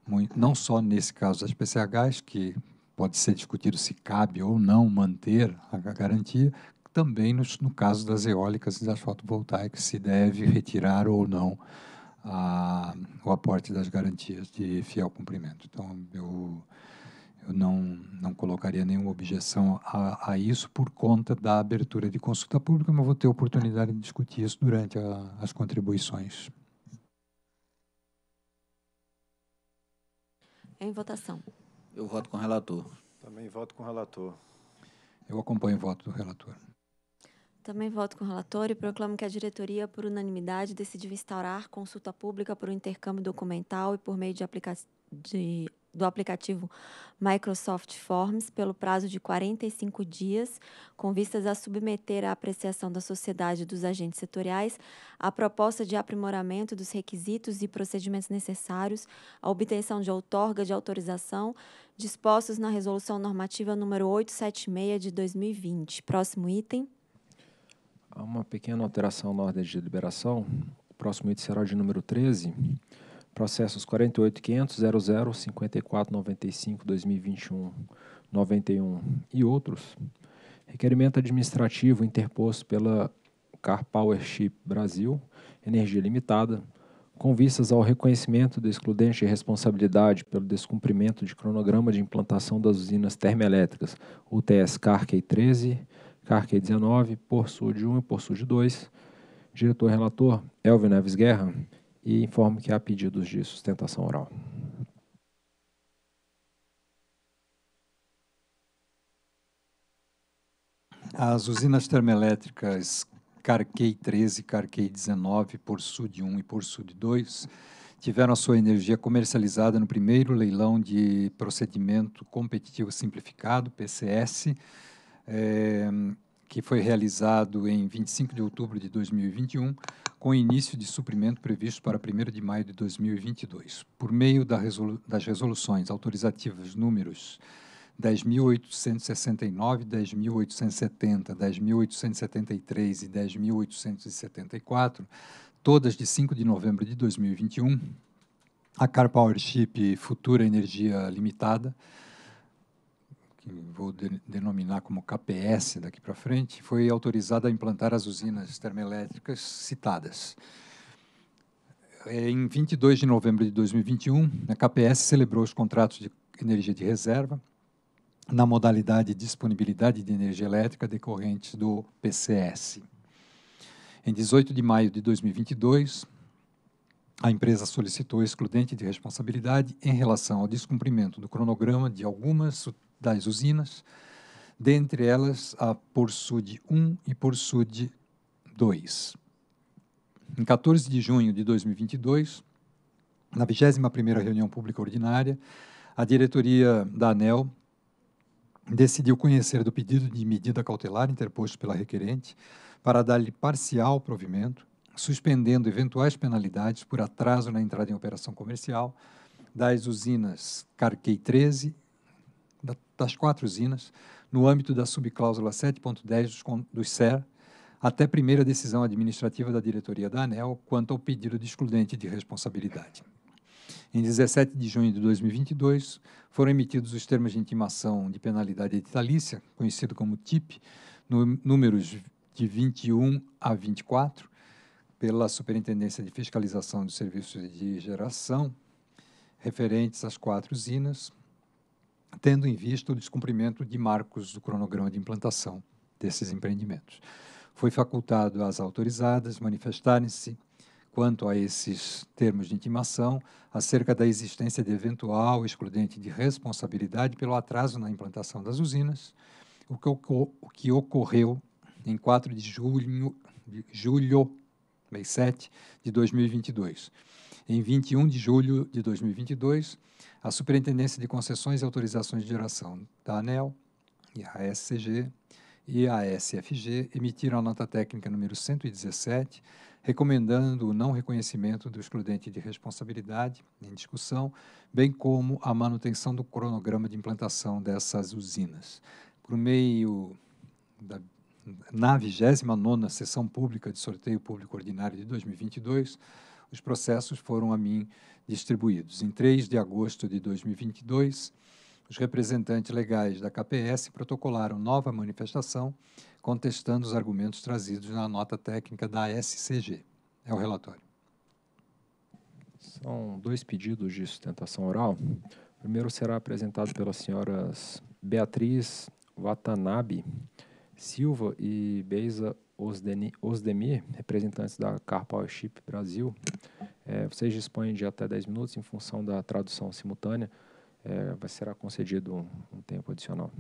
muito, não só nesse caso das PCHs, que pode ser discutido se cabe ou não manter a garantia, também no, no caso das eólicas e das fotovoltaicas, se deve retirar ou não a, o aporte das garantias de fiel cumprimento. Então, eu, eu não, não colocaria nenhuma objeção a, a, isso por conta da abertura de consulta pública, mas vou ter oportunidade de discutir isso durante a, as contribuições. Em votação. Eu voto com o relator. Também voto com o relator. Eu acompanho o voto do relator. Também voto com o relator e proclamo que a diretoria, por unanimidade, decidiu instaurar consulta pública por um intercâmbio documental e por meio de, aplica de do aplicativo Microsoft Forms pelo prazo de 45 dias, com vistas a submeter à apreciação da sociedade e dos agentes setoriais a proposta de aprimoramento dos requisitos e procedimentos necessários à obtenção de outorga de autorização dispostos na Resolução Normativa número 876 de 2020. Próximo item. Há uma pequena alteração na ordem de deliberação. O próximo item será de número 13 Processos 48.500.00.54.95.2021.91 e outros. Requerimento administrativo interposto pela Car Powership Brasil, Energia Limitada, com vistas ao reconhecimento do excludente de responsabilidade pelo descumprimento de cronograma de implantação das usinas termoelétricas UTS Carquei 13, Carquei 19, Por Sul de 1 e Por Sul de 2. Diretor-relator Elvio Neves Guerra e informo que há pedidos de sustentação oral. As usinas termoelétricas Carquei 13, Carquei 19, por Sud 1 e por Sud 2 tiveram a sua energia comercializada no primeiro leilão de procedimento competitivo simplificado, PCS, é, eh, que foi realizado em 25 de outubro de 2021, com início de suprimento previsto para 1 de maio de 2022, por meio das resoluções autorizativas números 10.869, 10.870, 10.873 e 10.874, todas de 5 de novembro de 2021, a Car Powership Futura Energia Limitada, que vou de, denominar como KPS daqui para frente, foi autorizada a implantar as usinas termoelétricas citadas. Em 22 de novembro de 2021, a KPS celebrou os contratos de energia de reserva na modalidade de disponibilidade de energia elétrica decorrente do PCS. Em 18 de maio de 2022, a empresa solicitou excludente de responsabilidade em relação ao descumprimento do cronograma de algumas das usinas, dentre elas a Porsud 1 e Porsud 2. Em 14 de junho de 2022, na 21ª reunião pública ordinária, a diretoria da ANEL decidiu conhecer do pedido de medida cautelar interposto pela requerente para dar-lhe parcial provimento, suspendendo eventuais penalidades por atraso na entrada em operação comercial das usinas Carquei 13 das quatro usinas, no âmbito da subcláusula 7.10 do SER, até primeira decisão administrativa da diretoria da ANEL quanto ao pedido de excludente de responsabilidade. Em 17 de junho de 2022, foram emitidos os termos de intimação de penalidade editalícia, conhecido como TIP, no, números de 21 a 24, pela Superintendência de Fiscalização dos Serviços de Geração, referentes às quatro usinas, tendo em vista o descumprimento de marcos do cronograma de implantação desses empreendimentos. Foi facultado às autorizadas manifestarem-se quanto a esses termos de intimação acerca da existência de eventual excludente de responsabilidade pelo atraso na implantação das usinas, o que, o que ocorreu em 4 de julho, julho mês 7 de 2022. Em 21 de julho de 2022, a Superintendência de Concessões e Autorizações de Geração da ANEL e a SCG e a SFG emitiram a nota técnica número 117, recomendando o não reconhecimento do excludente de responsabilidade em discussão, bem como a manutenção do cronograma de implantação dessas usinas. Por meio da na 29ª Sessão Pública de Sorteio Público Ordinário de 2022, os processos foram a mim distribuídos. Em 3 de agosto de 2022, os representantes legais da KPS protocolaram nova manifestação contestando os argumentos trazidos na nota técnica da SCG. É o relatório. São dois pedidos de sustentação oral. O primeiro será apresentado pelas senhoras Beatriz Watanabe Silva e Beisa Osdemir, representantes da Carpowership Brasil, é, vocês dispõem de até 10 minutos em função da tradução simultânea. É, vai será concedido um, um tempo adicional.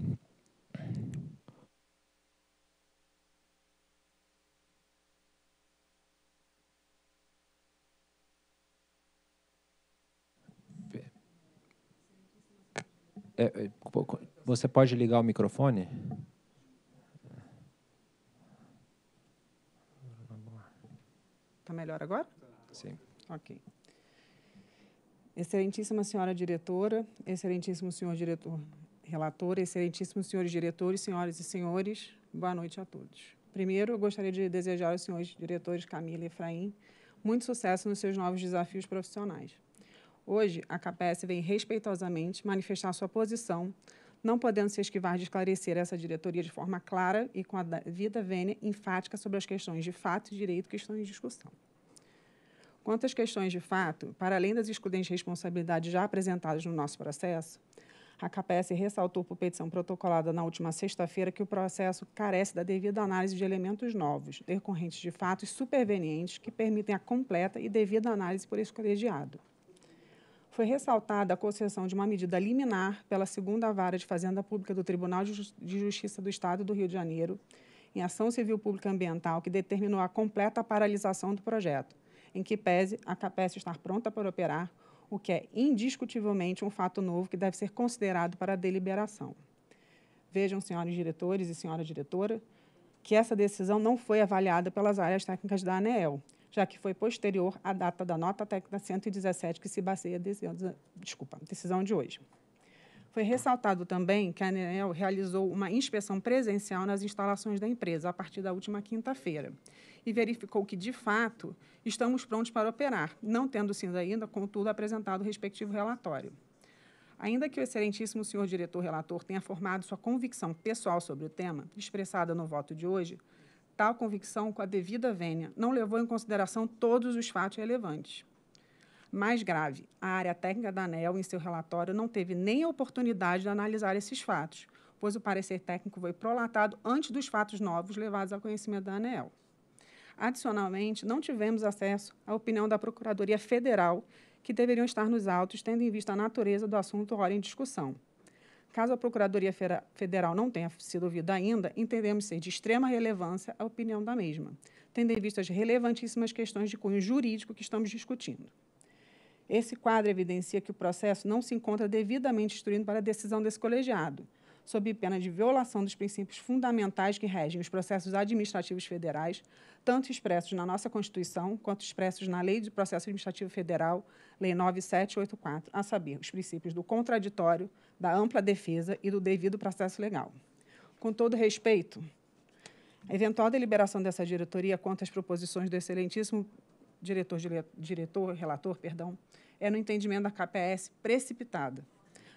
É, é você pode ligar o microfone? Está melhor agora? Sim. Ok. Excelentíssima senhora diretora, excelentíssimo senhor diretor relator, excelentíssimos senhores diretores, senhoras e senhores, boa noite a todos. Primeiro, eu gostaria de desejar aos senhores diretores Camila e Efraim muito sucesso nos seus novos desafios profissionais. Hoje, a CAPES vem respeitosamente manifestar sua posição, não podendo se esquivar de esclarecer essa diretoria de forma clara e com a vida vênia enfática sobre as questões de fato e direito que estão em discussão. Quanto às questões de fato, para além das excludentes responsabilidades já apresentadas no nosso processo, a CAPES ressaltou por petição protocolada na última sexta-feira que o processo carece da devida análise de elementos novos, decorrentes de fatos supervenientes que permitem a completa e devida análise por esse colegiado. Foi ressaltada a concessão de uma medida liminar pela segunda vara de Fazenda Pública do Tribunal de Justiça do Estado do Rio de Janeiro, em ação civil pública ambiental, que determinou a completa paralisação do projeto, em que pese a CAPES estar pronta para operar, o que é indiscutivelmente um fato novo que deve ser considerado para a deliberação. Vejam, senhores diretores e senhora diretora, que essa decisão não foi avaliada pelas áreas técnicas da ANEEL, já que foi posterior à data da nota técnica 117 que se baseia, desculpa, decisão de hoje. Foi ressaltado também que a ANEEL realizou uma inspeção presencial nas instalações da empresa a partir da última quinta-feira e verificou que, de fato, estamos prontos para operar, não tendo sido ainda, contudo, apresentado o respectivo relatório. Ainda que o excelentíssimo senhor diretor-relator tenha formado sua convicção pessoal sobre o tema, expressada no voto de hoje, tal convicção, com a devida vênia, não levou em consideração todos os fatos relevantes. Mais grave, a área técnica da ANEL, em seu relatório, não teve nem a oportunidade de analisar esses fatos, pois o parecer técnico foi prolatado antes dos fatos novos levados ao conhecimento da ANEL. Adicionalmente, não tivemos acesso à opinião da Procuradoria Federal, que deveriam estar nos autos, tendo em vista a natureza do assunto ora em discussão. Caso a Procuradoria Federal não tenha sido ouvida ainda, entendemos ser de extrema relevância a opinião da mesma, tendo em vista as relevantíssimas questões de cunho jurídico que estamos discutindo. Esse quadro evidencia que o processo não se encontra devidamente instruído para a decisão desse colegiado, sob pena de violação dos princípios fundamentais que regem os processos administrativos federais, tanto expressos na nossa Constituição quanto expressos na Lei de Processo Administrativo Federal, Lei 9784, a saber, os princípios do contraditório, da ampla defesa e do devido processo legal. Com todo respeito, a eventual deliberação dessa diretoria quanto às proposições do excelentíssimo diretor, diretor, relator, perdão, é no entendimento da KPS precipitada.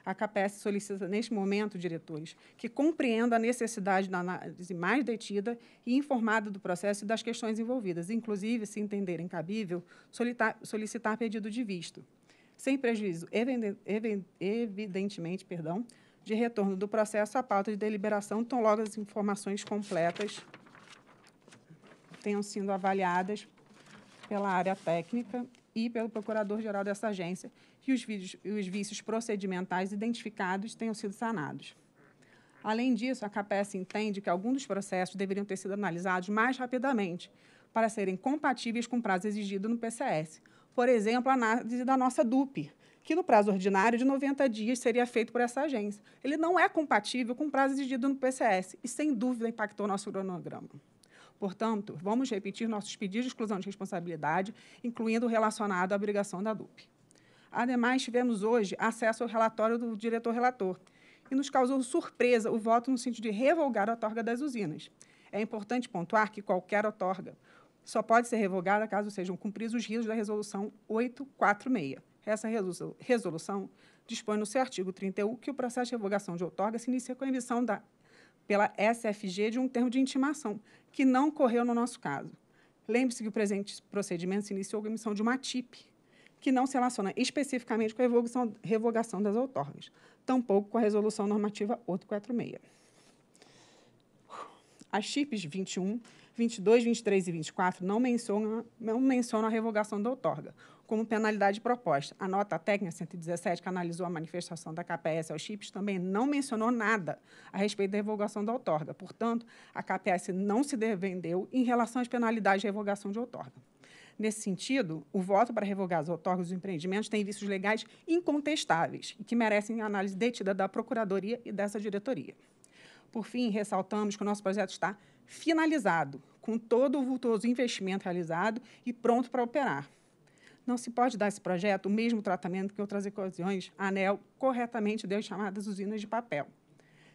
A KPS solicita, neste momento, diretores que compreendam a necessidade da análise mais detida e informada do processo e das questões envolvidas, inclusive, se entenderem cabível, solicitar, solicitar pedido de visto, sem prejuízo, evidentemente, perdão, de retorno do processo à pauta de deliberação, tão logo as informações completas tenham sido avaliadas pela área técnica e pelo procurador-geral dessa agência, que os, vídeos, os vícios procedimentais identificados tenham sido sanados. Além disso, a CAPES entende que alguns dos processos deveriam ter sido analisados mais rapidamente, para serem compatíveis com o prazo exigido no PCS. Por exemplo, a análise da nossa DUP, que no prazo ordinário de 90 dias seria feito por essa agência. Ele não é compatível com o prazo exigido no PCS e, sem dúvida, impactou nosso cronograma. Portanto, vamos repetir nossos pedidos de exclusão de responsabilidade, incluindo o relacionado à obrigação da DUP. Ademais, tivemos hoje acesso ao relatório do diretor-relator e nos causou surpresa o voto no sentido de revogar a otorga das usinas. É importante pontuar que qualquer otorga só pode ser revogada caso sejam cumpridos os riscos da Resolução 846. Essa resolução dispõe no seu artigo 31 que o processo de revogação de outorga se inicia com a emissão da pela SFG de um termo de intimação, que não ocorreu no nosso caso. Lembre-se que o presente procedimento se iniciou com a emissão de uma TIP, que não se relaciona especificamente com a revogação, revogação das outorgas, tampouco com a resolução normativa 846. As chips 21, 22, 23 e 24 não mencionam, não mencionam a revogação da outorga, como penalidade proposta. A nota técnica 117, que analisou a manifestação da KPS aos chips, também não mencionou nada a respeito da revogação da outorga. Portanto, a KPS não se defendeu em relação às penalidades de revogação de outorga. Nesse sentido, o voto para revogar as outorgas dos empreendimentos tem vícios legais incontestáveis e que merecem análise detida da Procuradoria e dessa diretoria. Por fim, ressaltamos que o nosso projeto está finalizado, com todo o vultuoso investimento realizado e pronto para operar. Não se pode dar esse projeto o mesmo tratamento que outras ocasiões a ANEL corretamente deu as chamadas usinas de papel.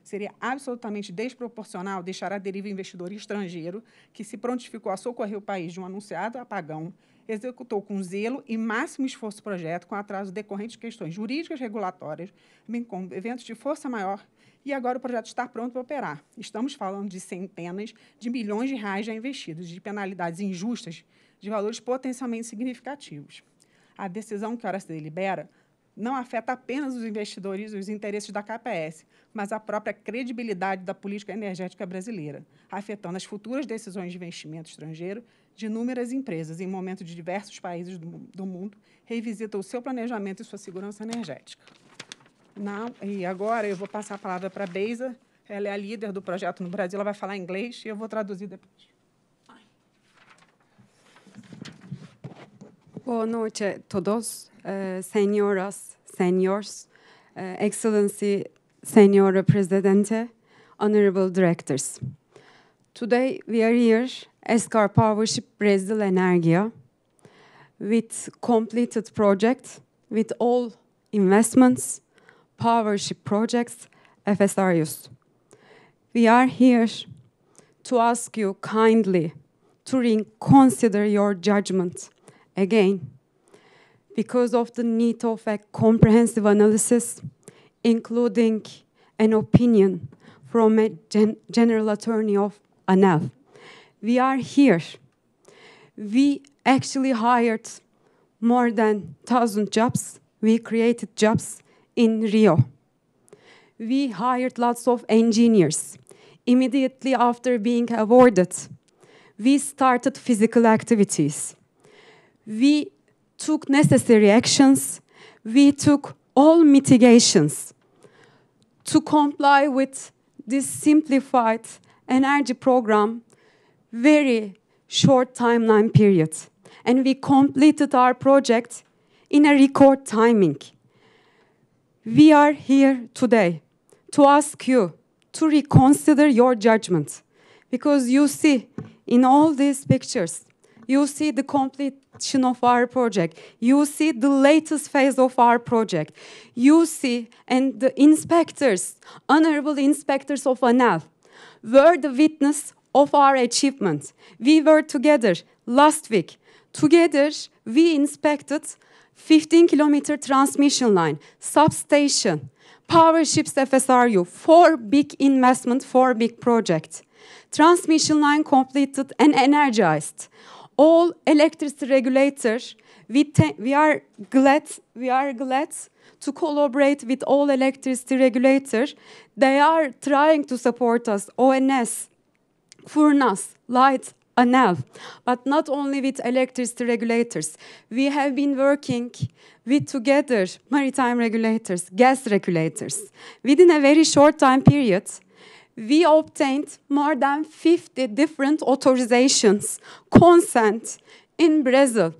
Seria absolutamente desproporcional deixar à deriva investidor estrangeiro que se prontificou a socorrer o país de um anunciado apagão, executou com zelo e máximo esforço o projeto, com atraso decorrente de questões jurídicas regulatórias, bem como eventos de força maior, e agora o projeto está pronto para operar. Estamos falando de centenas de milhões de reais já investidos, de penalidades injustas de valores potencialmente significativos. A decisão que ora se delibera não afeta apenas os investidores e os interesses da KPS, mas a própria credibilidade da política energética brasileira, afetando as futuras decisões de investimento estrangeiro de inúmeras empresas em momentos de diversos países do, do mundo revisitam o seu planejamento e sua segurança energética. e agora eu vou passar a palavra para a Beisa, ela é a líder do projeto no Brasil, ela vai falar inglês e eu vou traduzir depois. Buenas noches a todos, uh, señoras, señores, uh, eh, Excellency, Senora Presidente, Honorable Directors. Today we are here as Car Powership Brazil Energia with completed project with all investments, Powership projects, FSRUs. We are here to ask you kindly to reconsider your judgment Again, because of the need of a comprehensive analysis, including an opinion from a gen general attorney of ANAF. We are here. We actually hired more than 1,000 jobs. We created jobs in Rio. We hired lots of engineers. Immediately after being awarded, we started physical activities we took necessary actions, we took all mitigations to comply with this simplified energy program very short timeline period and we completed our project in a record timing we are here today to ask you to reconsider your judgment because you see in all these pictures you see the completion of our project. You see the latest phase of our project. You see, and the inspectors, honorable inspectors of ANAL, were the witness of our achievement. We were together last week. Together, we inspected 15 kilometer transmission line, substation, power ships FSRU, four big investment, four big projects. Transmission line completed and energized all electricity regulators, we, we, are glad, we are glad to collaborate with all electricity regulators. They are trying to support us, ONS, Furnas, Light, ANEL, but not only with electricity regulators. We have been working with together maritime regulators, gas regulators. Within a very short time period, we obtained more than 50 different authorizations, consent in Brazil.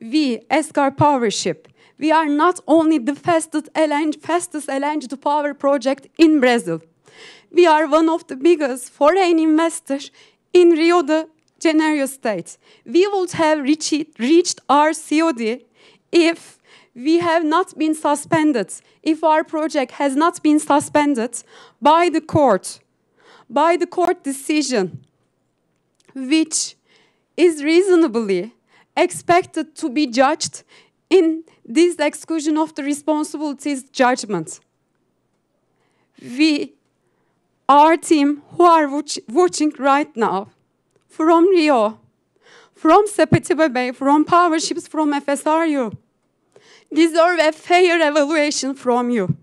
We, Escar Powership, we are not only the fastest LNG, fastest LNG to power project in Brazil. We are one of the biggest foreign investors in Rio de Janeiro state. We would have reached, reached our COD if we have not been suspended, if our project has not been suspended by the court, by the court decision, which is reasonably expected to be judged in this exclusion of the responsibilities judgment. We, our team who are watch watching right now, from Rio, from Sepetiba Bay, from ships, from FSRU, deserve a fair evaluation from you.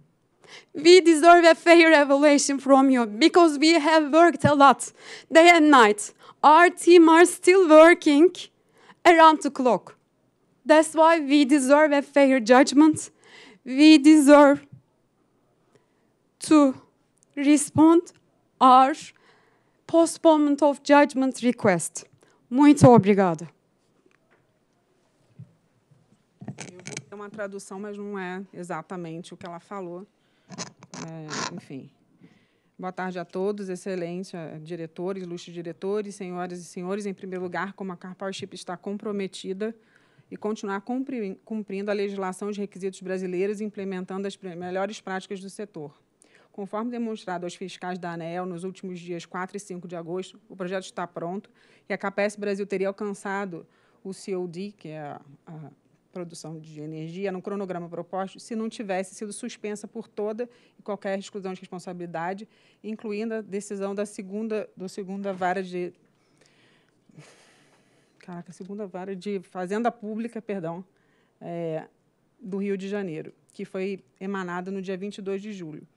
We deserve a fair evaluation from you because we have worked a lot, day and night. Our team are still working around the clock. That's why we deserve a fair judgment. We deserve to respond our postponement of judgment request. Muito obrigada. uma tradução, mas não é exatamente o que ela falou. É, enfim. Boa tarde a todos, excelência, diretores, ilustres diretores, senhoras e senhores. Em primeiro lugar, como a Carparship está comprometida e continuar cumprindo a legislação de requisitos brasileiros e implementando as melhores práticas do setor. Conforme demonstrado aos fiscais da ANEL nos últimos dias 4 e 5 de agosto, o projeto está pronto e a CAPES Brasil teria alcançado o COD, que é a, a produção de energia, no cronograma proposto, se não tivesse sido suspensa por toda e qualquer exclusão de responsabilidade, incluindo a decisão da segunda, do segunda vara de caraca, segunda vara de Fazenda Pública, perdão, é, do Rio de Janeiro, que foi emanada no dia 22 de julho.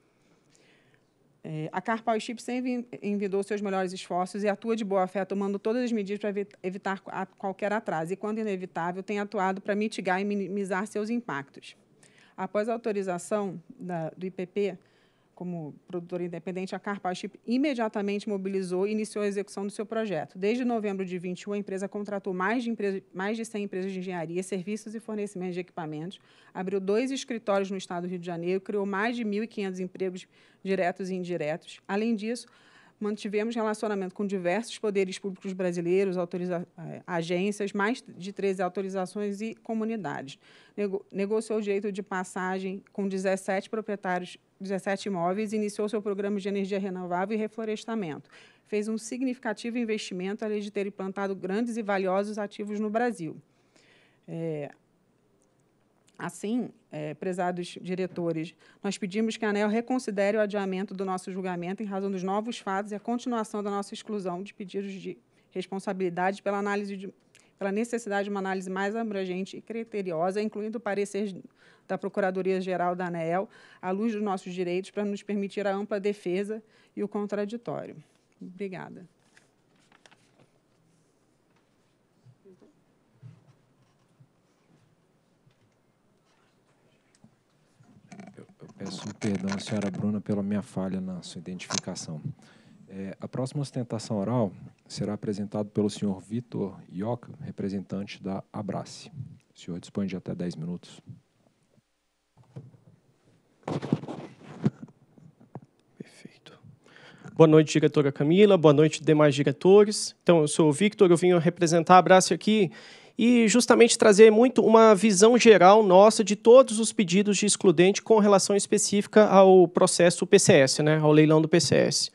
É, a Carpal Chip sempre envidou seus melhores esforços e atua de boa fé, tomando todas as medidas para evitar qualquer atraso e, quando inevitável, tem atuado para mitigar e minimizar seus impactos. Após a autorização da, do IPP, como produtora independente, a Carparship imediatamente mobilizou e iniciou a execução do seu projeto. Desde novembro de 21, a empresa contratou mais de, empresa, mais de 100 empresas de engenharia, serviços e fornecimento de equipamentos, abriu dois escritórios no estado do Rio de Janeiro, criou mais de 1.500 empregos diretos e indiretos. Além disso, mantivemos relacionamento com diversos poderes públicos brasileiros, eh, agências, mais de 13 autorizações e comunidades. Nego negociou direito de passagem com 17 proprietários, 17 imóveis, iniciou seu programa de energia renovável e reflorestamento. Fez um significativo investimento, além de ter implantado grandes e valiosos ativos no Brasil. É, Assim, é, prezados diretores, nós pedimos que a ANEL reconsidere o adiamento do nosso julgamento em razão dos novos fatos e a continuação da nossa exclusão de pedidos de responsabilidade pela análise de, pela necessidade de uma análise mais abrangente e criteriosa, incluindo o parecer da Procuradoria-Geral da ANEL, à luz dos nossos direitos, para nos permitir a ampla defesa e o contraditório. Obrigada. Peço perdão à senhora Bruna pela minha falha na sua identificação. É, a próxima ostentação oral será apresentada pelo senhor Vitor Ioca, representante da Abrace. O senhor dispõe de até 10 minutos. Perfeito. Boa noite, diretora Camila. Boa noite, demais diretores. Então, eu sou o Victor, eu vim representar a Abrace aqui e justamente trazer muito uma visão geral nossa de todos os pedidos de excludente com relação específica ao processo PCS, né, ao leilão do PCS.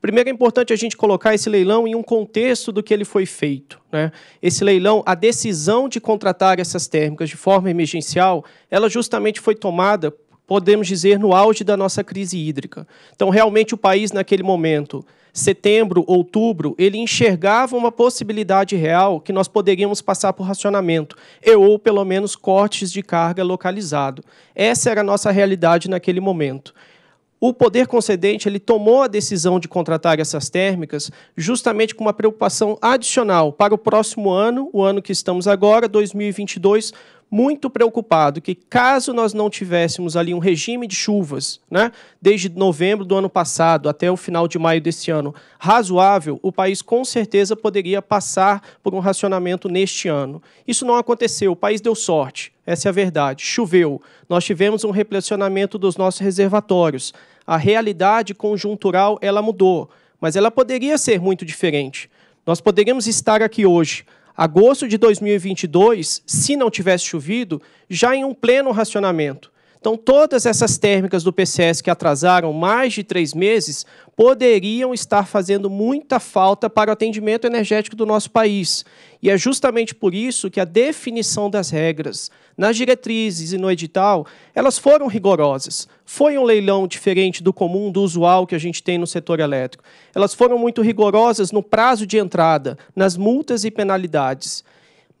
Primeiro, é importante a gente colocar esse leilão em um contexto do que ele foi feito. Né? Esse leilão, a decisão de contratar essas térmicas de forma emergencial, ela justamente foi tomada, podemos dizer, no auge da nossa crise hídrica. Então, realmente, o país, naquele momento, setembro, outubro, ele enxergava uma possibilidade real que nós poderíamos passar por racionamento, ou pelo menos cortes de carga localizado. Essa era a nossa realidade naquele momento o poder concedente ele tomou a decisão de contratar essas térmicas justamente com uma preocupação adicional para o próximo ano, o ano que estamos agora, 2022, muito preocupado que, caso nós não tivéssemos ali um regime de chuvas, né, desde novembro do ano passado até o final de maio desse ano, razoável, o país com certeza poderia passar por um racionamento neste ano. Isso não aconteceu, o país deu sorte. Essa é a verdade. Choveu. Nós tivemos um replecionamento dos nossos reservatórios. A realidade conjuntural ela mudou, mas ela poderia ser muito diferente. Nós poderíamos estar aqui hoje agosto de 2022, se não tivesse chovido, já em um pleno racionamento. Então, todas essas térmicas do PCS que atrasaram mais de três meses poderiam estar fazendo muita falta para o atendimento energético do nosso país. E é justamente por isso que a definição das regras nas diretrizes e no edital, elas foram rigorosas. Foi um leilão diferente do comum, do usual que a gente tem no setor elétrico. Elas foram muito rigorosas no prazo de entrada, nas multas e penalidades.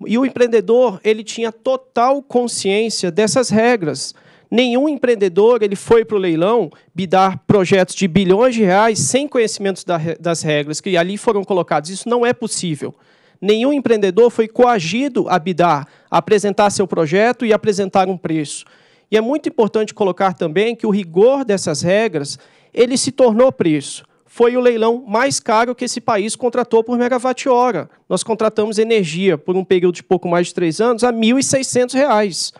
E o empreendedor, ele tinha total consciência dessas regras. Nenhum empreendedor ele foi para o leilão bidar projetos de bilhões de reais sem conhecimento das regras que ali foram colocadas Isso não é possível nenhum empreendedor foi coagido a bidar, a apresentar seu projeto e apresentar um preço. E é muito importante colocar também que o rigor dessas regras, ele se tornou preço. Foi o leilão mais caro que esse país contratou por megawatt-hora. Nós contratamos energia por um período de pouco mais de três anos a R$ 1.600.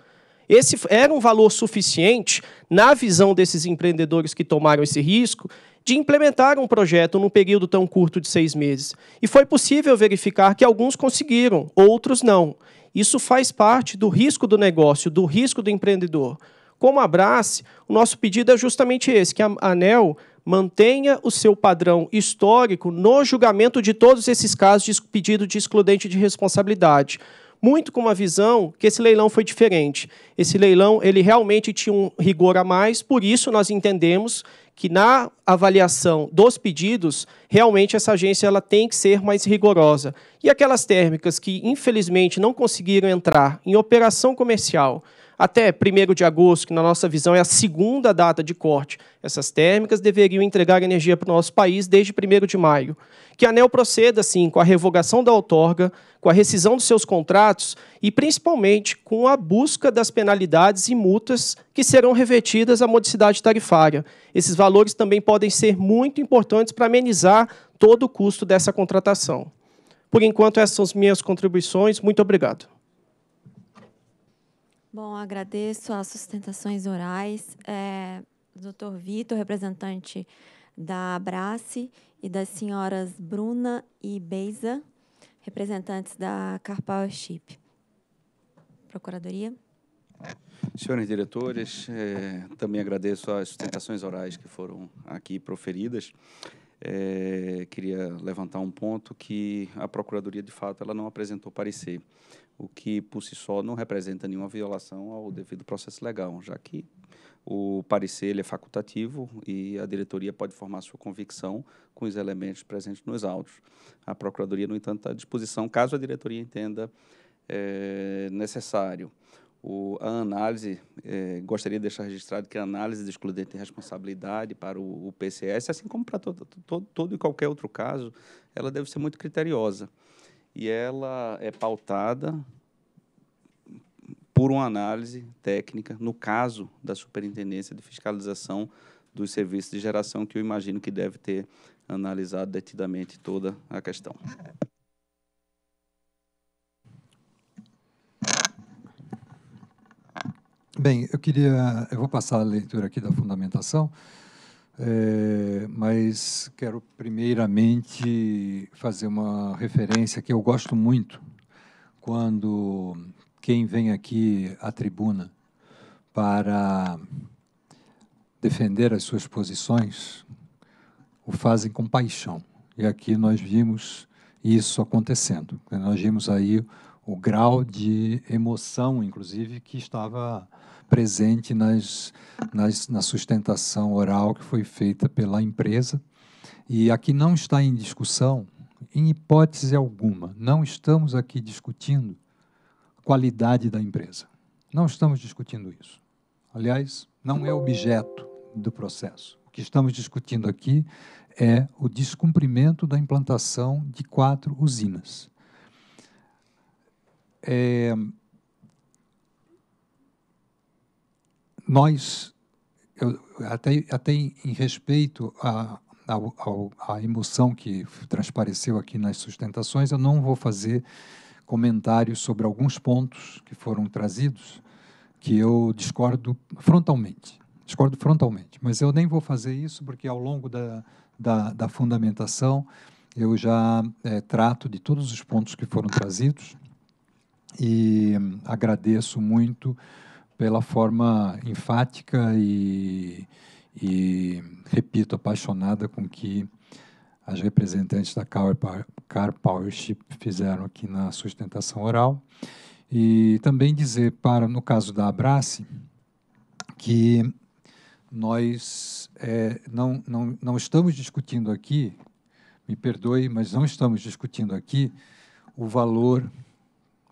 Esse era um valor suficiente, na visão desses empreendedores que tomaram esse risco, de implementar um projeto num período tão curto de seis meses. E foi possível verificar que alguns conseguiram, outros não. Isso faz parte do risco do negócio, do risco do empreendedor. Como a Brás, o nosso pedido é justamente esse, que a ANEL mantenha o seu padrão histórico no julgamento de todos esses casos de pedido de excludente de responsabilidade. Muito com uma visão que esse leilão foi diferente. Esse leilão ele realmente tinha um rigor a mais, por isso nós entendemos que na avaliação dos pedidos, realmente essa agência ela tem que ser mais rigorosa. E aquelas térmicas que, infelizmente, não conseguiram entrar em operação comercial até 1 de agosto, que na nossa visão é a segunda data de corte, essas térmicas deveriam entregar energia para o nosso país desde 1 de maio. Que a ANEL proceda, sim, com a revogação da outorga, com a rescisão dos seus contratos e, principalmente, com a busca das penalidades e multas que serão revertidas à modicidade tarifária. Esses valores também podem ser muito importantes para amenizar todo o custo dessa contratação. Por enquanto, essas são as minhas contribuições. Muito obrigado. Bom, agradeço as sustentações orais. É, Dr. Vitor, representante da Abrace, e das senhoras Bruna e Beiza, representantes da Carpower Chip. Procuradoria. Senhores diretores, é, também agradeço as sustentações orais que foram aqui proferidas. É, queria levantar um ponto que a Procuradoria, de fato, ela não apresentou parecer o que por si só não representa nenhuma violação ao devido processo legal, já que o parecer é facultativo e a diretoria pode formar sua convicção com os elementos presentes nos autos. A Procuradoria, no entanto, está à disposição, caso a diretoria entenda é, necessário. O, a análise, eh, gostaria de deixar registrado que a análise de excludente de responsabilidade para o, o PCS, assim como para todo, todo, todo, e qualquer outro caso, ela deve ser muito criteriosa e ela é pautada por uma análise técnica, no caso da Superintendência de Fiscalização dos Serviços de Geração, que eu imagino que deve ter analisado detidamente toda a questão. Bem, eu queria, eu vou passar a leitura aqui da fundamentação. É, mas quero primeiramente fazer uma referência que eu gosto muito quando quem vem aqui à tribuna para defender as suas posições o fazem com paixão. E aqui nós vimos isso acontecendo. Nós vimos aí o grau de emoção, inclusive, que estava presente nas, nas, na sustentação oral que foi feita pela empresa. E aqui não está em discussão, em hipótese alguma, não estamos aqui discutindo qualidade da empresa. Não estamos discutindo isso. Aliás, não é objeto do processo. O que estamos discutindo aqui é o descumprimento da implantação de quatro usinas. É, nós, eu, até, até em respeito à, à, emoção que transpareceu aqui nas sustentações, eu não vou fazer comentários sobre alguns pontos que foram trazidos que eu discordo frontalmente. Discordo frontalmente, mas eu nem vou fazer isso porque ao longo da, da, da fundamentação eu já é, trato de todos os pontos que foram trazidos e hum, agradeço muito pela forma enfática e, e, repito, apaixonada com que as representantes da Car Powership fizeram aqui na sustentação oral. E também dizer para, no caso da Abrace, que nós é, não, não, não estamos discutindo aqui, me perdoe, mas não estamos discutindo aqui o valor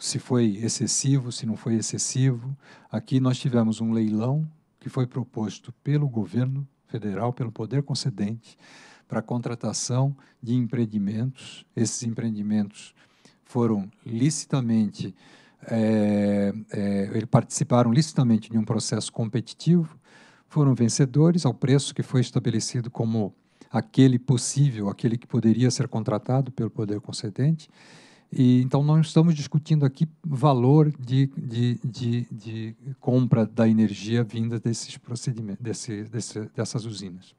se foi excessivo, se não foi excessivo. Aqui nós tivemos um leilão que foi proposto pelo governo federal, pelo poder concedente, para contratação de empreendimentos. Esses empreendimentos foram licitamente, é, é, eles participaram licitamente de um processo competitivo, foram vencedores ao preço que foi estabelecido como aquele possível, aquele que poderia ser contratado pelo poder concedente e, então, não estamos discutindo aqui valor de, de, de, de compra da energia vinda desses procedimentos, desse, desse, dessas usinas.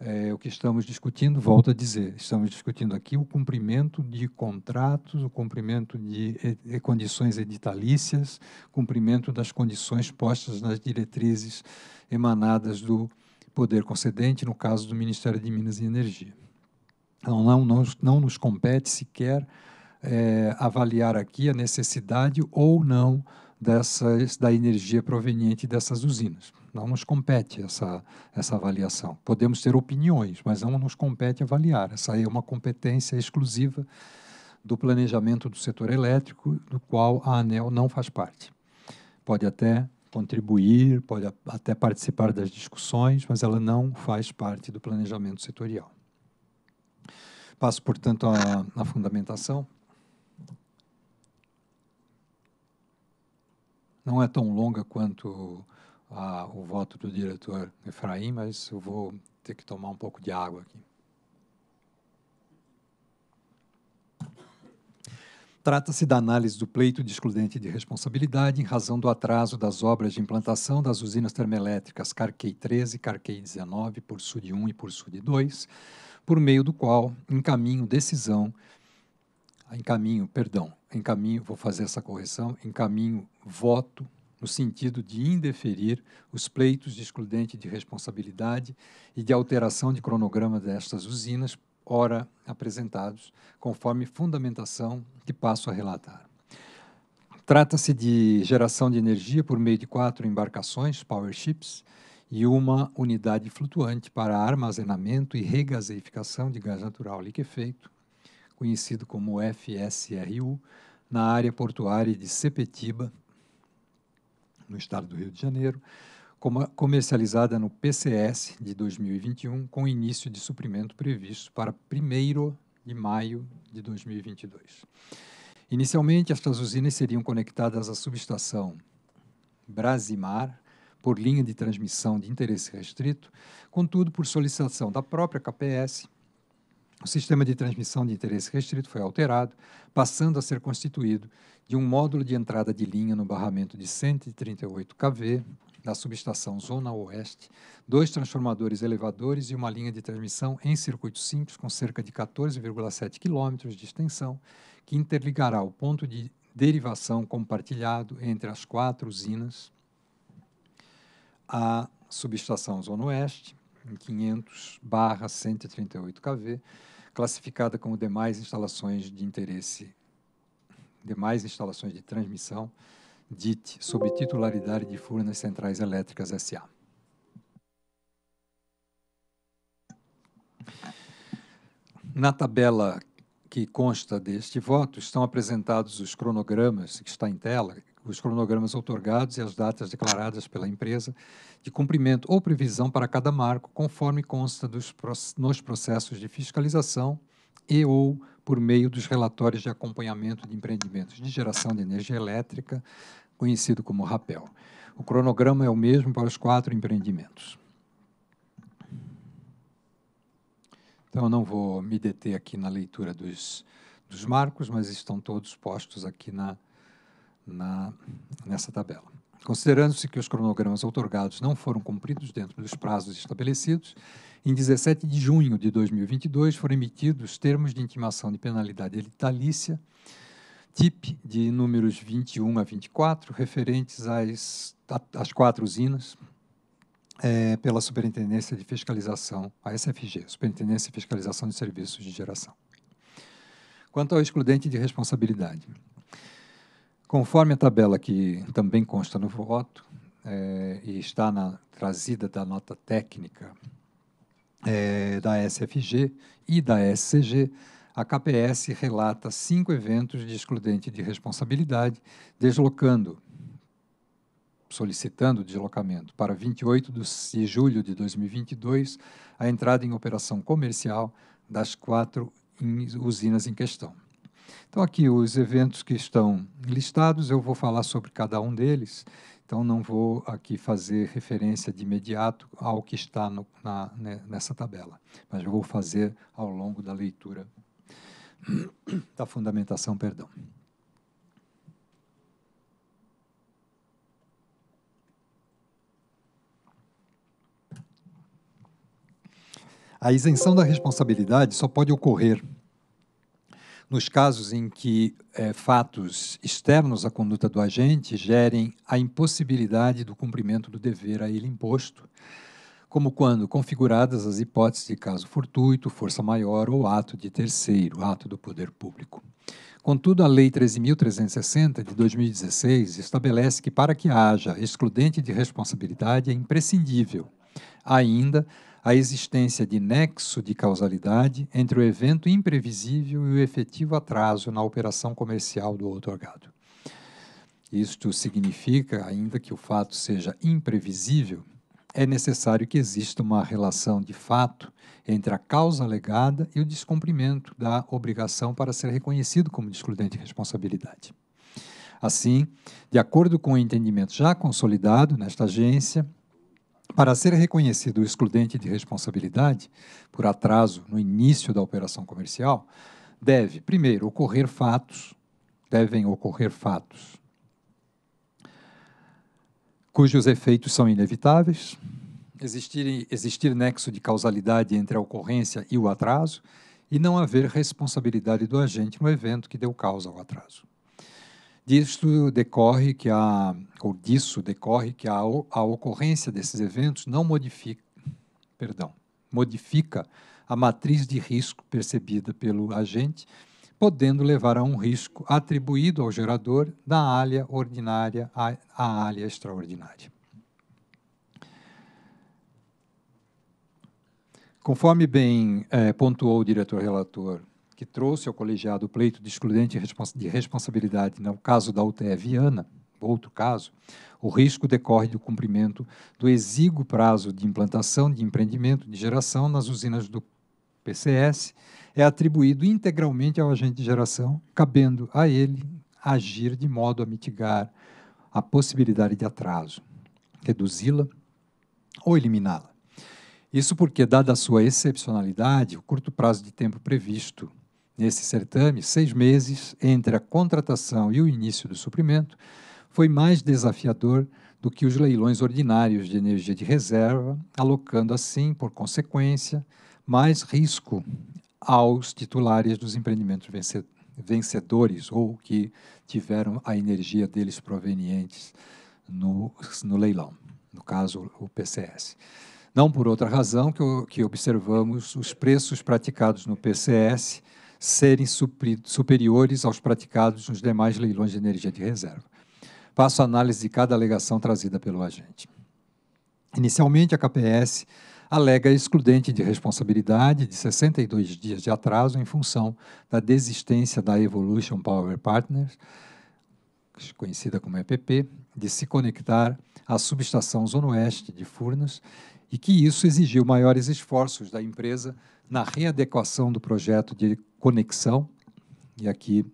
É, o que estamos discutindo, volto a dizer, estamos discutindo aqui o cumprimento de contratos, o cumprimento de condições editalícias, cumprimento das condições postas nas diretrizes emanadas do poder concedente, no caso do Ministério de Minas e Energia. Então, não, não, não nos compete sequer é, avaliar aqui a necessidade ou não dessas, da energia proveniente dessas usinas. Não nos compete essa, essa avaliação. Podemos ter opiniões, mas não nos compete avaliar. Essa é uma competência exclusiva do planejamento do setor elétrico, do qual a ANEL não faz parte. Pode até contribuir, pode até participar das discussões, mas ela não faz parte do planejamento setorial. Passo, portanto, à fundamentação. Não é tão longa quanto a, ah, o voto do diretor Efraim, mas eu vou ter que tomar um pouco de água aqui. Trata-se da análise do pleito de excludente de responsabilidade em razão do atraso das obras de implantação das usinas termoelétricas Carquei 13 e Carquei 19, por Sud 1 e por Sud 2, por meio do qual encaminho decisão em caminho, perdão, caminho vou fazer essa correção, Em caminho voto no sentido de indeferir os pleitos de excludente de responsabilidade e de alteração de cronograma destas usinas, ora apresentados, conforme fundamentação que passo a relatar. Trata-se de geração de energia por meio de quatro embarcações, powerships, e uma unidade flutuante para armazenamento e regaseificação de gás natural liquefeito, conhecido como FSRU, na área portuária de Sepetiba, no estado do Rio de Janeiro, comercializada no PCS de 2021, com início de suprimento previsto para 1 de maio de 2022. Inicialmente, estas usinas seriam conectadas à subestação Brasimar, por linha de transmissão de interesse restrito, contudo, por solicitação da própria KPS, o sistema de transmissão de interesse restrito foi alterado, passando a ser constituído de um módulo de entrada de linha no barramento de 138 kV da subestação Zona Oeste, dois transformadores elevadores e uma linha de transmissão em circuito simples com cerca de 14,7 km de extensão, que interligará o ponto de derivação compartilhado entre as quatro usinas, à subestação Zona Oeste, em 500/138kV, classificada como demais instalações de interesse, demais instalações de transmissão, DIT, sob titularidade de Furnas Centrais Elétricas SA. Na tabela que consta deste voto estão apresentados os cronogramas que está em tela, os cronogramas outorgados e as datas declaradas pela empresa de cumprimento ou previsão para cada marco, conforme consta dos, nos processos de fiscalização e ou por meio dos relatórios de acompanhamento de empreendimentos de geração de energia elétrica, conhecido como RAPEL. O cronograma é o mesmo para os quatro empreendimentos. Então, eu não vou me deter aqui na leitura dos, dos marcos, mas estão todos postos aqui na, na, nessa tabela. Considerando-se que os cronogramas otorgados não foram cumpridos dentro dos prazos estabelecidos, em 17 de junho de 2022 foram emitidos termos de intimação de penalidade editalícia, TIP, de números 21 a 24, referentes às, às quatro usinas, é, pela Superintendência de Fiscalização, a SFG, Superintendência de Fiscalização de Serviços de Geração. Quanto ao excludente de responsabilidade, Conforme a tabela que também consta no voto é, e está na trazida da nota técnica é, da SFG e da SCG, a KPS relata cinco eventos de excludente de responsabilidade, deslocando, solicitando deslocamento para 28 de julho de 2022, a entrada em operação comercial das quatro usinas em questão. Então, aqui os eventos que estão listados, eu vou falar sobre cada um deles, então não vou aqui fazer referência de imediato ao que está no, na, né, nessa tabela, mas eu vou fazer ao longo da leitura (clears throat) da fundamentação, perdão. A isenção da responsabilidade só pode ocorrer nos casos em que é, fatos externos à conduta do agente gerem a impossibilidade do cumprimento do dever a ele imposto, como quando configuradas as hipóteses de caso fortuito, força maior ou ato de terceiro, ato do poder público. Contudo, a Lei 13.360 de 2016 estabelece que, para que haja excludente de responsabilidade, é imprescindível ainda a existência de nexo de causalidade entre o evento imprevisível e o efetivo atraso na operação comercial do outorgado. Isto significa, ainda que o fato seja imprevisível, é necessário que exista uma relação de fato entre a causa alegada e o descumprimento da obrigação para ser reconhecido como excludente de responsabilidade. Assim, de acordo com o entendimento já consolidado nesta agência, para ser reconhecido o excludente de responsabilidade por atraso no início da operação comercial, deve, primeiro, ocorrer fatos, devem ocorrer fatos cujos efeitos são inevitáveis, existir, existir nexo de causalidade entre a ocorrência e o atraso e não haver responsabilidade do agente no evento que deu causa ao atraso. Disso decorre que a, ou disso decorre que a, a ocorrência desses eventos não modifica, perdão, modifica a matriz de risco percebida pelo agente, podendo levar a um risco atribuído ao gerador da área ordinária à, área extraordinária. Conforme bem eh, pontuou o diretor relator que trouxe ao colegiado o pleito de excludente de responsabilidade no né? caso da UTE Viana, outro caso, o risco decorre do cumprimento do exíguo prazo de implantação de empreendimento de geração nas usinas do PCS é atribuído integralmente ao agente de geração, cabendo a ele agir de modo a mitigar a possibilidade de atraso, reduzi-la ou eliminá-la. Isso porque, dada a sua excepcionalidade, o curto prazo de tempo previsto Nesse certame, seis meses entre a contratação e o início do suprimento foi mais desafiador do que os leilões ordinários de energia de reserva, alocando assim, por consequência, mais risco aos titulares dos empreendimentos vencedores ou que tiveram a energia deles provenientes no, no leilão, no caso o PCS. Não por outra razão que, que observamos os preços praticados no PCS serem superiores aos praticados nos demais leilões de energia de reserva. Passo a análise de cada alegação trazida pelo agente. Inicialmente, a KPS alega excludente de responsabilidade de 62 dias de atraso em função da desistência da Evolution Power Partners, conhecida como EPP, de se conectar à subestação Zona Oeste de Furnas e que isso exigiu maiores esforços da empresa na readequação do projeto de conexão, e aqui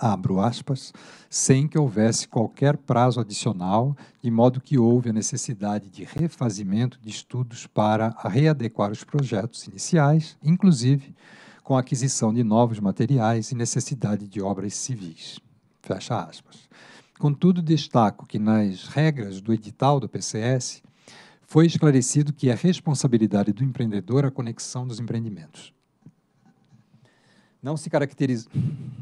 abro aspas, sem que houvesse qualquer prazo adicional, de modo que houve a necessidade de refazimento de estudos para readequar os projetos iniciais, inclusive com a aquisição de novos materiais e necessidade de obras civis. Fecha aspas. Contudo, destaco que nas regras do edital do PCS foi esclarecido que é responsabilidade do empreendedor a conexão dos empreendimentos. Não se, caracteriz...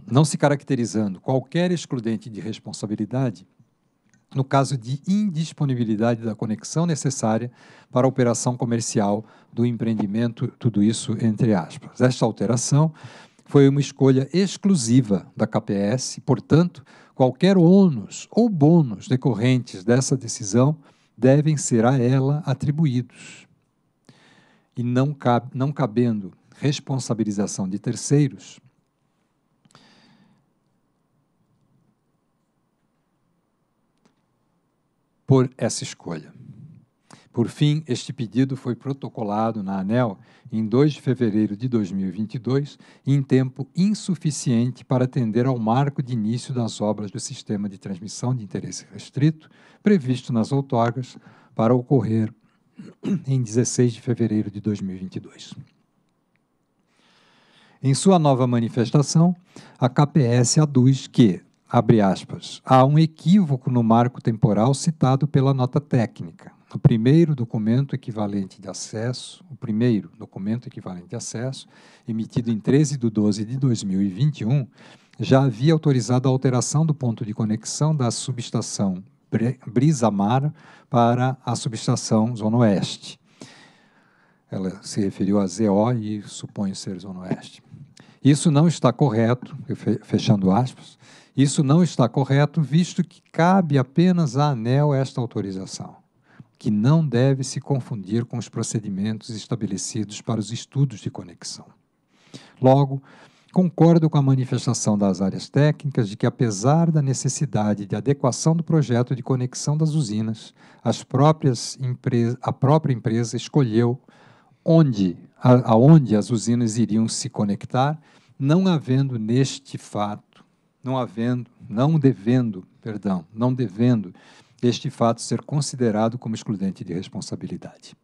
não se caracterizando qualquer excludente de responsabilidade, no caso de indisponibilidade da conexão necessária para a operação comercial do empreendimento, tudo isso entre aspas. Esta alteração foi uma escolha exclusiva da KPS, portanto, qualquer ônus ou bônus decorrentes dessa decisão devem ser a ela atribuídos. E não, cab não cabendo responsabilização de terceiros, por essa escolha. Por fim, este pedido foi protocolado na ANEL em 2 de fevereiro de 2022, em tempo insuficiente para atender ao marco de início das obras do Sistema de Transmissão de Interesse Restrito, previsto nas outorgas para ocorrer em 16 de fevereiro de 2022. Em sua nova manifestação, a KPS aduz que, abre aspas, há um equívoco no marco temporal citado pela nota técnica. O primeiro documento equivalente de acesso, o primeiro documento equivalente de acesso, emitido em 13 de 12 de 2021, já havia autorizado a alteração do ponto de conexão da subestação Mar para a subestação Zona Oeste. Ela se referiu a ZO e supõe ser Zona Oeste. Isso não está correto, fechando aspas, isso não está correto, visto que cabe apenas à ANEL esta autorização, que não deve se confundir com os procedimentos estabelecidos para os estudos de conexão. Logo, Concordo com a manifestação das áreas técnicas de que, apesar da necessidade de adequação do projeto de conexão das usinas, as próprias a própria empresa escolheu onde, a, aonde as usinas iriam se conectar, não havendo neste fato, não havendo, não devendo, perdão, não devendo este fato ser considerado como excludente de responsabilidade.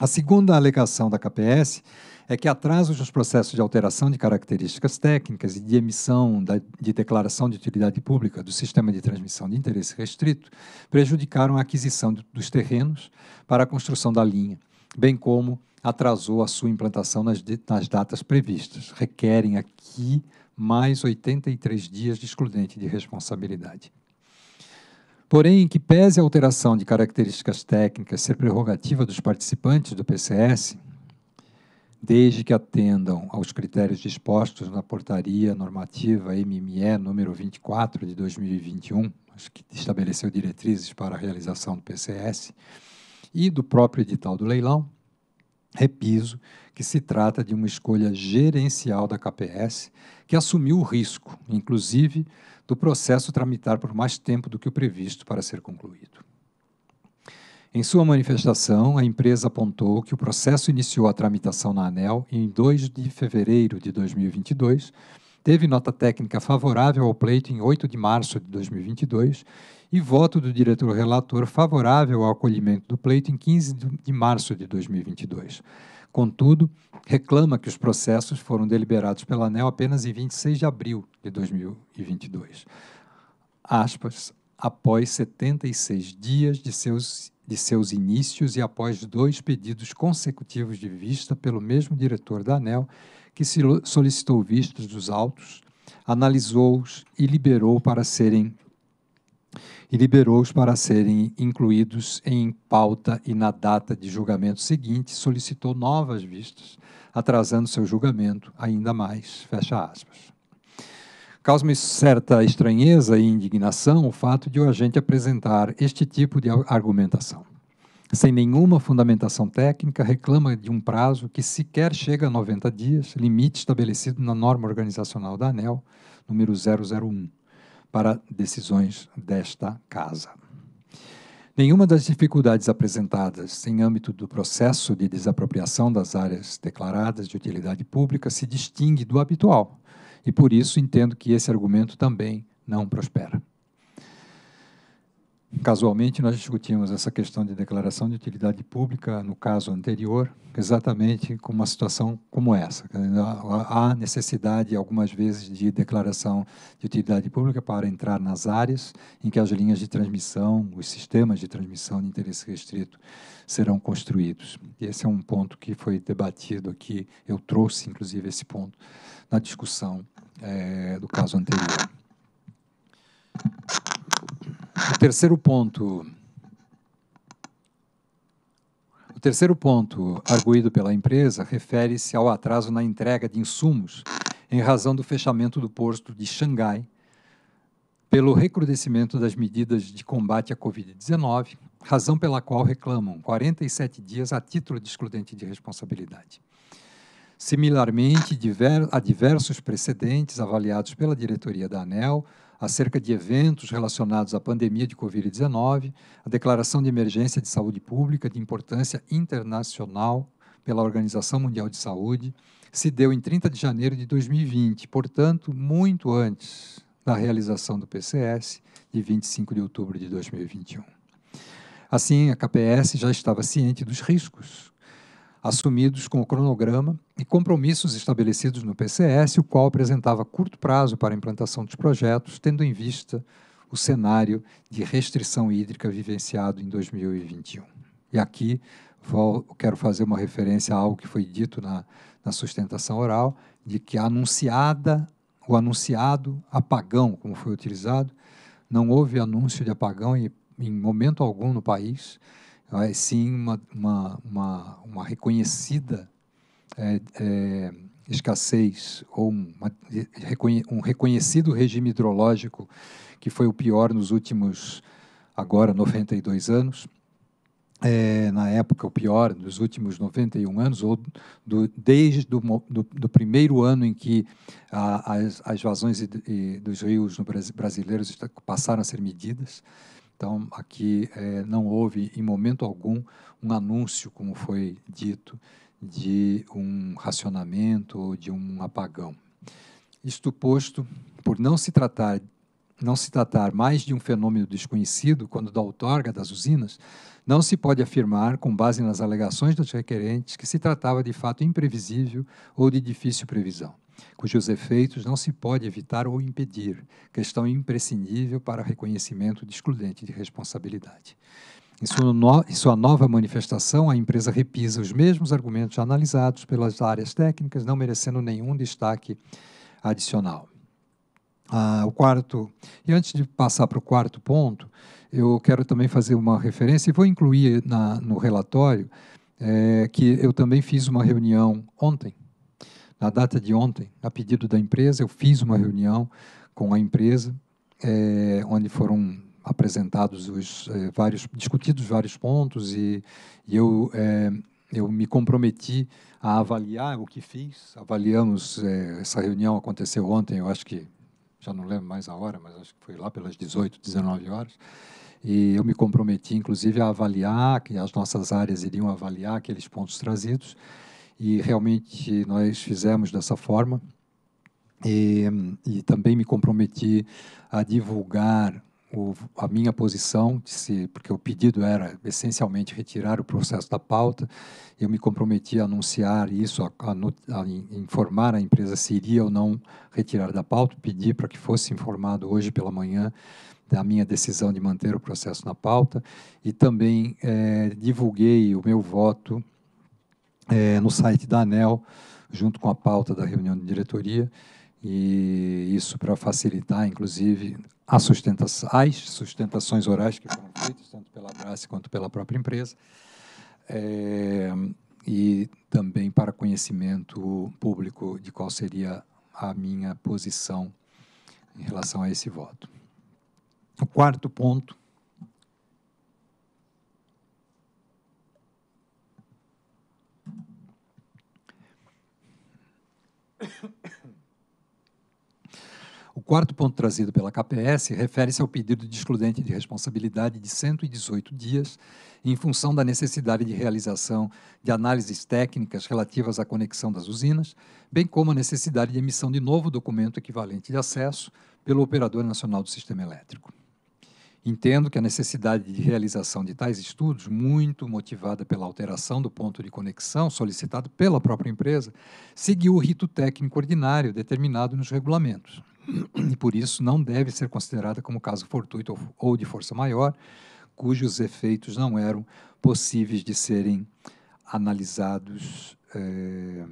A segunda alegação da KPS é que atrasos nos processos de alteração de características técnicas e de emissão da, de declaração de utilidade pública do sistema de transmissão de interesse restrito prejudicaram a aquisição de, dos terrenos para a construção da linha, bem como atrasou a sua implantação nas, nas datas previstas. Requerem aqui mais 83 dias de excludente de responsabilidade. Porém, em que pese a alteração de características técnicas ser prerrogativa dos participantes do PCS, desde que atendam aos critérios dispostos na portaria normativa MME número 24 de 2021, que estabeleceu diretrizes para a realização do PCS, e do próprio edital do leilão, repiso que se trata de uma escolha gerencial da KPS que assumiu o risco, inclusive, do processo tramitar por mais tempo do que o previsto para ser concluído. Em sua manifestação, a empresa apontou que o processo iniciou a tramitação na ANEL em 2 de fevereiro de 2022, teve nota técnica favorável ao pleito em 8 de março de 2022 e voto do diretor relator favorável ao acolhimento do pleito em 15 de março de 2022. Contudo, reclama que os processos foram deliberados pela ANEL apenas em 26 de abril de 2022. Aspas, após 76 dias de seus de seus inícios e após dois pedidos consecutivos de vista pelo mesmo diretor da ANEL, que solicitou vistos dos autos, analisou-os e liberou para serem e liberou-os para serem incluídos em pauta e na data de julgamento seguinte solicitou novas vistas, atrasando seu julgamento ainda mais. Fecha aspas. Causa-me certa estranheza e indignação o fato de o agente apresentar este tipo de argumentação. Sem nenhuma fundamentação técnica, reclama de um prazo que sequer chega a 90 dias, limite estabelecido na norma organizacional da ANEL, número 001, para decisões desta Casa. Nenhuma das dificuldades apresentadas em âmbito do processo de desapropriação das áreas declaradas de utilidade pública se distingue do habitual, e por isso entendo que esse argumento também não prospera. Casualmente, nós discutimos essa questão de declaração de utilidade pública no caso anterior, exatamente com uma situação como essa. Há necessidade, algumas vezes, de declaração de utilidade pública para entrar nas áreas em que as linhas de transmissão, os sistemas de transmissão de interesse restrito serão construídos. Esse é um ponto que foi debatido aqui, eu trouxe, inclusive, esse ponto na discussão é, do caso anterior. O terceiro ponto. O terceiro ponto arguído pela empresa refere-se ao atraso na entrega de insumos em razão do fechamento do porto de Xangai pelo recrudescimento das medidas de combate à Covid-19, razão pela qual reclamam 47 dias a título de excludente de responsabilidade. Similarmente, diver, há diversos precedentes avaliados pela diretoria da ANEL acerca de eventos relacionados à pandemia de Covid-19, a declaração de emergência de saúde pública de importância internacional pela Organização Mundial de Saúde, se deu em 30 de janeiro de 2020, portanto, muito antes da realização do PCS, de 25 de outubro de 2021. Assim, a KPS já estava ciente dos riscos assumidos com o cronograma e compromissos estabelecidos no PCS, o qual apresentava curto prazo para a implantação dos projetos, tendo em vista o cenário de restrição hídrica vivenciado em 2021. E aqui vou, quero fazer uma referência a algo que foi dito na, na sustentação oral, de que a anunciada, o anunciado apagão, como foi utilizado, não houve anúncio de apagão em, em momento algum no país, ah, sim uma, uma, uma, uma reconhecida é, é, escassez ou uma, um reconhecido regime hidrológico que foi o pior nos últimos, agora, 92 anos. É, na época, o pior dos últimos 91 anos, ou do, desde do, do, do, primeiro ano em que a, as, as vazões e, e dos rios no, brasileiros passaram a ser medidas. Então, aqui é, não houve, em momento algum, um anúncio, como foi dito, de um racionamento ou de um apagão. Isto posto, por não se tratar não se tratar mais de um fenômeno desconhecido quando da outorga das usinas, não se pode afirmar, com base nas alegações dos requerentes, que se tratava de fato imprevisível ou de difícil previsão cujos efeitos não se pode evitar ou impedir, questão imprescindível para reconhecimento de excludente de responsabilidade. Em sua, nova manifestação, a empresa repisa os mesmos argumentos analisados pelas áreas técnicas, não merecendo nenhum destaque adicional. Ah, o quarto, e antes de passar para o quarto ponto, eu quero também fazer uma referência e vou incluir na, no relatório é, que eu também fiz uma reunião ontem na data de ontem, a pedido da empresa, eu fiz uma reunião com a empresa, é, onde foram apresentados os é, vários, discutidos vários pontos e, e eu é, eu me comprometi a avaliar o que fiz. Avaliamos, é, essa reunião aconteceu ontem, eu acho que, já não lembro mais a hora, mas acho que foi lá pelas 18, 19 horas. E eu me comprometi, inclusive, a avaliar, que as nossas áreas iriam avaliar aqueles pontos trazidos e realmente nós fizemos dessa forma. E, e também me comprometi a divulgar o, a minha posição, se, porque o pedido era essencialmente retirar o processo da pauta, eu me comprometi a anunciar isso, a, a, a informar a empresa se iria ou não retirar da pauta, pedi para que fosse informado hoje pela manhã da minha decisão de manter o processo na pauta e também é, divulguei o meu voto é, no site da ANEL, junto com a pauta da reunião de diretoria, e isso para facilitar, inclusive, a sustenta as sustentações orais que foram feitas, tanto pela Abrace quanto pela própria empresa, é, e também para conhecimento público de qual seria a minha posição em relação a esse voto. O quarto ponto O quarto ponto trazido pela KPS refere-se ao pedido de excludente de responsabilidade de 118 dias, em função da necessidade de realização de análises técnicas relativas à conexão das usinas, bem como a necessidade de emissão de novo documento equivalente de acesso pelo Operador Nacional do Sistema Elétrico. Entendo que a necessidade de realização de tais estudos, muito motivada pela alteração do ponto de conexão solicitado pela própria empresa, seguiu o rito técnico ordinário determinado nos regulamentos e, por isso, não deve ser considerada como caso fortuito ou de força maior, cujos efeitos não eram possíveis de serem analisados, é,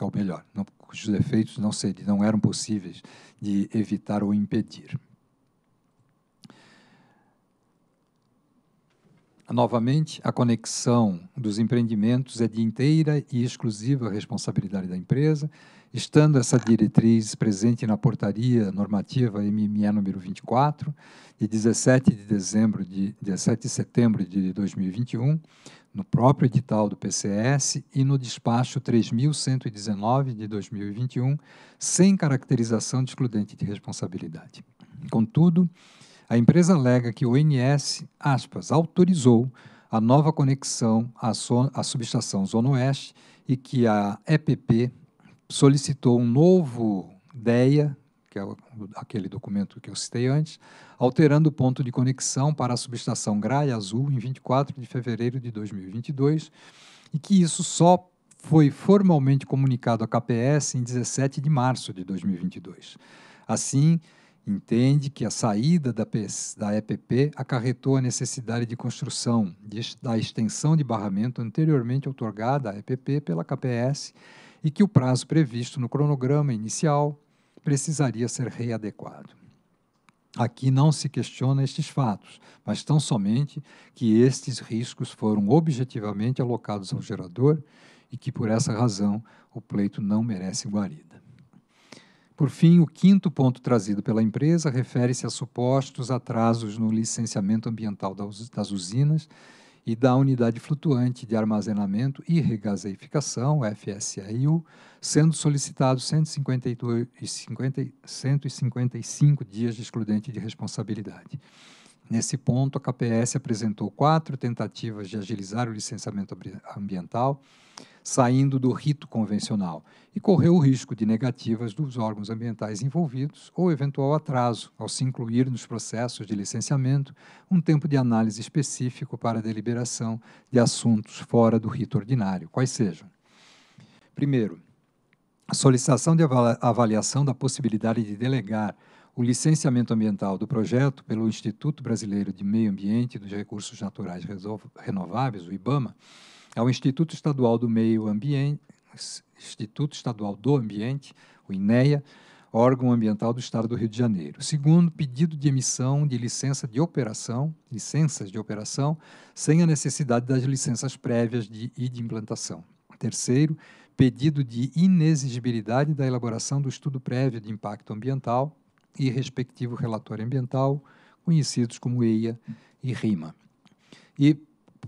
ou melhor, não, cujos efeitos não, seriam, não eram possíveis de evitar ou impedir. novamente, a conexão dos empreendimentos é de inteira e exclusiva responsabilidade da empresa, estando essa diretriz presente na portaria normativa MMA número 24, de 17 de dezembro de 17 de setembro de 2021, no próprio edital do PCS e no despacho 3119 de 2021, sem caracterização de excludente de responsabilidade. Contudo, a empresa alega que o ONS, aspas, autorizou a nova conexão à, so, à subestação Zona Oeste e que a EPP solicitou um novo DEA, que é aquele documento que eu citei antes, alterando o ponto de conexão para a subestação Graia Azul em 24 de fevereiro de 2022 e que isso só foi formalmente comunicado à KPS em 17 de março de 2022. Assim, entende que a saída da, da EPP acarretou a necessidade de construção de, da extensão de barramento anteriormente otorgada à EPP pela KPS e que o prazo previsto no cronograma inicial precisaria ser readequado. Aqui não se questiona estes fatos, mas tão somente que estes riscos foram objetivamente alocados ao gerador e que, por essa razão, o pleito não merece guarida. Por fim, o quinto ponto trazido pela empresa refere-se a supostos atrasos no licenciamento ambiental das usinas e da unidade flutuante de armazenamento e regaseificação FSRU, sendo solicitados 155 dias de excludente de responsabilidade. Nesse ponto, a KPS apresentou quatro tentativas de agilizar o licenciamento ambiental saindo do rito convencional e correu o risco de negativas dos órgãos ambientais envolvidos ou eventual atraso ao se incluir nos processos de licenciamento um tempo de análise específico para a deliberação de assuntos fora do rito ordinário, quais sejam. Primeiro, a solicitação de avaliação da possibilidade de delegar o licenciamento ambiental do projeto pelo Instituto Brasileiro de Meio Ambiente e dos Recursos Naturais Renováveis, o IBAMA, ao é Instituto Estadual do Meio Ambiente, Instituto Estadual do Ambiente, o INEA, órgão ambiental do Estado do Rio de Janeiro. Segundo, pedido de emissão de licença de operação, licenças de operação, sem a necessidade das licenças prévias de, e de implantação. Terceiro, pedido de inexigibilidade da elaboração do estudo prévio de impacto ambiental e respectivo relatório ambiental, conhecidos como EIA e RIMA. E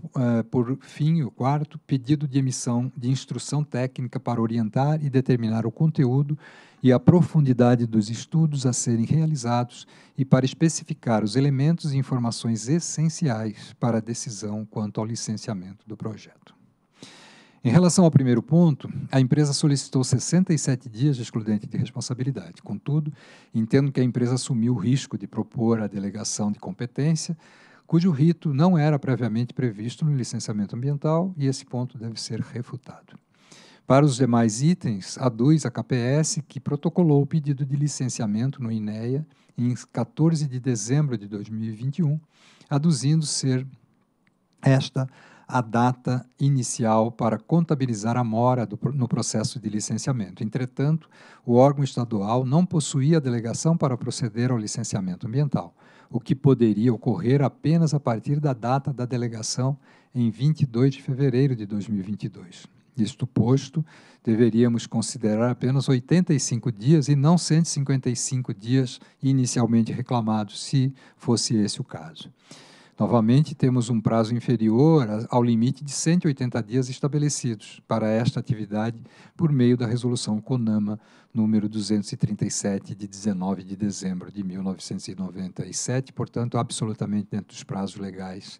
uh, por fim, o quarto, pedido de emissão de instrução técnica para orientar e determinar o conteúdo e a profundidade dos estudos a serem realizados e para especificar os elementos e informações essenciais para a decisão quanto ao licenciamento do projeto. Em relação ao primeiro ponto, a empresa solicitou 67 dias de excludente de responsabilidade. Contudo, entendo que a empresa assumiu o risco de propor a delegação de competência, cujo rito não era previamente previsto no licenciamento ambiental e esse ponto deve ser refutado. Para os demais itens, aduz a KPS que protocolou o pedido de licenciamento no INEA em 14 de dezembro de 2021, aduzindo ser esta a data inicial para contabilizar a mora do, no processo de licenciamento. Entretanto, o órgão estadual não possuía delegação para proceder ao licenciamento ambiental o que poderia ocorrer apenas a partir da data da delegação em 22 de fevereiro de 2022. Isto posto, deveríamos considerar apenas 85 dias e não 155 dias inicialmente reclamados, se fosse esse o caso. Novamente, temos um prazo inferior ao limite de 180 dias estabelecidos para esta atividade por meio da Resolução CONAMA número 237 de 19 de dezembro de 1997, portanto, absolutamente dentro dos prazos legais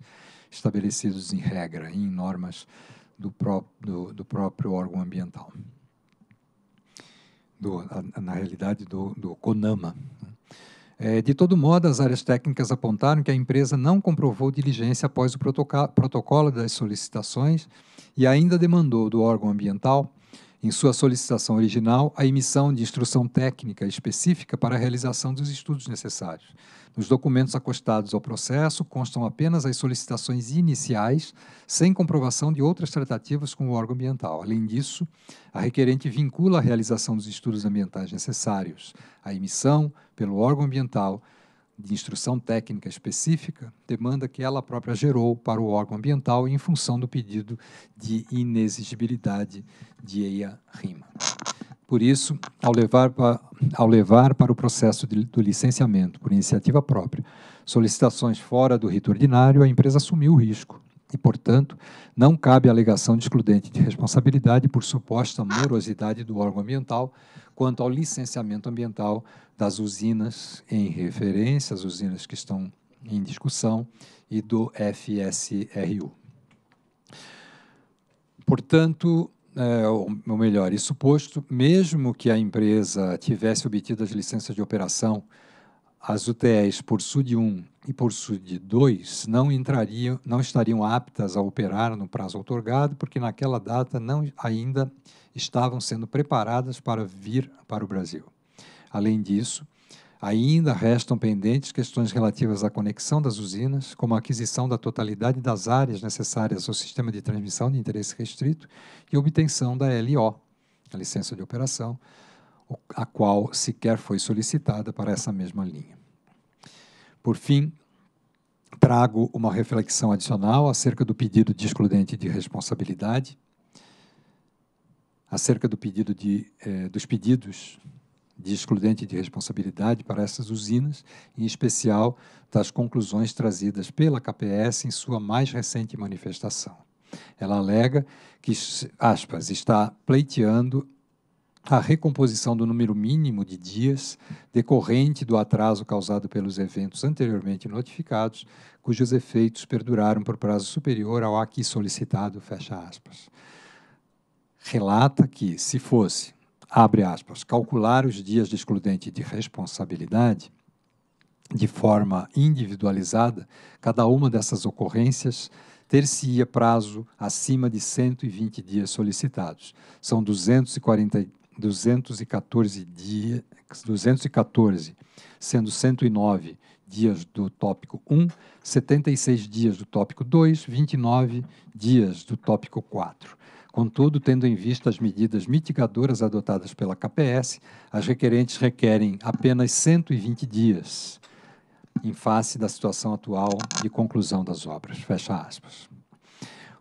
estabelecidos em regra, em normas do, pró do, do próprio órgão ambiental, do, na realidade do, do CONAMA. Né? É, de todo modo, as áreas técnicas apontaram que a empresa não comprovou diligência após o protocolo das solicitações e ainda demandou do órgão ambiental, em sua solicitação original, a emissão de instrução técnica específica para a realização dos estudos necessários. Nos documentos acostados ao processo constam apenas as solicitações iniciais, sem comprovação de outras tratativas com o órgão ambiental. Além disso, a requerente vincula a realização dos estudos ambientais necessários a emissão pelo órgão ambiental de instrução técnica específica, demanda que ela própria gerou para o órgão ambiental em função do pedido de inexigibilidade de EIA-RIMA. Por isso, ao levar, para, ao levar para o processo de, do licenciamento por iniciativa própria solicitações fora do rito ordinário, a empresa assumiu o risco e, portanto, não cabe alegação de excludente de responsabilidade por suposta morosidade do órgão ambiental quanto ao licenciamento ambiental das usinas em referência, as usinas que estão em discussão, e do FSRU. Portanto, é, ou melhor, isso posto, mesmo que a empresa tivesse obtido as licenças de operação, as UTEs por SUD 1 e por SUD 2 não entrariam, não estariam aptas a operar no prazo otorgado, porque naquela data não ainda estavam sendo preparadas para vir para o Brasil. Além disso, ainda restam pendentes questões relativas à conexão das usinas, como a aquisição da totalidade das áreas necessárias ao sistema de transmissão de interesse restrito e obtenção da LO, a licença de operação, a qual sequer foi solicitada para essa mesma linha. Por fim, trago uma reflexão adicional acerca do pedido de excludente de responsabilidade, acerca do pedido de, eh, dos pedidos de excludente de responsabilidade para essas usinas, em especial das conclusões trazidas pela KPS em sua mais recente manifestação. Ela alega que, aspas, está pleiteando a recomposição do número mínimo de dias decorrente do atraso causado pelos eventos anteriormente notificados, cujos efeitos perduraram por prazo superior ao aqui solicitado, fecha aspas relata que, se fosse, abre aspas, calcular os dias de excludente de responsabilidade de forma individualizada, cada uma dessas ocorrências ter-se-ia prazo acima de 120 dias solicitados. São 240, 214 dias, 214, sendo 109 dias do tópico 1, 76 dias do tópico 2, 29 dias do tópico 4. Contudo, tendo em vista as medidas mitigadoras adotadas pela KPS, as requerentes requerem apenas 120 dias em face da situação atual de conclusão das obras. Fecha aspas.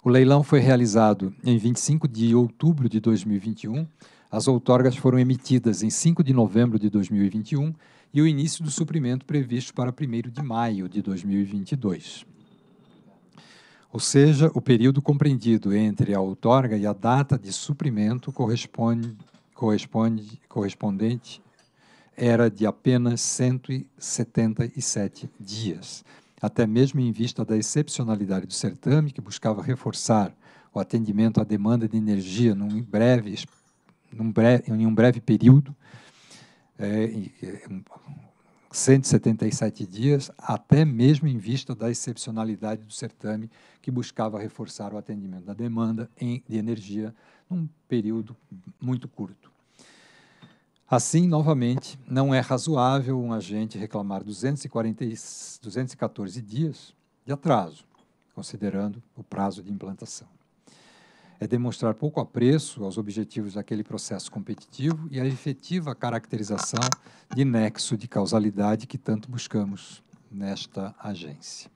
O leilão foi realizado em 25 de outubro de 2021. As outorgas foram emitidas em 5 de novembro de 2021 e o início do suprimento previsto para 1 de maio de 2022 ou seja, o período compreendido entre a outorga e a data de suprimento corresponde, corresponde, correspondente era de apenas 177 dias, até mesmo em vista da excepcionalidade do certame, que buscava reforçar o atendimento à demanda de energia num breve, num breve, em um breve período, é, é 177 dias, até mesmo em vista da excepcionalidade do certame, que buscava reforçar o atendimento da demanda em, de energia num período muito curto. Assim, novamente, não é razoável um agente reclamar 240, 214 dias de atraso, considerando o prazo de implantação é demonstrar pouco apreço aos objetivos daquele processo competitivo e a efetiva caracterização de nexo de causalidade que tanto buscamos nesta agência.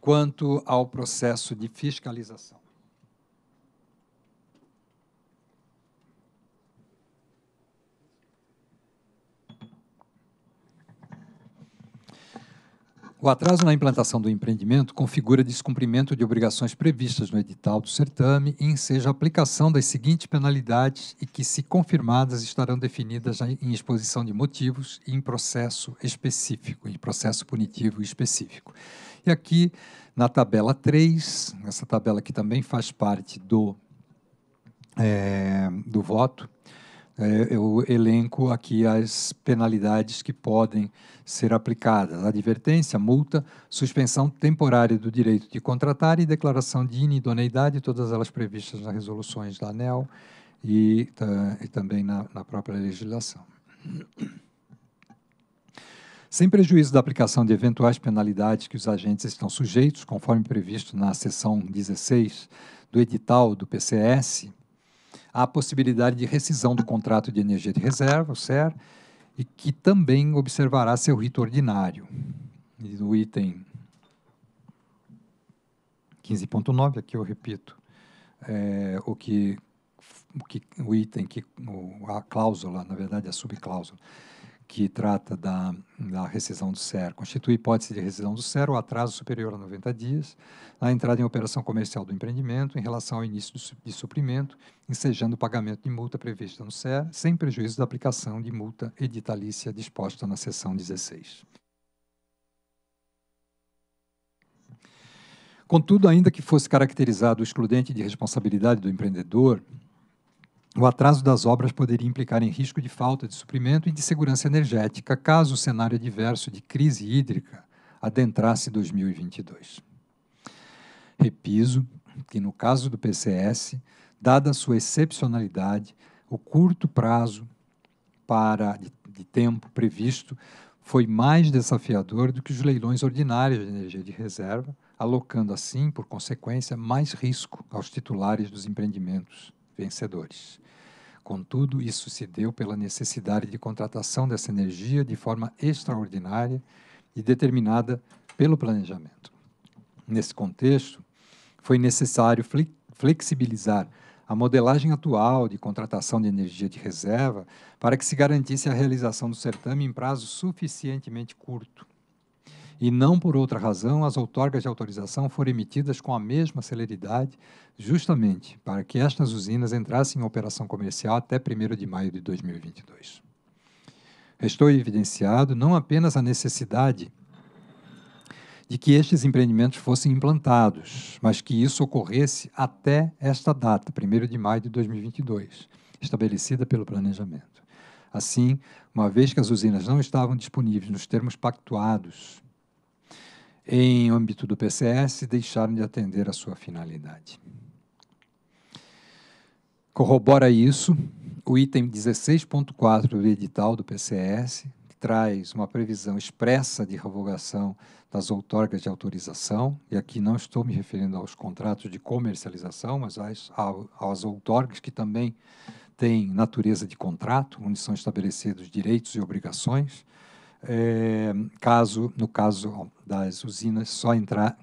Quanto ao processo de fiscalização. O atraso na implantação do empreendimento configura descumprimento de obrigações previstas no edital do certame e enseja a aplicação das seguintes penalidades e que, se confirmadas, estarão definidas em exposição de motivos e em processo específico, em processo punitivo específico. E aqui, na tabela 3, essa tabela que também faz parte do, é, do voto, é, eu elenco aqui as penalidades que podem ser aplicadas: advertência, multa, suspensão temporária do direito de contratar e declaração de inidoneidade, todas elas previstas nas resoluções da ANEL e, e também na, na própria legislação. Sem prejuízo da aplicação de eventuais penalidades que os agentes estão sujeitos, conforme previsto na seção 16 do edital do PCS, há a possibilidade de rescisão do contrato de energia de reserva, o SER, e que também observará seu rito ordinário. E no item 15.9, aqui eu repito, é, o, que, o, que, o item, que, a cláusula, na verdade a subcláusula, que trata da, da rescisão do SER, constitui hipótese de rescisão do SER o atraso superior a 90 dias, na entrada em operação comercial do empreendimento em relação ao início do, de suprimento, ensejando o pagamento de multa prevista no SER, sem prejuízo da aplicação de multa editalícia disposta na seção 16. Contudo, ainda que fosse caracterizado o excludente de responsabilidade do empreendedor, o atraso das obras poderia implicar em risco de falta de suprimento e de segurança energética, caso o cenário adverso de crise hídrica adentrasse 2022. Repiso que, no caso do PCS, dada a sua excepcionalidade, o curto prazo para de, de tempo previsto foi mais desafiador do que os leilões ordinários de energia de reserva, alocando assim, por consequência, mais risco aos titulares dos empreendimentos vencedores. Contudo, isso se deu pela necessidade de contratação dessa energia de forma extraordinária e determinada pelo planejamento. Nesse contexto, foi necessário flexibilizar a modelagem atual de contratação de energia de reserva para que se garantisse a realização do certame em prazo suficientemente curto e não por outra razão, as outorgas de autorização foram emitidas com a mesma celeridade, justamente para que estas usinas entrassem em operação comercial até 1 de maio de 2022. Restou evidenciado não apenas a necessidade de que estes empreendimentos fossem implantados, mas que isso ocorresse até esta data, 1 de maio de 2022, estabelecida pelo planejamento. Assim, uma vez que as usinas não estavam disponíveis nos termos pactuados em âmbito do PCS deixaram de atender a sua finalidade. Corrobora isso o item 16.4 do edital do PCS, que traz uma previsão expressa de revogação das outorgas de autorização, e aqui não estou me referindo aos contratos de comercialização, mas às, às outorgas que também têm natureza de contrato, onde são estabelecidos direitos e obrigações, é, caso, no caso das usinas, só entrar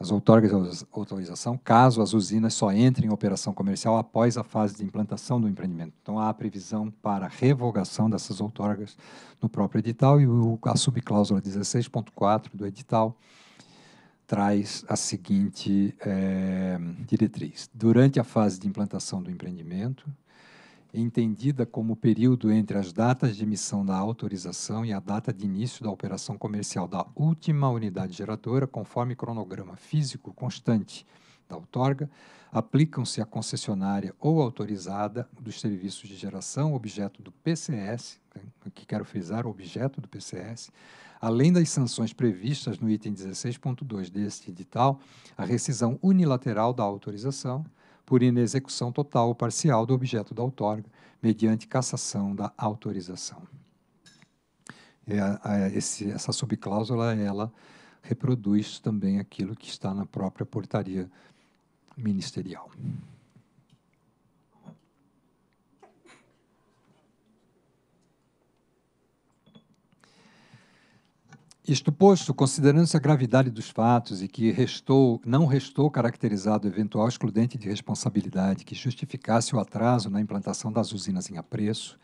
as outorgas autorização, caso as usinas só entrem em operação comercial após a fase de implantação do empreendimento. Então, há a previsão para revogação dessas outorgas no próprio edital e o, a subcláusula 16.4 do edital traz a seguinte é, diretriz. Durante a fase de implantação do empreendimento, entendida como o período entre as datas de emissão da autorização e a data de início da operação comercial da última unidade geradora, conforme cronograma físico constante da outorga, aplicam-se à concessionária ou autorizada dos serviços de geração objeto do PCS, que quero frisar, objeto do PCS, além das sanções previstas no item 16.2 deste edital, a rescisão unilateral da autorização, por inexecução total ou parcial do objeto da outorga, mediante cassação da autorização. É, esse, essa subcláusula, ela reproduz também aquilo que está na própria portaria ministerial. Isto posto, considerando-se a gravidade dos fatos e que restou, não restou caracterizado eventual excludente de responsabilidade que justificasse o atraso na implantação das usinas em apreço,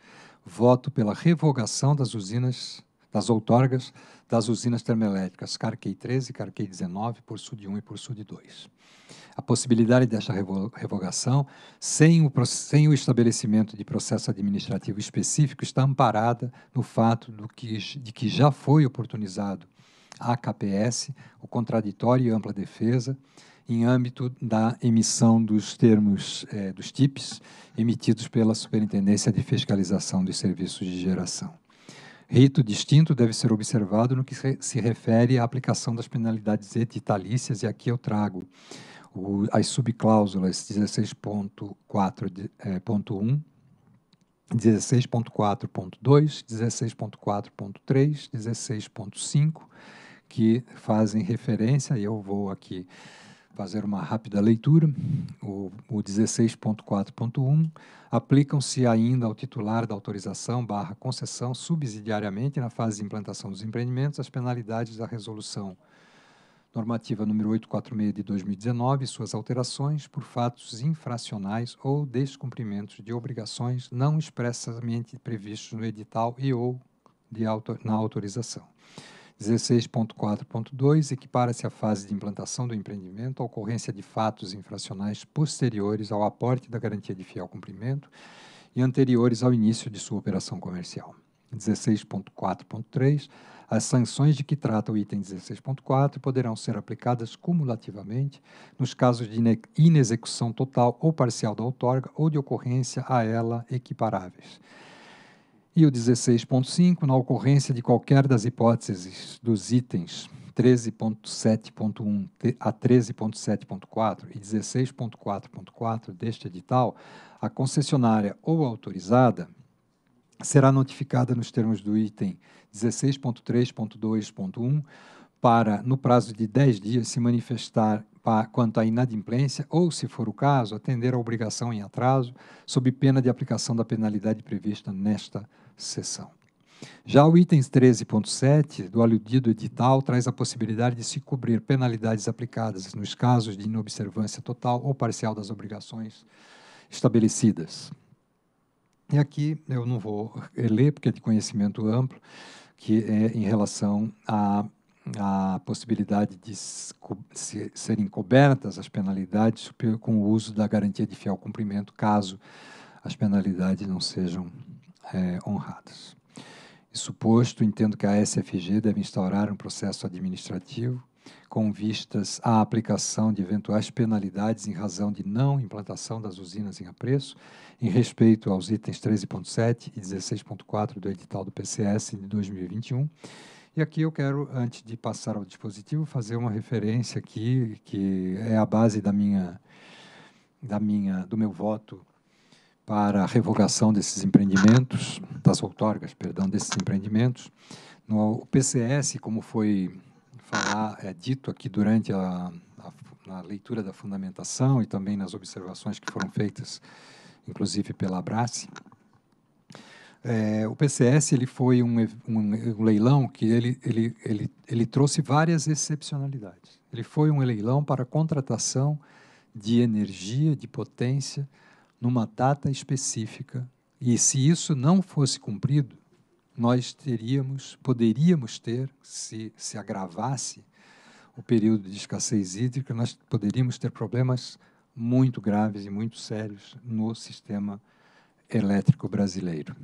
voto pela revogação das usinas, das outorgas das usinas termoelétricas Carquei 13, Carquei 19, por Sud 1 e por Sud 2. A possibilidade desta revogação, sem o, sem o estabelecimento de processo administrativo específico, está amparada no fato do que, de que já foi oportunizado à KPS o contraditório e ampla defesa em âmbito da emissão dos termos eh, dos TIPs emitidos pela Superintendência de Fiscalização dos Serviços de Geração. Rito distinto deve ser observado no que se refere à aplicação das penalidades editalícias, e aqui eu trago o, as subcláusulas 16.4.1, eh, 16.4.2, 16.4.3, 16.5, que fazem referência, e eu vou aqui fazer uma rápida leitura. O, o 16.4.1 aplicam-se ainda ao titular da autorização barra concessão subsidiariamente na fase de implantação dos empreendimentos as penalidades da resolução normativa número 846 de 2019 e suas alterações por fatos infracionais ou descumprimentos de obrigações não expressamente previstos no edital e ou auto, na autorização. 16.4.2 equipara-se à fase de implantação do empreendimento à ocorrência de fatos infracionais posteriores ao aporte da garantia de fiel cumprimento e anteriores ao início de sua operação comercial. 16.4.3 As sanções de que trata o item 16.4 poderão ser aplicadas cumulativamente nos casos de inexecução total ou parcial da outorga ou de ocorrência a ela equiparáveis e o 16.5 na ocorrência de qualquer das hipóteses dos itens 13.7.1 a 13.7.4 e 16.4.4 deste edital, a concessionária ou autorizada será notificada nos termos do item 16.3.2.1 para, no prazo de 10 dias, se manifestar quanto à inadimplência ou, se for o caso, atender à obrigação em atraso, sob pena de aplicação da penalidade prevista nesta sessão. Já o itens 13.7 do aludido edital traz a possibilidade de se cobrir penalidades aplicadas nos casos de inobservância total ou parcial das obrigações estabelecidas. E aqui eu não vou ler, porque é de conhecimento amplo, que é em relação à a, possibilidade de se, serem cobertas as penalidades com o uso da garantia de fiel cumprimento, caso as penalidades não sejam é, honrados. Isso posto, entendo que a SFG deve instaurar um processo administrativo com vistas à aplicação de eventuais penalidades em razão de não implantação das usinas em apreço, em respeito aos itens 13.7 e 16.4 do edital do PCS de 2021. E aqui eu quero, antes de passar ao dispositivo, fazer uma referência aqui, que é a base da minha, da minha, do meu voto para a revogação desses empreendimentos, das outorgas, perdão, desses empreendimentos. No, o PCS, como foi falar, é, dito aqui durante a, a leitura da fundamentação e também nas observações que foram feitas, inclusive pela Abrace, é, o PCS ele foi um, um, um leilão que ele, ele, ele, ele trouxe várias excepcionalidades. Ele foi um leilão para contratação de energia, de potência, numa data específica, e se isso não fosse cumprido, nós teríamos, poderíamos ter, se se agravasse o período de escassez hídrica, nós poderíamos ter problemas muito graves e muito sérios no sistema elétrico brasileiro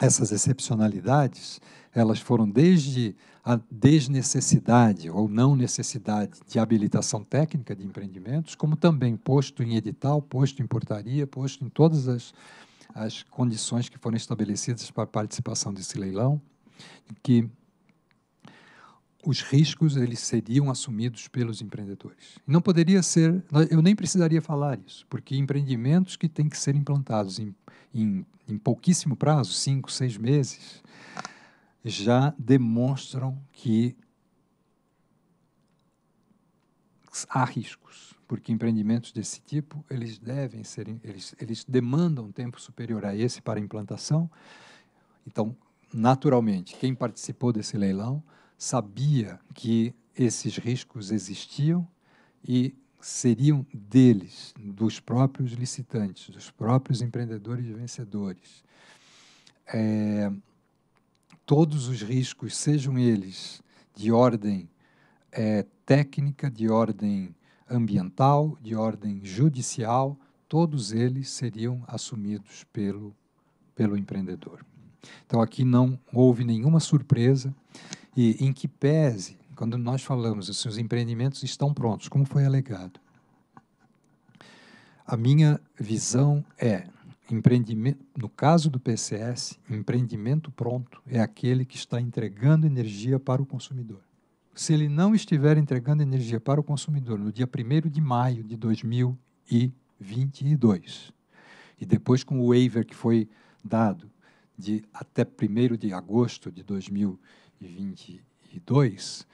essas excepcionalidades, elas foram desde a desnecessidade ou não necessidade de habilitação técnica de empreendimentos, como também posto em edital, posto em portaria, posto em todas as, as condições que foram estabelecidas para a participação desse leilão, que os riscos eles seriam assumidos pelos empreendedores. Não poderia ser, eu nem precisaria falar isso, porque empreendimentos que têm que ser implantados em, em, em pouquíssimo prazo, cinco, seis meses, já demonstram que há riscos, porque empreendimentos desse tipo eles devem ser, eles, eles demandam tempo superior a esse para implantação. Então, naturalmente, quem participou desse leilão sabia que esses riscos existiam e seriam deles, dos próprios licitantes, dos próprios empreendedores vencedores. É, todos os riscos, sejam eles de ordem é, técnica, de ordem ambiental, de ordem judicial, todos eles seriam assumidos pelo, pelo empreendedor. Então, aqui não houve nenhuma surpresa, e em que pese, quando nós falamos assim, os empreendimentos estão prontos, como foi alegado, a minha visão é empreendimento, no caso do PCS, empreendimento pronto é aquele que está entregando energia para o consumidor. Se ele não estiver entregando energia para o consumidor no dia 1 de maio de 2022, e depois com o waiver que foi dado de até 1 de agosto de 2022, 2022,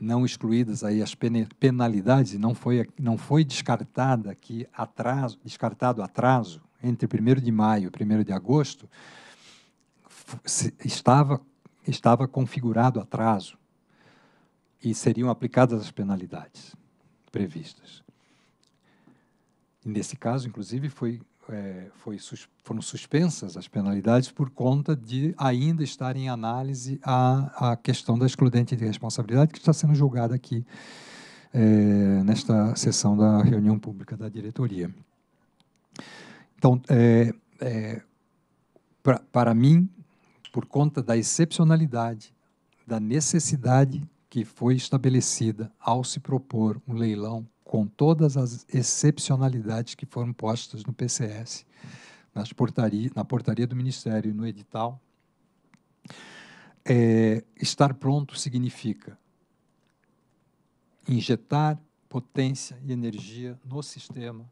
não excluídas aí as penalidades, não foi, não foi descartada que atraso, descartado atraso entre 1 de maio e 1 de agosto, estava, estava configurado atraso e seriam aplicadas as penalidades previstas. nesse caso, inclusive, foi é, foi, foram suspensas as penalidades por conta de ainda estar em análise a, a questão da excludente de responsabilidade que está sendo julgada aqui é, nesta sessão da reunião pública da diretoria. Então, é, é, pra, para mim, por conta da excepcionalidade, da necessidade que foi estabelecida ao se propor um leilão com todas as excepcionalidades que foram postas no PCS, nas portaria, na portaria do Ministério e no edital. É, estar pronto significa injetar potência e energia no sistema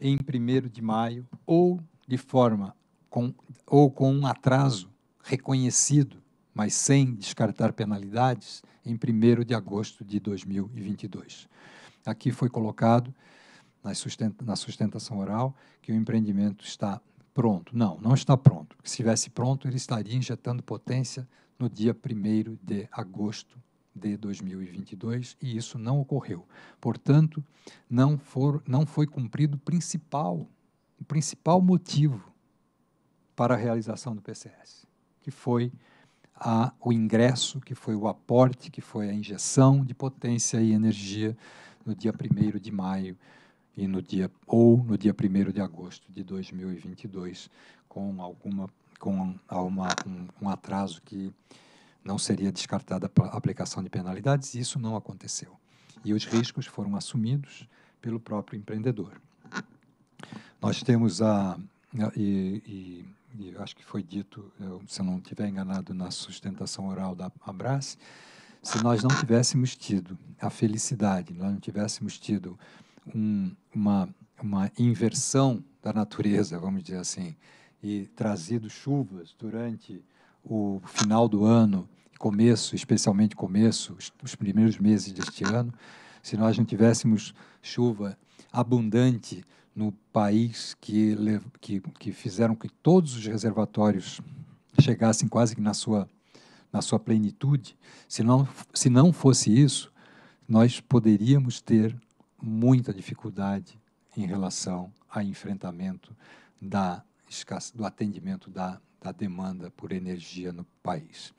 em 1 de maio ou de forma com, ou com um atraso reconhecido, mas sem descartar penalidades, em 1 de agosto de 2022. Tá aqui foi colocado na sustentação oral que o empreendimento está pronto. Não, não está pronto. Se estivesse pronto, ele estaria injetando potência no dia 1 de agosto de 2022 e isso não ocorreu. Portanto, não, for, não foi cumprido o principal, o principal motivo para a realização do PCS, que foi a, o ingresso, que foi o aporte, que foi a injeção de potência e energia no dia 1 de maio e no dia ou no dia 1 de agosto de 2022, com alguma com uma, um, um atraso que não seria descartada a aplicação de penalidades, e isso não aconteceu. E os riscos foram assumidos pelo próprio empreendedor. Nós temos a, e, e, e acho que foi dito, eu, se eu não estiver enganado, na sustentação oral da Abrace, se nós não tivéssemos tido a felicidade, nós não tivéssemos tido um, uma, uma inversão da natureza, vamos dizer assim, e trazido chuvas durante o final do ano, começo, especialmente começo, os primeiros meses deste ano, se nós não tivéssemos chuva abundante no país que, que, que fizeram que todos os reservatórios chegassem quase que na sua na sua plenitude. Se não, se não fosse isso, nós poderíamos ter muita dificuldade em relação ao enfrentamento da escasse, do atendimento da, da demanda por energia no país.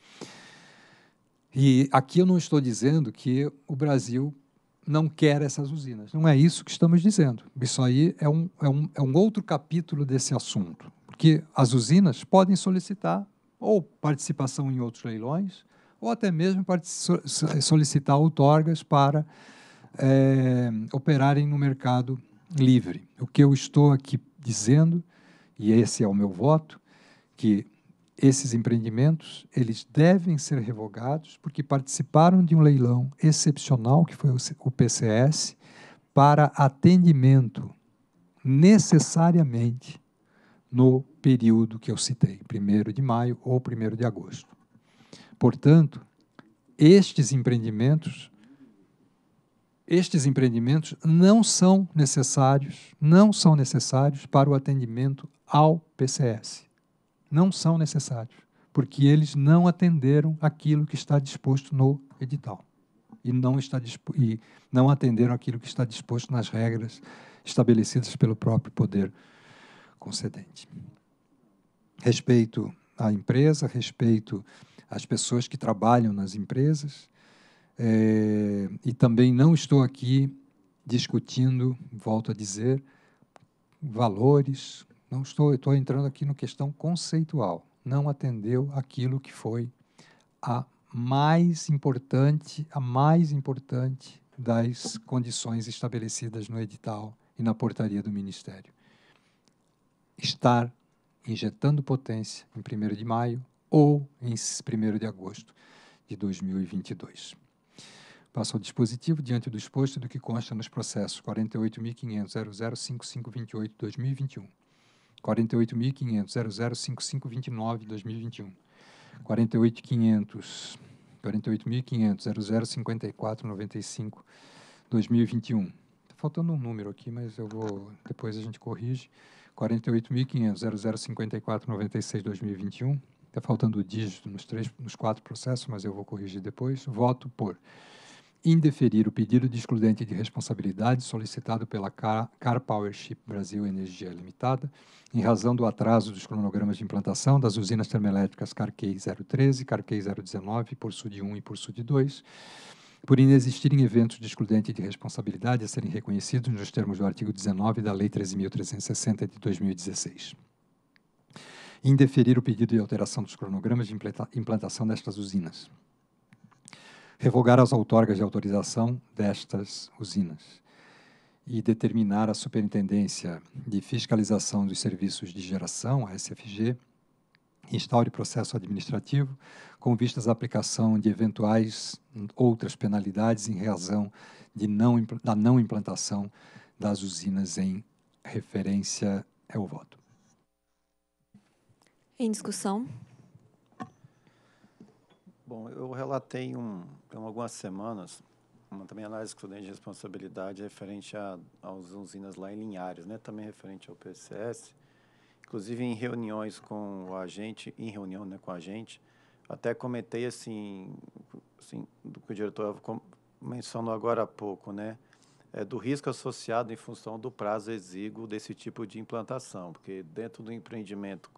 E aqui eu não estou dizendo que o Brasil não quer essas usinas. Não é isso que estamos dizendo. Isso aí é um, é um, é um outro capítulo desse assunto. Porque as usinas podem solicitar ou participação em outros leilões, ou até mesmo solicitar outorgas para é, operarem no mercado livre. O que eu estou aqui dizendo, e esse é o meu voto, que esses empreendimentos eles devem ser revogados porque participaram de um leilão excepcional que foi o PCS para atendimento necessariamente no período que eu citei, 1 de maio ou 1 de agosto. Portanto, estes empreendimentos estes empreendimentos não são necessários, não são necessários para o atendimento ao PCS. Não são necessários, porque eles não atenderam aquilo que está disposto no edital e não está e não atenderam aquilo que está disposto nas regras estabelecidas pelo próprio poder concedente respeito à empresa, respeito às pessoas que trabalham nas empresas. É, e também não estou aqui discutindo, volto a dizer, valores. Não estou, estou entrando aqui no questão conceitual. Não atendeu aquilo que foi a mais importante, a mais importante das condições estabelecidas no edital e na portaria do Ministério. Estar injetando potência em 1 de maio ou em 1 de agosto de 2022. Passo ao dispositivo diante do exposto do que consta nos processos 48.500.005528-2021, 48.500.005529-2021, 48.500.005495-2021. Está faltando um número aqui, mas eu vou depois a gente corrige. 48.500.0054.96.2021. Está faltando o dígito nos, três, nos quatro processos, mas eu vou corrigir depois. Voto por indeferir o pedido de excludente de responsabilidade solicitado pela Car, Car Powership Brasil Energia Limitada, em razão do atraso dos cronogramas de implantação das usinas termoelétricas Carquei 013, Carquei 019, por Sud 1 e por Sud 2 por inexistirem eventos de excludente de responsabilidade a serem reconhecidos nos termos do artigo 19 da Lei 13.360 de 2016. Indeferir o pedido de alteração dos cronogramas de implantação destas usinas. Revogar as outorgas de autorização destas usinas. E determinar a Superintendência de Fiscalização dos Serviços de Geração, a SFG, instaure processo administrativo com vistas à aplicação de eventuais outras penalidades em razão de não, da não implantação das usinas em referência é o voto. Em discussão. Bom, eu relatei um, algumas semanas uma também análise que eu de responsabilidade referente às usinas lá em Linhares, né? também referente ao PCS, inclusive em reuniões com a gente, em reunião né, com a gente, até comentei assim, assim do que o diretor mencionou agora há pouco, né? É, do risco associado em função do prazo exíguo desse tipo de implantação, porque dentro do empreendimento,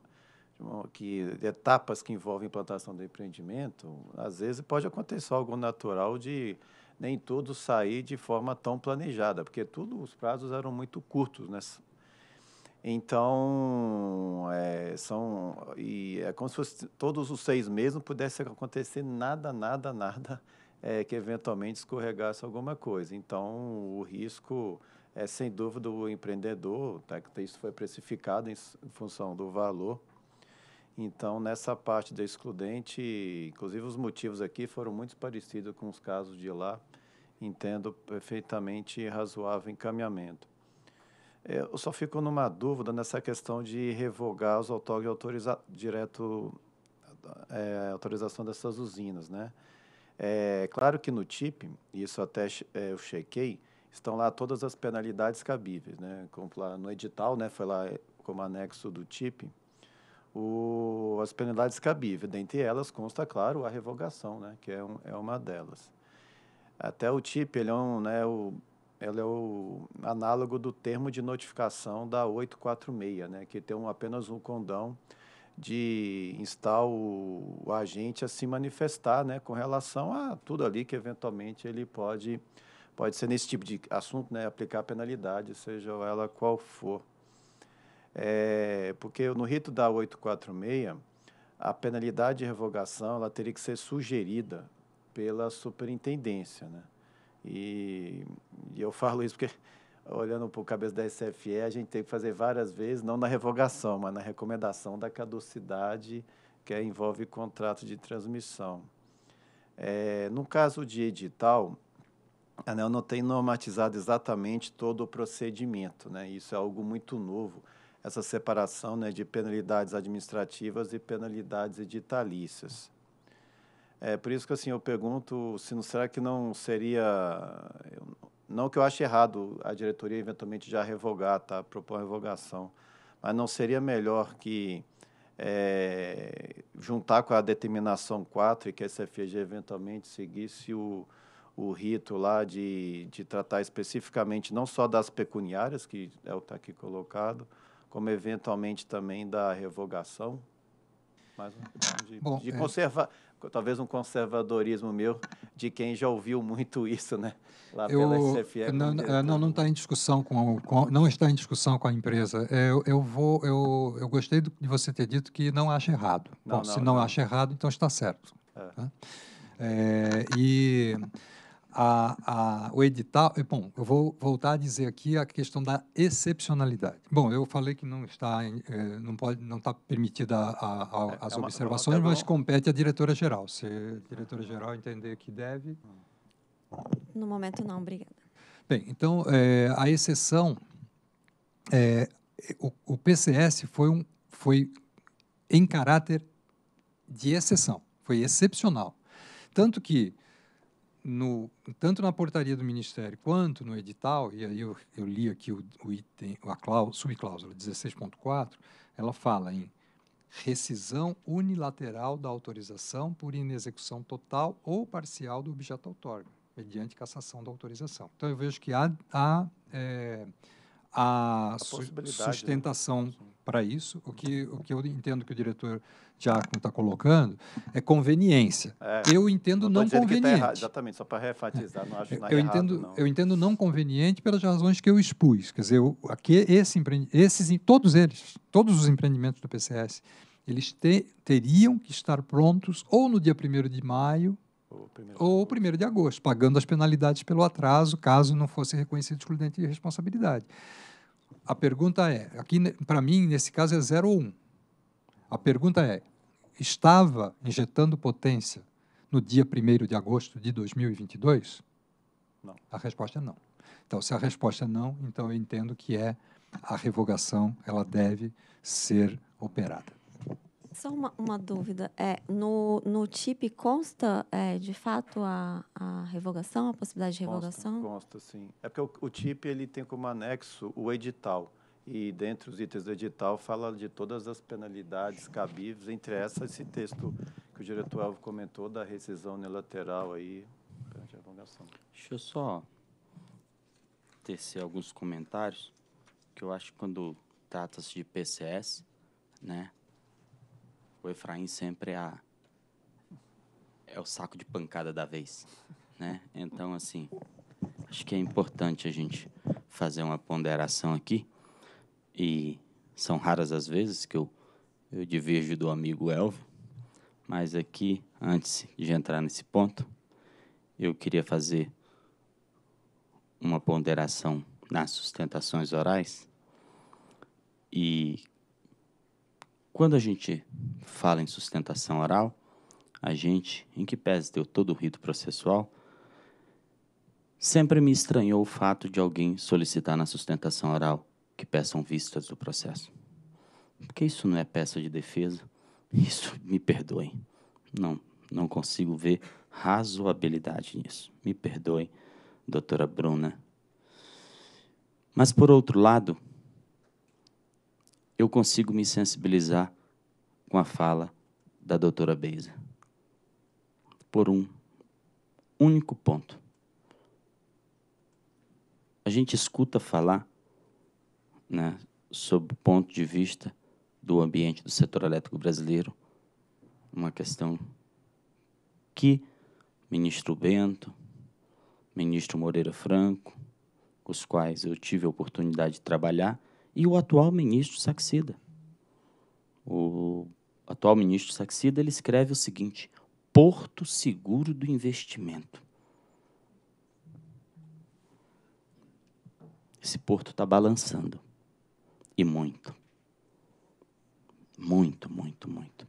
que etapas que envolvem implantação do empreendimento, às vezes pode acontecer algo natural de nem tudo sair de forma tão planejada, porque tudo os prazos eram muito curtos né então, é, são. E é como se fosse, todos os seis meses não pudesse acontecer nada, nada, (laughs) nada é, que eventualmente escorregasse alguma coisa. Então, o risco é, sem dúvida, o empreendedor, tá, que isso foi precificado em função do valor. Então, nessa parte da excludente, inclusive os motivos aqui foram muito parecidos com os casos de lá. Entendo perfeitamente razoável encaminhamento. É, eu só fico numa dúvida nessa questão de revogar os autógrafos autoriza direto é, autorização dessas usinas, né? É claro que no TIP, isso até é, eu chequei, estão lá todas as penalidades cabíveis, né? Como lá no edital, né? Foi lá é, como anexo do TIP, o, as penalidades cabíveis. Dentre elas consta, claro, a revogação, né? Que é, um, é uma delas. Até o TIP, ele é um, né? O, ela é o análogo do termo de notificação da 846, né, que tem um, apenas um condão de instar o, o, agente a se manifestar né, com relação a tudo ali que eventualmente ele pode, pode ser nesse tipo de assunto, né, aplicar a penalidade, seja ela qual for. É, porque no rito da 846, a penalidade de revogação ela teria que ser sugerida pela superintendência. Né? E, e eu falo isso porque, olhando para o cabeça da SFE, a gente tem que fazer várias vezes, não na revogação, mas na recomendação da caducidade que é, envolve contrato de transmissão. É, no caso de edital, a ANEL não tem normatizado exatamente todo o procedimento, né? isso é algo muito novo, essa separação né, de penalidades administrativas e penalidades editalícias. É por isso que assim eu pergunto se não será que não seria não que eu ache errado a diretoria eventualmente já revogar, tá? Propor a revogação, mas não seria melhor que é, juntar com a determinação 4 e que a SFG eventualmente seguisse o, o rito lá de, de tratar especificamente não só das pecuniárias, que é o que está aqui colocado, como eventualmente também da revogação. de, Bom, de conservar. É talvez um conservadorismo meu de quem já ouviu muito isso, né? Lá eu, pela é é, Não, não, está em discussão com, com, não está em discussão com a empresa. É, eu, eu vou, eu, eu gostei de você ter dito que não acha errado. Não, Bom, não, se não, não acha errado, então está certo. É. Né? É, e a, a, o edital. Bom, eu vou voltar a dizer aqui a questão da excepcionalidade. Bom, eu falei que não está, eh, não pode, não está permitida a, a, é, é as é uma, observações, é mas compete à diretora geral. Se a diretora geral entender que deve. No momento não, obrigada. Bem, então é, a exceção, eh, o, o, PCS foi um, foi em caráter de exceção, foi excepcional, tanto que no, tanto na portaria do Ministério quanto no edital, e aí eu, eu li aqui o, o item, a subcláusula 16.4, ela fala em rescisão unilateral da autorização por inexecução total ou parcial do objeto autórico, mediante cassação da autorização. Então, eu vejo que há, há é, a, a né? sustentação para isso. O que, o que eu entendo que o diretor Tiago está colocando é conveniência. É, eu entendo não, não tá conveniente. Tá exatamente, só para refatizar, não acho eu, é, nada eu errado, entendo, não. Eu entendo não conveniente pelas razões que eu expus. Quer dizer, eu, aqui, esse esses, todos eles, todos os empreendimentos do PCS, eles te, teriam que estar prontos ou no dia 1 de maio ou 1 de agosto, pagando as penalidades pelo atraso, caso não fosse reconhecido excludente de responsabilidade. A pergunta é, aqui para mim, nesse caso é 0 ou 1. Um. A pergunta é, estava injetando potência no dia 1 de agosto de 2022? Não. A resposta é não. Então, se a resposta é não, então eu entendo que é a revogação, ela deve ser operada. Só uma, uma dúvida. É, no, no TIP consta, é, de fato, a, a revogação, a possibilidade de revogação? Consta, consta sim. É porque o, o TIP ele tem como anexo o edital. E dentre os itens do edital fala de todas as penalidades cabíveis, entre essas esse texto que o diretor Alvo comentou da rescisão unilateral aí perante a revogação. Deixa eu só tecer alguns comentários, que eu acho que quando trata-se de PCS, né, o Efraim sempre é, ah, a, é o saco de pancada da vez. Né? Então, assim, acho que é importante a gente fazer uma ponderação aqui. E são raras as vezes que eu, eu diverjo do amigo Elvio, mas aqui, antes de entrar nesse ponto, eu queria fazer uma ponderação nas sustentações orais e quando a gente fala em sustentação oral, a gente, em que pese deu todo o rito processual, sempre me estranhou o fato de alguém solicitar na sustentação oral que peçam vistas do processo. Porque isso não é peça de defesa. Isso, me perdoem. Não, não consigo ver razoabilidade nisso. Me perdoe, doutora Bruna. Mas, por outro lado, eu consigo me sensibilizar com a fala da doutora Beisa. Por um único ponto. A gente escuta falar, né, sob o ponto de vista do ambiente do setor elétrico brasileiro, uma questão que ministro Bento, ministro Moreira Franco, os quais eu tive a oportunidade de trabalhar, e o atual ministro Saxida. O atual ministro Saxida ele escreve o seguinte: Porto Seguro do Investimento. Esse porto está balançando. E muito. Muito, muito, muito.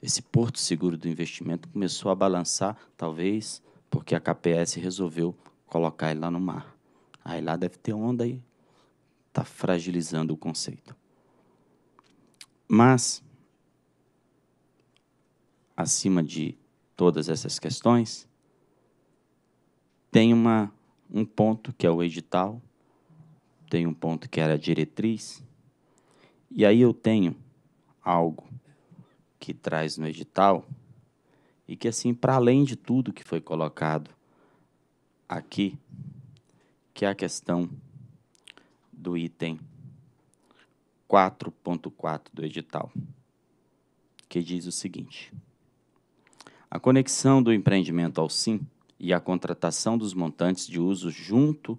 Esse porto seguro do investimento começou a balançar, talvez porque a KPS resolveu colocar ele lá no mar. Aí lá deve ter onda aí está fragilizando o conceito. Mas, acima de todas essas questões, tem uma, um ponto que é o edital, tem um ponto que era a diretriz, e aí eu tenho algo que traz no edital e que, assim, para além de tudo que foi colocado aqui, que é a questão do item 4.4 do edital, que diz o seguinte: a conexão do empreendimento ao SIM e a contratação dos montantes de uso junto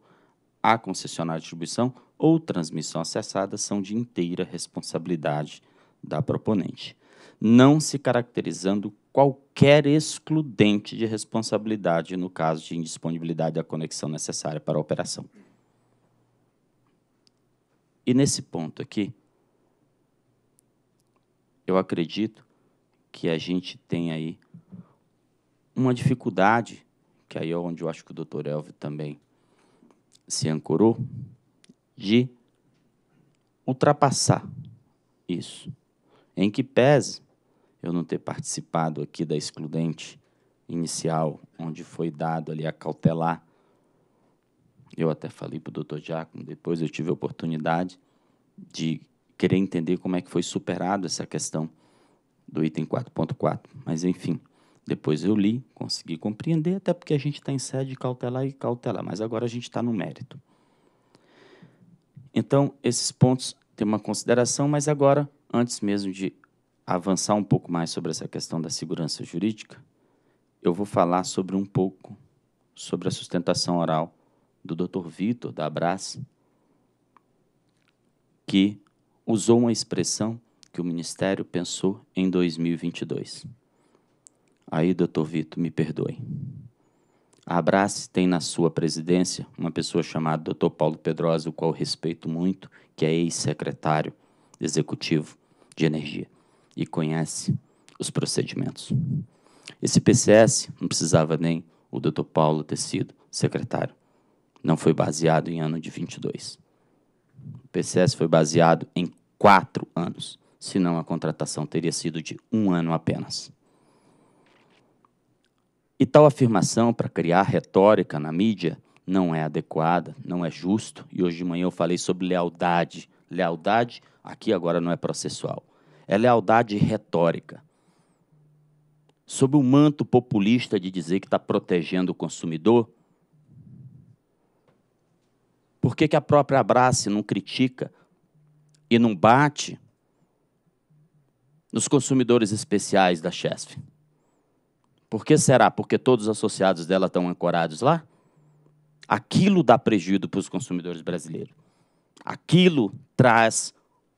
à concessionária de distribuição ou transmissão acessada são de inteira responsabilidade da proponente, não se caracterizando qualquer excludente de responsabilidade no caso de indisponibilidade da conexão necessária para a operação. E nesse ponto aqui, eu acredito que a gente tem aí uma dificuldade, que aí é onde eu acho que o doutor Elvio também se ancorou, de ultrapassar isso. Em que pese eu não ter participado aqui da excludente inicial, onde foi dado ali a cautelar eu até falei para o doutor Giacomo, depois eu tive a oportunidade de querer entender como é que foi superado essa questão do item 4.4. Mas, enfim, depois eu li, consegui compreender, até porque a gente está em sede cautelar e cautelar, mas agora a gente está no mérito. Então, esses pontos têm uma consideração, mas agora, antes mesmo de avançar um pouco mais sobre essa questão da segurança jurídica, eu vou falar sobre um pouco sobre a sustentação oral do Dr. Vitor, da Abras, que usou uma expressão que o Ministério pensou em 2022. Aí, Dr. Vitor, me perdoe. A Abras tem na sua presidência uma pessoa chamada Dr. Paulo Pedrosa, o qual respeito muito, que é ex-secretário executivo de energia e conhece os procedimentos. Esse PCS não precisava nem o Dr. Paulo ter sido secretário não foi baseado em ano de 22. O PCS foi baseado em quatro anos, senão a contratação teria sido de um ano apenas. E tal afirmação, para criar retórica na mídia, não é adequada, não é justo. E hoje de manhã eu falei sobre lealdade. Lealdade, aqui agora não é processual, é lealdade retórica. Sob o manto populista de dizer que está protegendo o consumidor, por que, que a própria Abrace não critica e não bate nos consumidores especiais da Chesf? Por que será? Porque todos os associados dela estão ancorados lá? Aquilo dá prejuízo para os consumidores brasileiros. Aquilo traz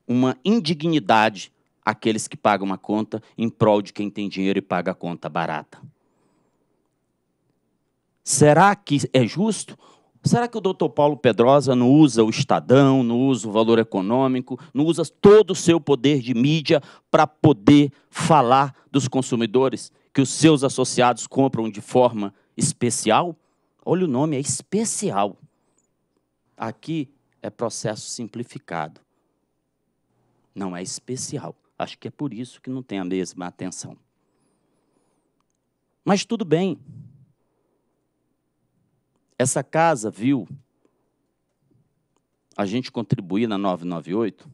uma indignidade àqueles que pagam uma conta em prol de quem tem dinheiro e paga a conta barata. Será que é justo Será que o doutor Paulo Pedrosa não usa o Estadão, não usa o valor econômico, não usa todo o seu poder de mídia para poder falar dos consumidores que os seus associados compram de forma especial? Olha o nome, é especial. Aqui é processo simplificado. Não é especial. Acho que é por isso que não tem a mesma atenção. Mas tudo bem. Essa casa viu a gente contribuir na 998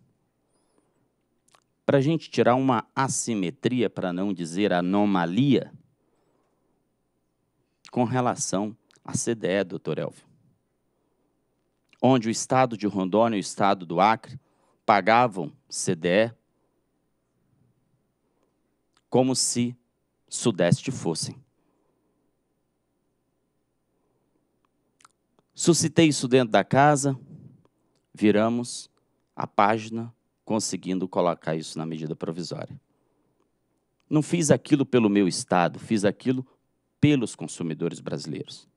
para a gente tirar uma assimetria, para não dizer anomalia, com relação à CDE, doutor Elvio. Onde o estado de Rondônia e o estado do Acre pagavam CDE como se Sudeste fossem. Suscitei isso dentro da casa, viramos a página, conseguindo colocar isso na medida provisória. Não fiz aquilo pelo meu Estado, fiz aquilo pelos consumidores brasileiros.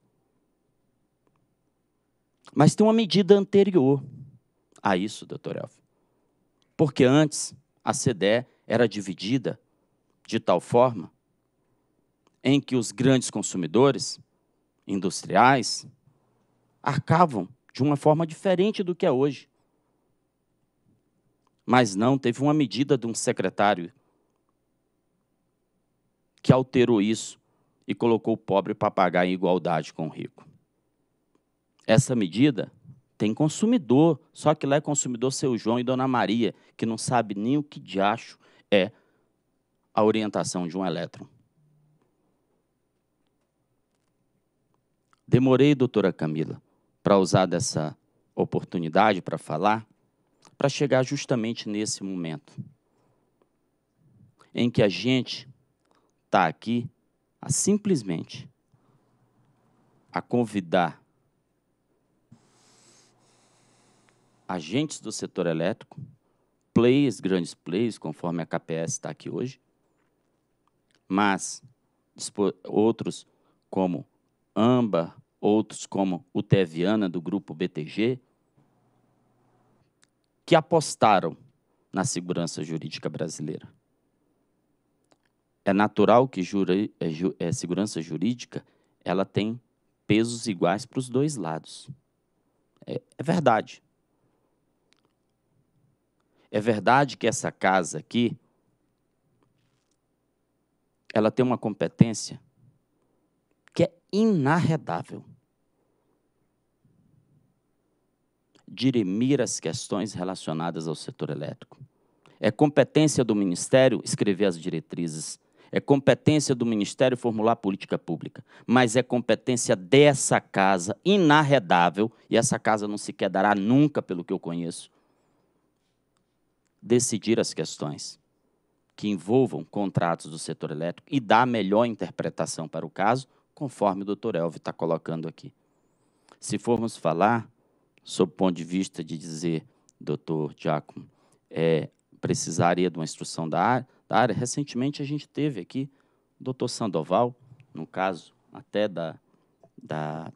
Mas tem uma medida anterior a isso, doutor Elfo. Porque antes a CDE era dividida de tal forma em que os grandes consumidores industriais, arcavam de uma forma diferente do que é hoje. Mas não, teve uma medida de um secretário que alterou isso e colocou o pobre para pagar em igualdade com o rico. Essa medida tem consumidor, só que lá é consumidor seu João e Dona Maria, que não sabe nem o que de acho é a orientação de um elétron. Demorei, doutora Camila, para usar dessa oportunidade para falar, para chegar justamente nesse momento em que a gente está aqui a simplesmente a convidar agentes do setor elétrico, players, grandes players, conforme a KPS está aqui hoje, mas outros como AMBA, outros como o Teviana do grupo BTG, que apostaram na segurança jurídica brasileira. É natural que juri, é, ju, é, segurança jurídica ela tem pesos iguais para os dois lados. É, é verdade. É verdade que essa casa aqui ela tem uma competência que é inarredável. Dirimir as questões relacionadas ao setor elétrico. É competência do Ministério escrever as diretrizes. É competência do Ministério formular política pública. Mas é competência dessa casa, inarredável, e essa casa não se quedará nunca, pelo que eu conheço, decidir as questões que envolvam contratos do setor elétrico e dar melhor interpretação para o caso conforme o doutor Elvio está colocando aqui. Se formos falar, sob o ponto de vista de dizer, doutor Giacomo, é, precisaria de uma instrução da área, da área, recentemente a gente teve aqui o doutor Sandoval, no caso até da, da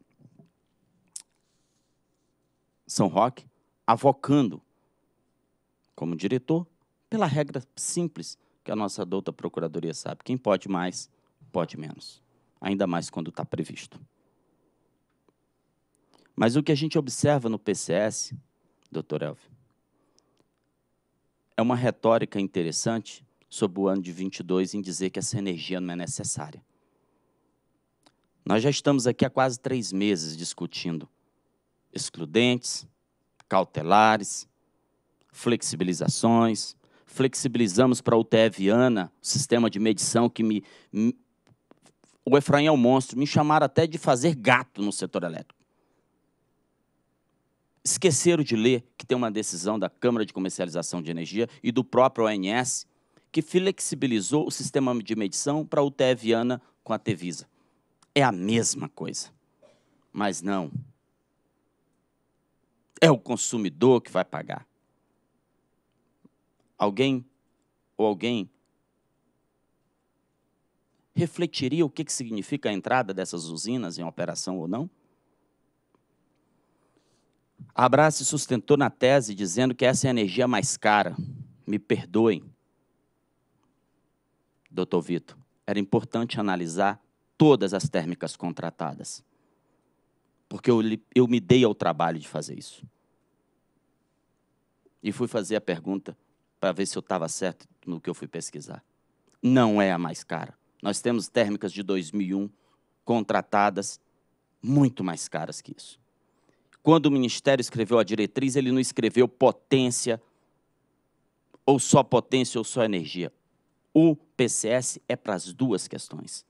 São Roque, avocando como diretor pela regra simples que a nossa douta procuradoria sabe. Quem pode mais, pode menos ainda mais quando está previsto. Mas o que a gente observa no PCS, doutor Elvio, é uma retórica interessante sobre o ano de 22 em dizer que essa energia não é necessária. Nós já estamos aqui há quase três meses discutindo excludentes, cautelares, flexibilizações. Flexibilizamos para a UTE Viana, o sistema de medição que me, o Efraim é o monstro. Me chamaram até de fazer gato no setor elétrico. Esqueceram de ler que tem uma decisão da Câmara de Comercialização de Energia e do próprio ONS que flexibilizou o sistema de medição para a UTE Viana com a Tevisa. É a mesma coisa. Mas não. É o consumidor que vai pagar. Alguém ou alguém refletiria o que, que significa a entrada dessas usinas em operação ou não? Abra se sustentou na tese dizendo que essa é a energia mais cara. Me perdoem, doutor Vitor. Era importante analisar todas as térmicas contratadas, porque eu, eu me dei ao trabalho de fazer isso. E fui fazer a pergunta para ver se eu estava certo no que eu fui pesquisar. Não é a mais cara. Nós temos térmicas de 2001 contratadas muito mais caras que isso. Quando o Ministério escreveu a diretriz, ele não escreveu potência, ou só potência ou só energia. O PCS é para as duas questões.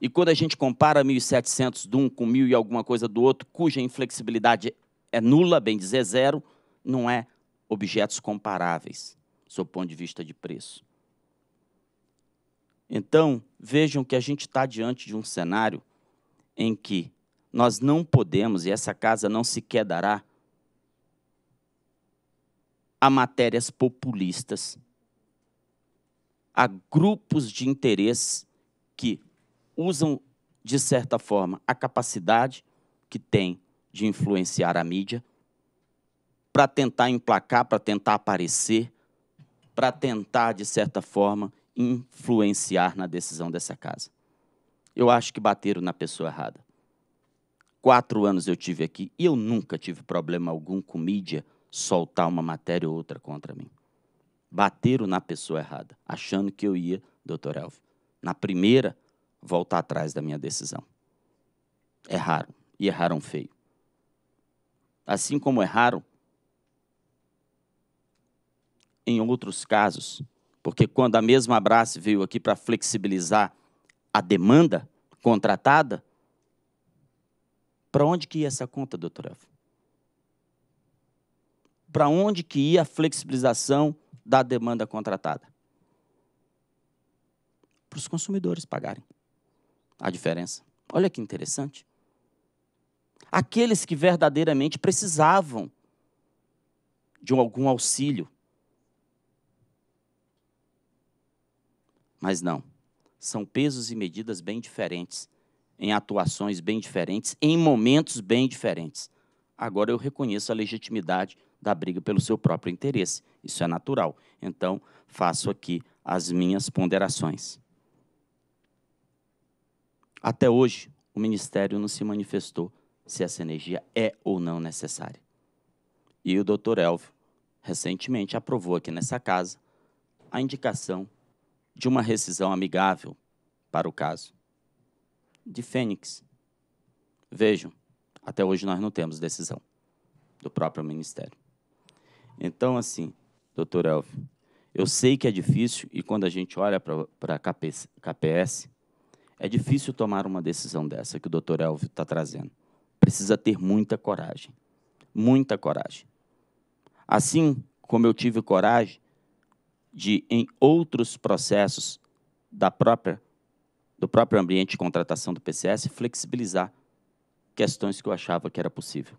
E quando a gente compara 1.700 de um com 1.000 e alguma coisa do outro, cuja inflexibilidade é nula, bem dizer zero, não é objetos comparáveis, sob o ponto de vista de preço. Então, vejam que a gente está diante de um cenário em que nós não podemos, e essa casa não se quedará, a matérias populistas, a grupos de interesse que usam, de certa forma, a capacidade que têm de influenciar a mídia para tentar emplacar, para tentar aparecer, para tentar, de certa forma, influenciar na decisão dessa casa. Eu acho que bateram na pessoa errada. Quatro anos eu tive aqui e eu nunca tive problema algum com mídia soltar uma matéria ou outra contra mim. Bateram na pessoa errada, achando que eu ia, doutor Elvio, na primeira, voltar atrás da minha decisão. Erraram, e erraram feio. Assim como erraram, em outros casos, porque quando a mesma Abrace veio aqui para flexibilizar a demanda contratada, para onde que ia essa conta, doutor Elfo? Para onde que ia a flexibilização da demanda contratada? Para os consumidores pagarem a diferença. Olha que interessante. Aqueles que verdadeiramente precisavam de algum auxílio Mas não. São pesos e medidas bem diferentes, em atuações bem diferentes, em momentos bem diferentes. Agora eu reconheço a legitimidade da briga pelo seu próprio interesse. Isso é natural. Então, faço aqui as minhas ponderações. Até hoje, o Ministério não se manifestou se essa energia é ou não necessária. E o doutor Elvio, recentemente, aprovou aqui nessa casa a indicação de uma rescisão amigável para o caso de Fênix. Vejam, até hoje nós não temos decisão do próprio Ministério. Então, assim, doutor Elvio, eu sei que é difícil, e quando a gente olha para a KPS, KPS, é difícil tomar uma decisão dessa que o doutor Elvio está trazendo. Precisa ter muita coragem. Muita coragem. Assim como eu tive coragem de em outros processos da própria do próprio ambiente de contratação do PCS flexibilizar questões que eu achava que era possível.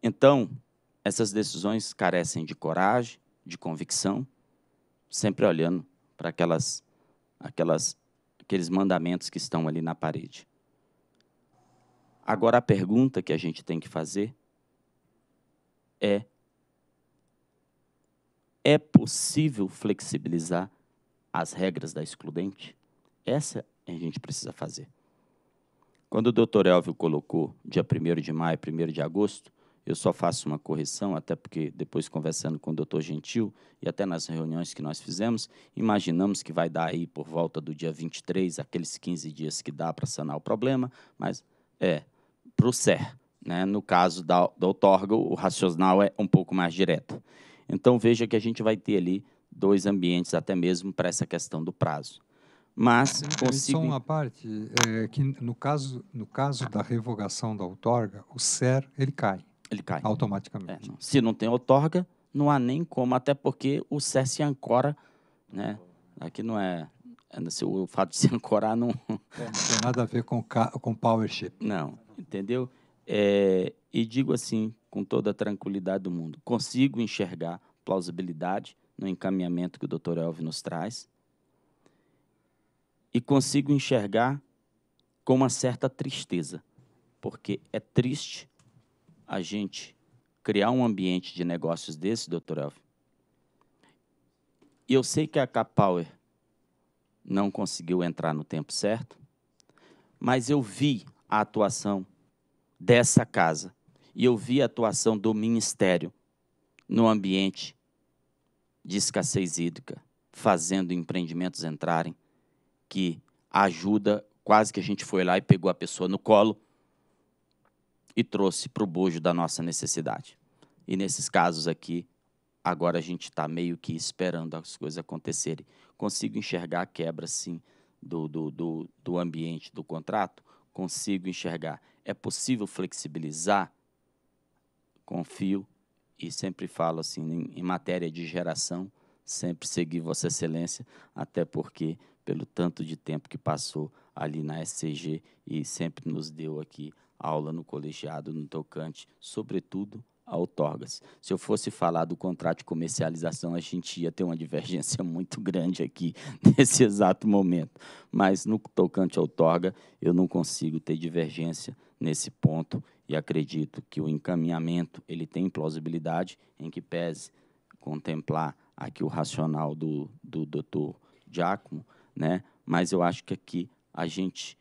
Então, essas decisões carecem de coragem, de convicção, sempre olhando para aquelas aquelas aqueles mandamentos que estão ali na parede. Agora a pergunta que a gente tem que fazer é é possível flexibilizar as regras da excludente? Essa a gente precisa fazer. Quando o doutor Elvio colocou dia 1 de maio, 1 de agosto, eu só faço uma correção, até porque depois conversando com o doutor Gentil e até nas reuniões que nós fizemos, imaginamos que vai dar aí por volta do dia 23, aqueles 15 dias que dá para sanar o problema, mas é, para o SER. Né? No caso da, da outorga, o racional é um pouco mais direto. Então veja que a gente vai ter ali dois ambientes até mesmo para essa questão do prazo. Mas consigo... Só uma parte, é, que no caso, no caso da revogação da outorga, o SER ele cai. Ele cai. Automaticamente. É, não. Se não tem outorga, não há nem como, até porque o SER se ancora, né? Aqui não é o fato de se (laughs) ancorar não... É, não tem nada a ver com, com PowerShip. Não, entendeu? é, e digo assim com toda a tranquilidade do mundo: consigo enxergar plausibilidade no encaminhamento que o Dr. Elvio nos traz e consigo enxergar com uma certa tristeza, porque é triste a gente criar um ambiente de negócios desse, Dr. Elvio. E eu sei que a Capower não conseguiu entrar no tempo certo, mas eu vi a atuação dessa casa. E eu vi a atuação do ministério no ambiente de escassez hídrica, fazendo empreendimentos entrarem, que ajuda, quase que a gente foi lá e pegou a pessoa no colo e trouxe para o bojo da nossa necessidade. E nesses casos aqui, agora a gente está meio que esperando as coisas acontecerem. Consigo enxergar a quebra, sim, do, do, do, do ambiente do contrato? Consigo enxergar. É possível flexibilizar? Confio e sempre falo assim, em, em matéria de geração, sempre segui Vossa Excelência, até porque pelo tanto de tempo que passou ali na SCG e sempre nos deu aqui aula no colegiado, no tocante, sobretudo a outorgas. Se eu fosse falar do contrato de comercialização, a gente ia ter uma divergência (laughs) muito grande aqui (laughs) nesse exato momento. Mas no tocante a outorga, eu não consigo ter divergência nesse ponto e acredito que o encaminhamento ele tem plausibilidade em que pese contemplar aqui o racional do, do doutor Giacomo, né? mas eu acho que aqui a gente,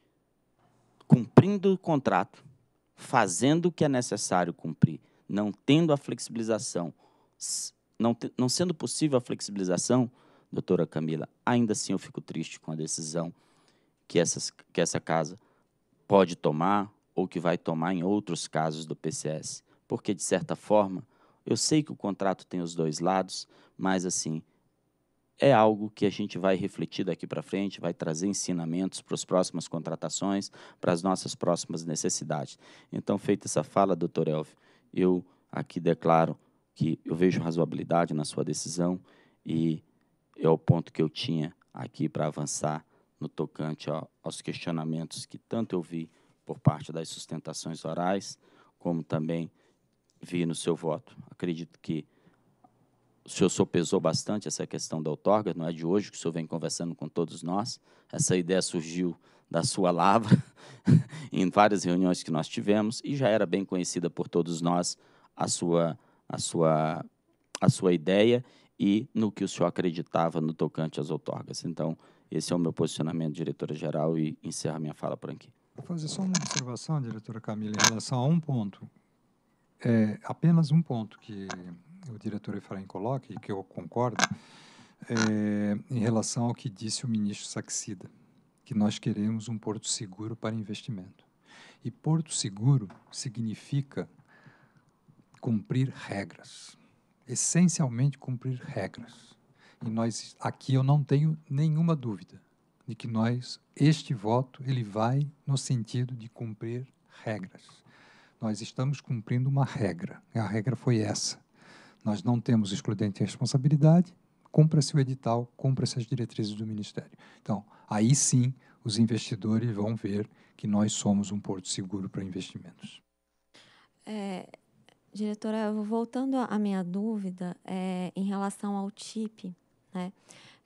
cumprindo o contrato, fazendo o que é necessário cumprir, não tendo a flexibilização, não, te, não sendo possível a flexibilização, doutora Camila, ainda assim eu fico triste com a decisão que, essas, que essa casa pode tomar, ou que vai tomar em outros casos do PCS, porque de certa forma eu sei que o contrato tem os dois lados, mas assim é algo que a gente vai refletir daqui para frente, vai trazer ensinamentos para as próximas contratações, para as nossas próximas necessidades. Então, feita essa fala, doutor Elvio, eu aqui declaro que eu vejo razoabilidade na sua decisão e é o ponto que eu tinha aqui para avançar no tocante ó, aos questionamentos que tanto eu vi por parte das sustentações orais, como também vi no seu voto. Acredito que o senhor sopesou bastante essa questão da outorga, não é de hoje que o senhor vem conversando com todos nós. Essa ideia surgiu da sua lavra (laughs) em várias reuniões que nós tivemos e já era bem conhecida por todos nós a sua a sua a sua ideia e no que o senhor acreditava no tocante às outorgas. Então, esse é o meu posicionamento, diretora geral, e encerro minha fala por aqui. Vou fazer só uma observação, diretora Camila, em relação a um ponto. É, apenas um ponto que o diretor Efraim coloca, e que eu concordo, é, em relação ao que disse o ministro Saxida, que nós queremos um porto seguro para investimento. E porto seguro significa cumprir regras, essencialmente cumprir regras. E nós aqui eu não tenho nenhuma dúvida de que nós este voto ele vai no sentido de cumprir regras. Nós estamos cumprindo uma regra. A regra foi essa. Nós não temos excludente responsabilidade. Cumpra-se o edital, cumpra-se as diretrizes do Ministério. Então, aí sim, os investidores vão ver que nós somos um porto seguro para investimentos. É, diretora, voltando à minha dúvida é, em relação ao TIP, né?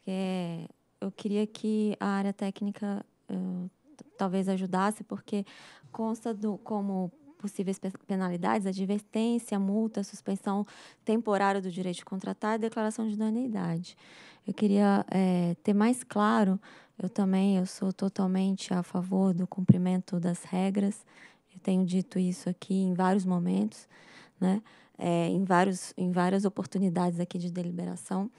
É, eu queria que a área técnica uh, talvez ajudasse, porque consta do, como possíveis penalidades, advertência, multa, suspensão temporária do direito de contratar e declaração de idoneidade. Eu queria é, ter mais claro, eu também eu sou totalmente a favor do cumprimento das regras, eu tenho dito isso aqui em vários momentos, né? É, em, vários, em várias oportunidades aqui de deliberação.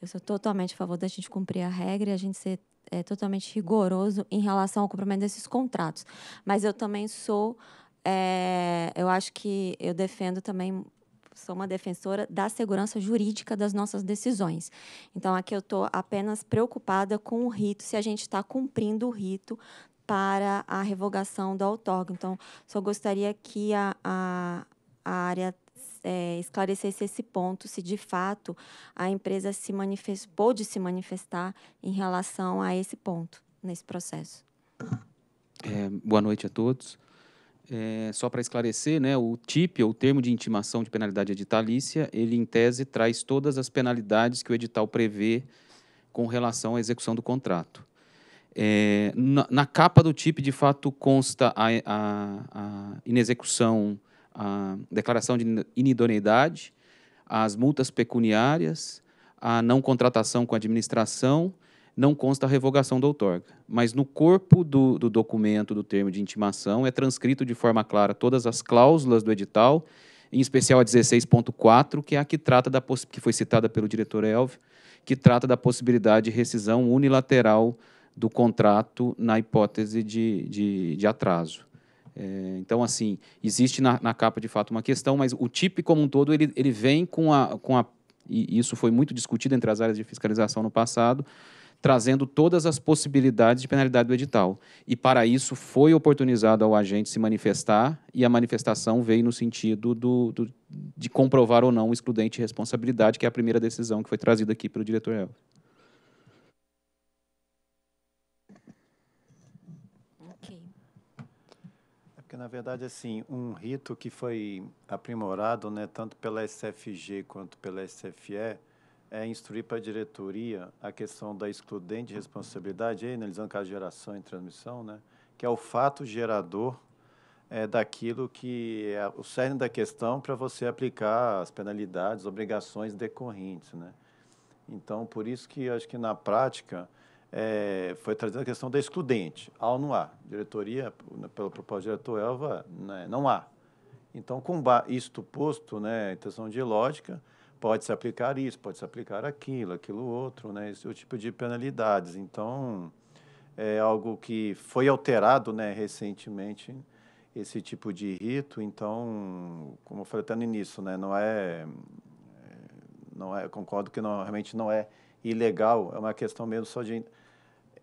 Eu sou totalmente a favor da gente cumprir a regra e a gente ser é, totalmente rigoroso em relação ao cumprimento desses contratos. Mas eu também sou. É, eu acho que eu defendo também sou uma defensora da segurança jurídica das nossas decisões. Então, aqui eu estou apenas preocupada com o rito, se a gente está cumprindo o rito para a revogação do outorga. Então, só gostaria que a, a, a área é, esclarecesse esse ponto, se de fato a empresa se manifestou pôde se manifestar em relação a esse ponto nesse processo. É, boa noite a todos. É, só para esclarecer, né, o TIP, ou termo de intimação de penalidade editalícia, ele em tese traz todas as penalidades que o edital prevê com relação à execução do contrato. É, na, na, capa do TIP, de fato, consta a, a, a inexecução a declaração de inidoneidade, as multas pecuniárias, a não contratação com a administração, não consta a revogação da outorga. Mas no corpo do, do documento do termo de intimação é transcrito de forma clara todas as cláusulas do edital, em especial a 16.4, que é a que trata da que foi citada pelo diretor Elvio, que trata da possibilidade de rescisão unilateral do contrato na hipótese de, de, de atraso. É, então, assim, existe na, na, capa de fato uma questão, mas o TIP como um todo ele, ele vem com a, com a. E isso foi muito discutido entre as áreas de fiscalização no passado, trazendo todas as possibilidades de penalidade do edital. E para isso foi oportunizado ao agente se manifestar, e a manifestação veio no sentido do, do de comprovar ou não o excludente de responsabilidade, que é a primeira decisão que foi trazida aqui pelo diretor Elvis. que na verdade assim um rito que foi aprimorado, né, tanto pela SFG quanto pela SFE, é instruir para a diretoria a questão da excludente responsabilidade, aí, analisando né, caso de geração e transmissão, né, que é o fato gerador é, daquilo que é o cerne da questão para você aplicar as penalidades, obrigações decorrentes, né. Então, por isso que acho que na prática é, foi trazendo a questão da excludente. Há ou não há? Diretoria, né, pelo propósito do diretor Elva, né, não há. Então, com isto posto, né, a intenção de lógica, pode se aplicar isso, pode se aplicar aquilo, aquilo outro, né, esse tipo de penalidades. Então, é algo que foi alterado né, recentemente, esse tipo de rito. Então, como eu falei até no início, né, não é. é não é, concordo que não, realmente não é ilegal, é uma questão mesmo só de.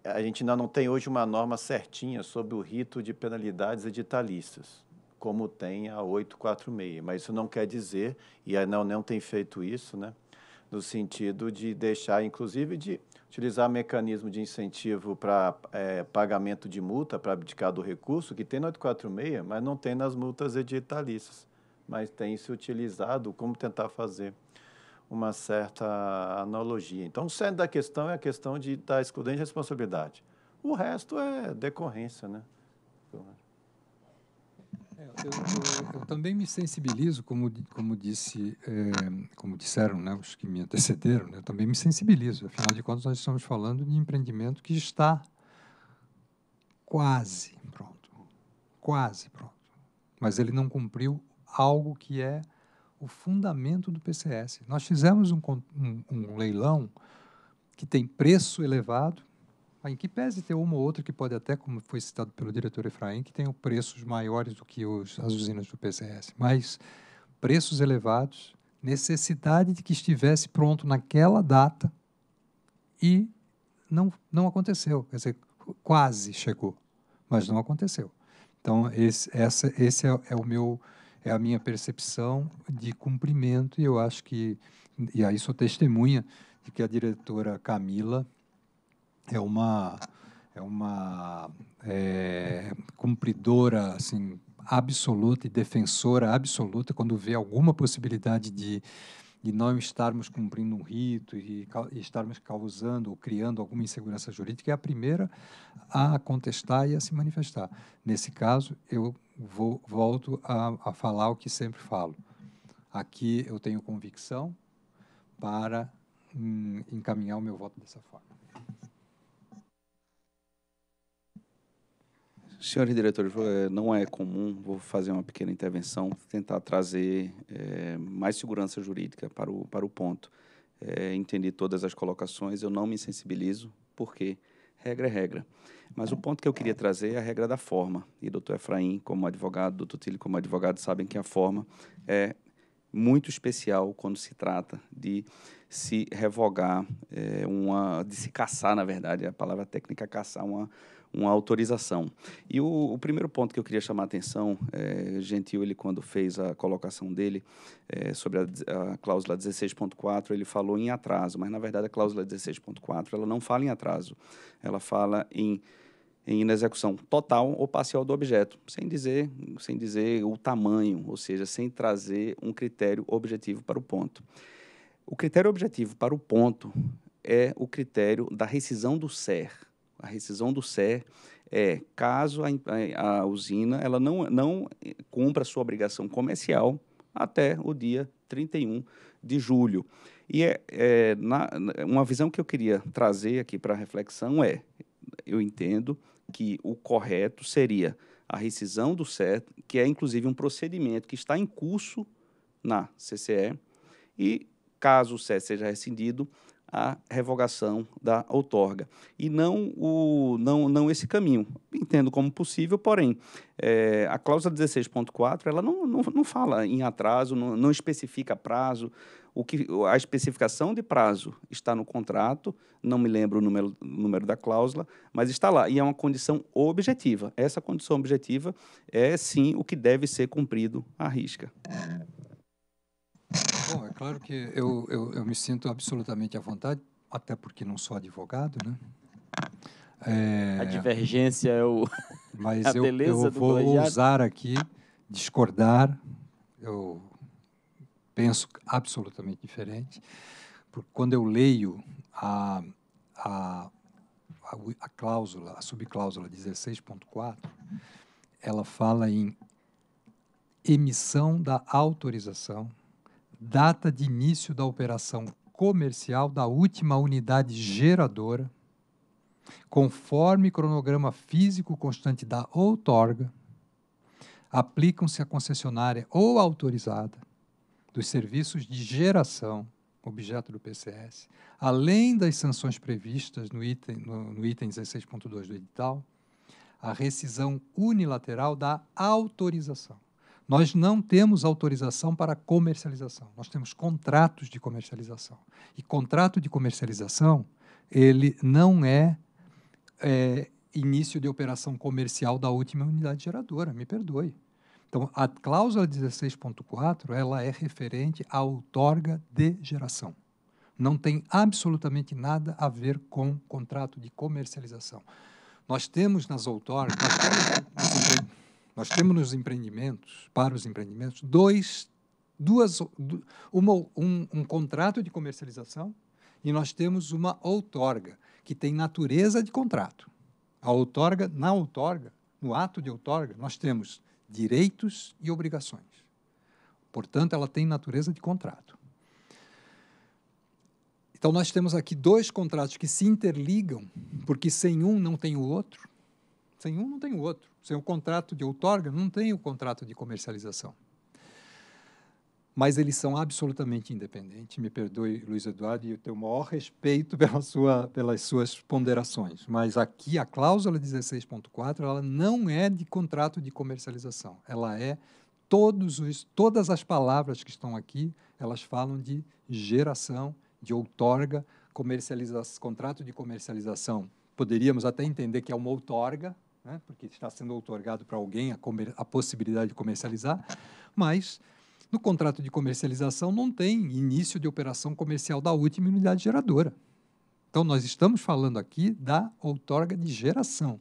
A gente ainda não tem hoje uma norma certinha sobre o rito de penalidades editalistas, como tem a 846, mas isso não quer dizer, e a não, não tem feito isso, né? no sentido de deixar, inclusive, de utilizar mecanismo de incentivo para é, pagamento de multa para abdicar do recurso, que tem na 846, mas não tem nas multas editalistas. Mas tem se utilizado como tentar fazer uma certa analogia. Então, o centro da questão é a questão de, da excludente responsabilidade. O resto é decorrência, né? É, eu, eu, eu, também me sensibilizo, como, como, disse, é, como disseram né, os que me antecederam, né, eu também me sensibilizo. Afinal de contas, nós estamos falando de empreendimento que está quase pronto. Quase pronto. Mas ele não cumpriu algo que é o fundamento do PCS. Nós fizemos um, um, um leilão que tem preço elevado, em que pese ter uma ou outra que pode até, como foi citado pelo diretor Efraim, que tem preços maiores do que os, as usinas do PCS, mas preços elevados, necessidade de que estivesse pronto naquela data e não, não aconteceu. Quer dizer, quase chegou, mas não aconteceu. Então, esse, essa, esse é, é o meu é a minha percepção de cumprimento, e eu acho que, e aí sou testemunha de que a diretora Camila é uma, é uma é, cumpridora assim, absoluta e defensora absoluta quando vê alguma possibilidade de e não estarmos cumprindo um rito e, e, estarmos causando ou criando alguma insegurança jurídica, é a primeira a contestar e a se manifestar. Nesse caso, eu vou, volto a, a falar o que sempre falo. Aqui eu tenho convicção para hum, encaminhar o meu voto dessa forma. Senhores diretores, eh, não é comum, vou fazer uma pequena intervenção, tentar trazer é, mais segurança jurídica para o, para o ponto. É, entendi todas as colocações, eu não me sensibilizo, porque regra é regra. Mas o ponto que eu queria trazer é a regra da forma. E doutor Efraim, como advogado, doutor Tilly, como advogado, sabem que a forma é muito especial quando se trata de se revogar é, uma, de se caçar, na verdade, a palavra técnica é caçar uma uma autorização. E o, o, primeiro ponto que eu queria chamar a atenção, é, Gentil, ele quando fez a colocação dele é, sobre a, a cláusula 16.4, ele falou em atraso, mas na verdade a cláusula 16.4 ela não fala em atraso, ela fala em em execução total ou parcial do objeto, sem dizer, sem dizer o tamanho, ou seja, sem trazer um critério objetivo para o ponto. O critério objetivo para o ponto é o critério da rescisão do SER, a rescisão do CER é caso a, a usina ela não, não cumpra sua obrigação comercial até o dia 31 de julho. E é, é na, uma visão que eu queria trazer aqui para reflexão é, eu entendo que o correto seria a rescisão do CET, que é inclusive um procedimento que está em curso na CCE, e caso o CET seja rescindido, a revogação da outorga. E não, o, não, não esse caminho. Entendo como possível, porém, é, a cláusula 16.4 ela não, não, não fala em atraso, não, não especifica prazo. O que, a especificação de prazo está no contrato, não me lembro o número, o número da cláusula, mas está lá. E é uma condição objetiva. Essa condição objetiva é, sim, o que deve ser cumprido à risca. Bom, é claro que eu, eu, eu, me sinto absolutamente à vontade, até porque não sou advogado, né? É, a divergência é o. (laughs) Mas a eu, beleza eu vou do ousar aqui discordar. Eu penso absolutamente diferente, porque quando eu leio a, a, a, a cláusula, a subcláusula 16.4, ela fala em emissão da autorização data de início da operação comercial da última unidade geradora, conforme cronograma físico constante da outorga, aplicam-se à concessionária ou autorizada dos serviços de geração objeto do PCS, além das sanções previstas no item, no, no item 16.2 do edital, a rescisão unilateral da autorização. Nós não temos autorização para comercialização. Nós temos contratos de comercialização. E contrato de comercialização, ele não é, é início de operação comercial da última unidade geradora, me perdoe. Então, a cláusula 16.4, ela é referente à outorga de geração. Não tem absolutamente nada a ver com contrato de comercialização. Nós temos nas outorgas, nós temos, nós temos nos empreendimentos, para os empreendimentos, dois, duas, uma, um, um contrato de comercialização e nós temos uma outorga, que tem natureza de contrato. A outorga, na outorga, no ato de outorga, nós temos direitos e obrigações. Portanto, ela tem natureza de contrato. Então, nós temos aqui dois contratos que se interligam, porque sem um não tem o outro, sem um, não tem o outro. Sem o contrato de outorga, não tem o contrato de comercialização. Mas eles são absolutamente independentes. Me perdoe, Luiz Eduardo, e eu tenho o maior respeito (laughs) pela sua, pelas suas ponderações. Mas aqui, a cláusula 16.4, ela não é de contrato de comercialização. Ela é todos os, todas as palavras que estão aqui, elas falam de geração, de outorga, comercializa contrato de comercialização. Poderíamos até entender que é uma outorga, né, porque está sendo outorgado para alguém a, a possibilidade de comercializar, mas no contrato de comercialização não tem início de operação comercial da última unidade geradora. Então, nós estamos falando aqui da outorga de geração.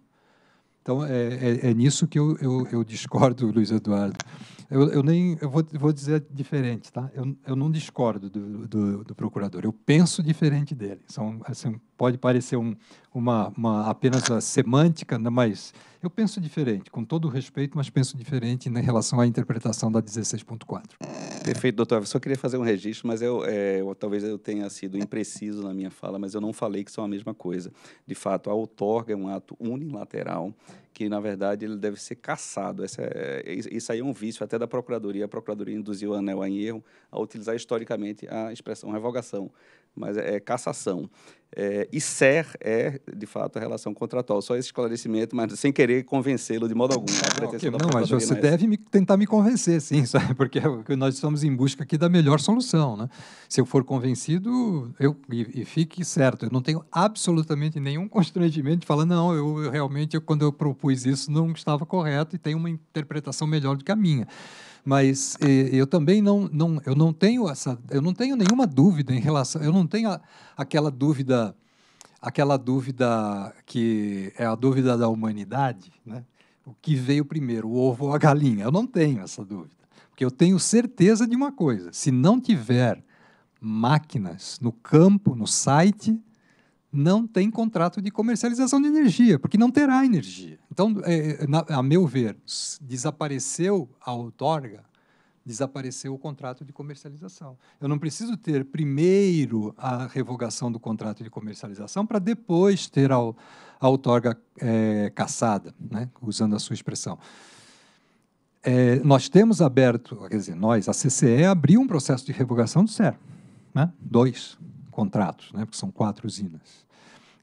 Então, é, é, é nisso que eu, eu, eu discordo, Luiz Eduardo. Eu, eu nem eu vou, vou dizer diferente, tá? Eu, eu não discordo do, do, do procurador. Eu penso diferente dele. São, assim, pode parecer um, uma, uma apenas a semântica, né? mas eu penso diferente, com todo o respeito, mas penso diferente em relação à interpretação da 16.4. Perfeito, doutor. Eu só queria fazer um registro, mas eu, é, eu, talvez eu tenha sido impreciso na minha fala, mas eu não falei que são a mesma coisa. De fato, a outorga é um ato unilateral que na verdade ele deve ser caçado. Essa é, é isso aí é um vício até da Procuradoria. A Procuradoria induziu o ANEL em erro a utilizar historicamente a expressão revogação mas é, é cassação. É, e ser é, de fato, a relação contratual. Só esse esclarecimento, mas sem querer convencê-lo de modo algum. Tá? Não, okay, não mas você deve me, tentar me convencer, sim, (laughs) sabe? porque é nós estamos em busca aqui da melhor solução. Né? Se eu for convencido, eu, e, e fique certo, eu não tenho absolutamente nenhum constrangimento de falar, não, eu, eu realmente, eu, quando eu propus isso, não estava correto e tem uma interpretação melhor do que a minha mas e, eu também não, não, eu não tenho essa, eu não tenho nenhuma dúvida em relação, eu não tenho a, aquela dúvida, aquela dúvida que é a dúvida da humanidade, né? O que veio primeiro, o ovo ou a galinha? Eu não tenho essa dúvida, porque eu tenho certeza de uma coisa: se não tiver máquinas no campo, no site, não tem contrato de comercialização de energia, porque não terá energia. Então, é, é, na, a meu ver, desapareceu a outorga, desapareceu o contrato de comercialização. Eu não preciso ter primeiro a revogação do contrato de comercialização para depois ter a, a outorga é, caçada, né? usando a sua expressão. É, nós temos aberto, quer dizer, nós, a CCE abriu um processo de revogação do CER, né? dois contratos, né? porque são quatro usinas.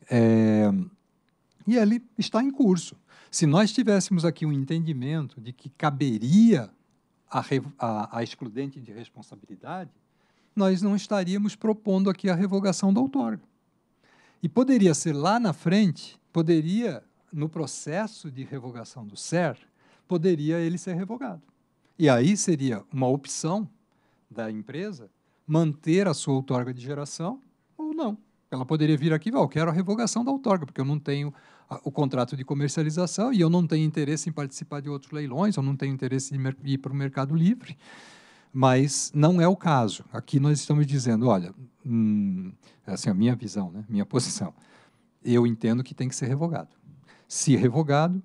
É, e ele está em curso. Se nós tivéssemos aqui um entendimento de que caberia a, a, a excludente de responsabilidade, nós não estaríamos propondo aqui a revogação da outorga. E poderia ser lá na frente, poderia, no processo de revogação do SER, poderia ele ser revogado. E aí seria uma opção da empresa manter a sua outorga de geração ou não. Ela poderia vir aqui e dizer: eu quero a revogação da outorga, porque eu não tenho o contrato de comercialização e eu não tenho interesse em participar de outros leilões, eu não tenho interesse em ir para o mercado livre. Mas não é o caso. Aqui nós estamos dizendo, olha, hum, é assim, a minha visão, né, minha posição, eu entendo que tem que ser revogado. Se revogado,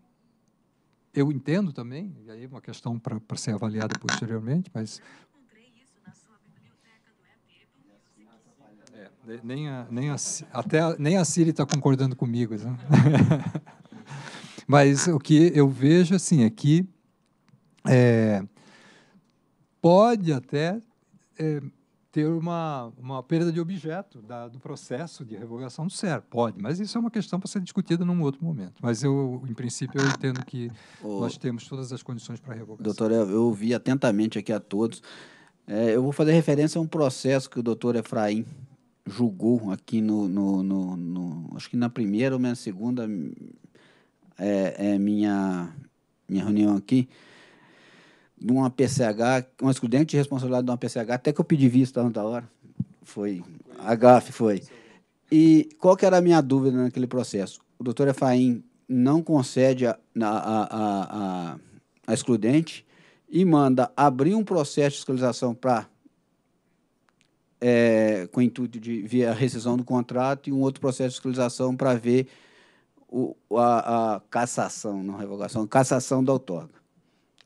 eu entendo também, e aí é uma questão para ser avaliada posteriormente, mas Nem a, nem a, até nem a Siri está concordando comigo. Né? (laughs) Mas o que eu vejo assim é que é, pode até é, ter uma, uma perda de objeto da, do processo de revogação do SER. Pode, mas isso é uma questão para ser discutida num outro momento. Mas eu, em princípio, eu entendo que Ô, nós temos todas as condições para revogação. Doutora, eu ouvi atentamente aqui a todos. É, eu vou fazer referência a um processo que o doutor Efraim julgou aqui no, no, no, no, acho que na primeira ou na segunda é, é minha minha reunião aqui de uma PCH, um excludente de responsabilidade de uma PCH, até que eu pedi visto na da hora, foi a GAF foi. E qual que era a minha dúvida naquele processo? O doutor Efraim não concede a, a, a, a, a excludente e manda abrir um processo de fiscalização para é, com o intuito de via rescisão do contrato e um outro processo de fiscalização para ver o, a, a, cassação, não revogação, cassação da outorga.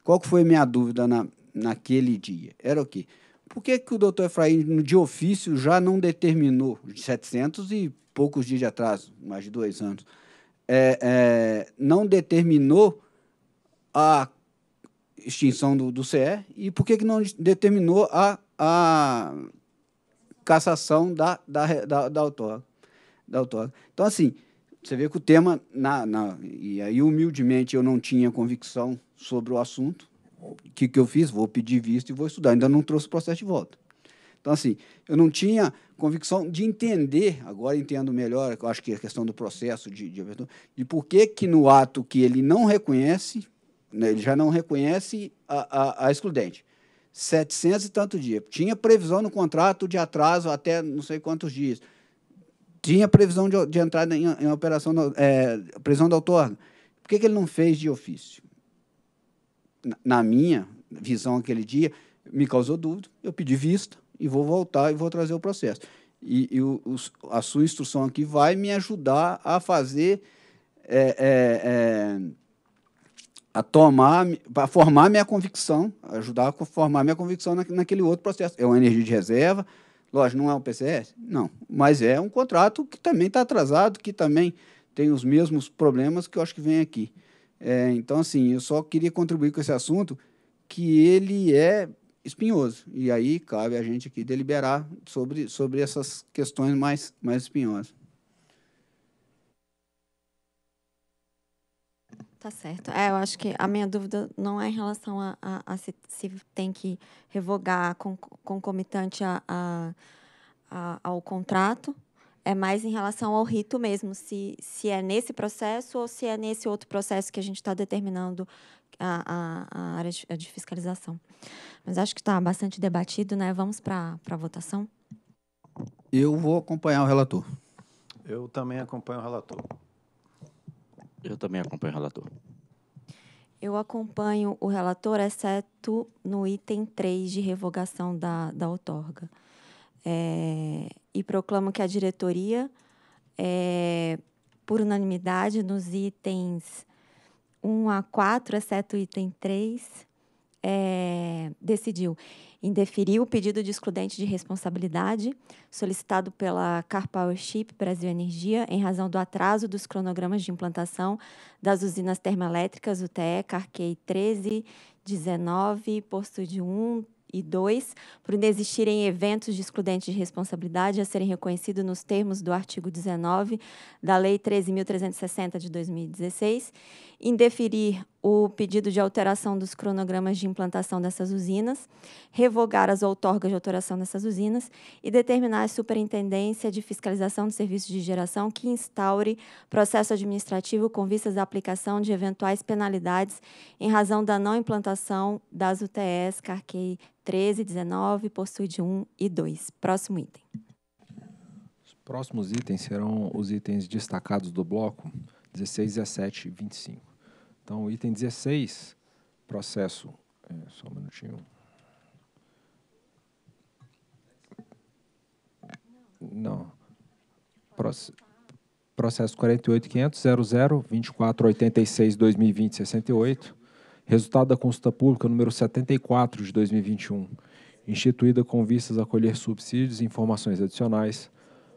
Qual que foi a minha dúvida na, naquele dia? Era o quê? Por que, que o doutor Efraim, de ofício, já não determinou, de 700 e poucos dias de atrás, mais de dois anos, é, é, não determinou a extinção do, do CE e por que, que não determinou a, a cassação da, da, da, da, autor, da autora. Então, assim, você vê que o tema, na, na, e aí humildemente eu não tinha convicção sobre o assunto, o que, que eu fiz? Vou pedir visto e vou estudar. Ainda não trouxe o processo de volta. Então, assim, eu não tinha convicção de entender, agora entendo melhor, eu acho que é a questão do processo de, de de por que, que no ato que ele não reconhece, né, ele já não reconhece a, a, a excludente. 700 e tanto dias Tinha previsão no contrato de atraso até não sei quantos dias. Tinha previsão de, de entrada em, em operação, é, previsão da outorga. Por que, que ele não fez de ofício? Na, na minha visão aquele dia, me causou dúvida, eu pedi vista e vou voltar e vou trazer o processo. E, e o, o, a sua instrução aqui vai me ajudar a fazer... É, é, é a tomar, a formar minha convicção, ajudar a formar minha convicção na, naquele outro processo. É uma energia de reserva, lógico, não é um PCS? Não, mas é um contrato que também está atrasado, que também tem os mesmos problemas que eu acho que vem aqui. É, então, assim, eu só queria contribuir com esse assunto, que ele é espinhoso. E aí cabe a gente aqui deliberar sobre, sobre essas questões mais, mais espinhosas. Tá certo. É, eu acho que a minha dúvida não é em relação a, a, a se, se, tem que revogar concomitante a, ao contrato, é mais em relação ao rito mesmo, se, se é nesse processo ou se é nesse outro processo que a gente está determinando a, a, área de fiscalização. Mas acho que está bastante debatido, né? Vamos para a votação? Eu vou acompanhar o relator. Eu também acompanho o relator. Eu também acompanho o relator. Eu acompanho o relator, exceto no item 3 de revogação da, da outorga. É, e proclamo que a diretoria, é, por unanimidade, nos itens 1 a 4, exceto o item 3, é, decidiu indeferir o pedido de excludente de responsabilidade solicitado pela CarPowership Brasil Energia em razão do atraso dos cronogramas de implantação das usinas termoelétricas UTE Carquei 13, 19, Posto de 1, e 2, por inexistirem eventos de excludente de responsabilidade a serem reconhecidos nos termos do artigo 19 da Lei 13.360 de 2016, indeferir o pedido de alteração dos cronogramas de implantação dessas usinas, revogar as outorgas de autoração dessas usinas e determinar a Superintendência de Fiscalização de Serviços de Geração que instaure processo administrativo com vistas à aplicação de eventuais penalidades em razão da não implantação das UTS Carquei 13, 19, possui de 1 e 2. Próximo item. Os próximos itens serão os itens destacados do bloco 16, 17 e 25. Então, item 16, processo. É, só um minutinho. Não. Proce processo 48.500.00.2486.2020.68. Resultado da consulta pública número 74 de 2021, instituída com vistas a colher subsídios e informações adicionais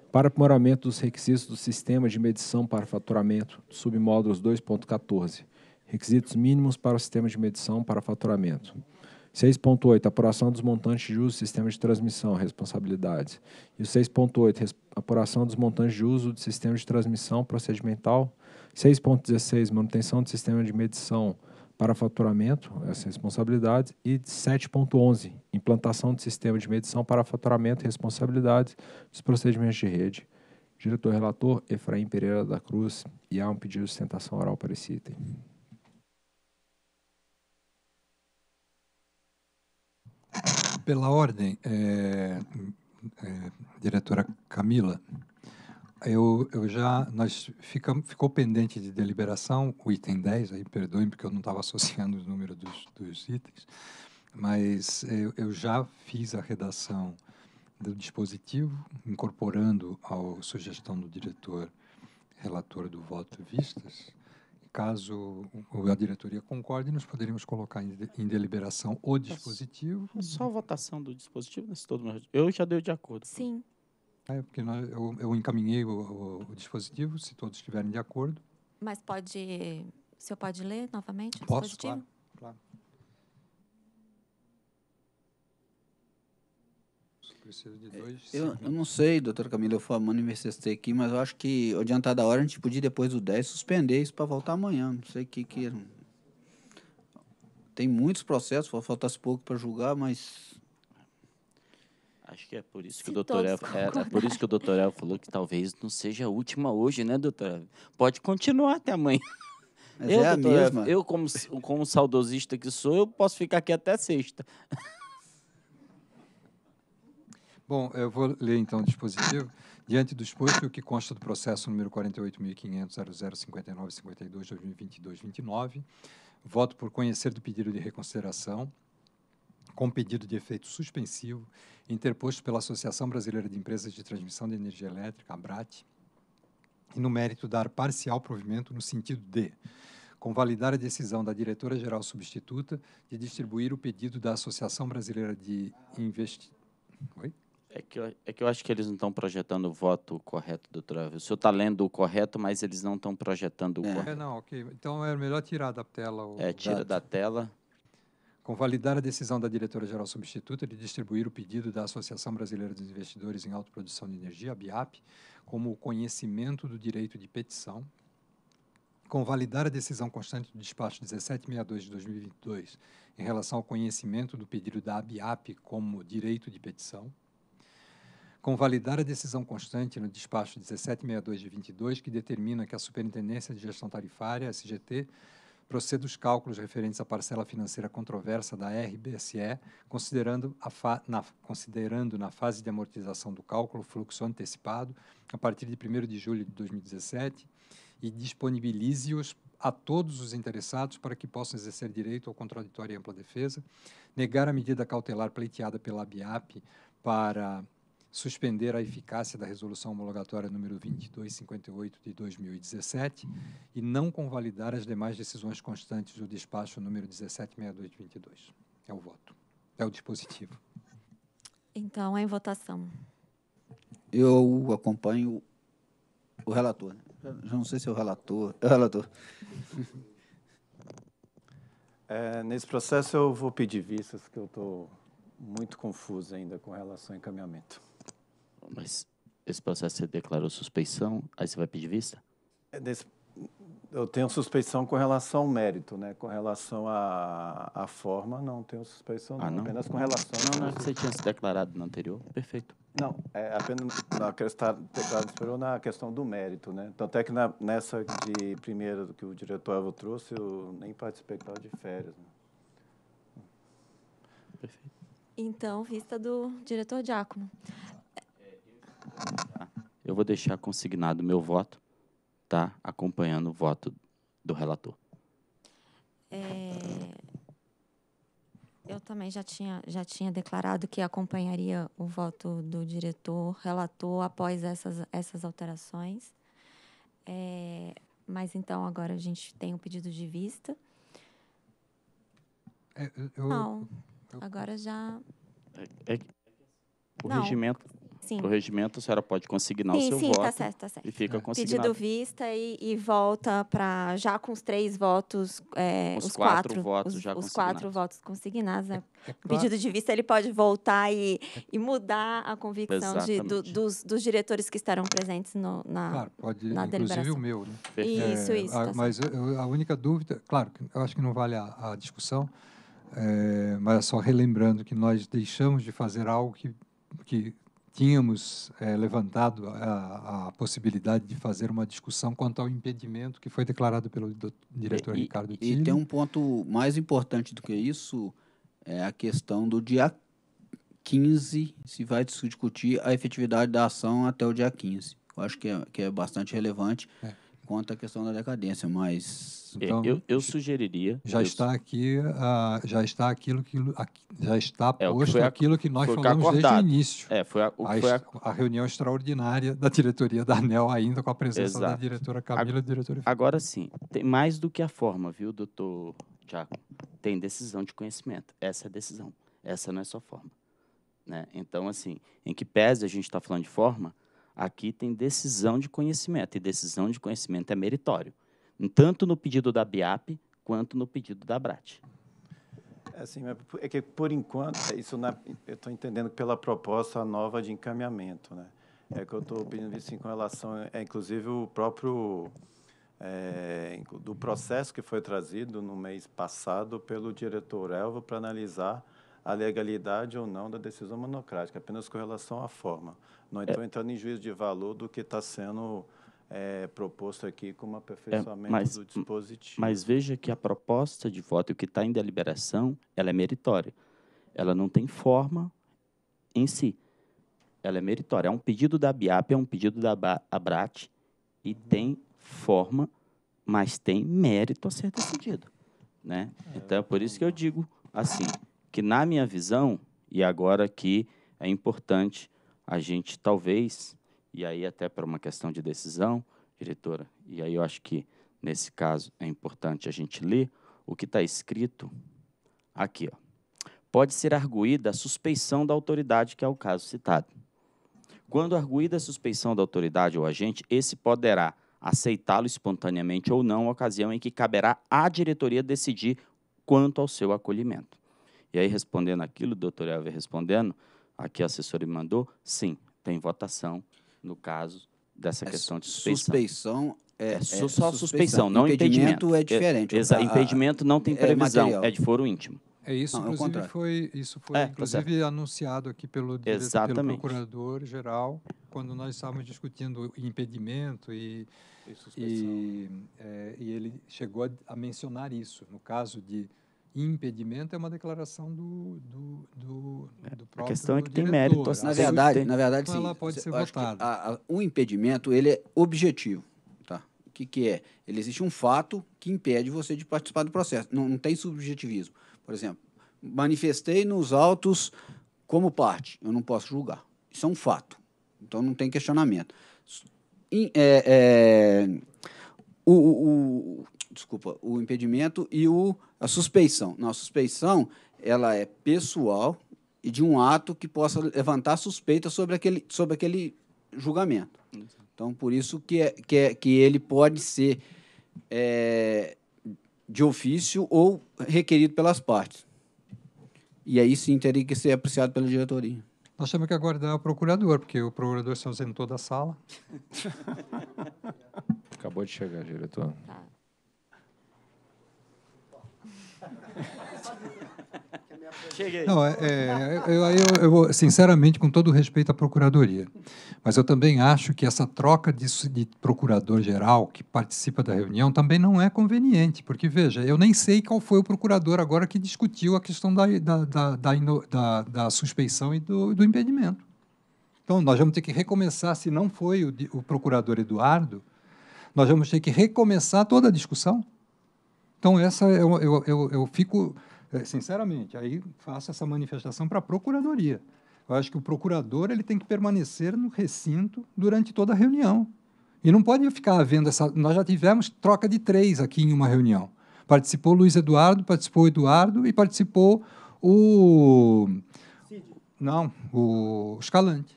para aprimoramento dos requisitos do sistema de medição para faturamento, submódulos 2.14 Requisitos mínimos para o sistema de medição para faturamento. 6.8, apuração dos montantes de uso do sistema de transmissão, responsabilidades. E o 6.8, apuração dos montantes de uso do sistema de transmissão procedimental. 6.16, manutenção do sistema de medição para faturamento, essas responsabilidades. E 7.11, implantação do sistema de medição para faturamento responsabilidades dos procedimentos de rede. Diretor-relator Efraim Pereira da Cruz, e há um pedido de sustentação oral para esse item. Pela ordem, é, é, diretora Camila, eu, eu já nós ficamos ficou pendente de deliberação o item 10 aí perdoem porque eu não estava associando os números dos, dos itens mas eu, eu, já fiz a redação do dispositivo incorporando a sugestão do diretor relator do voto vistas caso a diretoria concorde, nós poderíamos colocar em, deliberação o é dispositivo. É só a votação do dispositivo nesse né? todo mundo. Eu já dei de acordo. Sim. É, porque nós, eu, eu encaminhei o, o, o, dispositivo, se todos estiverem de acordo. Mas pode. O senhor pode ler novamente o Posso, dispositivo? Claro, claro. de é, dois. Eu, eu não né? sei, doutor Camilo, eu fui e me cestei aqui, mas eu acho que adiantada a hora a gente podia, depois do 10, suspender isso para voltar amanhã. Não sei o que, que. É. Tem muitos processos, faltasse pouco para julgar, mas. Acho que é por isso Se que o doutor El, é, é, por isso que o doutor El falou que talvez não seja a última hoje, né, doutora? Pode continuar até amanhã. Mas eu, é doutor, a mesma. eu como, como saudosista que sou, eu posso ficar aqui até sexta. Bom, eu vou ler então o dispositivo. Diante do exposto, o que consta do processo número 48.500.0059.52.2022.29, voto por conhecer do pedido de reconsideração com pedido de efeito suspensivo interposto pela Associação Brasileira de Empresas de Transmissão de Energia Elétrica, ABRAT, e no mérito dar parcial provimento no sentido de convalidar a decisão da diretora-geral substituta de distribuir o pedido da Associação Brasileira de Investi... Oi? É que, eu, é que eu acho que eles não estão projetando o voto correto do Travis. O senhor está lendo o correto, mas eles não estão projetando o é. correto. É, não, ok. Então é melhor tirar da tela. O... É, tira da, da tela. Convalidar a decisão da diretora-geral substituta de distribuir o pedido da Associação Brasileira dos Investidores em Autoprodução de Energia, a BIAP, como conhecimento do direito de petição. Convalidar a decisão constante do despacho 1762 de 2022 em relação ao conhecimento do pedido da ABIAP como direito de petição convalidar a decisão constante no despacho 1762 de 22, que determina que a Superintendência de Gestão Tarifária, SGT, proceda os cálculos referentes à parcela financeira controversa da RBSE, considerando, na, considerando na fase de amortização do cálculo o fluxo antecipado a partir de 1 de julho de 2017 e disponibilize-os a todos os interessados para que possam exercer direito ao contraditório e ampla defesa, negar a medida cautelar pleiteada pela ABIAP para suspender a eficácia da resolução homologatória número 2258 de 2017 e não convalidar as demais decisões constantes do despacho número 1762 22. É o voto. É o dispositivo. Então, é em votação. Eu acompanho o relator. Né? Já não sei se é o relator. É o relator. É, nesse processo, eu vou pedir vistas, que eu estou muito confuso ainda com relação ao encaminhamento. Mas esse processo você declarou suspeição, aí você vai pedir vista? É desse, eu tenho suspeição com relação ao mérito, né? Com relação à, à forma, não tenho suspeição, Ah, não? Apenas com relação... Não, não, é que você tinha se declarado no anterior. Perfeito. Não, é apenas na questão, tá, declarado na questão do mérito, né? Tanto é que na, nessa de primeira que o diretor Evo trouxe, eu nem participei que de férias. Né? Perfeito. Então, vista do diretor Diácono. Eu vou deixar consignado meu voto, tá? acompanhando o voto do relator. É, eu também já tinha, já tinha declarado que acompanharia o voto do diretor, relator, após essas, essas alterações. É, mas então agora a gente tem o um pedido de vista. É, eu, Não, eu, agora já. É, é o Não. regimento. Sim. Para o regimento, a senhora pode consignar sim, o seu sim, tá voto. Sim, tá certo, tá certo. E fica é. consignado. Pedido vista e, e volta para já com os três votos, é, os, os, quatro, quatro votos os, já os quatro votos consignados. Né? o (laughs) pedido de vista ele pode voltar e, e mudar a convicção de, do, dos, dos, diretores que estarão presentes no, na, claro, pode, na deliberação. Inclusive o meu, né? Isso, é, isso. A, tá mas eu, a única dúvida, claro, eu acho que não vale a, a discussão. É, mas só relembrando que nós deixamos de fazer algo que, que tínhamos é, levantado a, a, possibilidade de fazer uma discussão quanto ao impedimento que foi declarado pelo diretor e, Ricardo Tilly. E tem um ponto mais importante do que isso, é a questão do dia 15, se vai discutir a efetividade da ação até o dia 15. Eu acho que é, que é bastante relevante. É quanto à questão da decadência, mas é, então, eu, eu sugeriria já eu... está aqui uh, já está aquilo que já está é, posto que aquilo que nós falamos desde o início. É, foi a, o a, foi a... a... reunião extraordinária da diretoria da ANEL ainda com a presença Exato. da diretora Camila, a, diretora. Agora sim, tem mais do que a forma, viu, doutor Tiago? Tem decisão de conhecimento. Essa é a decisão. Essa não é só forma, né? Então assim, em que pese a gente está falando de forma, Aqui tem decisão de conhecimento, e decisão de conhecimento é meritório, tanto no pedido da BIAP quanto no pedido da BRAT. É, assim, é que, por enquanto, é isso na, eu estou entendendo pela proposta nova de encaminhamento. Né? É que eu estou pedindo isso com relação, é, inclusive, o próprio é, do processo que foi trazido no mês passado pelo diretor Elvo para analisar a legalidade ou não da decisão monocrática, apenas com relação à forma. Não é. estou entrando em juízo de valor do que está sendo é, proposto aqui como aperfeiçoamento é, mas, do dispositivo. Mas veja que a proposta de voto e o que está em deliberação, ela é meritória. Ela não tem forma em si. Ela é meritória. É um pedido da BIAP, é um pedido da ABRAT e uhum. tem forma, mas tem mérito a ser decidido. Né? É, então, é por isso que eu digo assim, que na minha visão, e agora que é importante a gente talvez, e aí até para uma questão de decisão, diretora, e aí eu acho que nesse caso é importante a gente ler o que está escrito aqui, ó. Pode ser arguída a suspeição da autoridade, que é o caso citado. Quando arguída a suspeição da autoridade ou agente, esse poderá aceitá-lo espontaneamente ou não, ocasião em que caberá à diretoria decidir quanto ao seu acolhimento. E aí, respondendo aquilo, doutor Elver respondendo, Aqui a assessora me mandou, sim, tem votação no caso dessa é questão de suspeição. Suspeição é, é, é só suspeição, suspeição, não impedimento. Impedimento é diferente. É, impedimento não tem é, é previsão, é, de foro íntimo. É isso, não, inclusive, foi, isso foi tá inclusive anunciado aqui pelo, diretor, pelo procurador-geral, quando nós estávamos discutindo impedimento e, e, e, e ele chegou a, a mencionar isso, no caso de impedimento é uma declaração do, do, do, é, do próprio A questão é que diretor. tem mérito. Assim, na verdade, tem. na verdade, então, sim. Ela pode ser votada. O um impedimento, ele é objetivo. Tá? O que, que é? Ele existe um fato que impede você de participar do processo. Não, não tem subjetivismo. Por exemplo, manifestei nos autos como parte. Eu não posso julgar. Isso é um fato. Então, não tem questionamento. é, é, o, o, desculpa, o impedimento e o, a suspeição. Não, a suspeição ela é pessoal e de um ato que possa levantar suspeita sobre aquele, sobre aquele julgamento. Então, por isso que, é, que, é, que ele pode ser é, de ofício ou requerido pelas partes. E aí sim teria que ser apreciado pela diretoria. Nós temos que aguardar o procurador, porque o procurador se ausentou da sala. (laughs) Acabou de chegar, diretor. Tá. Cheguei. Não, é, é, eu, eu, eu, sinceramente, com todo respeito à Procuradoria, mas eu também acho que essa troca de, de procurador-geral que participa da reunião também não é conveniente, porque, veja, eu nem sei qual foi o procurador agora que discutiu a questão da, da, da, da, da, da suspeição e do, do impedimento. Então, nós vamos ter que recomeçar, se não foi o, o procurador Eduardo, nós vamos ter que recomeçar toda a discussão. Então, essa eu, é eu, eu, eu fico, é, sinceramente, aí faço essa manifestação para a Procuradoria. Eu acho que o procurador ele tem que permanecer no recinto durante toda a reunião. E não pode ficar havendo essa. Nós já tivemos troca de três aqui em uma reunião. Participou Luiz Eduardo, participou Eduardo e participou o. Cid. Não, o Escalante.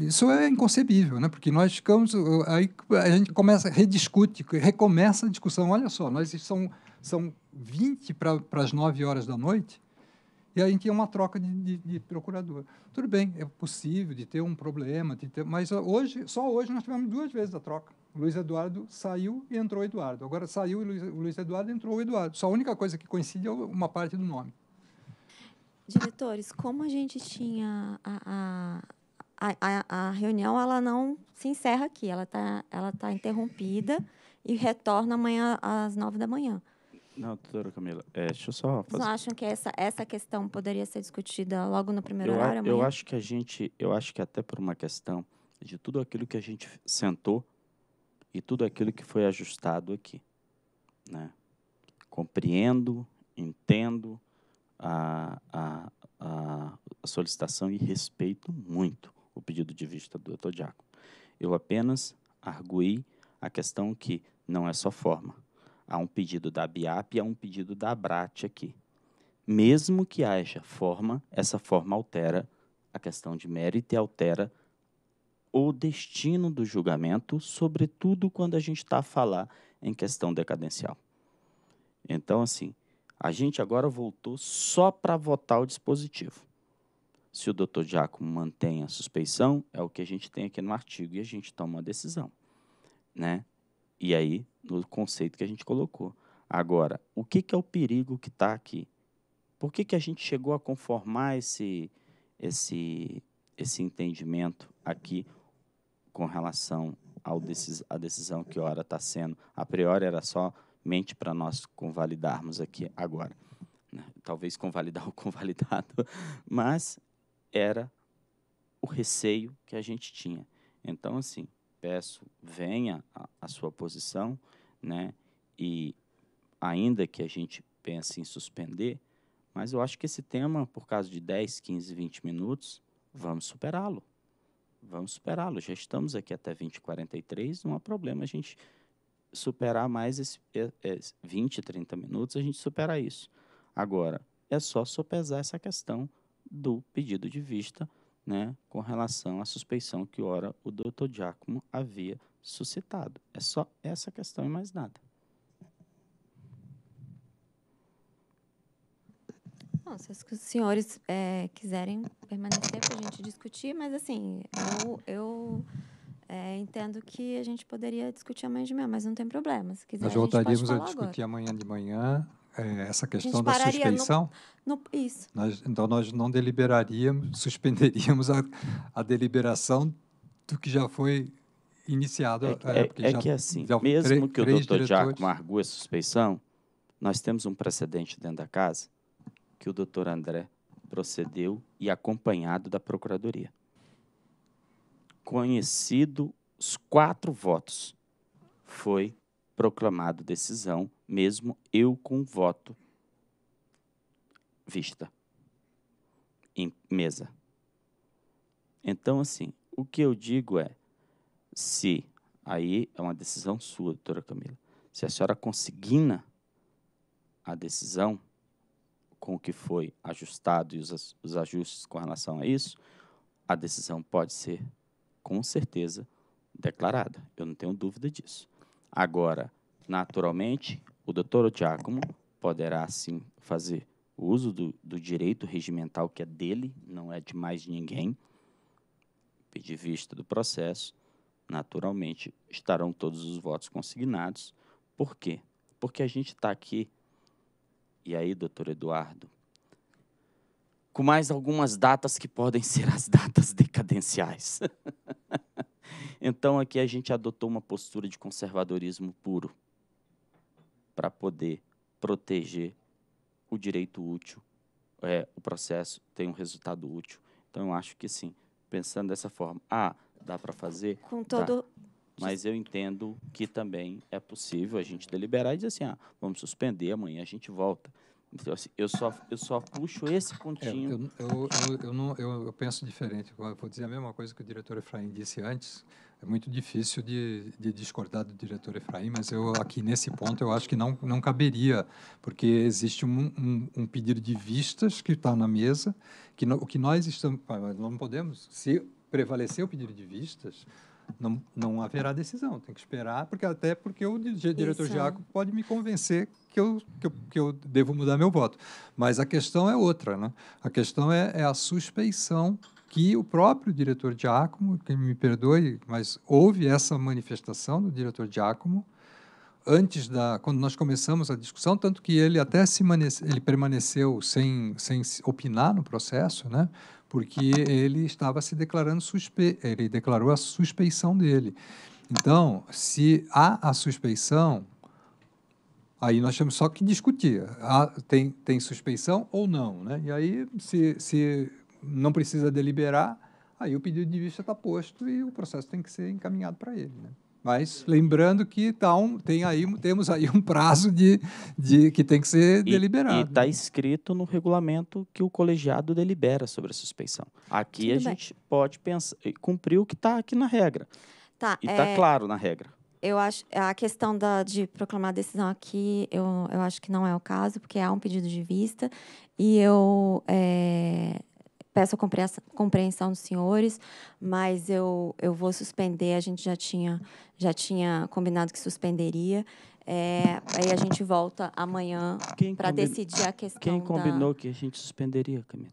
Isso é inconcebível, né? porque nós ficamos. Aí a gente começa, rediscute, recomeça a discussão. Olha só, nós são, são 20 para as 9 horas da noite e a gente tem é uma troca de, de, de, procurador. Tudo bem, é possível de ter um problema, de ter, mas hoje, só hoje nós tivemos duas vezes a troca. O Luiz Eduardo saiu e entrou o Eduardo. Agora saiu o Luiz, o Luiz Eduardo entrou o Eduardo. Só a única coisa que coincide é uma parte do nome. Diretores, como a gente tinha a a, a, a reunião ela não se encerra aqui, ela está ela tá interrompida e retorna amanhã às nove da manhã. Não, doutora Camila, é, deixa eu só fazer... Vocês acham que essa, essa questão poderia ser discutida logo no primeiro eu, horário? Amanhã? Eu acho que a gente, eu acho que até por uma questão de tudo aquilo que a gente sentou e tudo aquilo que foi ajustado aqui, né? Compreendo, entendo a, a, a solicitação e respeito muito, o pedido de vista do Dr. Diaco. Eu apenas argui a questão que não é só forma. Há um pedido da BIAP e há um pedido da BRAT aqui. Mesmo que haja forma, essa forma altera a questão de mérito e altera o destino do julgamento, sobretudo quando a gente está a falar em questão decadencial. Então, assim, a gente agora voltou só para votar o dispositivo. Se o doutor Giacomo mantém a suspeição, é o que a gente tem aqui no artigo e a gente toma uma decisão, né? E aí, no conceito que a gente colocou. Agora, o que, que é o perigo que está aqui? Por que, que a gente chegou a conformar esse, esse, esse entendimento aqui com relação ao decis à decisão que ora está sendo? A priori era só mente para nós convalidarmos aqui agora. Né? Talvez convalidar (laughs) o convalidado, mas era o receio que a gente tinha. Então, assim, peço, venha a, a sua posição, né? E ainda que a gente pense em suspender, mas eu acho que esse tema, por causa de 10, 15, 20 minutos, vamos superá-lo. Vamos superá-lo. Já estamos aqui até 20, 43, não há problema a gente superar mais esse, esse 20, 30 minutos, a gente supera isso. Agora, é só sopesar essa questão do pedido de vista né, com relação à suspeição que ora o doutor Giacomo havia suscitado. É só essa questão e mais nada. Não, se os senhores é, quiserem permanecer para a gente discutir, mas assim, eu, eu é, entendo que a gente poderia discutir amanhã de manhã, mas não tem problema. Se quiser, Nós voltaríamos a, a discutir agora. amanhã de manhã, é, essa questão da suspeição. No, no, isso. Nós, então, nós não deliberaríamos, (laughs) suspenderíamos a, a deliberação do que já foi iniciado. É, é, é, é já, que assim, mesmo que o doutor diretores... Giacomo argue a é suspeição, nós temos um precedente dentro da casa que o doutor André procedeu e acompanhado da Procuradoria. Conhecido os quatro votos, foi proclamado decisão mesmo eu com voto. Vista. Em mesa. Então, assim, o que eu digo é: se, aí é uma decisão sua, doutora Camila, se a senhora consigna a decisão com o que foi ajustado e os, os ajustes com relação a isso, a decisão pode ser, com certeza, declarada. Eu não tenho dúvida disso. Agora, naturalmente, o doutor Giacomo poderá, sim, fazer uso do, do direito regimental que é dele, não é de mais ninguém, de vista do processo, naturalmente estarão todos os votos consignados. Por quê? Porque a gente está aqui, e aí, doutor Eduardo, com mais algumas datas que podem ser as datas decadenciais. (laughs) então, aqui a gente adotou uma postura de conservadorismo puro para poder proteger o direito útil, é, o processo tem um resultado útil. Então, eu acho que sim, pensando dessa forma, ah, dá para fazer? Com todo. Dá. Mas eu entendo que também é possível a gente deliberar e dizer assim, ah, vamos suspender, amanhã a gente volta. Então, assim, eu, só, eu só puxo esse é, pontinho. É, eu, eu, eu, eu, não, eu, eu penso diferente. Eu vou dizer a mesma coisa que o diretor Efraim disse antes, é muito difícil de, de, discordar do diretor Efraim, mas eu aqui nesse ponto eu acho que não, não caberia, porque existe um, um, um pedido de vistas que está na mesa, que no, o que nós estamos, ah, não podemos, se prevalecer o pedido de vistas, não, não haverá decisão, tem que esperar, porque até porque o diretor Diaco pode me convencer que eu, que eu, que, eu, devo mudar meu voto. Mas a questão é outra, né? A questão é, é a suspeição que o próprio diretor Giacomo, que me perdoe, mas houve essa manifestação do diretor Giacomo antes da quando nós começamos a discussão, tanto que ele até se ele permaneceu sem sem opinar no processo, né? Porque ele estava se declarando suspe ele declarou a suspeição dele. Então, se há a suspeição, aí nós temos só que discutir, há, tem tem suspeição ou não, né? E aí se, se não precisa deliberar, aí o pedido de vista está posto e o processo tem que ser encaminhado para ele. Né? Mas lembrando que tá um, tem aí, temos aí um prazo de, de que tem que ser e, deliberado. E está né? escrito no regulamento que o colegiado delibera sobre a suspeição. Aqui Tudo a bem. gente pode pensar, cumprir o que está aqui na regra. Tá, e está é, claro na regra. Eu acho a questão da, de proclamar a decisão aqui, eu, eu acho que não é o caso, porque há um pedido de vista e eu é, peço a compreensão dos senhores, mas eu, eu vou suspender. A gente já tinha, já tinha combinado que suspenderia. É, aí a gente volta amanhã para decidir a questão. Quem combinou da... que a gente suspenderia, Camila?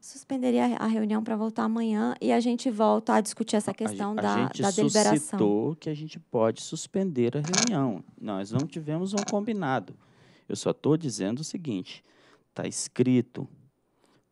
Suspenderia a reunião para voltar amanhã e a gente volta a discutir essa questão a, da, a gente da deliberação. Suscitou que a gente pode suspender a reunião. Nós não tivemos um combinado. Eu só estou dizendo o seguinte: está escrito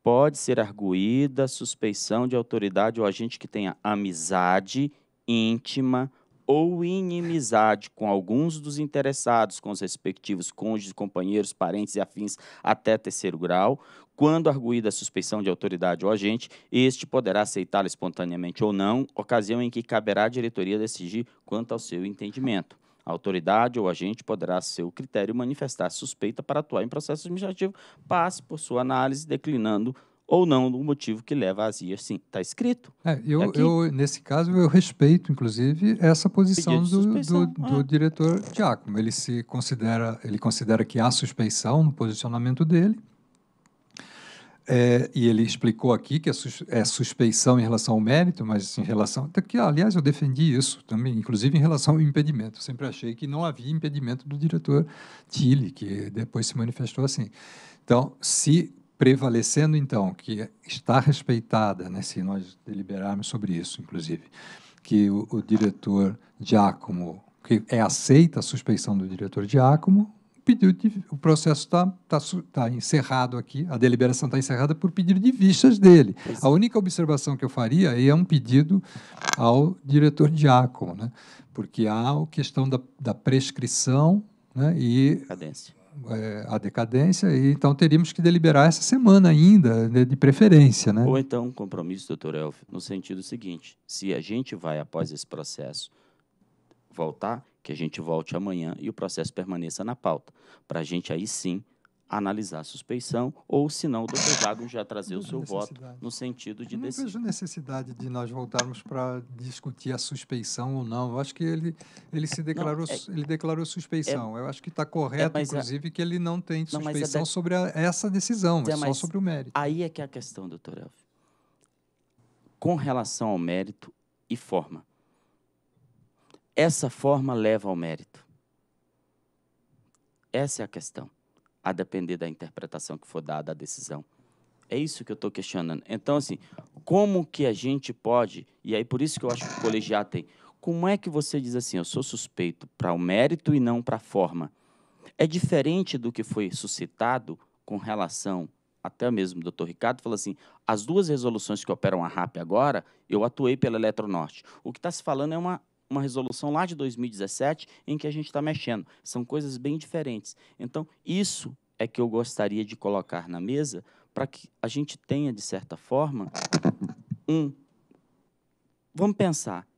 pode ser arguída suspeição de autoridade ou agente que tenha amizade íntima ou inimizade com alguns dos interessados, com os respectivos cônjuges, companheiros, parentes e afins até terceiro grau, quando arguída a suspeição de autoridade ou agente, este poderá aceitá-la espontaneamente ou não, ocasião em que caberá à diretoria decidir quanto ao seu entendimento. A autoridade ou agente poderá, a seu critério, manifestar suspeita para atuar em processo administrativo, passe por sua análise, declinando ou não o motivo que leva a IAS. Sim, está escrito. É, eu, é eu, nesse caso, eu respeito, inclusive, essa posição do, do, do ah. diretor Giacomo. Ele se considera, ele considera que há suspeição no posicionamento dele é, e ele explicou aqui que é, é, suspeição em relação ao mérito, mas em relação. Que, aliás, eu defendi isso também, inclusive em relação ao impedimento. Eu sempre achei que não havia impedimento do diretor Tilly, que depois se manifestou assim. Então, se prevalecendo, então, que está respeitada, né, se nós deliberarmos sobre isso, inclusive, que o, o diretor Giacomo, que é aceita a suspeição do diretor Giacomo, pedido de, o processo está tá, tá, tá encerrado aqui, a deliberação está encerrada por pedido de vistas dele. A única observação que eu faria é um pedido ao diretor diácono, né? porque há a questão da, da prescrição né? e decadência. É, a decadência, e então teríamos que deliberar essa semana ainda, de, né, de preferência. Né? Ou então um compromisso, doutor Elf, no sentido seguinte, se a gente vai após esse processo voltar que a gente volte amanhã e o processo permaneça na pauta, para a gente aí sim analisar a suspeição ou, se não, o doutor Zago já trazer o seu voto no sentido de... Não decidir. vejo necessidade de nós voltarmos para discutir a suspeição ou não. Eu acho que ele, ele se declarou, não, é, ele declarou suspeição. É, Eu acho que está correto, é, inclusive, que ele não tem é suspeição não, sobre a, essa decisão, é, só sobre o mérito. Aí é que é a questão, doutor Elvio. Com relação ao mérito e forma, essa forma leva ao mérito. Essa é a questão, a depender da interpretação que for dada à decisão. É isso que eu estou questionando. Então, assim, como que a gente pode, e aí por isso que eu acho que o colegiado tem, como é que você diz assim, eu sou suspeito para o mérito e não para a forma? É diferente do que foi suscitado com relação, até mesmo o doutor Ricardo falou assim, as duas resoluções que operam a RAP agora, eu atuei pela Eletronorte. O que está se falando é uma uma resolução lá de 2017 em que a gente está mexendo. São coisas bem diferentes. Então, isso é que eu gostaria de colocar na mesa para que a gente tenha, de certa forma, um. Vamos pensar.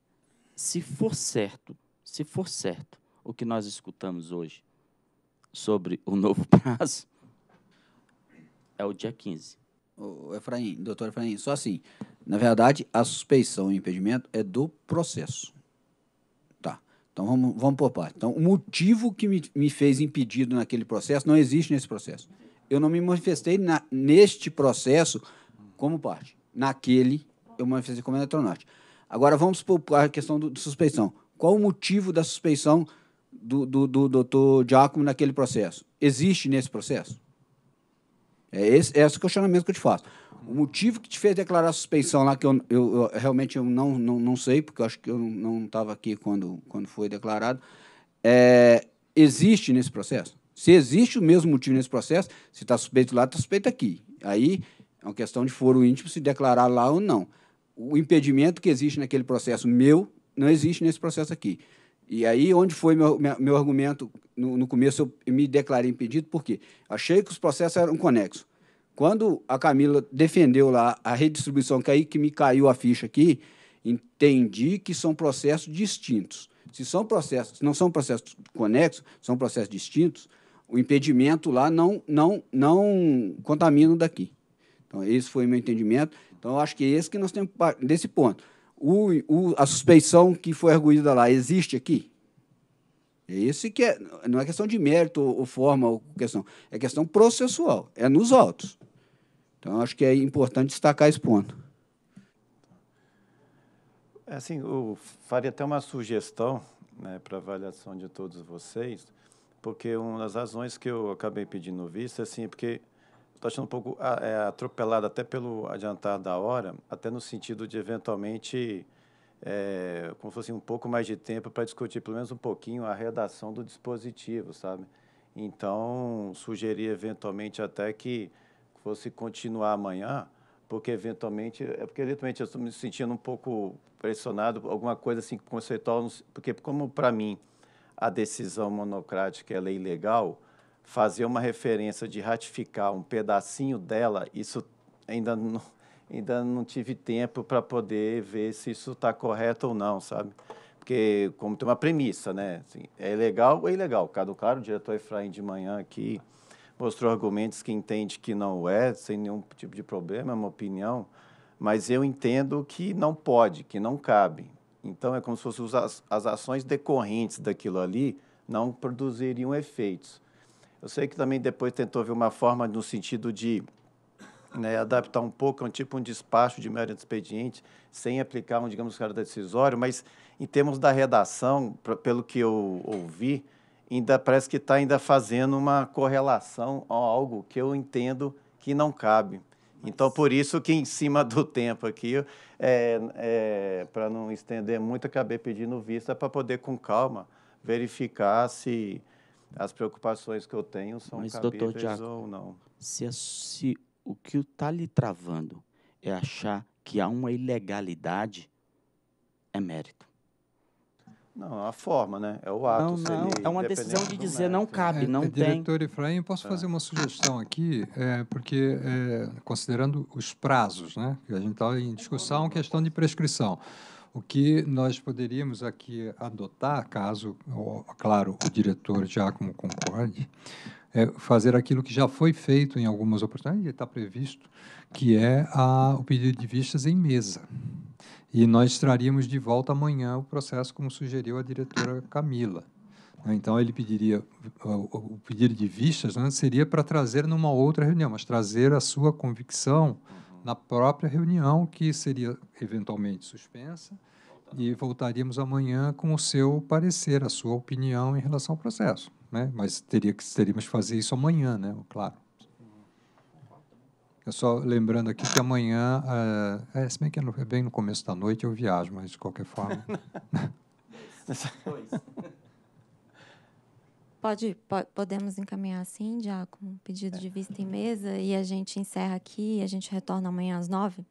Se for certo, se for certo o que nós escutamos hoje sobre o novo (laughs) prazo, é o dia 15. O Efraim, doutor Efraim, só assim. Na verdade, a suspeição e impedimento é do processo. Então vamos, vamos por parte. Então, o motivo que me, me fez impedido naquele processo não existe nesse processo. Eu não me manifestei na, neste processo como parte. Naquele, eu me manifestei como eletronorte. Agora, vamos para a questão do, de suspeição. Qual o motivo da suspeição do, do, do doutor Giacomo naquele processo? Existe nesse processo? É esse, é questionamento que eu te faço. O motivo que te fez declarar suspeição lá, que eu, eu, eu realmente eu não, não, não sei, porque eu acho que eu não estava aqui quando, quando foi declarado, é, existe nesse processo? Se existe o mesmo motivo nesse processo, se está suspeito lá, está suspeito aqui. Aí é uma questão de foro íntimo se declarar lá ou não. O impedimento que existe naquele processo meu não existe nesse processo aqui. E aí, onde foi meu, meu argumento? No, no começo, eu me declarei impedido, porque achei que os processos eram conexos. Quando a Camila defendeu lá a redistribuição, que é aí que me caiu a ficha aqui, entendi que são processos distintos. Se são processos, não são processos conexos, são processos distintos, o impedimento lá não, não, não contamina o daqui. Então, esse foi o meu entendimento. Então, acho que é esse que nós temos desse ponto. O, o, a suspeição que foi arguída lá existe aqui? É isso que é, não é questão de mérito ou, ou forma ou questão, é questão processual, é nos autos. Então, acho que é importante destacar esse ponto. É, assim, eu faria até uma sugestão né, para avaliação de todos vocês, porque uma das razões que eu acabei pedindo visto assim, é assim, porque estou achando um pouco é, atropelado até pelo adiantar da hora, até no sentido de eventualmente, é, como se fosse um pouco mais de tempo para discutir pelo menos um pouquinho a redação do dispositivo, sabe? Então, sugerir eventualmente até que fosse continuar amanhã, porque eventualmente, é porque eventualmente eu estou me sentindo um pouco pressionado, alguma coisa assim conceitual, porque como para mim a decisão monocrática ela é ilegal, fazer uma referência de ratificar um pedacinho dela, isso ainda não, ainda não tive tempo para poder ver se isso está correto ou não, sabe? Porque como tem uma premissa, né? Assim, é legal ou é ilegal? Cada claro, o diretor Efraim de manhã aqui mostrou argumentos que entende que não é, sem nenhum tipo de problema, é uma opinião, mas eu entendo que não pode, que não cabe. Então, é como se fossem as ações decorrentes daquilo ali não produziriam efeitos. Eu sei que também depois tentou ver uma forma no sentido de né, adaptar um pouco, é um tipo um despacho de mérito expediente, sem aplicar um, digamos, caráter decisório, mas em termos da redação, pra, pelo que eu ouvi, ainda parece que está ainda fazendo uma correlação a algo que eu entendo que não cabe. Então, por isso que em cima do tempo aqui, é, é, para não estender muito, acabei pedindo vista para poder, com calma, verificar se as preocupações que eu tenho são Mas, cabíveis Diaco, ou não. Se, se o que está lhe travando é achar que há uma ilegalidade, é mérito. Não, é a forma, né? É o ato. Não, não. é uma decisão de dizer não né? cabe, é, não é, tem. Diretor Efraim, posso é. fazer uma sugestão aqui, é, porque é, considerando os prazos, né? A gente está em discussão questão de prescrição. O que nós poderíamos aqui adotar, caso, claro, o diretor Giacomo concorde, é fazer aquilo que já foi feito em algumas oportunidades, e está previsto, que é a, o pedido de vistas em mesa. E nós traríamos de volta amanhã o processo, como sugeriu a diretora Camila. Né? Então, ele pediria, o pedido de vistas né, seria para trazer numa outra reunião, mas trazer a sua convicção na própria reunião, que seria eventualmente suspensa, e voltaríamos amanhã com o seu parecer, a sua opinião em relação ao processo. Né? Mas teria que, teríamos que fazer isso amanhã, né? claro. É só lembrando aqui que amanhã, é, é, se bem que é, é bem no começo da noite, eu viajo, mas de qualquer forma. (laughs) pode, pode, podemos encaminhar assim, Diácono, pedido de vista em mesa, e a gente encerra aqui e a gente retorna amanhã às nove?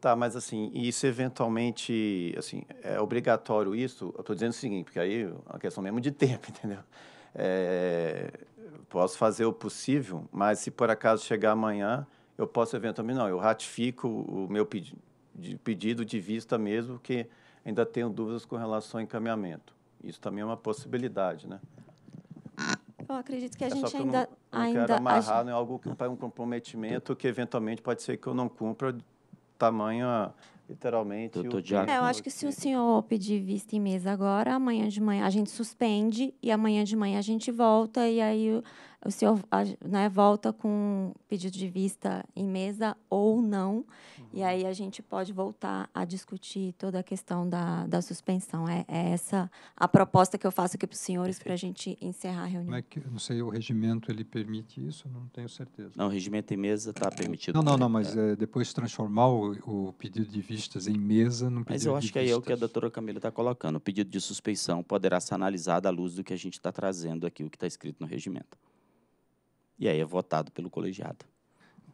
Tá, mas assim, isso eventualmente, assim, é obrigatório isso? Eu estou dizendo o seguinte, porque aí é uma questão mesmo de tempo, (laughs) entendeu? É, posso fazer o possível, mas se por acaso chegar amanhã, eu posso eventualmente, não, eu ratifico o meu pedi de pedido de vista mesmo, que ainda tenho dúvidas com relação ao encaminhamento. Isso também é uma possibilidade, né? Eu acredito que a é gente ainda... Eu não, não ainda quero amarrar gente... em é algo que um comprometimento que, eventualmente, pode ser que eu não cumpra tamanho Literalmente. É, eu acho que se o senhor pedir vista em mesa agora, amanhã de manhã a gente suspende e amanhã de manhã a gente volta e aí o senhor né, volta com pedido de vista em mesa ou não, uhum. e aí a gente pode voltar a discutir toda a questão da, da suspensão. É, é essa a proposta que eu faço aqui para os senhores para a gente encerrar a é reunião. É que, não sei, o regimento ele permite isso? Não tenho certeza. Não, o regimento em mesa está permitido. Não, não, né? não, mas é, eh, depois transformar o, o, pedido de vistas em mesa não Mas eu acho que vistas. É, é o que a doutora Camila está colocando. O pedido de suspensão poderá ser analisado à luz do que a gente está trazendo aqui, o que está escrito no regimento e aí é votado pelo colegiado.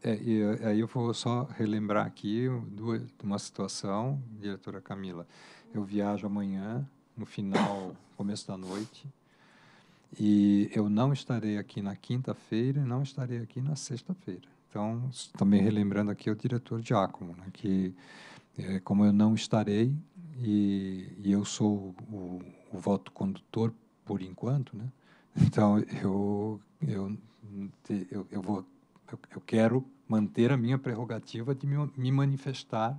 É, e é, aí eu vou só relembrar aqui duas, uma situação, diretora Camila. Eu viajo amanhã, no final, começo da noite, e eu não estarei aqui na quinta-feira e não estarei aqui na sexta-feira. Então, também relembrando aqui o diretor Giacomo, né, que é, como eu não estarei e, e eu sou o, o, voto condutor por enquanto, né? (laughs) Então eu, eu eu, eu vou, eu, eu, quero manter a minha prerrogativa de me, me manifestar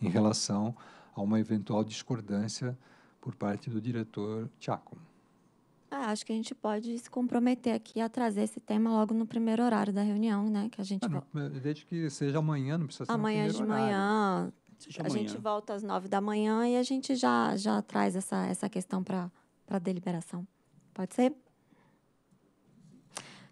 em relação a uma eventual discordância por parte do diretor Tiago. Ah, acho que a gente pode se comprometer aqui a trazer esse tema logo no primeiro horário da reunião, né? Que a gente ah, não, desde que seja amanhã, não precisa ser amanhã de manhã. a gente volta às nove da manhã e a gente já já traz essa essa questão para para deliberação. Pode ser?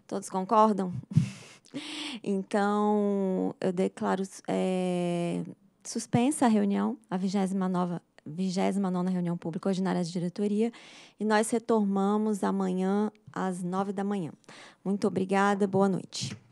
Todos concordam? (laughs) então, eu declaro é, suspensa a reunião, a 29 29 reunião pública ordinária de diretoria, e nós retomamos amanhã às 9 da manhã. Muito obrigada, boa noite.